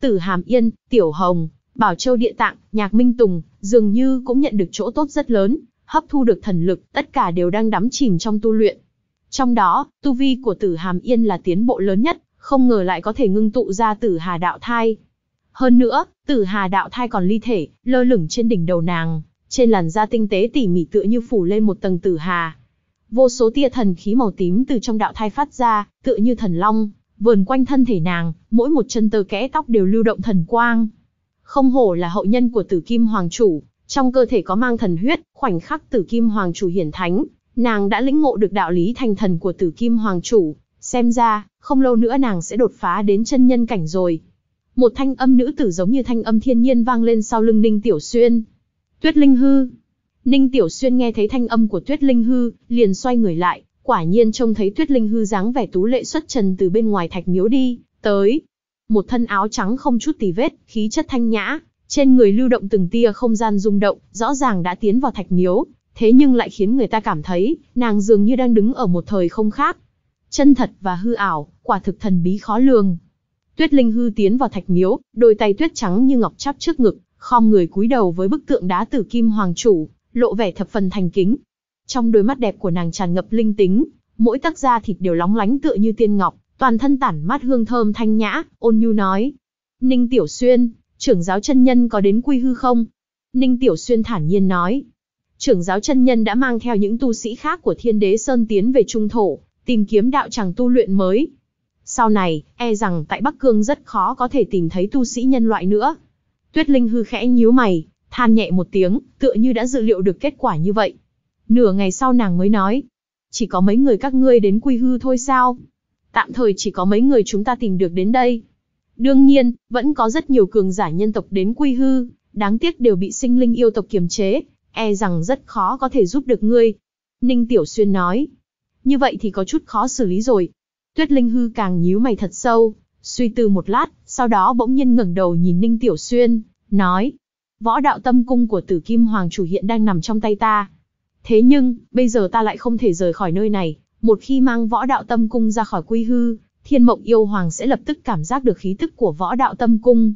Tử Hàm Yên, Tiểu Hồng, Bảo Châu Địa Tạng, Nhạc Minh Tùng, dường như cũng nhận được chỗ tốt rất lớn, hấp thu được thần lực, tất cả đều đang đắm chìm trong tu luyện. Trong đó, tu vi của Tử Hàm Yên là tiến bộ lớn nhất, không ngờ lại có thể ngưng tụ ra tử hà đạo thai. Hơn nữa, tử hà đạo thai còn ly thể, lơ lửng trên đỉnh đầu nàng, trên làn da tinh tế tỉ mỉ tựa như phủ lên một tầng tử hà. Vô số tia thần khí màu tím từ trong đạo thai phát ra, tựa như thần long, vườn quanh thân thể nàng, mỗi một chân tơ kẽ tóc đều lưu động thần quang. Không hổ là hậu nhân của tử kim hoàng chủ, trong cơ thể có mang thần huyết, khoảnh khắc tử kim hoàng chủ hiển thánh, nàng đã lĩnh ngộ được đạo lý thành thần của tử kim hoàng chủ, xem ra, không lâu nữa nàng sẽ đột phá đến chân nhân cảnh rồi. Một thanh âm nữ tử giống như thanh âm thiên nhiên vang lên sau lưng Ninh Tiểu Xuyên. Tuyết Linh Hư. Ninh Tiểu Xuyên nghe thấy thanh âm của Tuyết Linh Hư, liền xoay người lại, quả nhiên trông thấy Tuyết Linh Hư dáng vẻ tú lệ xuất trần từ bên ngoài thạch miếu đi, tới. Một thân áo trắng không chút tì vết, khí chất thanh nhã, trên người lưu động từng tia không gian rung động, rõ ràng đã tiến vào thạch miếu, thế nhưng lại khiến người ta cảm thấy, nàng dường như đang đứng ở một thời không khác, chân thật và hư ảo, quả thực thần bí khó lường. Tuyết Linh hư tiến vào thạch miếu, đôi tay tuyết trắng như ngọc chắp trước ngực, khom người cúi đầu với bức tượng đá tử kim hoàng chủ, lộ vẻ thập phần thành kính. Trong đôi mắt đẹp của nàng tràn ngập linh tính, mỗi tấc da thịt đều lóng lánh tựa như tiên ngọc, toàn thân tản mát hương thơm thanh nhã, ôn nhu nói: "Ninh Tiểu Xuyên, trưởng giáo chân nhân có đến quy hư không?" Ninh Tiểu Xuyên thản nhiên nói: "Trưởng giáo chân nhân đã mang theo những tu sĩ khác của Thiên Đế Sơn tiến về trung thổ, tìm kiếm đạo tràng tu luyện mới. Sau này, e rằng tại Bắc Cương rất khó có thể tìm thấy tu sĩ nhân loại nữa. Tuyết Linh hư khẽ nhíu mày, than nhẹ một tiếng, tựa như đã dự liệu được kết quả như vậy. Nửa ngày sau nàng mới nói, chỉ có mấy người các ngươi đến quy hư thôi sao? Tạm thời chỉ có mấy người chúng ta tìm được đến đây. Đương nhiên, vẫn có rất nhiều cường giả nhân tộc đến quy hư, đáng tiếc đều bị sinh linh yêu tộc kiềm chế, e rằng rất khó có thể giúp được ngươi. Ninh Tiểu Xuyên nói, như vậy thì có chút khó xử lý rồi. Tuyết Linh Hư càng nhíu mày thật sâu, suy tư một lát, sau đó bỗng nhiên ngẩng đầu nhìn Ninh Tiểu Xuyên, nói, võ đạo tâm cung của tử kim hoàng chủ hiện đang nằm trong tay ta. Thế nhưng, bây giờ ta lại không thể rời khỏi nơi này, một khi mang võ đạo tâm cung ra khỏi quy hư, thiên mộng yêu hoàng sẽ lập tức cảm giác được khí tức của võ đạo tâm cung.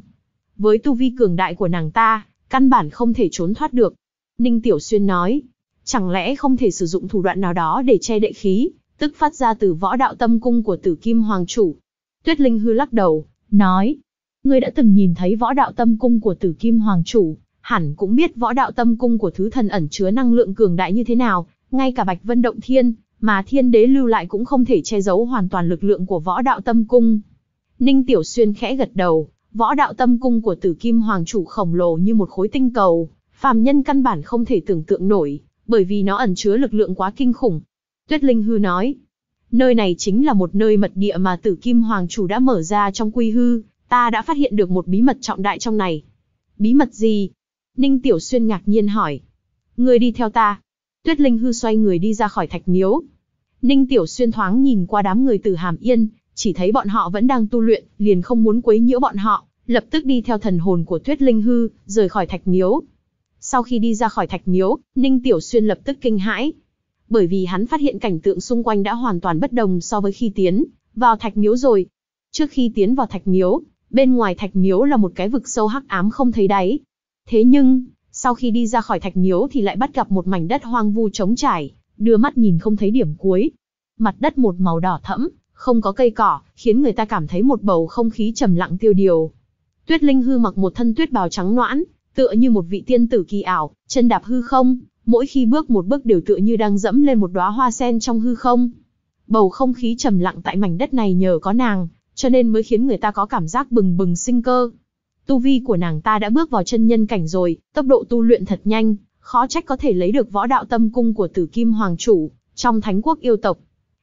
Với tu vi cường đại của nàng ta, căn bản không thể trốn thoát được. Ninh Tiểu Xuyên nói, Chẳng lẽ không thể sử dụng thủ đoạn nào đó để che đậy khí, tức phát ra từ võ đạo tâm cung của tử kim hoàng chủ. Tuyết Linh hư lắc đầu, nói, ngươi đã từng nhìn thấy võ đạo tâm cung của tử kim hoàng chủ, hẳn cũng biết võ đạo tâm cung của thứ thần ẩn chứa năng lượng cường đại như thế nào, ngay cả Bạch Vân Động Thiên, mà thiên đế lưu lại cũng không thể che giấu hoàn toàn lực lượng của võ đạo tâm cung. Ninh Tiểu Xuyên khẽ gật đầu, võ đạo tâm cung của tử kim hoàng chủ khổng lồ như một khối tinh cầu, phàm nhân căn bản không thể tưởng tượng nổi, bởi vì nó ẩn chứa lực lượng quá kinh khủng. Tuyết Linh Hư nói, nơi này chính là một nơi mật địa mà tử kim hoàng chủ đã mở ra trong quy hư, ta đã phát hiện được một bí mật trọng đại trong này. Bí mật gì? Ninh Tiểu Xuyên ngạc nhiên hỏi. Người đi theo ta. Tuyết Linh Hư xoay người đi ra khỏi thạch miếu. Ninh Tiểu Xuyên thoáng nhìn qua đám người từ Hàm Yên, chỉ thấy bọn họ vẫn đang tu luyện, liền không muốn quấy nhiễu bọn họ, lập tức đi theo thần hồn của Tuyết Linh Hư, rời khỏi thạch miếu. Sau khi đi ra khỏi thạch miếu, Ninh Tiểu Xuyên lập tức kinh hãi. Bởi vì hắn phát hiện cảnh tượng xung quanh đã hoàn toàn bất đồng so với khi tiến vào thạch miếu rồi. Trước khi tiến vào thạch miếu, bên ngoài thạch miếu là một cái vực sâu hắc ám không thấy đáy. Thế nhưng, sau khi đi ra khỏi thạch miếu thì lại bắt gặp một mảnh đất hoang vu trống trải, đưa mắt nhìn không thấy điểm cuối. Mặt đất một màu đỏ thẫm, không có cây cỏ, khiến người ta cảm thấy một bầu không khí trầm lặng tiêu điều. Tuyết Linh hư mặc một thân tuyết bào trắng noãn, Tựa như một vị tiên tử kỳ ảo, chân đạp hư không, mỗi khi bước một bước đều tựa như đang dẫm lên một đóa hoa sen trong hư không. Bầu không khí trầm lặng tại mảnh đất này nhờ có nàng, cho nên mới khiến người ta có cảm giác bừng bừng sinh cơ. Tu vi của nàng ta đã bước vào chân nhân cảnh rồi, tốc độ tu luyện thật nhanh, khó trách có thể lấy được võ đạo tâm cung của tử kim hoàng chủ, trong thánh quốc yêu tộc.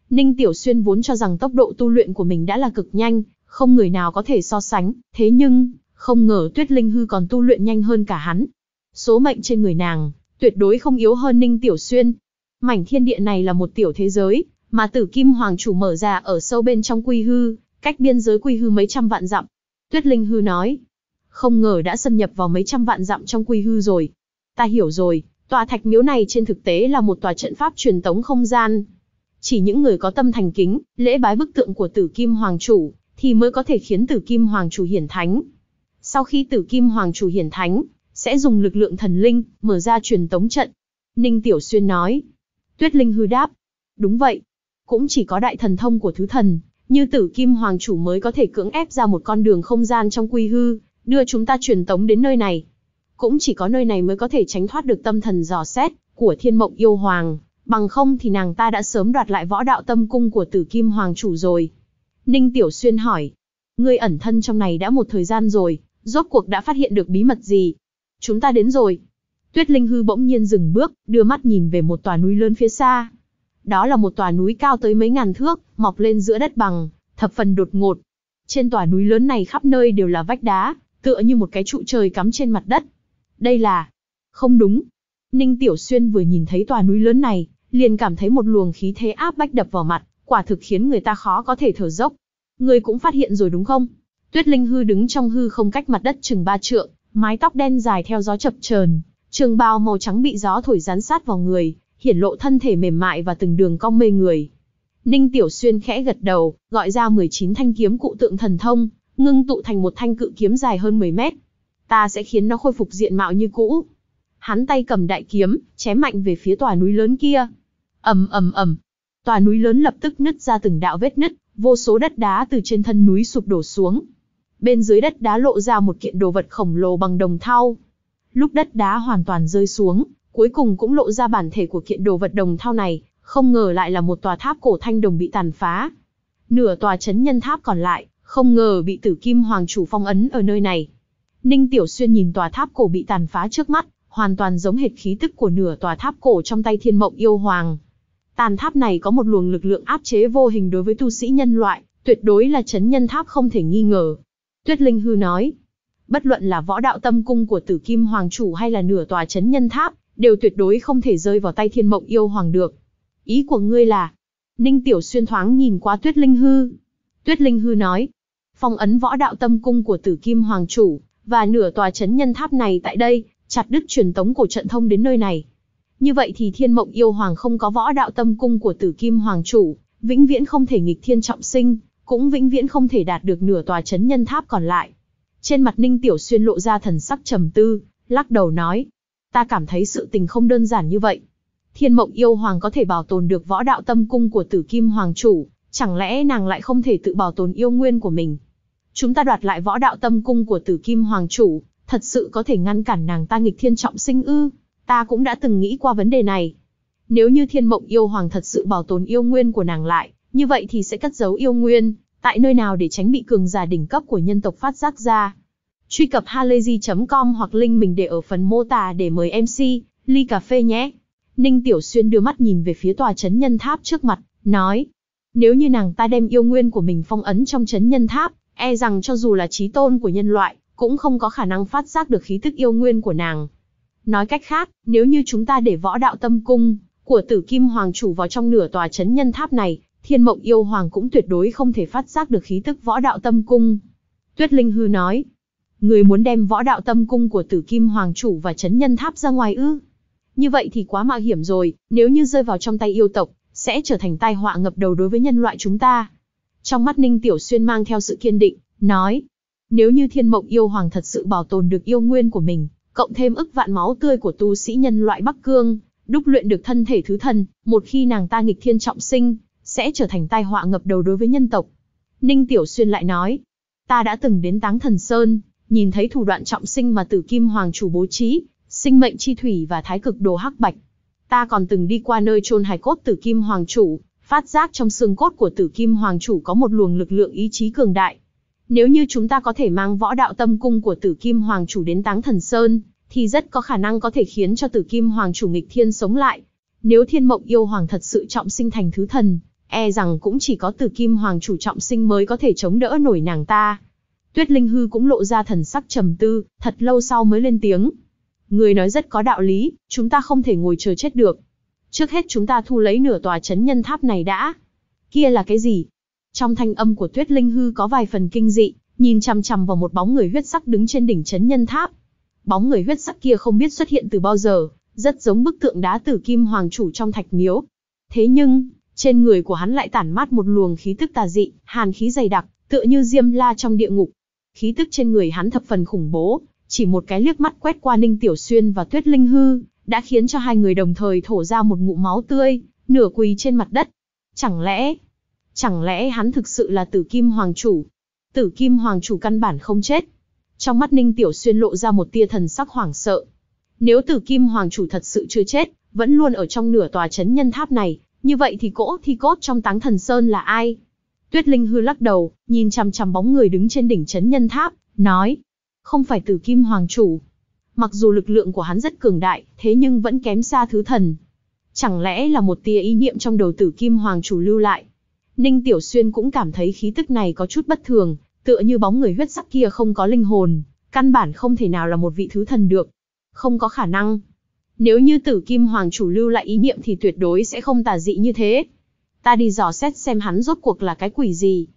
Ninh Tiểu Xuyên vốn cho rằng tốc độ tu luyện của mình đã là cực nhanh, không người nào có thể so sánh, thế nhưng, không ngờ Tuyết Linh Hư còn tu luyện nhanh hơn cả hắn. Số mệnh trên người nàng, tuyệt đối không yếu hơn Ninh Tiểu Xuyên. Mảnh thiên địa này là một tiểu thế giới, mà tử kim hoàng chủ mở ra ở sâu bên trong quy hư, cách biên giới quy hư mấy trăm vạn dặm. Tuyết Linh Hư nói, không ngờ đã xâm nhập vào mấy trăm vạn dặm trong quy hư rồi. Ta hiểu rồi, tòa thạch miếu này trên thực tế là một tòa trận pháp truyền tống không gian. Chỉ những người có tâm thành kính, lễ bái bức tượng của tử kim hoàng chủ, thì mới có thể khiến tử kim hoàng chủ hiển thánh, sau khi tử kim hoàng chủ hiển thánh, sẽ dùng lực lượng thần linh, mở ra truyền tống trận. Ninh Tiểu Xuyên nói. Tuyết Linh hư đáp. Đúng vậy. Cũng chỉ có đại thần thông của thứ thần, như tử kim hoàng chủ mới có thể cưỡng ép ra một con đường không gian trong quy hư, đưa chúng ta truyền tống đến nơi này. Cũng chỉ có nơi này mới có thể tránh thoát được tâm thần dò xét của thiên mộng yêu hoàng, bằng không thì nàng ta đã sớm đoạt lại võ đạo tâm cung của tử kim hoàng chủ rồi. Ninh Tiểu Xuyên hỏi, ngươi ẩn thân trong này đã một thời gian rồi, Rốt cuộc đã phát hiện được bí mật gì? Chúng ta đến rồi. Tuyết Linh Hư bỗng nhiên dừng bước, đưa mắt nhìn về một tòa núi lớn phía xa. Đó là một tòa núi cao tới mấy ngàn thước, mọc lên giữa đất bằng, thập phần đột ngột. Trên tòa núi lớn này khắp nơi đều là vách đá, tựa như một cái trụ trời cắm trên mặt đất. Đây là... Không đúng. Ninh Tiểu Xuyên vừa nhìn thấy tòa núi lớn này, liền cảm thấy một luồng khí thế áp bách đập vào mặt, quả thực khiến người ta khó có thể thở dốc. Người cũng phát hiện rồi đúng không? Tuyết Linh hư đứng trong hư không cách mặt đất chừng ba trượng, mái tóc đen dài theo gió chập chờn, trường bào màu trắng bị gió thổi rán sát vào người, hiển lộ thân thể mềm mại và từng đường cong mê người. Ninh Tiểu Xuyên khẽ gật đầu, gọi ra 19 thanh kiếm cụ tượng thần thông, ngưng tụ thành một thanh cự kiếm dài hơn 10 mét. Ta sẽ khiến nó khôi phục diện mạo như cũ. Hắn tay cầm đại kiếm, chém mạnh về phía tòa núi lớn kia. Ầm ầm ầm. Tòa núi lớn lập tức nứt ra từng đạo vết nứt, vô số đất đá từ trên thân núi sụp đổ xuống, bên dưới đất đá lộ ra một kiện đồ vật khổng lồ bằng đồng thau. Lúc đất đá hoàn toàn rơi xuống, cuối cùng cũng lộ ra bản thể của kiện đồ vật đồng thau này, không ngờ lại là một tòa tháp cổ thanh đồng bị tàn phá. Nửa tòa chấn nhân tháp còn lại, không ngờ bị tử kim hoàng chủ phong ấn ở nơi này. Ninh Tiểu Xuyên nhìn tòa tháp cổ bị tàn phá trước mắt, hoàn toàn giống hệt khí tức của nửa tòa tháp cổ trong tay thiên mộng yêu hoàng. Tàn tháp này có một luồng lực lượng áp chế vô hình đối với tu sĩ nhân loại, tuyệt đối là chấn nhân tháp không thể nghi ngờ. Tuyết Linh Hư nói, bất luận là võ đạo tâm cung của tử kim hoàng chủ hay là nửa tòa chấn nhân tháp, đều tuyệt đối không thể rơi vào tay thiên mộng yêu hoàng được. Ý của ngươi là, Ninh Tiểu Xuyên thoáng nhìn qua Tuyết Linh Hư. Tuyết Linh Hư nói, phong ấn võ đạo tâm cung của tử kim hoàng chủ, và nửa tòa chấn nhân tháp này tại đây, chặt đứt truyền tống của trận thông đến nơi này. Như vậy thì thiên mộng yêu hoàng không có võ đạo tâm cung của tử kim hoàng chủ, vĩnh viễn không thể nghịch thiên trọng sinh, cũng vĩnh viễn không thể đạt được nửa tòa chấn nhân tháp còn lại. Trên mặt Ninh Tiểu Xuyên lộ ra thần sắc trầm tư, lắc đầu nói, ta cảm thấy sự tình không đơn giản như vậy. Thiên mộng yêu hoàng có thể bảo tồn được võ đạo tâm cung của tử kim hoàng chủ, chẳng lẽ nàng lại không thể tự bảo tồn yêu nguyên của mình? Chúng ta đoạt lại võ đạo tâm cung của tử kim hoàng chủ, thật sự có thể ngăn cản nàng ta nghịch thiên trọng sinh ư? Ta cũng đã từng nghĩ qua vấn đề này. Nếu như thiên mộng yêu hoàng thật sự bảo tồn yêu nguyên của nàng lại, như vậy thì sẽ cất giấu yêu nguyên, tại nơi nào để tránh bị cường giả đỉnh cấp của nhân tộc phát giác ra. Truy cập halayzi.com hoặc link mình để ở phần mô tả để mời MC, ly cà phê nhé. Ninh Tiểu Xuyên đưa mắt nhìn về phía tòa chấn nhân tháp trước mặt, nói. Nếu như nàng ta đem yêu nguyên của mình phong ấn trong chấn nhân tháp, e rằng cho dù là trí tôn của nhân loại, cũng không có khả năng phát giác được khí tức yêu nguyên của nàng. Nói cách khác, nếu như chúng ta để võ đạo tâm cung của tử kim hoàng chủ vào trong nửa tòa chấn nhân tháp này, thiên mộng yêu hoàng cũng tuyệt đối không thể phát giác được khí tức võ đạo tâm cung. Tuyết Linh Hư nói, người muốn đem võ đạo tâm cung của tử kim hoàng chủ và chấn nhân tháp ra ngoài ư. Như vậy thì quá mạo hiểm rồi, nếu như rơi vào trong tay yêu tộc, sẽ trở thành tai họa ngập đầu đối với nhân loại chúng ta. Trong mắt Ninh Tiểu Xuyên mang theo sự kiên định, nói, nếu như thiên mộng yêu hoàng thật sự bảo tồn được yêu nguyên của mình, cộng thêm ức vạn máu tươi của tu sĩ nhân loại Bắc Cương, đúc luyện được thân thể thứ thần, một khi nàng ta nghịch thiên trọng sinh, sẽ trở thành tai họa ngập đầu đối với nhân tộc. Ninh Tiểu Xuyên lại nói, ta đã từng đến Táng Thần Sơn, nhìn thấy thủ đoạn trọng sinh mà Tử Kim Hoàng chủ bố trí, sinh mệnh chi thủy và thái cực đồ hắc bạch. Ta còn từng đi qua nơi chôn hài cốt Tử Kim Hoàng chủ, phát giác trong xương cốt của Tử Kim Hoàng chủ có một luồng lực lượng ý chí cường đại. Nếu như chúng ta có thể mang võ đạo tâm cung của Tử Kim Hoàng chủ đến Táng Thần Sơn, thì rất có khả năng có thể khiến cho Tử Kim Hoàng chủ nghịch thiên sống lại. Nếu Thiên Mộng yêu hoàng thật sự trọng sinh thành thứ thần, e rằng cũng chỉ có từ kim hoàng chủ trọng sinh mới có thể chống đỡ nổi nàng ta. Tuyết Linh Hư cũng lộ ra thần sắc trầm tư, thật lâu sau mới lên tiếng. Người nói rất có đạo lý, chúng ta không thể ngồi chờ chết được. Trước hết chúng ta thu lấy nửa tòa chấn nhân tháp này đã. Kia là cái gì? Trong thanh âm của Tuyết Linh Hư có vài phần kinh dị, nhìn chằm chằm vào một bóng người huyết sắc đứng trên đỉnh chấn nhân tháp. Bóng người huyết sắc kia không biết xuất hiện từ bao giờ, rất giống bức tượng đá tử kim hoàng chủ trong thạch miếu. Thế nhưng, trên người của hắn lại tản mát một luồng khí tức tà dị, hàn khí dày đặc, tựa như diêm la trong địa ngục. Khí tức trên người hắn thập phần khủng bố, chỉ một cái liếc mắt quét qua Ninh Tiểu Xuyên và Tuyết Linh Hư, đã khiến cho hai người đồng thời thổ ra một ngụm máu tươi, nửa quỳ trên mặt đất. Chẳng lẽ, chẳng lẽ hắn thực sự là Tử Kim Hoàng Chủ? Tử Kim Hoàng Chủ căn bản không chết. Trong mắt Ninh Tiểu Xuyên lộ ra một tia thần sắc hoảng sợ. Nếu Tử Kim Hoàng Chủ thật sự chưa chết, vẫn luôn ở trong nửa tòa chấn nhân tháp này, như vậy thì cỗ thi cốt trong táng thần sơn là ai? Tuyết Linh hư lắc đầu, nhìn chằm chằm bóng người đứng trên đỉnh chấn nhân tháp, nói. Không phải tử kim hoàng chủ. Mặc dù lực lượng của hắn rất cường đại, thế nhưng vẫn kém xa thứ thần. Chẳng lẽ là một tia ý niệm trong đầu tử kim hoàng chủ lưu lại? Ninh Tiểu Xuyên cũng cảm thấy khí tức này có chút bất thường, tựa như bóng người huyết sắc kia không có linh hồn, căn bản không thể nào là một vị thứ thần được. Không có khả năng, nếu như tử kim hoàng chủ lưu lại ý niệm thì tuyệt đối sẽ không tà dị như thế. Ta đi dò xét xem hắn rốt cuộc là cái quỷ gì.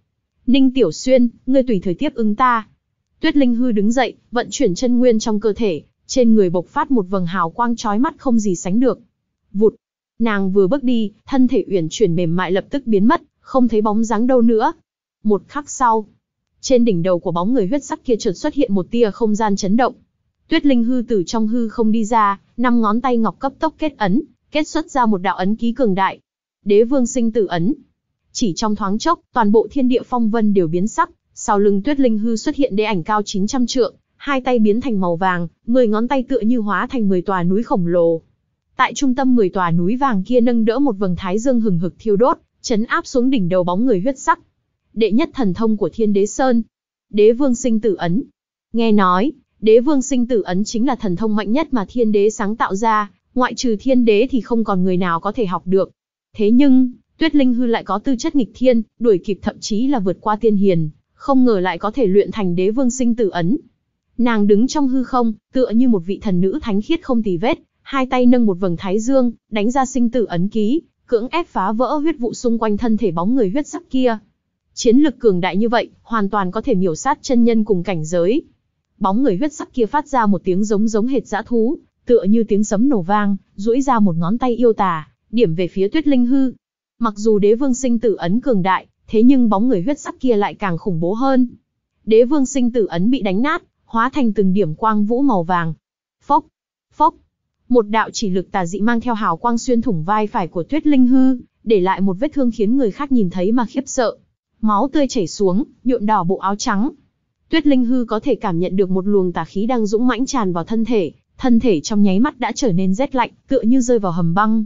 Ninh Tiểu Xuyên, ngươi tùy thời tiếp ứng ta. Tuyết Linh Hư đứng dậy, vận chuyển chân nguyên trong cơ thể, trên người bộc phát một vầng hào quang chói mắt không gì sánh được. Vụt, nàng vừa bước đi, thân thể uyển chuyển mềm mại lập tức biến mất, không thấy bóng dáng đâu nữa. Một khắc sau, trên đỉnh đầu của bóng người huyết sắc kia chợt xuất hiện một tia không gian chấn động, Tuyết Linh hư từ trong hư không đi ra, năm ngón tay ngọc cấp tốc kết ấn, kết xuất ra một đạo ấn ký cường đại. Đế vương sinh tử ấn. Chỉ trong thoáng chốc, toàn bộ thiên địa phong vân đều biến sắc, sau lưng Tuyết Linh hư xuất hiện đế ảnh cao 900 trượng, hai tay biến thành màu vàng, 10 ngón tay tựa như hóa thành 10 tòa núi khổng lồ. Tại trung tâm 10 tòa núi vàng kia nâng đỡ một vầng thái dương hừng hực thiêu đốt, chấn áp xuống đỉnh đầu bóng người huyết sắc. Đệ nhất thần thông của Thiên Đế Sơn, Đế Vương Sinh Tử Ấn. Nghe nói, Đế vương sinh tử ấn chính là thần thông mạnh nhất mà thiên đế sáng tạo ra, ngoại trừ thiên đế thì không còn người nào có thể học được. Thế nhưng, Tuyết Linh Hư lại có tư chất nghịch thiên, đuổi kịp thậm chí là vượt qua tiên hiền, không ngờ lại có thể luyện thành đế vương sinh tử ấn. Nàng đứng trong hư không, tựa như một vị thần nữ thánh khiết không tì vết, hai tay nâng một vầng thái dương, đánh ra sinh tử ấn ký, cưỡng ép phá vỡ huyết vụ xung quanh thân thể bóng người huyết sắc kia. Chiến lực cường đại như vậy, hoàn toàn có thể miểu sát chân nhân cùng cảnh giới. Bóng người huyết sắc kia phát ra một tiếng giống giống hệt dã thú, tựa như tiếng sấm nổ vang, duỗi ra một ngón tay yêu tà, điểm về phía Tuyết Linh Hư. Mặc dù Đế Vương Sinh Tử ấn cường đại, thế nhưng bóng người huyết sắc kia lại càng khủng bố hơn. Đế Vương Sinh Tử ấn bị đánh nát, hóa thành từng điểm quang vũ màu vàng. Phốc, phốc. Một đạo chỉ lực tà dị mang theo hào quang xuyên thủng vai phải của Tuyết Linh Hư, để lại một vết thương khiến người khác nhìn thấy mà khiếp sợ. Máu tươi chảy xuống, nhuộm đỏ bộ áo trắng, Tuyết Linh Hư có thể cảm nhận được một luồng tà khí đang dũng mãnh tràn vào thân thể, thân thể trong nháy mắt đã trở nên rét lạnh, tựa như rơi vào hầm băng.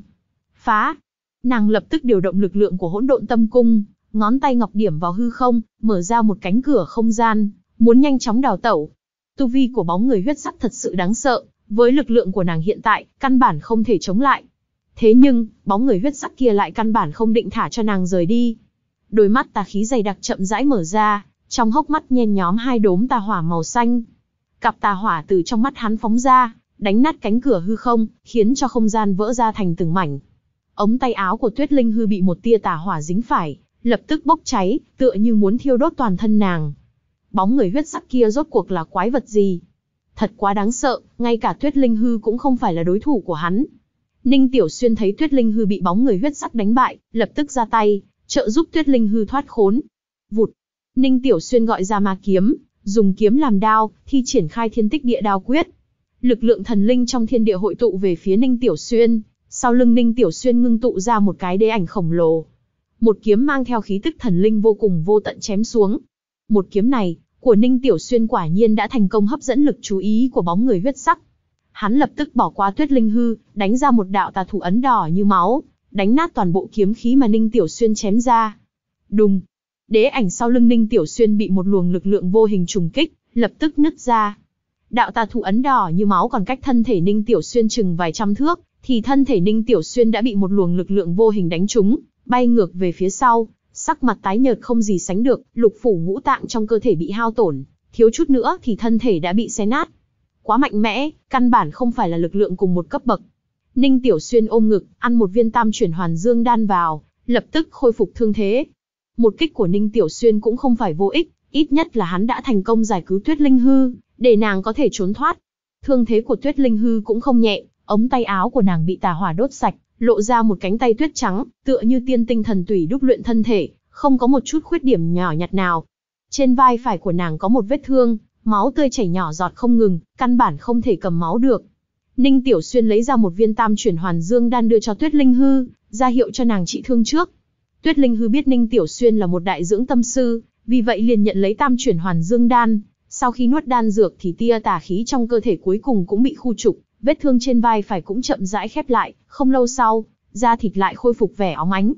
Phá! Nàng lập tức điều động lực lượng của hỗn độn tâm cung, ngón tay ngọc điểm vào hư không, mở ra một cánh cửa không gian, muốn nhanh chóng đào tẩu. Tu vi của bóng người huyết sắc thật sự đáng sợ, với lực lượng của nàng hiện tại, căn bản không thể chống lại. Thế nhưng, bóng người huyết sắc kia lại căn bản không định thả cho nàng rời đi. Đôi mắt tà khí dày đặc chậm rãi mở ra, trong hốc mắt nhen nhóm hai đốm tà hỏa màu xanh. Cặp tà hỏa từ trong mắt hắn phóng ra, đánh nát cánh cửa hư không, khiến cho không gian vỡ ra thành từng mảnh. Ống tay áo của Tuyết Linh hư bị một tia tà hỏa dính phải, lập tức bốc cháy, tựa như muốn thiêu đốt toàn thân nàng. Bóng người huyết sắc kia rốt cuộc là quái vật gì? Thật quá đáng sợ, ngay cả Tuyết Linh hư cũng không phải là đối thủ của hắn. Ninh Tiểu Xuyên thấy Tuyết Linh hư bị bóng người huyết sắc đánh bại, lập tức ra tay, trợ giúp Tuyết Linh hư thoát khốn. Vụt, Ninh Tiểu Xuyên gọi ra ma kiếm, dùng kiếm làm đao, thi triển khai thiên tích địa đao quyết. Lực lượng thần linh trong thiên địa hội tụ về phía Ninh Tiểu Xuyên, sau lưng Ninh Tiểu Xuyên ngưng tụ ra một cái đế ảnh khổng lồ. Một kiếm mang theo khí tức thần linh vô cùng vô tận chém xuống. Một kiếm này, của Ninh Tiểu Xuyên quả nhiên đã thành công hấp dẫn lực chú ý của bóng người huyết sắc. Hắn lập tức bỏ qua Tuyết Linh hư, đánh ra một đạo tà thủ ấn đỏ như máu, đánh nát toàn bộ kiếm khí mà Ninh Tiểu Xuyên chém ra. Đùng, Đế ảnh sau lưng Ninh Tiểu Xuyên bị một luồng lực lượng vô hình trùng kích, lập tức nứt ra. Đạo tà thủ ấn đỏ như máu còn cách thân thể Ninh Tiểu Xuyên chừng vài trăm thước, thì thân thể Ninh Tiểu Xuyên đã bị một luồng lực lượng vô hình đánh trúng, bay ngược về phía sau, sắc mặt tái nhợt không gì sánh được, lục phủ ngũ tạng trong cơ thể bị hao tổn, thiếu chút nữa thì thân thể đã bị xé nát. Quá mạnh mẽ, căn bản không phải là lực lượng cùng một cấp bậc. Ninh Tiểu Xuyên ôm ngực, ăn một viên tam chuyển hoàn dương đan vào, lập tức khôi phục thương thế, một kích của Ninh Tiểu Xuyên cũng không phải vô ích, ít nhất là hắn đã thành công giải cứu Tuyết Linh Hư, để nàng có thể trốn thoát. Thương thế của Tuyết Linh Hư cũng không nhẹ, ống tay áo của nàng bị tà hỏa đốt sạch, lộ ra một cánh tay tuyết trắng, tựa như tiên tinh thần tùy đúc luyện thân thể, không có một chút khuyết điểm nhỏ nhặt nào. Trên vai phải của nàng có một vết thương, máu tươi chảy nhỏ giọt không ngừng, căn bản không thể cầm máu được. Ninh Tiểu Xuyên lấy ra một viên tam chuyển hoàn dương đan đưa cho Tuyết Linh Hư, ra hiệu cho nàng trị thương trước, Tuyết Linh Hư biết Ninh Tiểu Xuyên là một đại dưỡng tâm sư, vì vậy liền nhận lấy tam chuyển hoàn dương đan. Sau khi nuốt đan dược thì tia tà khí trong cơ thể cuối cùng cũng bị khu trục, vết thương trên vai phải cũng chậm rãi khép lại, không lâu sau, da thịt lại khôi phục vẻ óng ánh.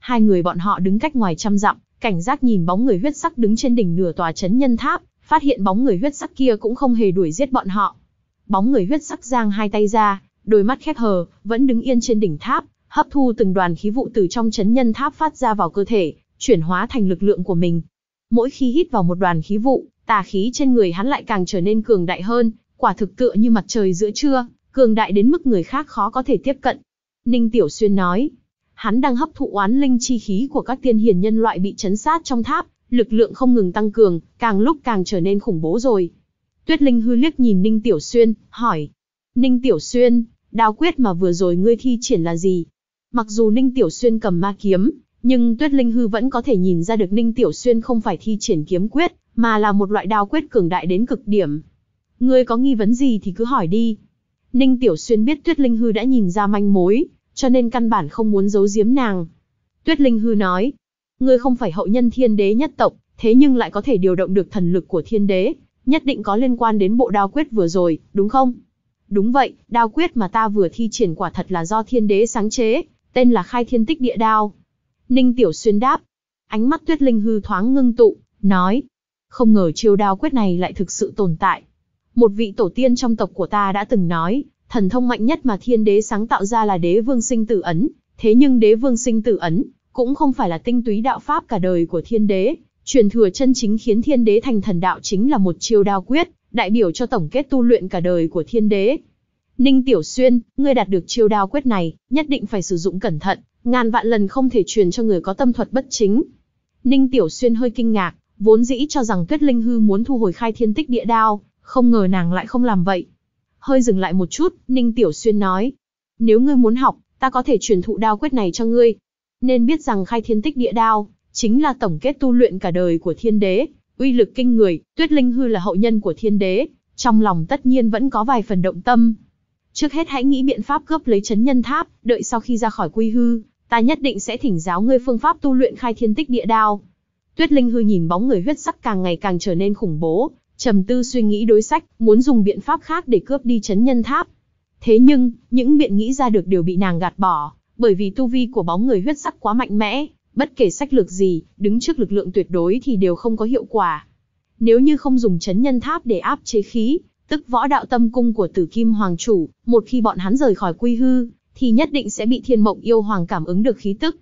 Hai người bọn họ đứng cách ngoài trăm dặm, cảnh giác nhìn bóng người huyết sắc đứng trên đỉnh nửa tòa chấn nhân tháp, phát hiện bóng người huyết sắc kia cũng không hề đuổi giết bọn họ. Bóng người huyết sắc giang hai tay ra, đôi mắt khép hờ, vẫn đứng yên trên đỉnh tháp, hấp thu từng đoàn khí vụ từ trong chấn nhân tháp phát ra vào cơ thể, chuyển hóa thành lực lượng của mình. Mỗi khi hít vào một đoàn khí vụ, tà khí trên người hắn lại càng trở nên cường đại hơn, quả thực tựa như mặt trời giữa trưa, cường đại đến mức người khác khó có thể tiếp cận. Ninh Tiểu Xuyên nói, hắn đang hấp thụ oán linh chi khí của các tiên hiền nhân loại bị chấn sát trong tháp, lực lượng không ngừng tăng cường, càng lúc càng trở nên khủng bố rồi. Tuyết Linh hư liếc nhìn Ninh Tiểu Xuyên, hỏi, Ninh Tiểu Xuyên, đao quyết mà vừa rồi ngươi thi triển là gì? Mặc dù Ninh Tiểu Xuyên cầm ma kiếm, nhưng Tuyết Linh Hư vẫn có thể nhìn ra được Ninh Tiểu Xuyên không phải thi triển kiếm quyết, mà là một loại đao quyết cường đại đến cực điểm. Ngươi có nghi vấn gì thì cứ hỏi đi. Ninh Tiểu Xuyên biết Tuyết Linh Hư đã nhìn ra manh mối, cho nên căn bản không muốn giấu giếm nàng. Tuyết Linh Hư nói, ngươi không phải hậu nhân thiên đế nhất tộc, thế nhưng lại có thể điều động được thần lực của thiên đế, nhất định có liên quan đến bộ đao quyết vừa rồi, đúng không? Đúng vậy, đao quyết mà ta vừa thi triển quả thật là do thiên đế sáng chế, tên là khai thiên tích địa đao. Ninh Tiểu Xuyên đáp, ánh mắt tuyết linh hư thoáng ngưng tụ, nói, không ngờ chiêu đao quyết này lại thực sự tồn tại. Một vị tổ tiên trong tộc của ta đã từng nói, thần thông mạnh nhất mà thiên đế sáng tạo ra là đế vương sinh tử ấn, thế nhưng đế vương sinh tử ấn, cũng không phải là tinh túy đạo pháp cả đời của thiên đế, truyền thừa chân chính khiến thiên đế thành thần đạo chính là một chiêu đao quyết, đại biểu cho tổng kết tu luyện cả đời của thiên đế, Ninh Tiểu Xuyên, ngươi đạt được chiêu đao quyết này, nhất định phải sử dụng cẩn thận, ngàn vạn lần không thể truyền cho người có tâm thuật bất chính. Ninh Tiểu Xuyên hơi kinh ngạc, vốn dĩ cho rằng Tuyết Linh Hư muốn thu hồi khai thiên tích địa đao, không ngờ nàng lại không làm vậy. Hơi dừng lại một chút, Ninh Tiểu Xuyên nói, nếu ngươi muốn học, ta có thể truyền thụ đao quyết này cho ngươi. Nên biết rằng khai thiên tích địa đao, chính là tổng kết tu luyện cả đời của thiên đế, uy lực kinh người, Tuyết Linh Hư là hậu nhân của thiên đế, trong lòng tất nhiên vẫn có vài phần động tâm, Trước hết hãy nghĩ biện pháp cướp lấy chấn nhân tháp, đợi sau khi ra khỏi quy hư, ta nhất định sẽ thỉnh giáo ngươi phương pháp tu luyện khai thiên tích địa đao. Tuyết Linh hư nhìn bóng người huyết sắc càng ngày càng trở nên khủng bố, trầm tư suy nghĩ đối sách, muốn dùng biện pháp khác để cướp đi chấn nhân tháp. Thế nhưng, những biện nghĩ ra được đều bị nàng gạt bỏ, bởi vì tu vi của bóng người huyết sắc quá mạnh mẽ, bất kể sách lược gì, đứng trước lực lượng tuyệt đối thì đều không có hiệu quả. Nếu như không dùng chấn nhân tháp để áp chế khí, tức võ đạo tâm cung của tử kim hoàng chủ, một khi bọn hắn rời khỏi quy hư, thì nhất định sẽ bị thiên mộng yêu hoàng cảm ứng được khí tức.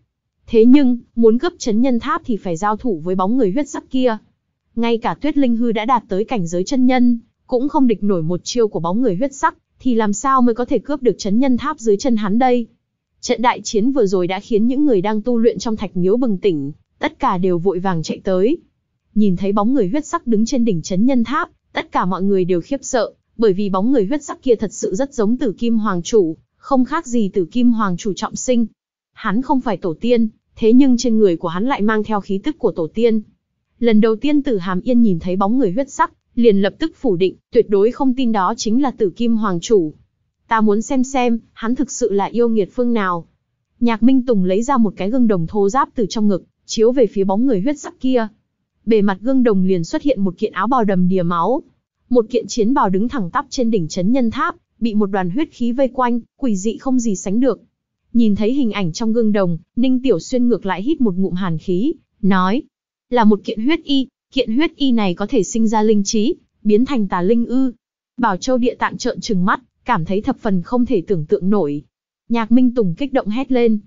Thế nhưng, muốn cướp chấn nhân tháp thì phải giao thủ với bóng người huyết sắc kia. Ngay cả tuyết linh hư đã đạt tới cảnh giới chân nhân, cũng không địch nổi một chiêu của bóng người huyết sắc, thì làm sao mới có thể cướp được chấn nhân tháp dưới chân hắn đây? Trận đại chiến vừa rồi đã khiến những người đang tu luyện trong thạch miếu bừng tỉnh, tất cả đều vội vàng chạy tới. Nhìn thấy bóng người huyết sắc đứng trên đỉnh chấn nhân tháp, Tất cả mọi người đều khiếp sợ, bởi vì bóng người huyết sắc kia thật sự rất giống tử kim hoàng chủ, không khác gì tử kim hoàng chủ trọng sinh. Hắn không phải tổ tiên, thế nhưng trên người của hắn lại mang theo khí tức của tổ tiên. Lần đầu tiên tử hàm yên nhìn thấy bóng người huyết sắc, liền lập tức phủ định, tuyệt đối không tin đó chính là tử kim hoàng chủ. Ta muốn xem xem, hắn thực sự là yêu nghiệt phương nào. Nhạc Minh Tùng lấy ra một cái gương đồng thô giáp từ trong ngực, chiếu về phía bóng người huyết sắc kia bề mặt gương đồng liền xuất hiện một kiện áo bào đầm đìa máu. Một kiện chiến bào đứng thẳng tắp trên đỉnh chấn nhân tháp, bị một đoàn huyết khí vây quanh, quỷ dị không gì sánh được. Nhìn thấy hình ảnh trong gương đồng, Ninh Tiểu Xuyên ngược lại hít một ngụm hàn khí, nói, là một kiện huyết y, kiện huyết y này có thể sinh ra linh trí, biến thành tà linh ư. Bảo Châu địa tạng trợn trừng mắt, cảm thấy thập phần không thể tưởng tượng nổi. Nhạc Minh Tùng kích động hét lên.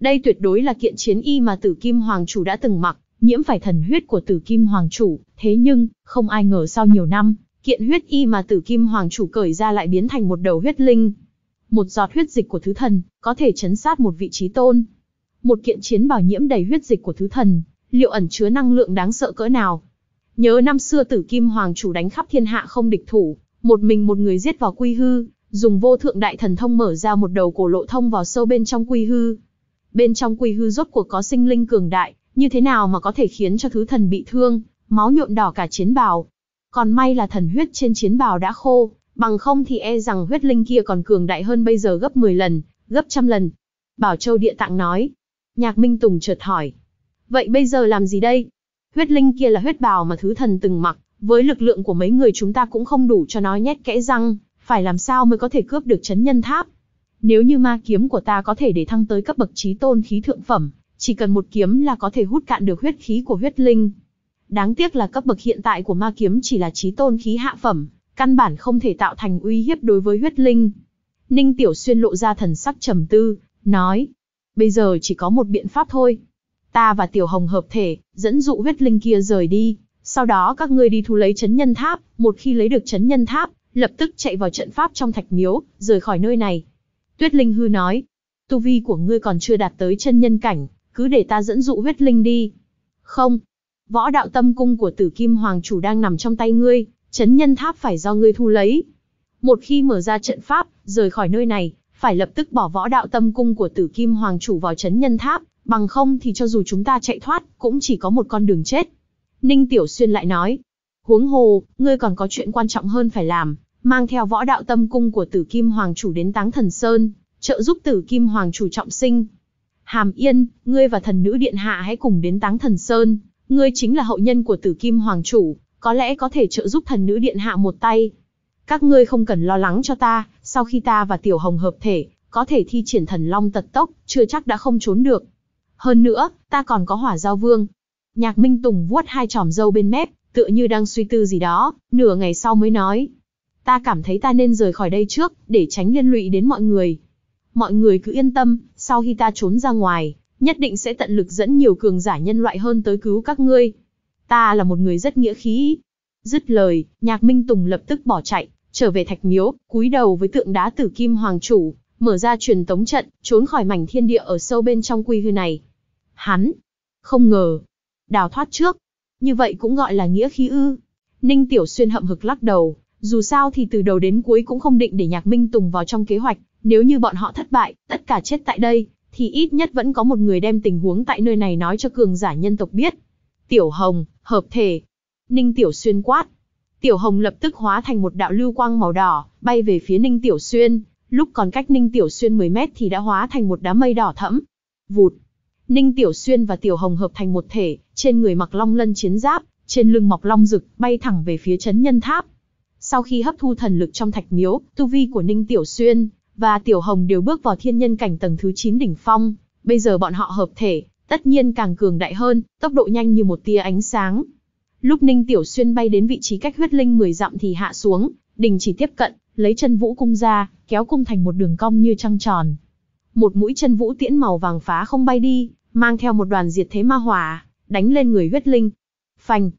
Đây tuyệt đối là kiện chiến y mà tử kim hoàng chủ đã từng mặc, nhiễm phải thần huyết của tử kim hoàng chủ, thế nhưng, không ai ngờ sau nhiều năm, kiện huyết y mà tử kim hoàng chủ cởi ra lại biến thành một đầu huyết linh. Một giọt huyết dịch của thứ thần, có thể chấn sát một vị trí tôn. Một kiện chiến bảo nhiễm đầy huyết dịch của thứ thần, liệu ẩn chứa năng lượng đáng sợ cỡ nào? Nhớ năm xưa tử kim hoàng chủ đánh khắp thiên hạ không địch thủ, một mình một người giết vào quy hư, dùng vô thượng đại thần thông mở ra một đầu cổ lộ thông vào sâu bên trong quy hư. Bên trong quy hư rốt cuộc có sinh linh cường đại, như thế nào mà có thể khiến cho thứ thần bị thương, máu nhuộm đỏ cả chiến bào. Còn may là thần huyết trên chiến bào đã khô, bằng không thì e rằng huyết linh kia còn cường đại hơn bây giờ gấp 10 lần, gấp trăm lần. Bảo Châu Địa Tạng nói. Nhạc Minh Tùng chợt hỏi. Vậy bây giờ làm gì đây? Huyết linh kia là huyết bào mà thứ thần từng mặc, với lực lượng của mấy người chúng ta cũng không đủ cho nó nhét kẽ răng, phải làm sao mới có thể cướp được chấn nhân tháp. Nếu như ma kiếm của ta có thể để thăng tới cấp bậc trí tôn khí thượng phẩm, chỉ cần một kiếm là có thể hút cạn được huyết khí của huyết linh. Đáng tiếc là cấp bậc hiện tại của ma kiếm chỉ là trí tôn khí hạ phẩm, căn bản không thể tạo thành uy hiếp đối với huyết linh. Ninh Tiểu Xuyên lộ ra thần sắc trầm tư, nói, bây giờ chỉ có một biện pháp thôi. Ta và Tiểu Hồng hợp thể, dẫn dụ huyết linh kia rời đi, sau đó các ngươi đi thu lấy chấn nhân tháp, một khi lấy được chấn nhân tháp, lập tức chạy vào trận pháp trong thạch miếu, rời khỏi nơi này. Tuyết Linh hư nói, tu vi của ngươi còn chưa đạt tới chân nhân cảnh, cứ để ta dẫn dụ huyết linh đi. Không, võ đạo tâm cung của tử kim hoàng chủ đang nằm trong tay ngươi, chấn nhân tháp phải do ngươi thu lấy. Một khi mở ra trận pháp, rời khỏi nơi này, phải lập tức bỏ võ đạo tâm cung của tử kim hoàng chủ vào chấn nhân tháp, bằng không thì cho dù chúng ta chạy thoát, cũng chỉ có một con đường chết. Ninh Tiểu Xuyên lại nói, huống hồ, ngươi còn có chuyện quan trọng hơn phải làm, mang theo võ đạo tâm cung của tử kim hoàng chủ đến táng thần sơn, trợ giúp tử kim hoàng chủ trọng sinh, Hàm Yên, ngươi và thần nữ điện hạ hãy cùng đến Táng Thần Sơn, ngươi chính là hậu nhân của Tử Kim Hoàng chủ, có lẽ có thể trợ giúp thần nữ điện hạ một tay. Các ngươi không cần lo lắng cho ta, sau khi ta và Tiểu Hồng hợp thể, có thể thi triển thần long tật tốc, chưa chắc đã không trốn được. Hơn nữa, ta còn có hỏa giao vương. Nhạc Minh Tùng vuốt hai tròm dâu bên mép, tựa như đang suy tư gì đó, nửa ngày sau mới nói. Ta cảm thấy ta nên rời khỏi đây trước, để tránh liên lụy đến mọi người. Mọi người cứ yên tâm, sau khi ta trốn ra ngoài, nhất định sẽ tận lực dẫn nhiều cường giả nhân loại hơn tới cứu các ngươi. Ta là một người rất nghĩa khí. Dứt lời, Nhạc Minh Tùng lập tức bỏ chạy, trở về thạch miếu, cúi đầu với tượng đá tử kim hoàng chủ, mở ra truyền tống trận, trốn khỏi mảnh thiên địa ở sâu bên trong quy hư này. Hắn, không ngờ, đào thoát trước, như vậy cũng gọi là nghĩa khí ư. Ninh Tiểu Xuyên hậm hực lắc đầu, dù sao thì từ đầu đến cuối cũng không định để Nhạc Minh Tùng vào trong kế hoạch, nếu như bọn họ thất bại, tất cả chết tại đây, thì ít nhất vẫn có một người đem tình huống tại nơi này nói cho cường giả nhân tộc biết. Tiểu Hồng, hợp thể. Ninh Tiểu Xuyên quát. Tiểu Hồng lập tức hóa thành một đạo lưu quang màu đỏ, bay về phía Ninh Tiểu Xuyên, lúc còn cách Ninh Tiểu Xuyên 10 mét thì đã hóa thành một đám mây đỏ thẫm. Vụt. Ninh Tiểu Xuyên và Tiểu Hồng hợp thành một thể, trên người mặc long lân chiến giáp, trên lưng mọc long rực, bay thẳng về phía chấn nhân tháp. Sau khi hấp thu thần lực trong thạch miếu, tu vi của Ninh Tiểu Xuyên và Tiểu Hồng đều bước vào thiên nhân cảnh tầng thứ 9 đỉnh phong, bây giờ bọn họ hợp thể, tất nhiên càng cường đại hơn, tốc độ nhanh như một tia ánh sáng. Lúc Ninh Tiểu Xuyên bay đến vị trí cách huyết linh 10 dặm thì hạ xuống, đình chỉ tiếp cận, lấy chân vũ cung ra, kéo cung thành một đường cong như trăng tròn. Một mũi chân vũ tiễn màu vàng phá không bay đi, mang theo một đoàn diệt thế ma hỏa, đánh lên người huyết linh. phanh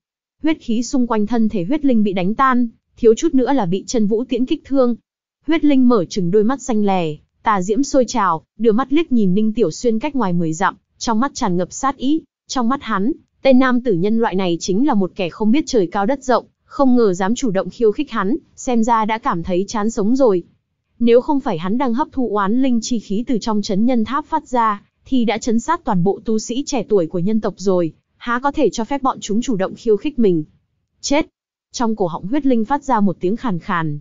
huyết khí xung quanh thân thể huyết linh bị đánh tan, thiếu chút nữa là bị chân vũ tiễn kích thương, Huyết Linh mở trừng đôi mắt xanh lè, tà diễm sôi trào, đưa mắt liếc nhìn Ninh Tiểu Xuyên cách ngoài mười dặm, trong mắt tràn ngập sát ý. Trong mắt hắn, tên nam tử nhân loại này chính là một kẻ không biết trời cao đất rộng, không ngờ dám chủ động khiêu khích hắn, xem ra đã cảm thấy chán sống rồi. Nếu không phải hắn đang hấp thụ oán linh chi khí từ trong chấn nhân tháp phát ra, thì đã chấn sát toàn bộ tu sĩ trẻ tuổi của nhân tộc rồi, há có thể cho phép bọn chúng chủ động khiêu khích mình. Chết! Trong cổ họng huyết linh phát ra một tiếng khàn khàn,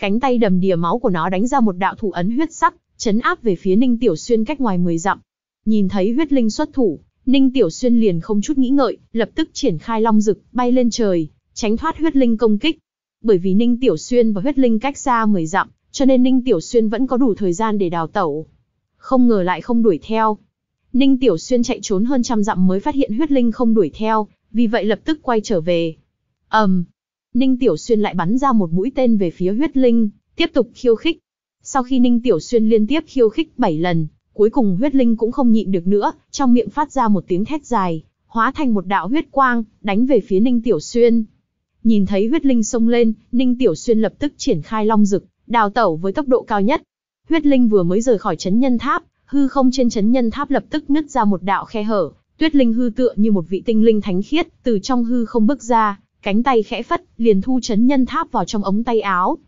Cánh tay đầm đìa máu của nó đánh ra một đạo thủ ấn huyết sắc, chấn áp về phía Ninh Tiểu Xuyên cách ngoài 10 dặm. Nhìn thấy huyết linh xuất thủ, Ninh Tiểu Xuyên liền không chút nghĩ ngợi, lập tức triển khai long rực, bay lên trời, tránh thoát huyết linh công kích. Bởi vì Ninh Tiểu Xuyên và huyết linh cách xa 10 dặm, cho nên Ninh Tiểu Xuyên vẫn có đủ thời gian để đào tẩu. Không ngờ lại không đuổi theo. Ninh Tiểu Xuyên chạy trốn hơn trăm dặm mới phát hiện huyết linh không đuổi theo, vì vậy lập tức quay trở về. ầm, um, Ninh Tiểu Xuyên lại bắn ra một mũi tên về phía huyết linh, tiếp tục khiêu khích. Sau khi Ninh Tiểu Xuyên liên tiếp khiêu khích 7 lần, cuối cùng huyết linh cũng không nhịn được nữa, trong miệng phát ra một tiếng thét dài, hóa thành một đạo huyết quang, đánh về phía Ninh Tiểu Xuyên. Nhìn thấy huyết linh xông lên, Ninh Tiểu Xuyên lập tức triển khai long rực, đào tẩu với tốc độ cao nhất. Huyết linh vừa mới rời khỏi chấn nhân tháp, hư không trên chấn nhân tháp lập tức nứt ra một đạo khe hở, Tuyết Linh hư tựa như một vị tinh linh thánh khiết, từ trong hư không bước ra, Cánh tay khẽ phất, liền thu chấn nhân tháp vào trong ống tay áo.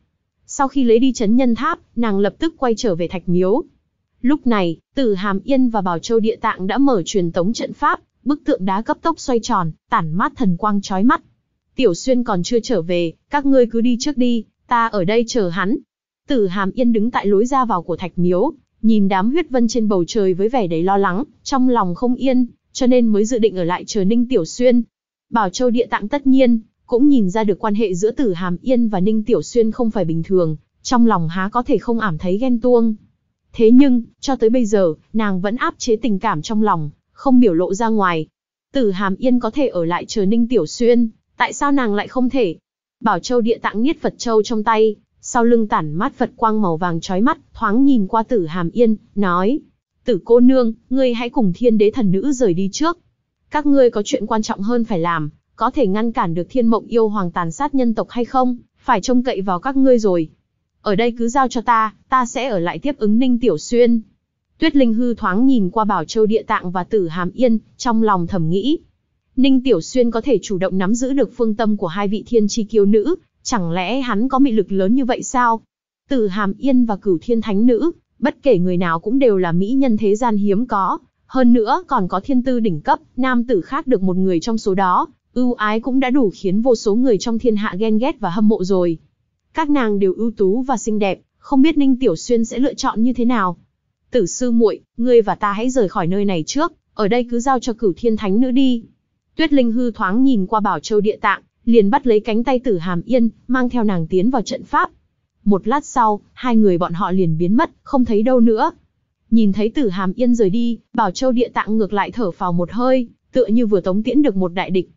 Sau khi lấy đi chấn nhân tháp, nàng lập tức quay trở về thạch miếu. Lúc này, Tử Hàm Yên và Bảo Châu Địa Tạng đã mở truyền tống trận pháp, bức tượng đá cấp tốc xoay tròn, tản mát thần quang chói mắt. Tiểu Xuyên còn chưa trở về, các ngươi cứ đi trước đi, ta ở đây chờ hắn. Tử Hàm Yên đứng tại lối ra vào của thạch miếu, nhìn đám huyết vân trên bầu trời với vẻ đầy lo lắng, trong lòng không yên, cho nên mới dự định ở lại chờ Ninh Tiểu Xuyên. Bảo Châu Địa Tạng tất nhiên, cũng nhìn ra được quan hệ giữa Tử Hàm Yên và Ninh Tiểu Xuyên không phải bình thường, trong lòng há có thể không ảm thấy ghen tuông. Thế nhưng, cho tới bây giờ, nàng vẫn áp chế tình cảm trong lòng, không biểu lộ ra ngoài. Tử Hàm Yên có thể ở lại chờ Ninh Tiểu Xuyên, tại sao nàng lại không thể? Bảo Châu Địa Tạng niết Phật Châu trong tay, sau lưng tản mát Phật quang màu vàng trói mắt, thoáng nhìn qua Tử Hàm Yên, nói. Tử cô nương, ngươi hãy cùng thiên đế thần nữ rời đi trước, các ngươi có chuyện quan trọng hơn phải làm, có thể ngăn cản được thiên mộng yêu hoàng tàn sát nhân tộc hay không, phải trông cậy vào các ngươi rồi. Ở đây cứ giao cho ta, ta sẽ ở lại tiếp ứng ninh tiểu xuyên. Tuyết Linh hư thoáng nhìn qua Bảo Châu Địa Tạng và Tử Hàm Yên, trong lòng thầm nghĩ. Ninh Tiểu Xuyên có thể chủ động nắm giữ được phương tâm của hai vị thiên chi kiêu nữ, chẳng lẽ hắn có mị lực lớn như vậy sao? Tử Hàm Yên và Cửu Thiên Thánh Nữ, bất kể người nào cũng đều là mỹ nhân thế gian hiếm có, hơn nữa còn có thiên tư đỉnh cấp, nam tử khác được một người trong số đó, ưu ái cũng đã đủ khiến vô số người trong thiên hạ ghen ghét và hâm mộ rồi. Các nàng đều ưu tú và xinh đẹp, không biết Ninh Tiểu Xuyên sẽ lựa chọn như thế nào. Tử sư muội, ngươi và ta hãy rời khỏi nơi này trước, ở đây cứ giao cho cửu thiên thánh nữ đi. Tuyết Linh hư thoáng nhìn qua bảo châu địa tạng, liền bắt lấy cánh tay tử hàm yên, mang theo nàng tiến vào trận pháp. Một lát sau, hai người bọn họ liền biến mất, không thấy đâu nữa. Nhìn thấy Tử Hàm Yên rời đi, Bảo Châu Địa Tạng ngược lại thở phào một hơi, tựa như vừa tống tiễn được một đại địch.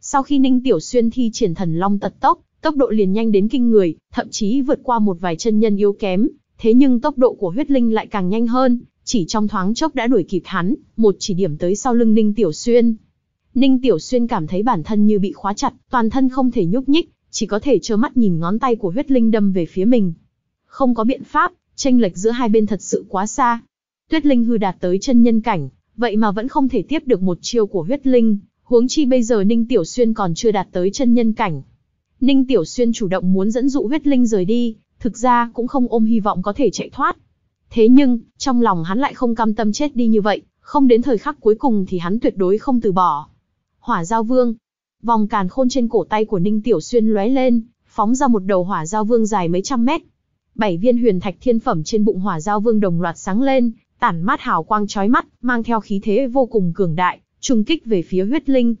Sau khi Ninh Tiểu Xuyên thi triển thần long tật tốc, tốc độ liền nhanh đến kinh người, thậm chí vượt qua một vài chân nhân yếu kém, thế nhưng tốc độ của huyết linh lại càng nhanh hơn, chỉ trong thoáng chốc đã đuổi kịp hắn, một chỉ điểm tới sau lưng Ninh Tiểu Xuyên. Ninh Tiểu Xuyên cảm thấy bản thân như bị khóa chặt, toàn thân không thể nhúc nhích, chỉ có thể trơ mắt nhìn ngón tay của huyết linh đâm về phía mình. Không có biện pháp, tranh lệch giữa hai bên thật sự quá xa, Tuyết Linh hư đạt tới chân nhân cảnh, vậy mà vẫn không thể tiếp được một chiêu của huyết linh, huống chi bây giờ Ninh Tiểu Xuyên còn chưa đạt tới chân nhân cảnh. Ninh Tiểu Xuyên chủ động muốn dẫn dụ huyết linh rời đi, thực ra cũng không ôm hy vọng có thể chạy thoát. Thế nhưng, trong lòng hắn lại không cam tâm chết đi như vậy, không đến thời khắc cuối cùng thì hắn tuyệt đối không từ bỏ. Hỏa Giao Vương Vòng càn khôn trên cổ tay của Ninh Tiểu Xuyên lóe lên, phóng ra một đầu hỏa Giao Vương dài mấy trăm mét. Bảy viên huyền thạch thiên phẩm trên bụng hỏa Giao Vương đồng loạt sáng lên, tản mát hào quang chói mắt, mang theo khí thế vô cùng cường đại, trùng kích về phía huyết linh.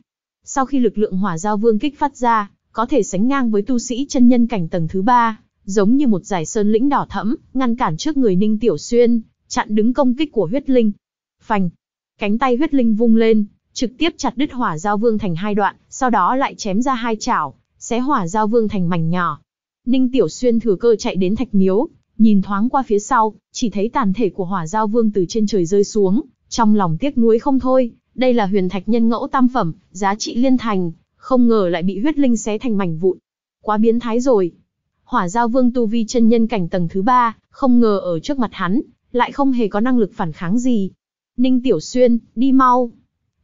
Sau khi lực lượng hỏa giao vương kích phát ra, có thể sánh ngang với tu sĩ chân nhân cảnh tầng thứ ba, giống như một giải sơn lĩnh đỏ thẫm, ngăn cản trước người Ninh Tiểu Xuyên, chặn đứng công kích của huyết linh. Phành, cánh tay huyết linh vung lên, trực tiếp chặt đứt hỏa giao vương thành hai đoạn, sau đó lại chém ra hai chảo, xé hỏa giao vương thành mảnh nhỏ. Ninh Tiểu Xuyên thừa cơ chạy đến thạch miếu, Nhìn thoáng qua phía sau, chỉ thấy tàn thể của hỏa giao vương từ trên trời rơi xuống, trong lòng tiếc nuối không thôi, đây là huyền thạch nhân ngẫu tam phẩm, giá trị liên thành, không ngờ lại bị huyết linh xé thành mảnh vụn. Quá biến thái rồi. Hỏa giao vương tu vi chân nhân cảnh tầng thứ ba, không ngờ ở trước mặt hắn, lại không hề có năng lực phản kháng gì. Ninh Tiểu Xuyên, đi mau.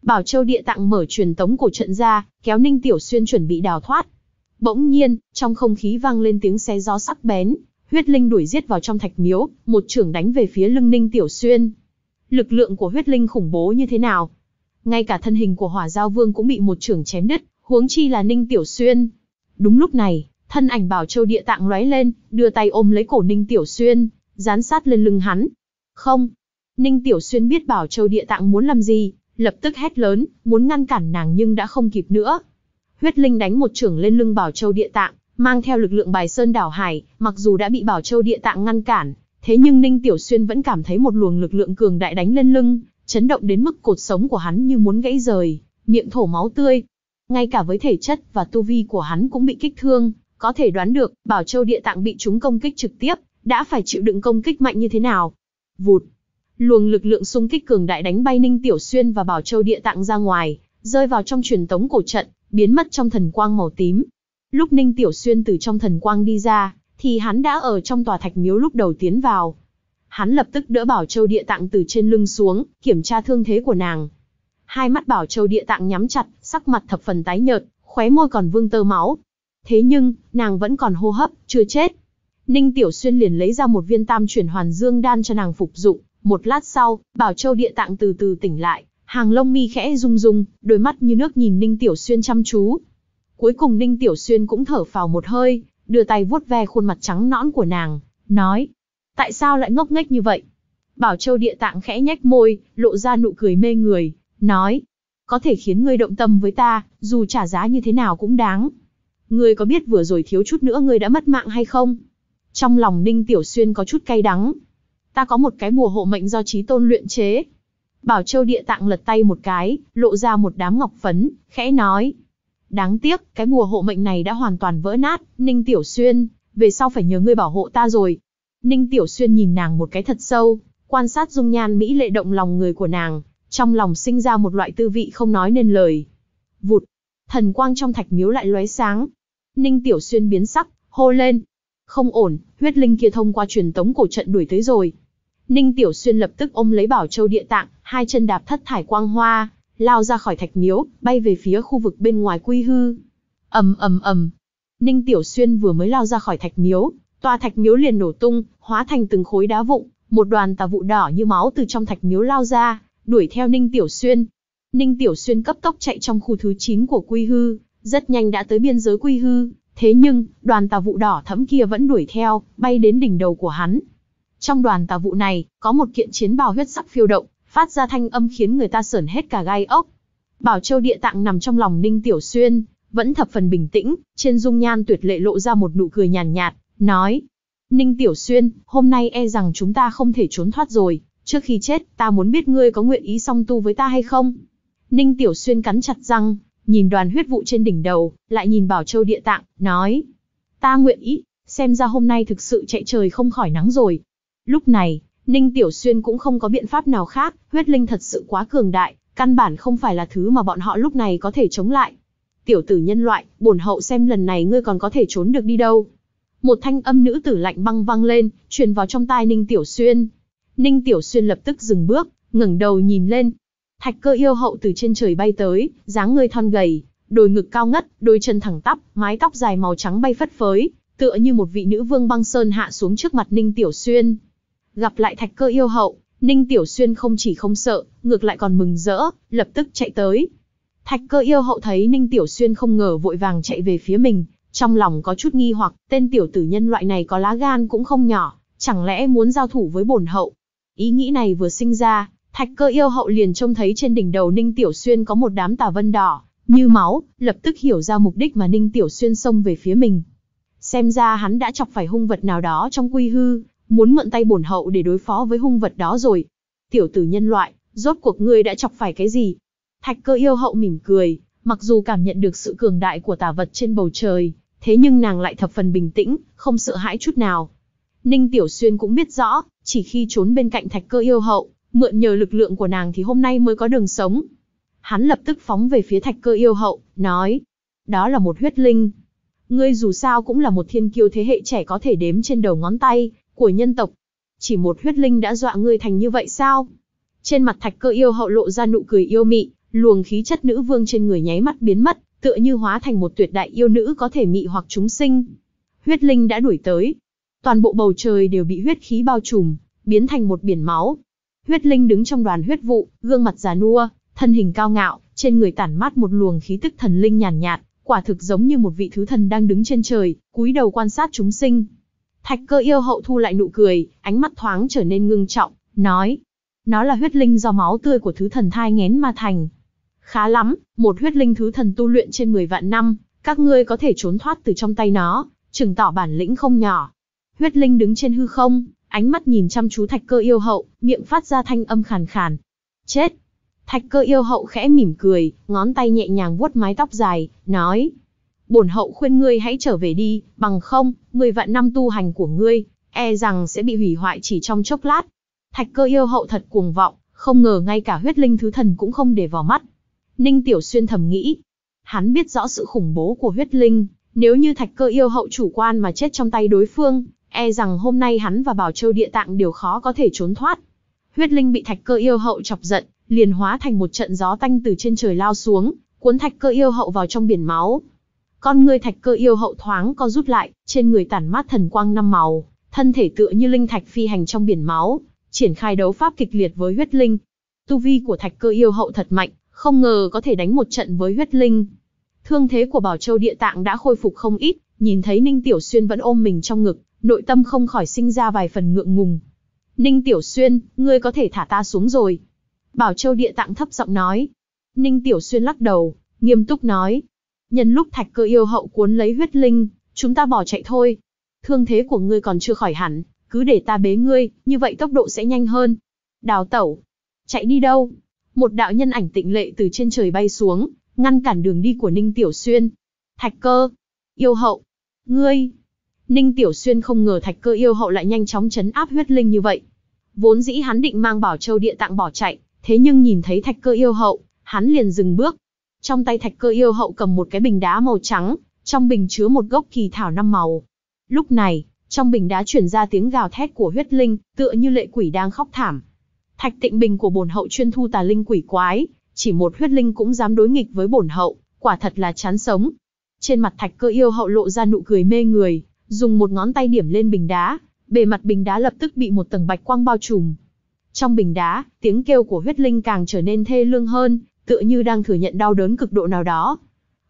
Bảo Châu địa tạng mở truyền tống cổ trận ra, kéo Ninh Tiểu Xuyên chuẩn bị đào thoát. Bỗng nhiên, trong không khí vang lên tiếng xé gió sắc bén, Huyết linh đuổi giết vào trong thạch miếu, một trưởng đánh về phía lưng Ninh Tiểu Xuyên. Lực lượng của huyết linh khủng bố như thế nào? Ngay cả thân hình của Hỏa Giao Vương cũng bị một trưởng chém đứt, huống chi là Ninh Tiểu Xuyên. Đúng lúc này, thân ảnh Bảo Châu Địa Tạng lóe lên, đưa tay ôm lấy cổ Ninh Tiểu Xuyên, dán sát lên lưng hắn. Không. Ninh Tiểu Xuyên biết Bảo Châu Địa Tạng muốn làm gì, lập tức hét lớn, muốn ngăn cản nàng nhưng đã không kịp nữa. Huyết Linh đánh một trưởng lên lưng Bảo Châu Địa Tạng, mang theo lực lượng bài sơn đảo hải, mặc dù đã bị Bảo Châu địa tạng ngăn cản, thế nhưng Ninh Tiểu Xuyên vẫn cảm thấy một luồng lực lượng cường đại đánh lên lưng, chấn động đến mức cột sống của hắn như muốn gãy rời, miệng thổ máu tươi. Ngay cả với thể chất và tu vi của hắn cũng bị kích thương, có thể đoán được Bảo Châu địa tạng bị chúng công kích trực tiếp, đã phải chịu đựng công kích mạnh như thế nào. Vụt, luồng lực lượng xung kích cường đại đánh bay Ninh Tiểu Xuyên và Bảo Châu địa tạng ra ngoài, rơi vào trong truyền tống cổ trận, biến mất trong thần quang màu tím, Lúc Ninh Tiểu Xuyên từ trong thần quang đi ra, thì hắn đã ở trong tòa thạch miếu lúc đầu tiến vào. Hắn lập tức đỡ Bảo Châu Địa Tạng từ trên lưng xuống, kiểm tra thương thế của nàng. Hai mắt Bảo Châu Địa Tạng nhắm chặt, sắc mặt thập phần tái nhợt, khóe môi còn vương tơ máu. Thế nhưng, nàng vẫn còn hô hấp, chưa chết. Ninh Tiểu Xuyên liền lấy ra một viên tam chuyển hoàn dương đan cho nàng phục dụng. Một lát sau, Bảo Châu Địa Tạng từ từ tỉnh lại, hàng lông mi khẽ rung rung, đôi mắt như nước nhìn Ninh Tiểu Xuyên chăm chú. Cuối cùng Ninh Tiểu Xuyên cũng thở phào một hơi, đưa tay vuốt ve khuôn mặt trắng nõn của nàng, nói. Tại sao lại ngốc nghếch như vậy? Bảo Châu địa tạng khẽ nhách môi, lộ ra nụ cười mê người, nói. Có thể khiến ngươi động tâm với ta, dù trả giá như thế nào cũng đáng. Ngươi có biết vừa rồi thiếu chút nữa ngươi đã mất mạng hay không? Trong lòng Ninh Tiểu Xuyên có chút cay đắng. Ta có một cái mùa hộ mệnh do trí tôn luyện chế. Bảo Châu địa tạng lật tay một cái, lộ ra một đám ngọc phấn, khẽ nói. Đáng tiếc, cái bùa hộ mệnh này đã hoàn toàn vỡ nát, Ninh Tiểu Xuyên, về sau phải nhờ ngươi bảo hộ ta rồi. Ninh Tiểu Xuyên nhìn nàng một cái thật sâu, quan sát dung nhan mỹ lệ động lòng người của nàng, trong lòng sinh ra một loại tư vị không nói nên lời. Vụt, thần quang trong thạch miếu lại lóe sáng. Ninh Tiểu Xuyên biến sắc, hô lên. Không ổn, huyết linh kia thông qua truyền tống cổ trận đuổi tới rồi. Ninh Tiểu Xuyên lập tức ôm lấy Bảo Châu Địa Tạng, hai chân đạp thất thải quang hoa, lao ra khỏi thạch miếu, bay về phía khu vực bên ngoài quy hư. ầm ầm ầm, Ninh Tiểu Xuyên vừa mới lao ra khỏi thạch miếu, tòa thạch miếu liền nổ tung, hóa thành từng khối đá vụn, một đoàn tà vụ đỏ như máu từ trong thạch miếu lao ra, đuổi theo Ninh Tiểu Xuyên. Ninh Tiểu Xuyên cấp tốc chạy trong khu thứ 9 của Quy Hư, rất nhanh đã tới biên giới Quy Hư, thế nhưng, đoàn tà vụ đỏ thẫm kia vẫn đuổi theo, bay đến đỉnh đầu của hắn. Trong đoàn tà vụ này, có một kiện chiến bào huyết sắc phiêu động, phát ra thanh âm khiến người ta sởn hết cả gai ốc. Bảo Châu địa tạng nằm trong lòng Ninh Tiểu Xuyên, vẫn thập phần bình tĩnh, trên dung nhan tuyệt lệ lộ ra một nụ cười nhàn nhạt, nhạt, nói: "Ninh Tiểu Xuyên, hôm nay e rằng chúng ta không thể trốn thoát rồi, trước khi chết, ta muốn biết ngươi có nguyện ý song tu với ta hay không?" Ninh Tiểu Xuyên cắn chặt răng, nhìn đoàn huyết vụ trên đỉnh đầu, lại nhìn Bảo Châu địa tạng, nói: "Ta nguyện ý, xem ra hôm nay thực sự chạy trời không khỏi nắng rồi." Lúc này, Ninh Tiểu Xuyên cũng không có biện pháp nào khác, huyết linh thật sự quá cường đại, căn bản không phải là thứ mà bọn họ lúc này có thể chống lại. Tiểu tử nhân loại, bổn hậu xem lần này ngươi còn có thể trốn được đi đâu. Một thanh âm nữ tử lạnh băng vang lên, truyền vào trong tai Ninh Tiểu Xuyên. Ninh Tiểu Xuyên lập tức dừng bước, ngẩng đầu nhìn lên. Thạch cơ yêu hậu từ trên trời bay tới, dáng người thon gầy, đôi ngực cao ngất, đôi chân thẳng tắp, mái tóc dài màu trắng bay phất phới, tựa như một vị nữ vương băng sơn hạ xuống trước mặt Ninh Tiểu Xuyên. Gặp lại thạch cơ yêu hậu, Ninh Tiểu Xuyên không chỉ không sợ, ngược lại còn mừng rỡ, lập tức chạy tới. Thạch cơ yêu hậu thấy Ninh Tiểu Xuyên không ngờ vội vàng chạy về phía mình, trong lòng có chút nghi hoặc, tên tiểu tử nhân loại này có lá gan cũng không nhỏ, chẳng lẽ muốn giao thủ với bổn hậu. Ý nghĩ này vừa sinh ra, thạch cơ yêu hậu liền trông thấy trên đỉnh đầu Ninh Tiểu Xuyên có một đám tà vân đỏ, như máu, lập tức hiểu ra mục đích mà Ninh Tiểu Xuyên xông về phía mình. Xem ra hắn đã chọc phải hung vật nào đó trong quy hư, muốn mượn tay bổn hậu để đối phó với hung vật đó rồi. Tiểu tử nhân loại, rốt cuộc ngươi đã chọc phải cái gì? Thạch cơ yêu hậu mỉm cười, mặc dù cảm nhận được sự cường đại của tà vật trên bầu trời, thế nhưng nàng lại thập phần bình tĩnh, không sợ hãi chút nào. Ninh Tiểu Xuyên cũng biết rõ, chỉ khi trốn bên cạnh thạch cơ yêu hậu, mượn nhờ lực lượng của nàng thì hôm nay mới có đường sống. Hắn lập tức phóng về phía thạch cơ yêu hậu, nói, đó là một huyết linh. Ngươi dù sao cũng là một thiên kiêu thế hệ trẻ có thể đếm trên đầu ngón tay, của nhân tộc. Chỉ một huyết linh đã dọa ngươi thành như vậy sao? Trên mặt thạch cơ yêu hậu lộ ra nụ cười yêu mị, luồng khí chất nữ vương trên người nháy mắt biến mất, tựa như hóa thành một tuyệt đại yêu nữ có thể mị hoặc chúng sinh. Huyết linh đã đuổi tới. Toàn bộ bầu trời đều bị huyết khí bao trùm, biến thành một biển máu. Huyết linh đứng trong đoàn huyết vụ, gương mặt già nua, thân hình cao ngạo, trên người tản mát một luồng khí tức thần linh nhàn nhạt, nhạt, quả thực giống như một vị thứ thần đang đứng trên trời, cúi đầu quan sát chúng sinh. Thạch cơ yêu hậu thu lại nụ cười, ánh mắt thoáng trở nên ngưng trọng, nói. Nó là huyết linh do máu tươi của thứ thần thai ngén mà thành. Khá lắm, một huyết linh thứ thần tu luyện trên 10 vạn năm, các ngươi có thể trốn thoát từ trong tay nó, chứng tỏ bản lĩnh không nhỏ. Huyết linh đứng trên hư không, ánh mắt nhìn chăm chú thạch cơ yêu hậu, miệng phát ra thanh âm khàn khàn. Chết! Thạch cơ yêu hậu khẽ mỉm cười, ngón tay nhẹ nhàng vuốt mái tóc dài, nói bổn hậu khuyên ngươi hãy trở về đi, bằng không, mười vạn năm tu hành của ngươi, e rằng sẽ bị hủy hoại chỉ trong chốc lát. Thạch cơ yêu hậu thật cuồng vọng, không ngờ ngay cả huyết linh thứ thần cũng không để vào mắt. Ninh Tiểu Xuyên thầm nghĩ, hắn biết rõ sự khủng bố của huyết linh, nếu như thạch cơ yêu hậu chủ quan mà chết trong tay đối phương, e rằng hôm nay hắn và Bảo Châu Địa Tạng đều khó có thể trốn thoát. Huyết linh bị thạch cơ yêu hậu chọc giận, liền hóa thành một trận gió tanh từ trên trời lao xuống, cuốn thạch cơ yêu hậu vào trong biển máu. Con người thạch cơ yêu hậu thoáng co rút lại, trên người tản mát thần quang năm màu, thân thể tựa như linh thạch phi hành trong biển máu, triển khai đấu pháp kịch liệt với huyết linh. Tu vi của thạch cơ yêu hậu thật mạnh, không ngờ có thể đánh một trận với huyết linh. Thương thế của Bảo Châu Địa Tạng đã khôi phục không ít, nhìn thấy Ninh Tiểu Xuyên vẫn ôm mình trong ngực, nội tâm không khỏi sinh ra vài phần ngượng ngùng. "Ninh Tiểu Xuyên, ngươi có thể thả ta xuống rồi." Bảo Châu Địa Tạng thấp giọng nói. Ninh Tiểu Xuyên lắc đầu, nghiêm túc nói, Nhân lúc thạch cơ yêu hậu cuốn lấy huyết linh, chúng ta bỏ chạy thôi. Thương thế của ngươi còn chưa khỏi hẳn, cứ để ta bế ngươi, như vậy tốc độ sẽ nhanh hơn. Đào tẩu. Chạy đi đâu? Một đạo nhân ảnh tịnh lệ từ trên trời bay xuống, ngăn cản đường đi của Ninh Tiểu Xuyên. Thạch cơ. Yêu hậu. Ngươi. Ninh Tiểu Xuyên không ngờ thạch cơ yêu hậu lại nhanh chóng chấn áp huyết linh như vậy. Vốn dĩ hắn định mang bảo châu địa tạng bỏ chạy, thế nhưng nhìn thấy thạch cơ yêu hậu, hắn liền dừng bước, trong tay thạch cơ yêu hậu cầm một cái bình đá màu trắng, trong bình chứa một gốc kỳ thảo năm màu. Lúc này, trong bình đá chuyển ra tiếng gào thét của huyết linh, tựa như lệ quỷ đang khóc thảm. Thạch Tịnh Bình của bổn hậu chuyên thu tà linh quỷ quái, chỉ một huyết linh cũng dám đối nghịch với bổn hậu, quả thật là chán sống. Trên mặt Thạch Cơ yêu hậu lộ ra nụ cười mê người, dùng một ngón tay điểm lên bình đá, bề mặt bình đá lập tức bị một tầng bạch quang bao trùm. Trong bình đá, tiếng kêu của huyết linh càng trở nên thê lương hơn, tựa như đang thừa nhận đau đớn cực độ nào đó.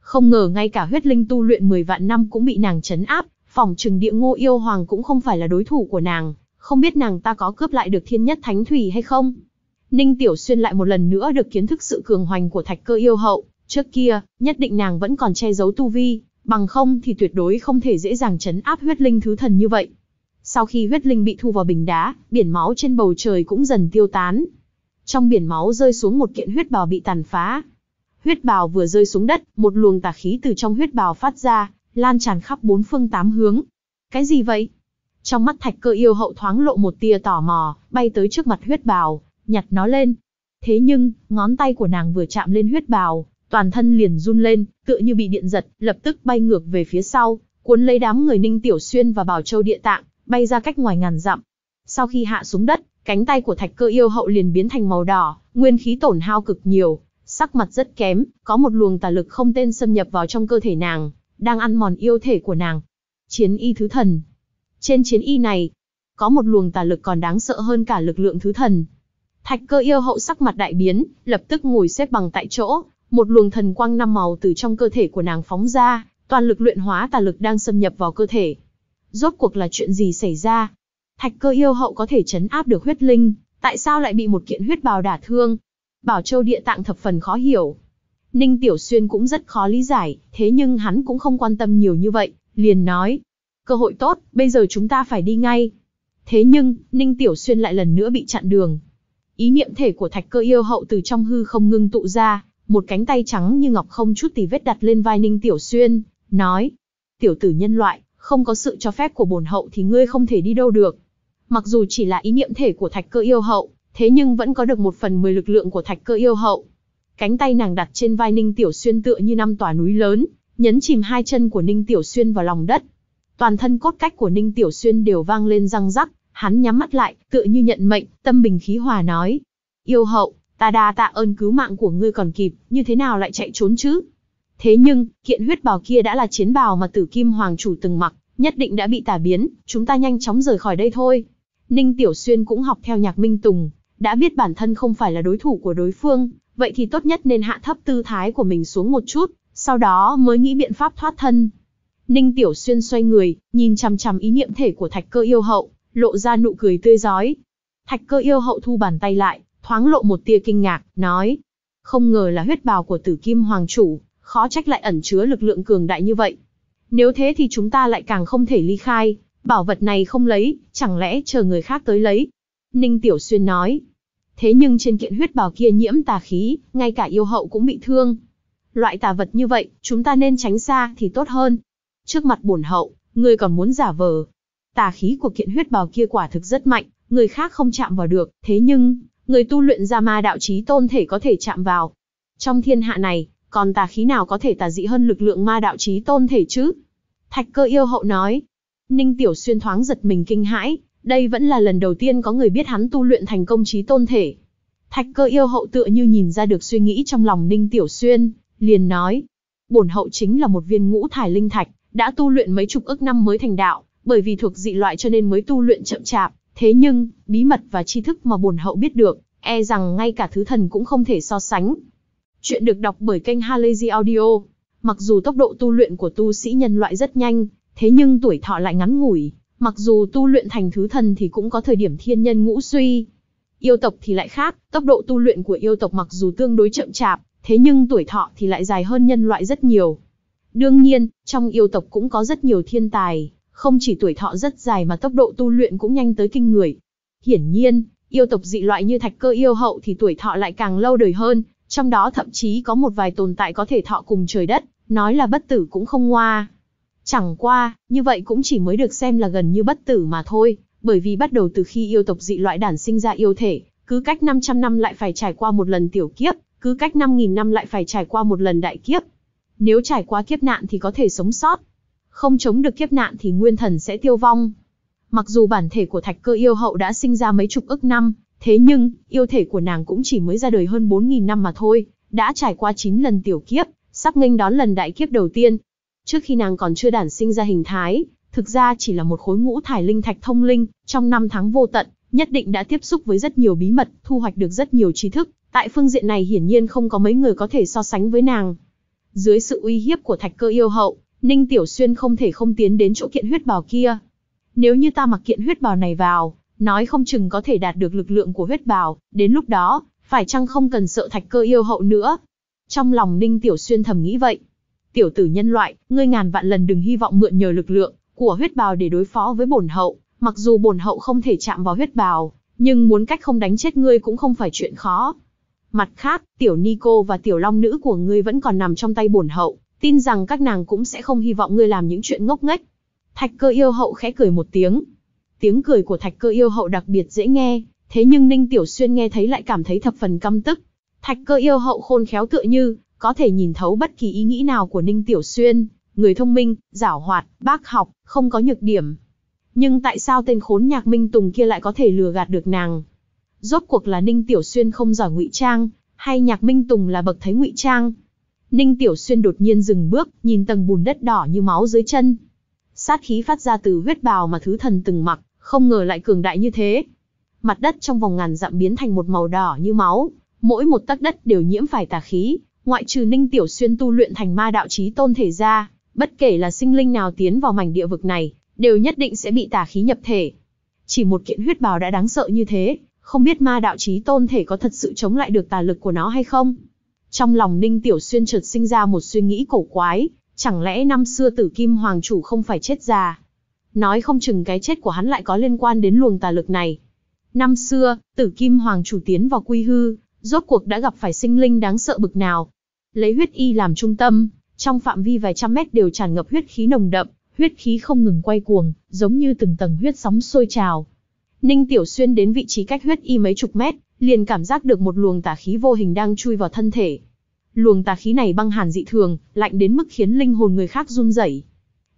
Không ngờ ngay cả huyết linh tu luyện 10 vạn năm cũng bị nàng chấn áp, phòng trừng địa ngô yêu hoàng cũng không phải là đối thủ của nàng, không biết nàng ta có cướp lại được thiên nhất thánh thủy hay không. Ninh Tiểu Xuyên lại một lần nữa được kiến thức sự cường hoành của thạch cơ yêu hậu, trước kia, nhất định nàng vẫn còn che giấu tu vi, bằng không thì tuyệt đối không thể dễ dàng chấn áp huyết linh thứ thần như vậy. Sau khi huyết linh bị thu vào bình đá, biển máu trên bầu trời cũng dần tiêu tán, trong biển máu rơi xuống một kiện huyết bào bị tàn phá. Huyết bào vừa rơi xuống đất, một luồng tà khí từ trong huyết bào phát ra, lan tràn khắp bốn phương tám hướng. Cái gì vậy? Trong mắt thạch cơ yêu hậu thoáng lộ một tia tò mò, bay tới trước mặt huyết bào, nhặt nó lên. Thế nhưng, ngón tay của nàng vừa chạm lên huyết bào, toàn thân liền run lên, tựa như bị điện giật, lập tức bay ngược về phía sau, cuốn lấy đám người Ninh Tiểu Xuyên và Bảo Châu Địa Tạng, bay ra cách ngoài ngàn dặm. Sau khi hạ xuống đất, Cánh tay của thạch cơ yêu hậu liền biến thành màu đỏ, nguyên khí tổn hao cực nhiều, sắc mặt rất kém, có một luồng tà lực không tên xâm nhập vào trong cơ thể nàng, đang ăn mòn yêu thể của nàng. Chiến y thứ thần. Trên chiến y này, có một luồng tà lực còn đáng sợ hơn cả lực lượng thứ thần. Thạch cơ yêu hậu sắc mặt đại biến, lập tức ngồi xếp bằng tại chỗ, một luồng thần quang năm màu từ trong cơ thể của nàng phóng ra, toàn lực luyện hóa tà lực đang xâm nhập vào cơ thể. Rốt cuộc là chuyện gì xảy ra? Thạch cơ yêu hậu có thể chấn áp được huyết linh, tại sao lại bị một kiện huyết bào đả thương? Bảo Châu địa tạng thập phần khó hiểu. Ninh Tiểu Xuyên cũng rất khó lý giải, thế nhưng hắn cũng không quan tâm nhiều như vậy, liền nói. Cơ hội tốt, bây giờ chúng ta phải đi ngay. Thế nhưng, Ninh Tiểu Xuyên lại lần nữa bị chặn đường. Ý niệm thể của thạch cơ yêu hậu từ trong hư không ngưng tụ ra, một cánh tay trắng như ngọc không chút tì vết đặt lên vai Ninh Tiểu Xuyên, nói. Tiểu tử nhân loại, không có sự cho phép của bổn hậu thì ngươi không thể đi đâu được. Mặc dù chỉ là ý niệm thể của thạch cơ yêu hậu, thế nhưng vẫn có được một phần mười lực lượng của thạch cơ yêu hậu. Cánh tay nàng đặt trên vai Ninh Tiểu Xuyên tựa như năm tòa núi lớn, nhấn chìm hai chân của Ninh Tiểu Xuyên vào lòng đất. Toàn thân cốt cách của Ninh Tiểu Xuyên đều vang lên răng rắc, hắn nhắm mắt lại, tựa như nhận mệnh, tâm bình khí hòa nói: "Yêu hậu, ta đa tạ ơn cứu mạng của ngươi còn kịp, như thế nào lại chạy trốn chứ?" Thế nhưng, kiện huyết bào kia đã là chiến bào mà Tử Kim Hoàng chủ từng mặc, nhất định đã bị tà biến, chúng ta nhanh chóng rời khỏi đây thôi. Ninh Tiểu Xuyên cũng học theo Nhạc Minh Tùng, đã biết bản thân không phải là đối thủ của đối phương, vậy thì tốt nhất nên hạ thấp tư thái của mình xuống một chút, sau đó mới nghĩ biện pháp thoát thân. Ninh Tiểu Xuyên xoay người, nhìn chằm chằm ý niệm thể của Thạch Cơ yêu hậu, lộ ra nụ cười tươi giói. Thạch Cơ yêu hậu thu bàn tay lại, thoáng lộ một tia kinh ngạc, nói: "Không ngờ là huyết bào của Tử Kim hoàng chủ, khó trách lại ẩn chứa lực lượng cường đại như vậy. Nếu thế thì chúng ta lại càng không thể ly khai." Bảo vật này không lấy, chẳng lẽ chờ người khác tới lấy? Ninh Tiểu Xuyên nói. Thế nhưng trên kiện huyết bào kia nhiễm tà khí, ngay cả yêu hậu cũng bị thương. Loại tà vật như vậy, chúng ta nên tránh xa thì tốt hơn. Trước mặt bổn hậu, người còn muốn giả vờ. Tà khí của kiện huyết bào kia quả thực rất mạnh, người khác không chạm vào được, thế nhưng, người tu luyện ra ma đạo trí tôn thể có thể chạm vào. Trong thiên hạ này, còn tà khí nào có thể tà dị hơn lực lượng ma đạo trí tôn thể chứ? Thạch cơ yêu hậu nói, Ninh Tiểu Xuyên thoáng giật mình kinh hãi, đây vẫn là lần đầu tiên có người biết hắn tu luyện thành công trí tôn thể. Thạch cơ yêu hậu tựa như nhìn ra được suy nghĩ trong lòng Ninh Tiểu Xuyên, liền nói, bổn hậu chính là một viên ngũ thải linh thạch, đã tu luyện mấy chục ức năm mới thành đạo, bởi vì thuộc dị loại cho nên mới tu luyện chậm chạp, thế nhưng, bí mật và tri thức mà bổn hậu biết được, e rằng ngay cả thứ thần cũng không thể so sánh. Chuyện được đọc bởi kênh Halazy Audio. Mặc dù tốc độ tu luyện của tu sĩ nhân loại rất nhanh, thế nhưng tuổi thọ lại ngắn ngủi, mặc dù tu luyện thành thứ thần thì cũng có thời điểm thiên nhân ngũ suy. Yêu tộc thì lại khác, tốc độ tu luyện của yêu tộc mặc dù tương đối chậm chạp, thế nhưng tuổi thọ thì lại dài hơn nhân loại rất nhiều. Đương nhiên, trong yêu tộc cũng có rất nhiều thiên tài, không chỉ tuổi thọ rất dài mà tốc độ tu luyện cũng nhanh tới kinh người. Hiển nhiên, yêu tộc dị loại như thạch cơ yêu hậu thì tuổi thọ lại càng lâu đời hơn, trong đó thậm chí có một vài tồn tại có thể thọ cùng trời đất, nói là bất tử cũng không ngoa. Chẳng qua, như vậy cũng chỉ mới được xem là gần như bất tử mà thôi, bởi vì bắt đầu từ khi yêu tộc dị loại đản sinh ra yêu thể, cứ cách 500 năm lại phải trải qua một lần tiểu kiếp, cứ cách 5.000 năm lại phải trải qua một lần đại kiếp. Nếu trải qua kiếp nạn thì có thể sống sót. Không chống được kiếp nạn thì nguyên thần sẽ tiêu vong. Mặc dù bản thể của thạch cơ yêu hậu đã sinh ra mấy chục ức năm, thế nhưng, yêu thể của nàng cũng chỉ mới ra đời hơn 4.000 năm mà thôi, đã trải qua 9 lần tiểu kiếp, sắp nghênh đón lần đại kiếp đầu tiên, Trước khi nàng còn chưa đản sinh ra hình thái, thực ra chỉ là một khối ngũ thải linh thạch thông linh, trong năm tháng vô tận, nhất định đã tiếp xúc với rất nhiều bí mật, thu hoạch được rất nhiều trí thức, tại phương diện này hiển nhiên không có mấy người có thể so sánh với nàng. Dưới sự uy hiếp của Thạch Cơ yêu hậu, Ninh Tiểu Xuyên không thể không tiến đến chỗ kiện huyết bào kia. Nếu như ta mặc kiện huyết bào này vào, nói không chừng có thể đạt được lực lượng của huyết bào, đến lúc đó, phải chăng không cần sợ Thạch Cơ yêu hậu nữa. Trong lòng Ninh Tiểu Xuyên thầm nghĩ vậy, Tiểu tử nhân loại, ngươi ngàn vạn lần đừng hy vọng mượn nhờ lực lượng của huyết bào để đối phó với bổn hậu, mặc dù bổn hậu không thể chạm vào huyết bào, nhưng muốn cách không đánh chết ngươi cũng không phải chuyện khó. Mặt khác, tiểu Nico và tiểu long nữ của ngươi vẫn còn nằm trong tay bổn hậu, tin rằng các nàng cũng sẽ không hy vọng ngươi làm những chuyện ngốc nghếch. Thạch cơ yêu hậu khẽ cười một tiếng. Tiếng cười của thạch cơ yêu hậu đặc biệt dễ nghe, thế nhưng Ninh Tiểu Xuyên nghe thấy lại cảm thấy thập phần căm tức. Thạch cơ yêu hậu khôn khéo tựa như, có thể nhìn thấu bất kỳ ý nghĩ nào của Ninh Tiểu Xuyên, người thông minh, giảo hoạt, bác học, không có nhược điểm. Nhưng tại sao tên khốn nhạc Minh Tùng kia lại có thể lừa gạt được nàng? Rốt cuộc là Ninh Tiểu Xuyên không giỏi ngụy trang, hay nhạc Minh Tùng là bậc thấy ngụy trang? Ninh Tiểu Xuyên đột nhiên dừng bước, nhìn tầng bùn đất đỏ như máu dưới chân. Sát khí phát ra từ huyết bào mà thứ thần từng mặc, không ngờ lại cường đại như thế. Mặt đất trong vòng ngàn dặm biến thành một màu đỏ như máu, mỗi một tấc đất đều nhiễm phải tà khí, ngoại trừ Ninh Tiểu Xuyên tu luyện thành ma đạo chí tôn thể ra, bất kể là sinh linh nào tiến vào mảnh địa vực này, đều nhất định sẽ bị tà khí nhập thể. Chỉ một kiện huyết bào đã đáng sợ như thế, không biết ma đạo chí tôn thể có thật sự chống lại được tà lực của nó hay không. Trong lòng Ninh Tiểu Xuyên chợt sinh ra một suy nghĩ cổ quái, chẳng lẽ năm xưa Tử Kim Hoàng chủ không phải chết già? Nói không chừng cái chết của hắn lại có liên quan đến luồng tà lực này. Năm xưa, Tử Kim Hoàng chủ tiến vào quy hư, rốt cuộc đã gặp phải sinh linh đáng sợ bực nào, lấy huyết y làm trung tâm, trong phạm vi vài trăm mét đều tràn ngập huyết khí nồng đậm, huyết khí không ngừng quay cuồng, giống như từng tầng huyết sóng sôi trào. Ninh Tiểu Xuyên đến vị trí cách huyết y mấy chục mét, liền cảm giác được một luồng tà khí vô hình đang chui vào thân thể. Luồng tà khí này băng hàn dị thường, lạnh đến mức khiến linh hồn người khác run rẩy.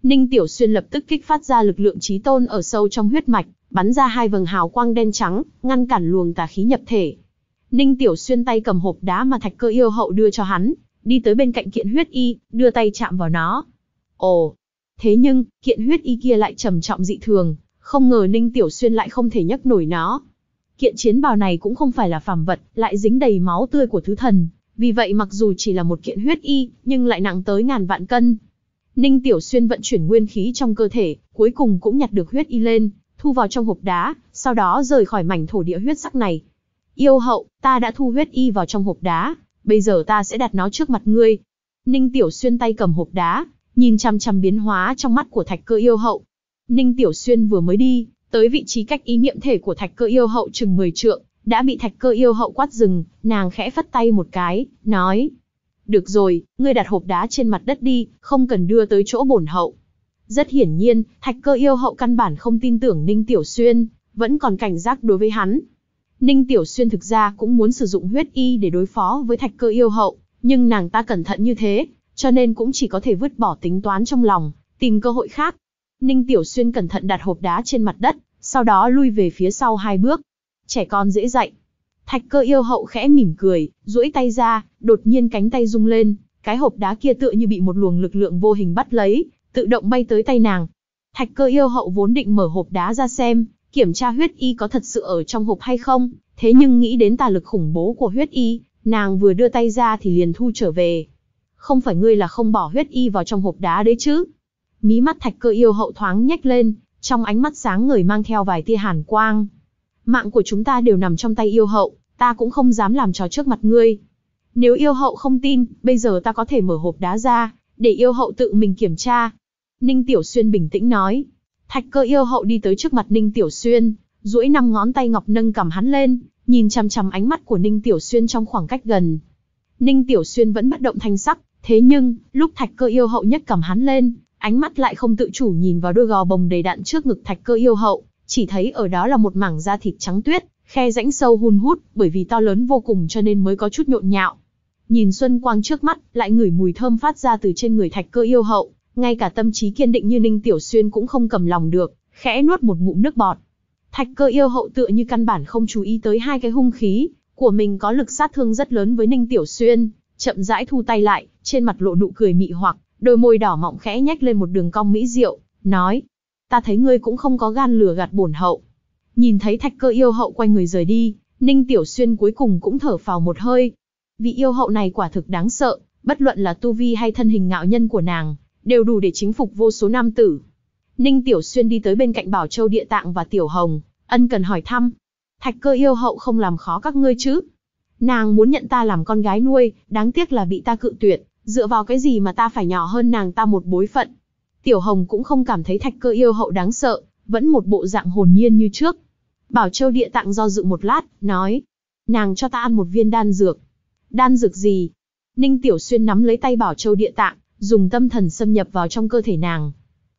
Ninh Tiểu Xuyên lập tức kích phát ra lực lượng trí tôn ở sâu trong huyết mạch, bắn ra hai vầng hào quang đen trắng, ngăn cản luồng tà khí nhập thể. Ninh Tiểu Xuyên tay cầm hộp đá mà Thạch Cơ yêu hậu đưa cho hắn, đi tới bên cạnh kiện huyết y, đưa tay chạm vào nó. Ồ! Thế nhưng, kiện huyết y kia lại trầm trọng dị thường, không ngờ Ninh Tiểu Xuyên lại không thể nhấc nổi nó. Kiện chiến bào này cũng không phải là phàm vật, lại dính đầy máu tươi của thứ thần, vì vậy mặc dù chỉ là một kiện huyết y, nhưng lại nặng tới ngàn vạn cân. Ninh Tiểu Xuyên vận chuyển nguyên khí trong cơ thể, cuối cùng cũng nhặt được huyết y lên, thu vào trong hộp đá, sau đó rời khỏi mảnh thổ địa huyết sắc này. Yêu hậu, ta đã thu huyết y vào trong hộp đá, bây giờ ta sẽ đặt nó trước mặt ngươi. Ninh Tiểu Xuyên tay cầm hộp đá, nhìn chăm chăm biến hóa trong mắt của thạch cơ yêu hậu. Ninh Tiểu Xuyên vừa mới đi, tới vị trí cách ý niệm thể của thạch cơ yêu hậu chừng 10 trượng, đã bị thạch cơ yêu hậu quát dừng, nàng khẽ phất tay một cái, nói. Được rồi, ngươi đặt hộp đá trên mặt đất đi, không cần đưa tới chỗ bổn hậu. Rất hiển nhiên, thạch cơ yêu hậu căn bản không tin tưởng Ninh Tiểu Xuyên, vẫn còn cảnh giác đối với hắn. Ninh Tiểu Xuyên thực ra cũng muốn sử dụng huyết y để đối phó với thạch cơ yêu hậu, nhưng nàng ta cẩn thận như thế, cho nên cũng chỉ có thể vứt bỏ tính toán trong lòng, tìm cơ hội khác. Ninh Tiểu Xuyên cẩn thận đặt hộp đá trên mặt đất, sau đó lui về phía sau hai bước. Trẻ con dễ dạy. Thạch cơ yêu hậu khẽ mỉm cười, duỗi tay ra, đột nhiên cánh tay rung lên, cái hộp đá kia tựa như bị một luồng lực lượng vô hình bắt lấy, tự động bay tới tay nàng. Thạch cơ yêu hậu vốn định mở hộp đá ra xem, kiểm tra huyết y có thật sự ở trong hộp hay không, thế nhưng nghĩ đến tà lực khủng bố của huyết y, nàng vừa đưa tay ra thì liền thu trở về. Không phải ngươi là không bỏ huyết y vào trong hộp đá đấy chứ? Mí mắt thạch cơ yêu hậu thoáng nhếch lên, trong ánh mắt sáng người mang theo vài tia hàn quang. Mạng của chúng ta đều nằm trong tay yêu hậu, ta cũng không dám làm trò trước mặt ngươi. Nếu yêu hậu không tin, bây giờ ta có thể mở hộp đá ra, để yêu hậu tự mình kiểm tra. Ninh Tiểu Xuyên bình tĩnh nói, Thạch cơ yêu hậu đi tới trước mặt Ninh Tiểu Xuyên, duỗi năm ngón tay ngọc nâng cầm hắn lên, nhìn chằm chằm ánh mắt của Ninh Tiểu Xuyên trong khoảng cách gần. Ninh Tiểu Xuyên vẫn bất động thanh sắc, thế nhưng, lúc Thạch cơ yêu hậu nhất cầm hắn lên, ánh mắt lại không tự chủ nhìn vào đôi gò bồng đầy đạn trước ngực Thạch cơ yêu hậu, chỉ thấy ở đó là một mảng da thịt trắng tuyết, khe rãnh sâu hun hút, bởi vì to lớn vô cùng cho nên mới có chút nhộn nhạo. Nhìn xuân quang trước mắt, lại ngửi mùi thơm phát ra từ trên người Thạch Cơ yêu hậu, ngay cả tâm trí kiên định như Ninh Tiểu Xuyên cũng không cầm lòng được, khẽ nuốt một ngụm nước bọt. Thạch cơ yêu hậu tựa như căn bản không chú ý tới hai cái hung khí, của mình có lực sát thương rất lớn với Ninh Tiểu Xuyên, chậm rãi thu tay lại, trên mặt lộ nụ cười mị hoặc, đôi môi đỏ mọng khẽ nhếch lên một đường cong mỹ diệu, nói: "Ta thấy ngươi cũng không có gan lừa gạt bổn hậu." Nhìn thấy Thạch Cơ yêu hậu quay người rời đi, Ninh Tiểu Xuyên cuối cùng cũng thở phào một hơi. Vị yêu hậu này quả thực đáng sợ, bất luận là tu vi hay thân hình ngạo nhân của nàng, đều đủ để chính phục vô số nam tử. Ninh Tiểu Xuyên đi tới bên cạnh Bảo Châu Địa Tạng và Tiểu Hồng, ân cần hỏi thăm. Thạch cơ yêu hậu không làm khó các ngươi chứ? Nàng muốn nhận ta làm con gái nuôi, đáng tiếc là bị ta cự tuyệt, dựa vào cái gì mà ta phải nhỏ hơn nàng ta một bối phận. Tiểu Hồng cũng không cảm thấy thạch cơ yêu hậu đáng sợ, vẫn một bộ dạng hồn nhiên như trước. Bảo Châu Địa Tạng do dự một lát, nói. Nàng cho ta ăn một viên đan dược. Đan dược gì? Ninh Tiểu Xuyên nắm lấy tay Bảo Châu Địa Tạng, dùng tâm thần xâm nhập vào trong cơ thể nàng.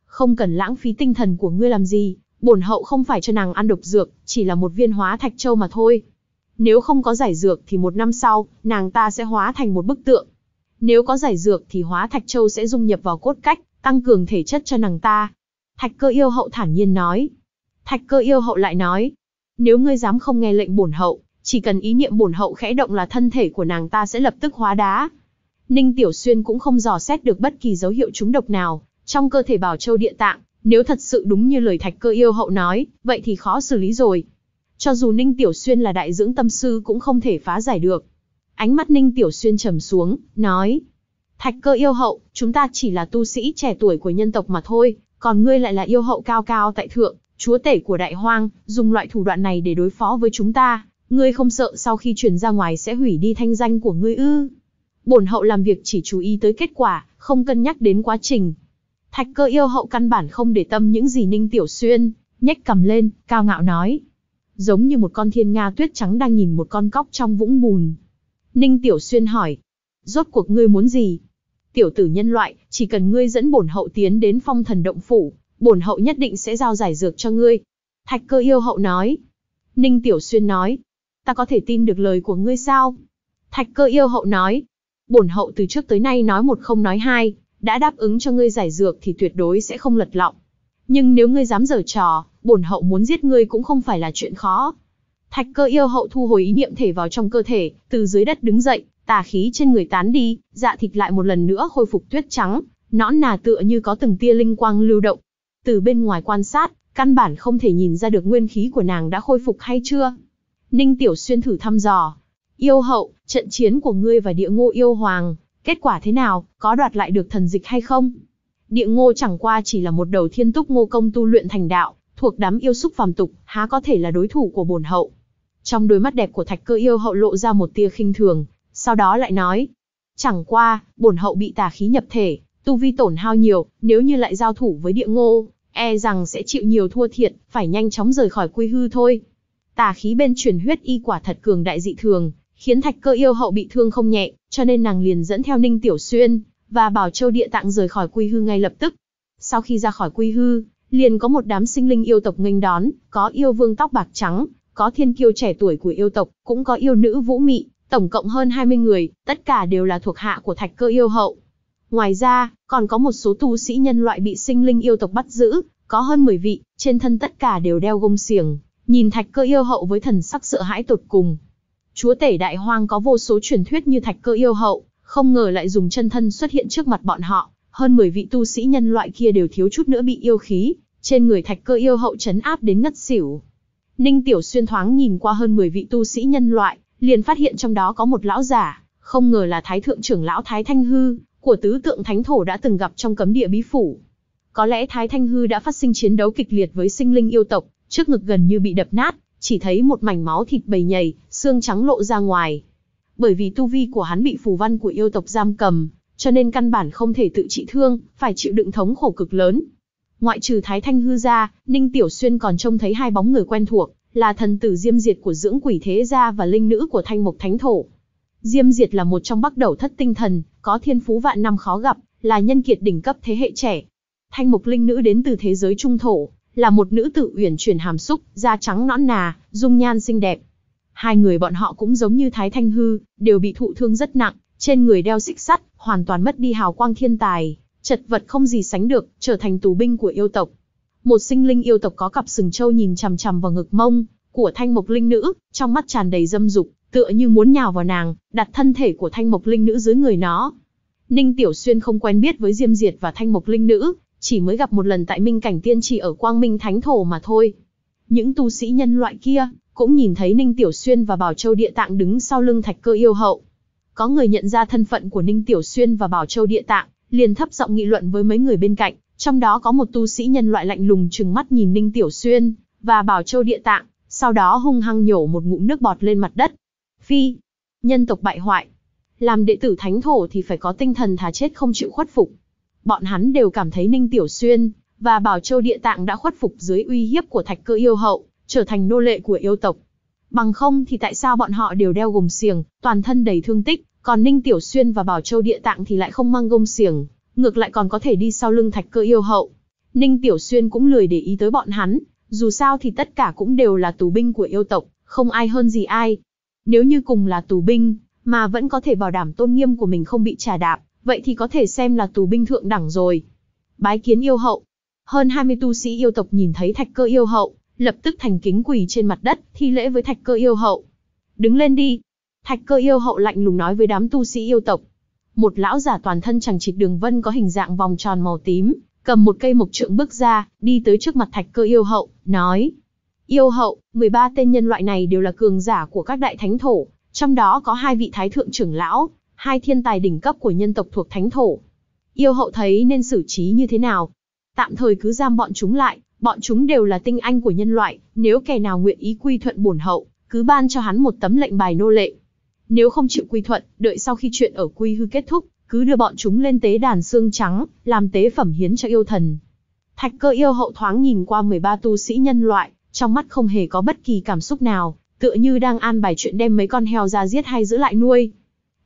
Không cần lãng phí tinh thần của ngươi làm gì, bổn hậu không phải cho nàng ăn độc dược, chỉ là một viên hóa thạch châu mà thôi. Nếu không có giải dược thì một năm sau, nàng ta sẽ hóa thành một bức tượng. Nếu có giải dược thì hóa thạch châu sẽ dung nhập vào cốt cách, tăng cường thể chất cho nàng ta. Thạch cơ yêu hậu thản nhiên nói. Thạch cơ yêu hậu lại nói. Nếu ngươi dám không nghe lệnh bổn hậu, chỉ cần ý niệm bổn hậu khẽ động là thân thể của nàng ta sẽ lập tức hóa đá, Ninh Tiểu Xuyên cũng không dò xét được bất kỳ dấu hiệu trúng độc nào trong cơ thể Bảo Châu Địa Tạng, nếu thật sự đúng như lời Thạch Cơ yêu hậu nói, vậy thì khó xử lý rồi. Cho dù Ninh Tiểu Xuyên là đại dưỡng tâm sư cũng không thể phá giải được. Ánh mắt Ninh Tiểu Xuyên trầm xuống, nói: "Thạch Cơ yêu hậu, chúng ta chỉ là tu sĩ trẻ tuổi của nhân tộc mà thôi, còn ngươi lại là yêu hậu cao cao tại thượng, chúa tể của đại hoang, dùng loại thủ đoạn này để đối phó với chúng ta, ngươi không sợ sau khi truyền ra ngoài sẽ hủy đi thanh danh của ngươi ư?" bổn hậu làm việc chỉ chú ý tới kết quả, không cân nhắc đến quá trình. Thạch cơ yêu hậu căn bản không để tâm những gì Ninh Tiểu Xuyên, nhếch cầm lên, cao ngạo nói. Giống như một con thiên nga tuyết trắng đang nhìn một con cóc trong vũng bùn. Ninh Tiểu Xuyên hỏi, rốt cuộc ngươi muốn gì? Tiểu tử nhân loại, chỉ cần ngươi dẫn bổn hậu tiến đến phong thần động phủ, bổn hậu nhất định sẽ giao giải dược cho ngươi. Thạch cơ yêu hậu nói. Ninh Tiểu Xuyên nói, ta có thể tin được lời của ngươi sao? Thạch cơ yêu hậu nói, bổn hậu từ trước tới nay nói một không nói hai, đã đáp ứng cho ngươi giải dược thì tuyệt đối sẽ không lật lọng. Nhưng nếu ngươi dám giở trò, bổn hậu muốn giết ngươi cũng không phải là chuyện khó. Thạch cơ yêu hậu thu hồi ý niệm thể vào trong cơ thể, từ dưới đất đứng dậy, tà khí trên người tán đi, dạ thịt lại một lần nữa khôi phục tuyết trắng, nõn nà tựa như có từng tia linh quang lưu động. Từ bên ngoài quan sát, căn bản không thể nhìn ra được nguyên khí của nàng đã khôi phục hay chưa. Ninh Tiểu Xuyên thử thăm dò, Yêu hậu, trận chiến của ngươi và địa ngô yêu hoàng, kết quả thế nào, có đoạt lại được thần dịch hay không? Địa ngô chẳng qua chỉ là một đầu thiên túc ngô công tu luyện thành đạo, thuộc đám yêu súc phàm tục, há có thể là đối thủ của bổn hậu. Trong đôi mắt đẹp của thạch cơ yêu hậu lộ ra một tia khinh thường, sau đó lại nói. Chẳng qua, bổn hậu bị tà khí nhập thể, tu vi tổn hao nhiều, nếu như lại giao thủ với địa ngô, e rằng sẽ chịu nhiều thua thiệt, phải nhanh chóng rời khỏi quy hư thôi. Tà khí bên truyền huyết y quả thật cường đại dị thường, khiến thạch cơ yêu hậu bị thương không nhẹ, cho nên nàng liền dẫn theo Ninh Tiểu Xuyên và Bảo Châu Địa Tạng rời khỏi Quy Hư ngay lập tức. Sau khi ra khỏi Quy Hư, liền có một đám sinh linh yêu tộc nghênh đón, có yêu vương tóc bạc trắng, có thiên kiêu trẻ tuổi của yêu tộc, cũng có yêu nữ Vũ Mị, tổng cộng hơn 20 người, tất cả đều là thuộc hạ của Thạch Cơ yêu hậu. Ngoài ra, còn có một số tu sĩ nhân loại bị sinh linh yêu tộc bắt giữ, có hơn 10 vị, trên thân tất cả đều đeo gông xiềng, nhìn Thạch Cơ yêu hậu với thần sắc sợ hãi tột cùng, Chúa tể đại hoang có vô số truyền thuyết như thạch cơ yêu hậu, không ngờ lại dùng chân thân xuất hiện trước mặt bọn họ, hơn 10 vị tu sĩ nhân loại kia đều thiếu chút nữa bị yêu khí, trên người thạch cơ yêu hậu chấn áp đến ngất xỉu. Ninh Tiểu Xuyên thoáng nhìn qua hơn 10 vị tu sĩ nhân loại, liền phát hiện trong đó có một lão giả, không ngờ là Thái thượng trưởng lão Thái Thanh Hư, của tứ tượng thánh thổ đã từng gặp trong cấm địa bí phủ. Có lẽ Thái Thanh Hư đã phát sinh chiến đấu kịch liệt với sinh linh yêu tộc, trước ngực gần như bị đập nát, chỉ thấy một mảnh máu thịt bầy nhầy, xương trắng lộ ra ngoài. Bởi vì tu vi của hắn bị phù văn của yêu tộc giam cầm, cho nên căn bản không thể tự trị thương, phải chịu đựng thống khổ cực lớn. Ngoại trừ Thái Thanh hư ra, Ninh Tiểu Xuyên còn trông thấy hai bóng người quen thuộc, là thần tử Diêm Diệt của dưỡng quỷ thế gia và linh nữ của Thanh Mộc Thánh Thổ. Diêm Diệt là một trong bắc đầu thất tinh thần, có thiên phú vạn năm khó gặp, là nhân kiệt đỉnh cấp thế hệ trẻ. Thanh Mộc linh nữ đến từ thế giới trung thổ, là một nữ tử uyển chuyển hàm xúc, da trắng nõn nà, dung nhan xinh đẹp. Hai người bọn họ cũng giống như Thái Thanh Hư, đều bị thụ thương rất nặng, trên người đeo xích sắt, hoàn toàn mất đi hào quang thiên tài, chật vật không gì sánh được, trở thành tù binh của yêu tộc. Một sinh linh yêu tộc có cặp sừng trâu nhìn chằm chằm vào ngực mông của Thanh Mộc Linh nữ, trong mắt tràn đầy dâm dục, tựa như muốn nhào vào nàng, đặt thân thể của Thanh Mộc Linh nữ dưới người nó. Ninh Tiểu Xuyên không quen biết với Diêm Diệt và Thanh Mộc Linh nữ, chỉ mới gặp một lần tại minh cảnh tiên trì ở Quang Minh Thánh Thổ mà thôi. Những tu sĩ nhân loại kia, cũng nhìn thấy Ninh Tiểu Xuyên và Bảo Châu Địa Tạng đứng sau lưng thạch cơ yêu hậu. Có người nhận ra thân phận của Ninh Tiểu Xuyên và Bảo Châu Địa Tạng, liền thấp giọng nghị luận với mấy người bên cạnh, trong đó có một tu sĩ nhân loại lạnh lùng trừng mắt nhìn Ninh Tiểu Xuyên và Bảo Châu Địa Tạng, sau đó hung hăng nhổ một ngụm nước bọt lên mặt đất. Phi, nhân tộc bại hoại, làm đệ tử thánh thổ thì phải có tinh thần thà chết không chịu khuất phục bọn hắn đều cảm thấy Ninh Tiểu Xuyên và Bảo Châu Địa Tạng đã khuất phục dưới uy hiếp của Thạch Cơ yêu hậu, trở thành nô lệ của yêu tộc. Bằng không thì tại sao bọn họ đều đeo gông xiềng, toàn thân đầy thương tích, còn Ninh Tiểu Xuyên và Bảo Châu Địa Tạng thì lại không mang gông xiềng, ngược lại còn có thể đi sau lưng Thạch Cơ yêu hậu. Ninh Tiểu Xuyên cũng lười để ý tới bọn hắn, dù sao thì tất cả cũng đều là tù binh của yêu tộc, không ai hơn gì ai. Nếu như cùng là tù binh, mà vẫn có thể bảo đảm tôn nghiêm của mình không bị trà đạp, vậy thì có thể xem là tù binh thượng đẳng rồi. Bái kiến yêu hậu. Hơn 20 tu sĩ yêu tộc nhìn thấy thạch cơ yêu hậu, lập tức thành kính quỳ trên mặt đất, thi lễ với thạch cơ yêu hậu. Đứng lên đi. Thạch cơ yêu hậu lạnh lùng nói với đám tu sĩ yêu tộc. Một lão giả toàn thân chẳng chịt đường vân có hình dạng vòng tròn màu tím, cầm một cây mộc trượng bước ra, đi tới trước mặt thạch cơ yêu hậu, nói. Yêu hậu, 13 tên nhân loại này đều là cường giả của các đại thánh thổ, trong đó có hai vị thái thượng trưởng lão, hai thiên tài đỉnh cấp của nhân tộc thuộc thánh thổ. Yêu hậu thấy nên xử trí như thế nào? Tạm thời cứ giam bọn chúng lại, bọn chúng đều là tinh anh của nhân loại, nếu kẻ nào nguyện ý quy thuận bổn hậu, cứ ban cho hắn một tấm lệnh bài nô lệ. Nếu không chịu quy thuận, đợi sau khi chuyện ở quy hư kết thúc, cứ đưa bọn chúng lên tế đàn xương trắng, làm tế phẩm hiến cho yêu thần. Thạch cơ yêu hậu thoáng nhìn qua 13 tu sĩ nhân loại, trong mắt không hề có bất kỳ cảm xúc nào, tựa như đang an bài chuyện đem mấy con heo ra giết hay giữ lại nuôi.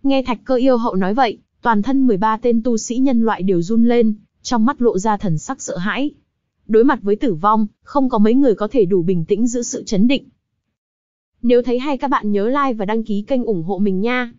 Nghe thạch cơ yêu hậu nói vậy, toàn thân 13 tên tu sĩ nhân loại đều run lên, trong mắt lộ ra thần sắc sợ hãi. Đối mặt với tử vong, không có mấy người có thể đủ bình tĩnh giữ sự chấn định. Nếu thấy hay các bạn nhớ like và đăng ký kênh ủng hộ mình nha.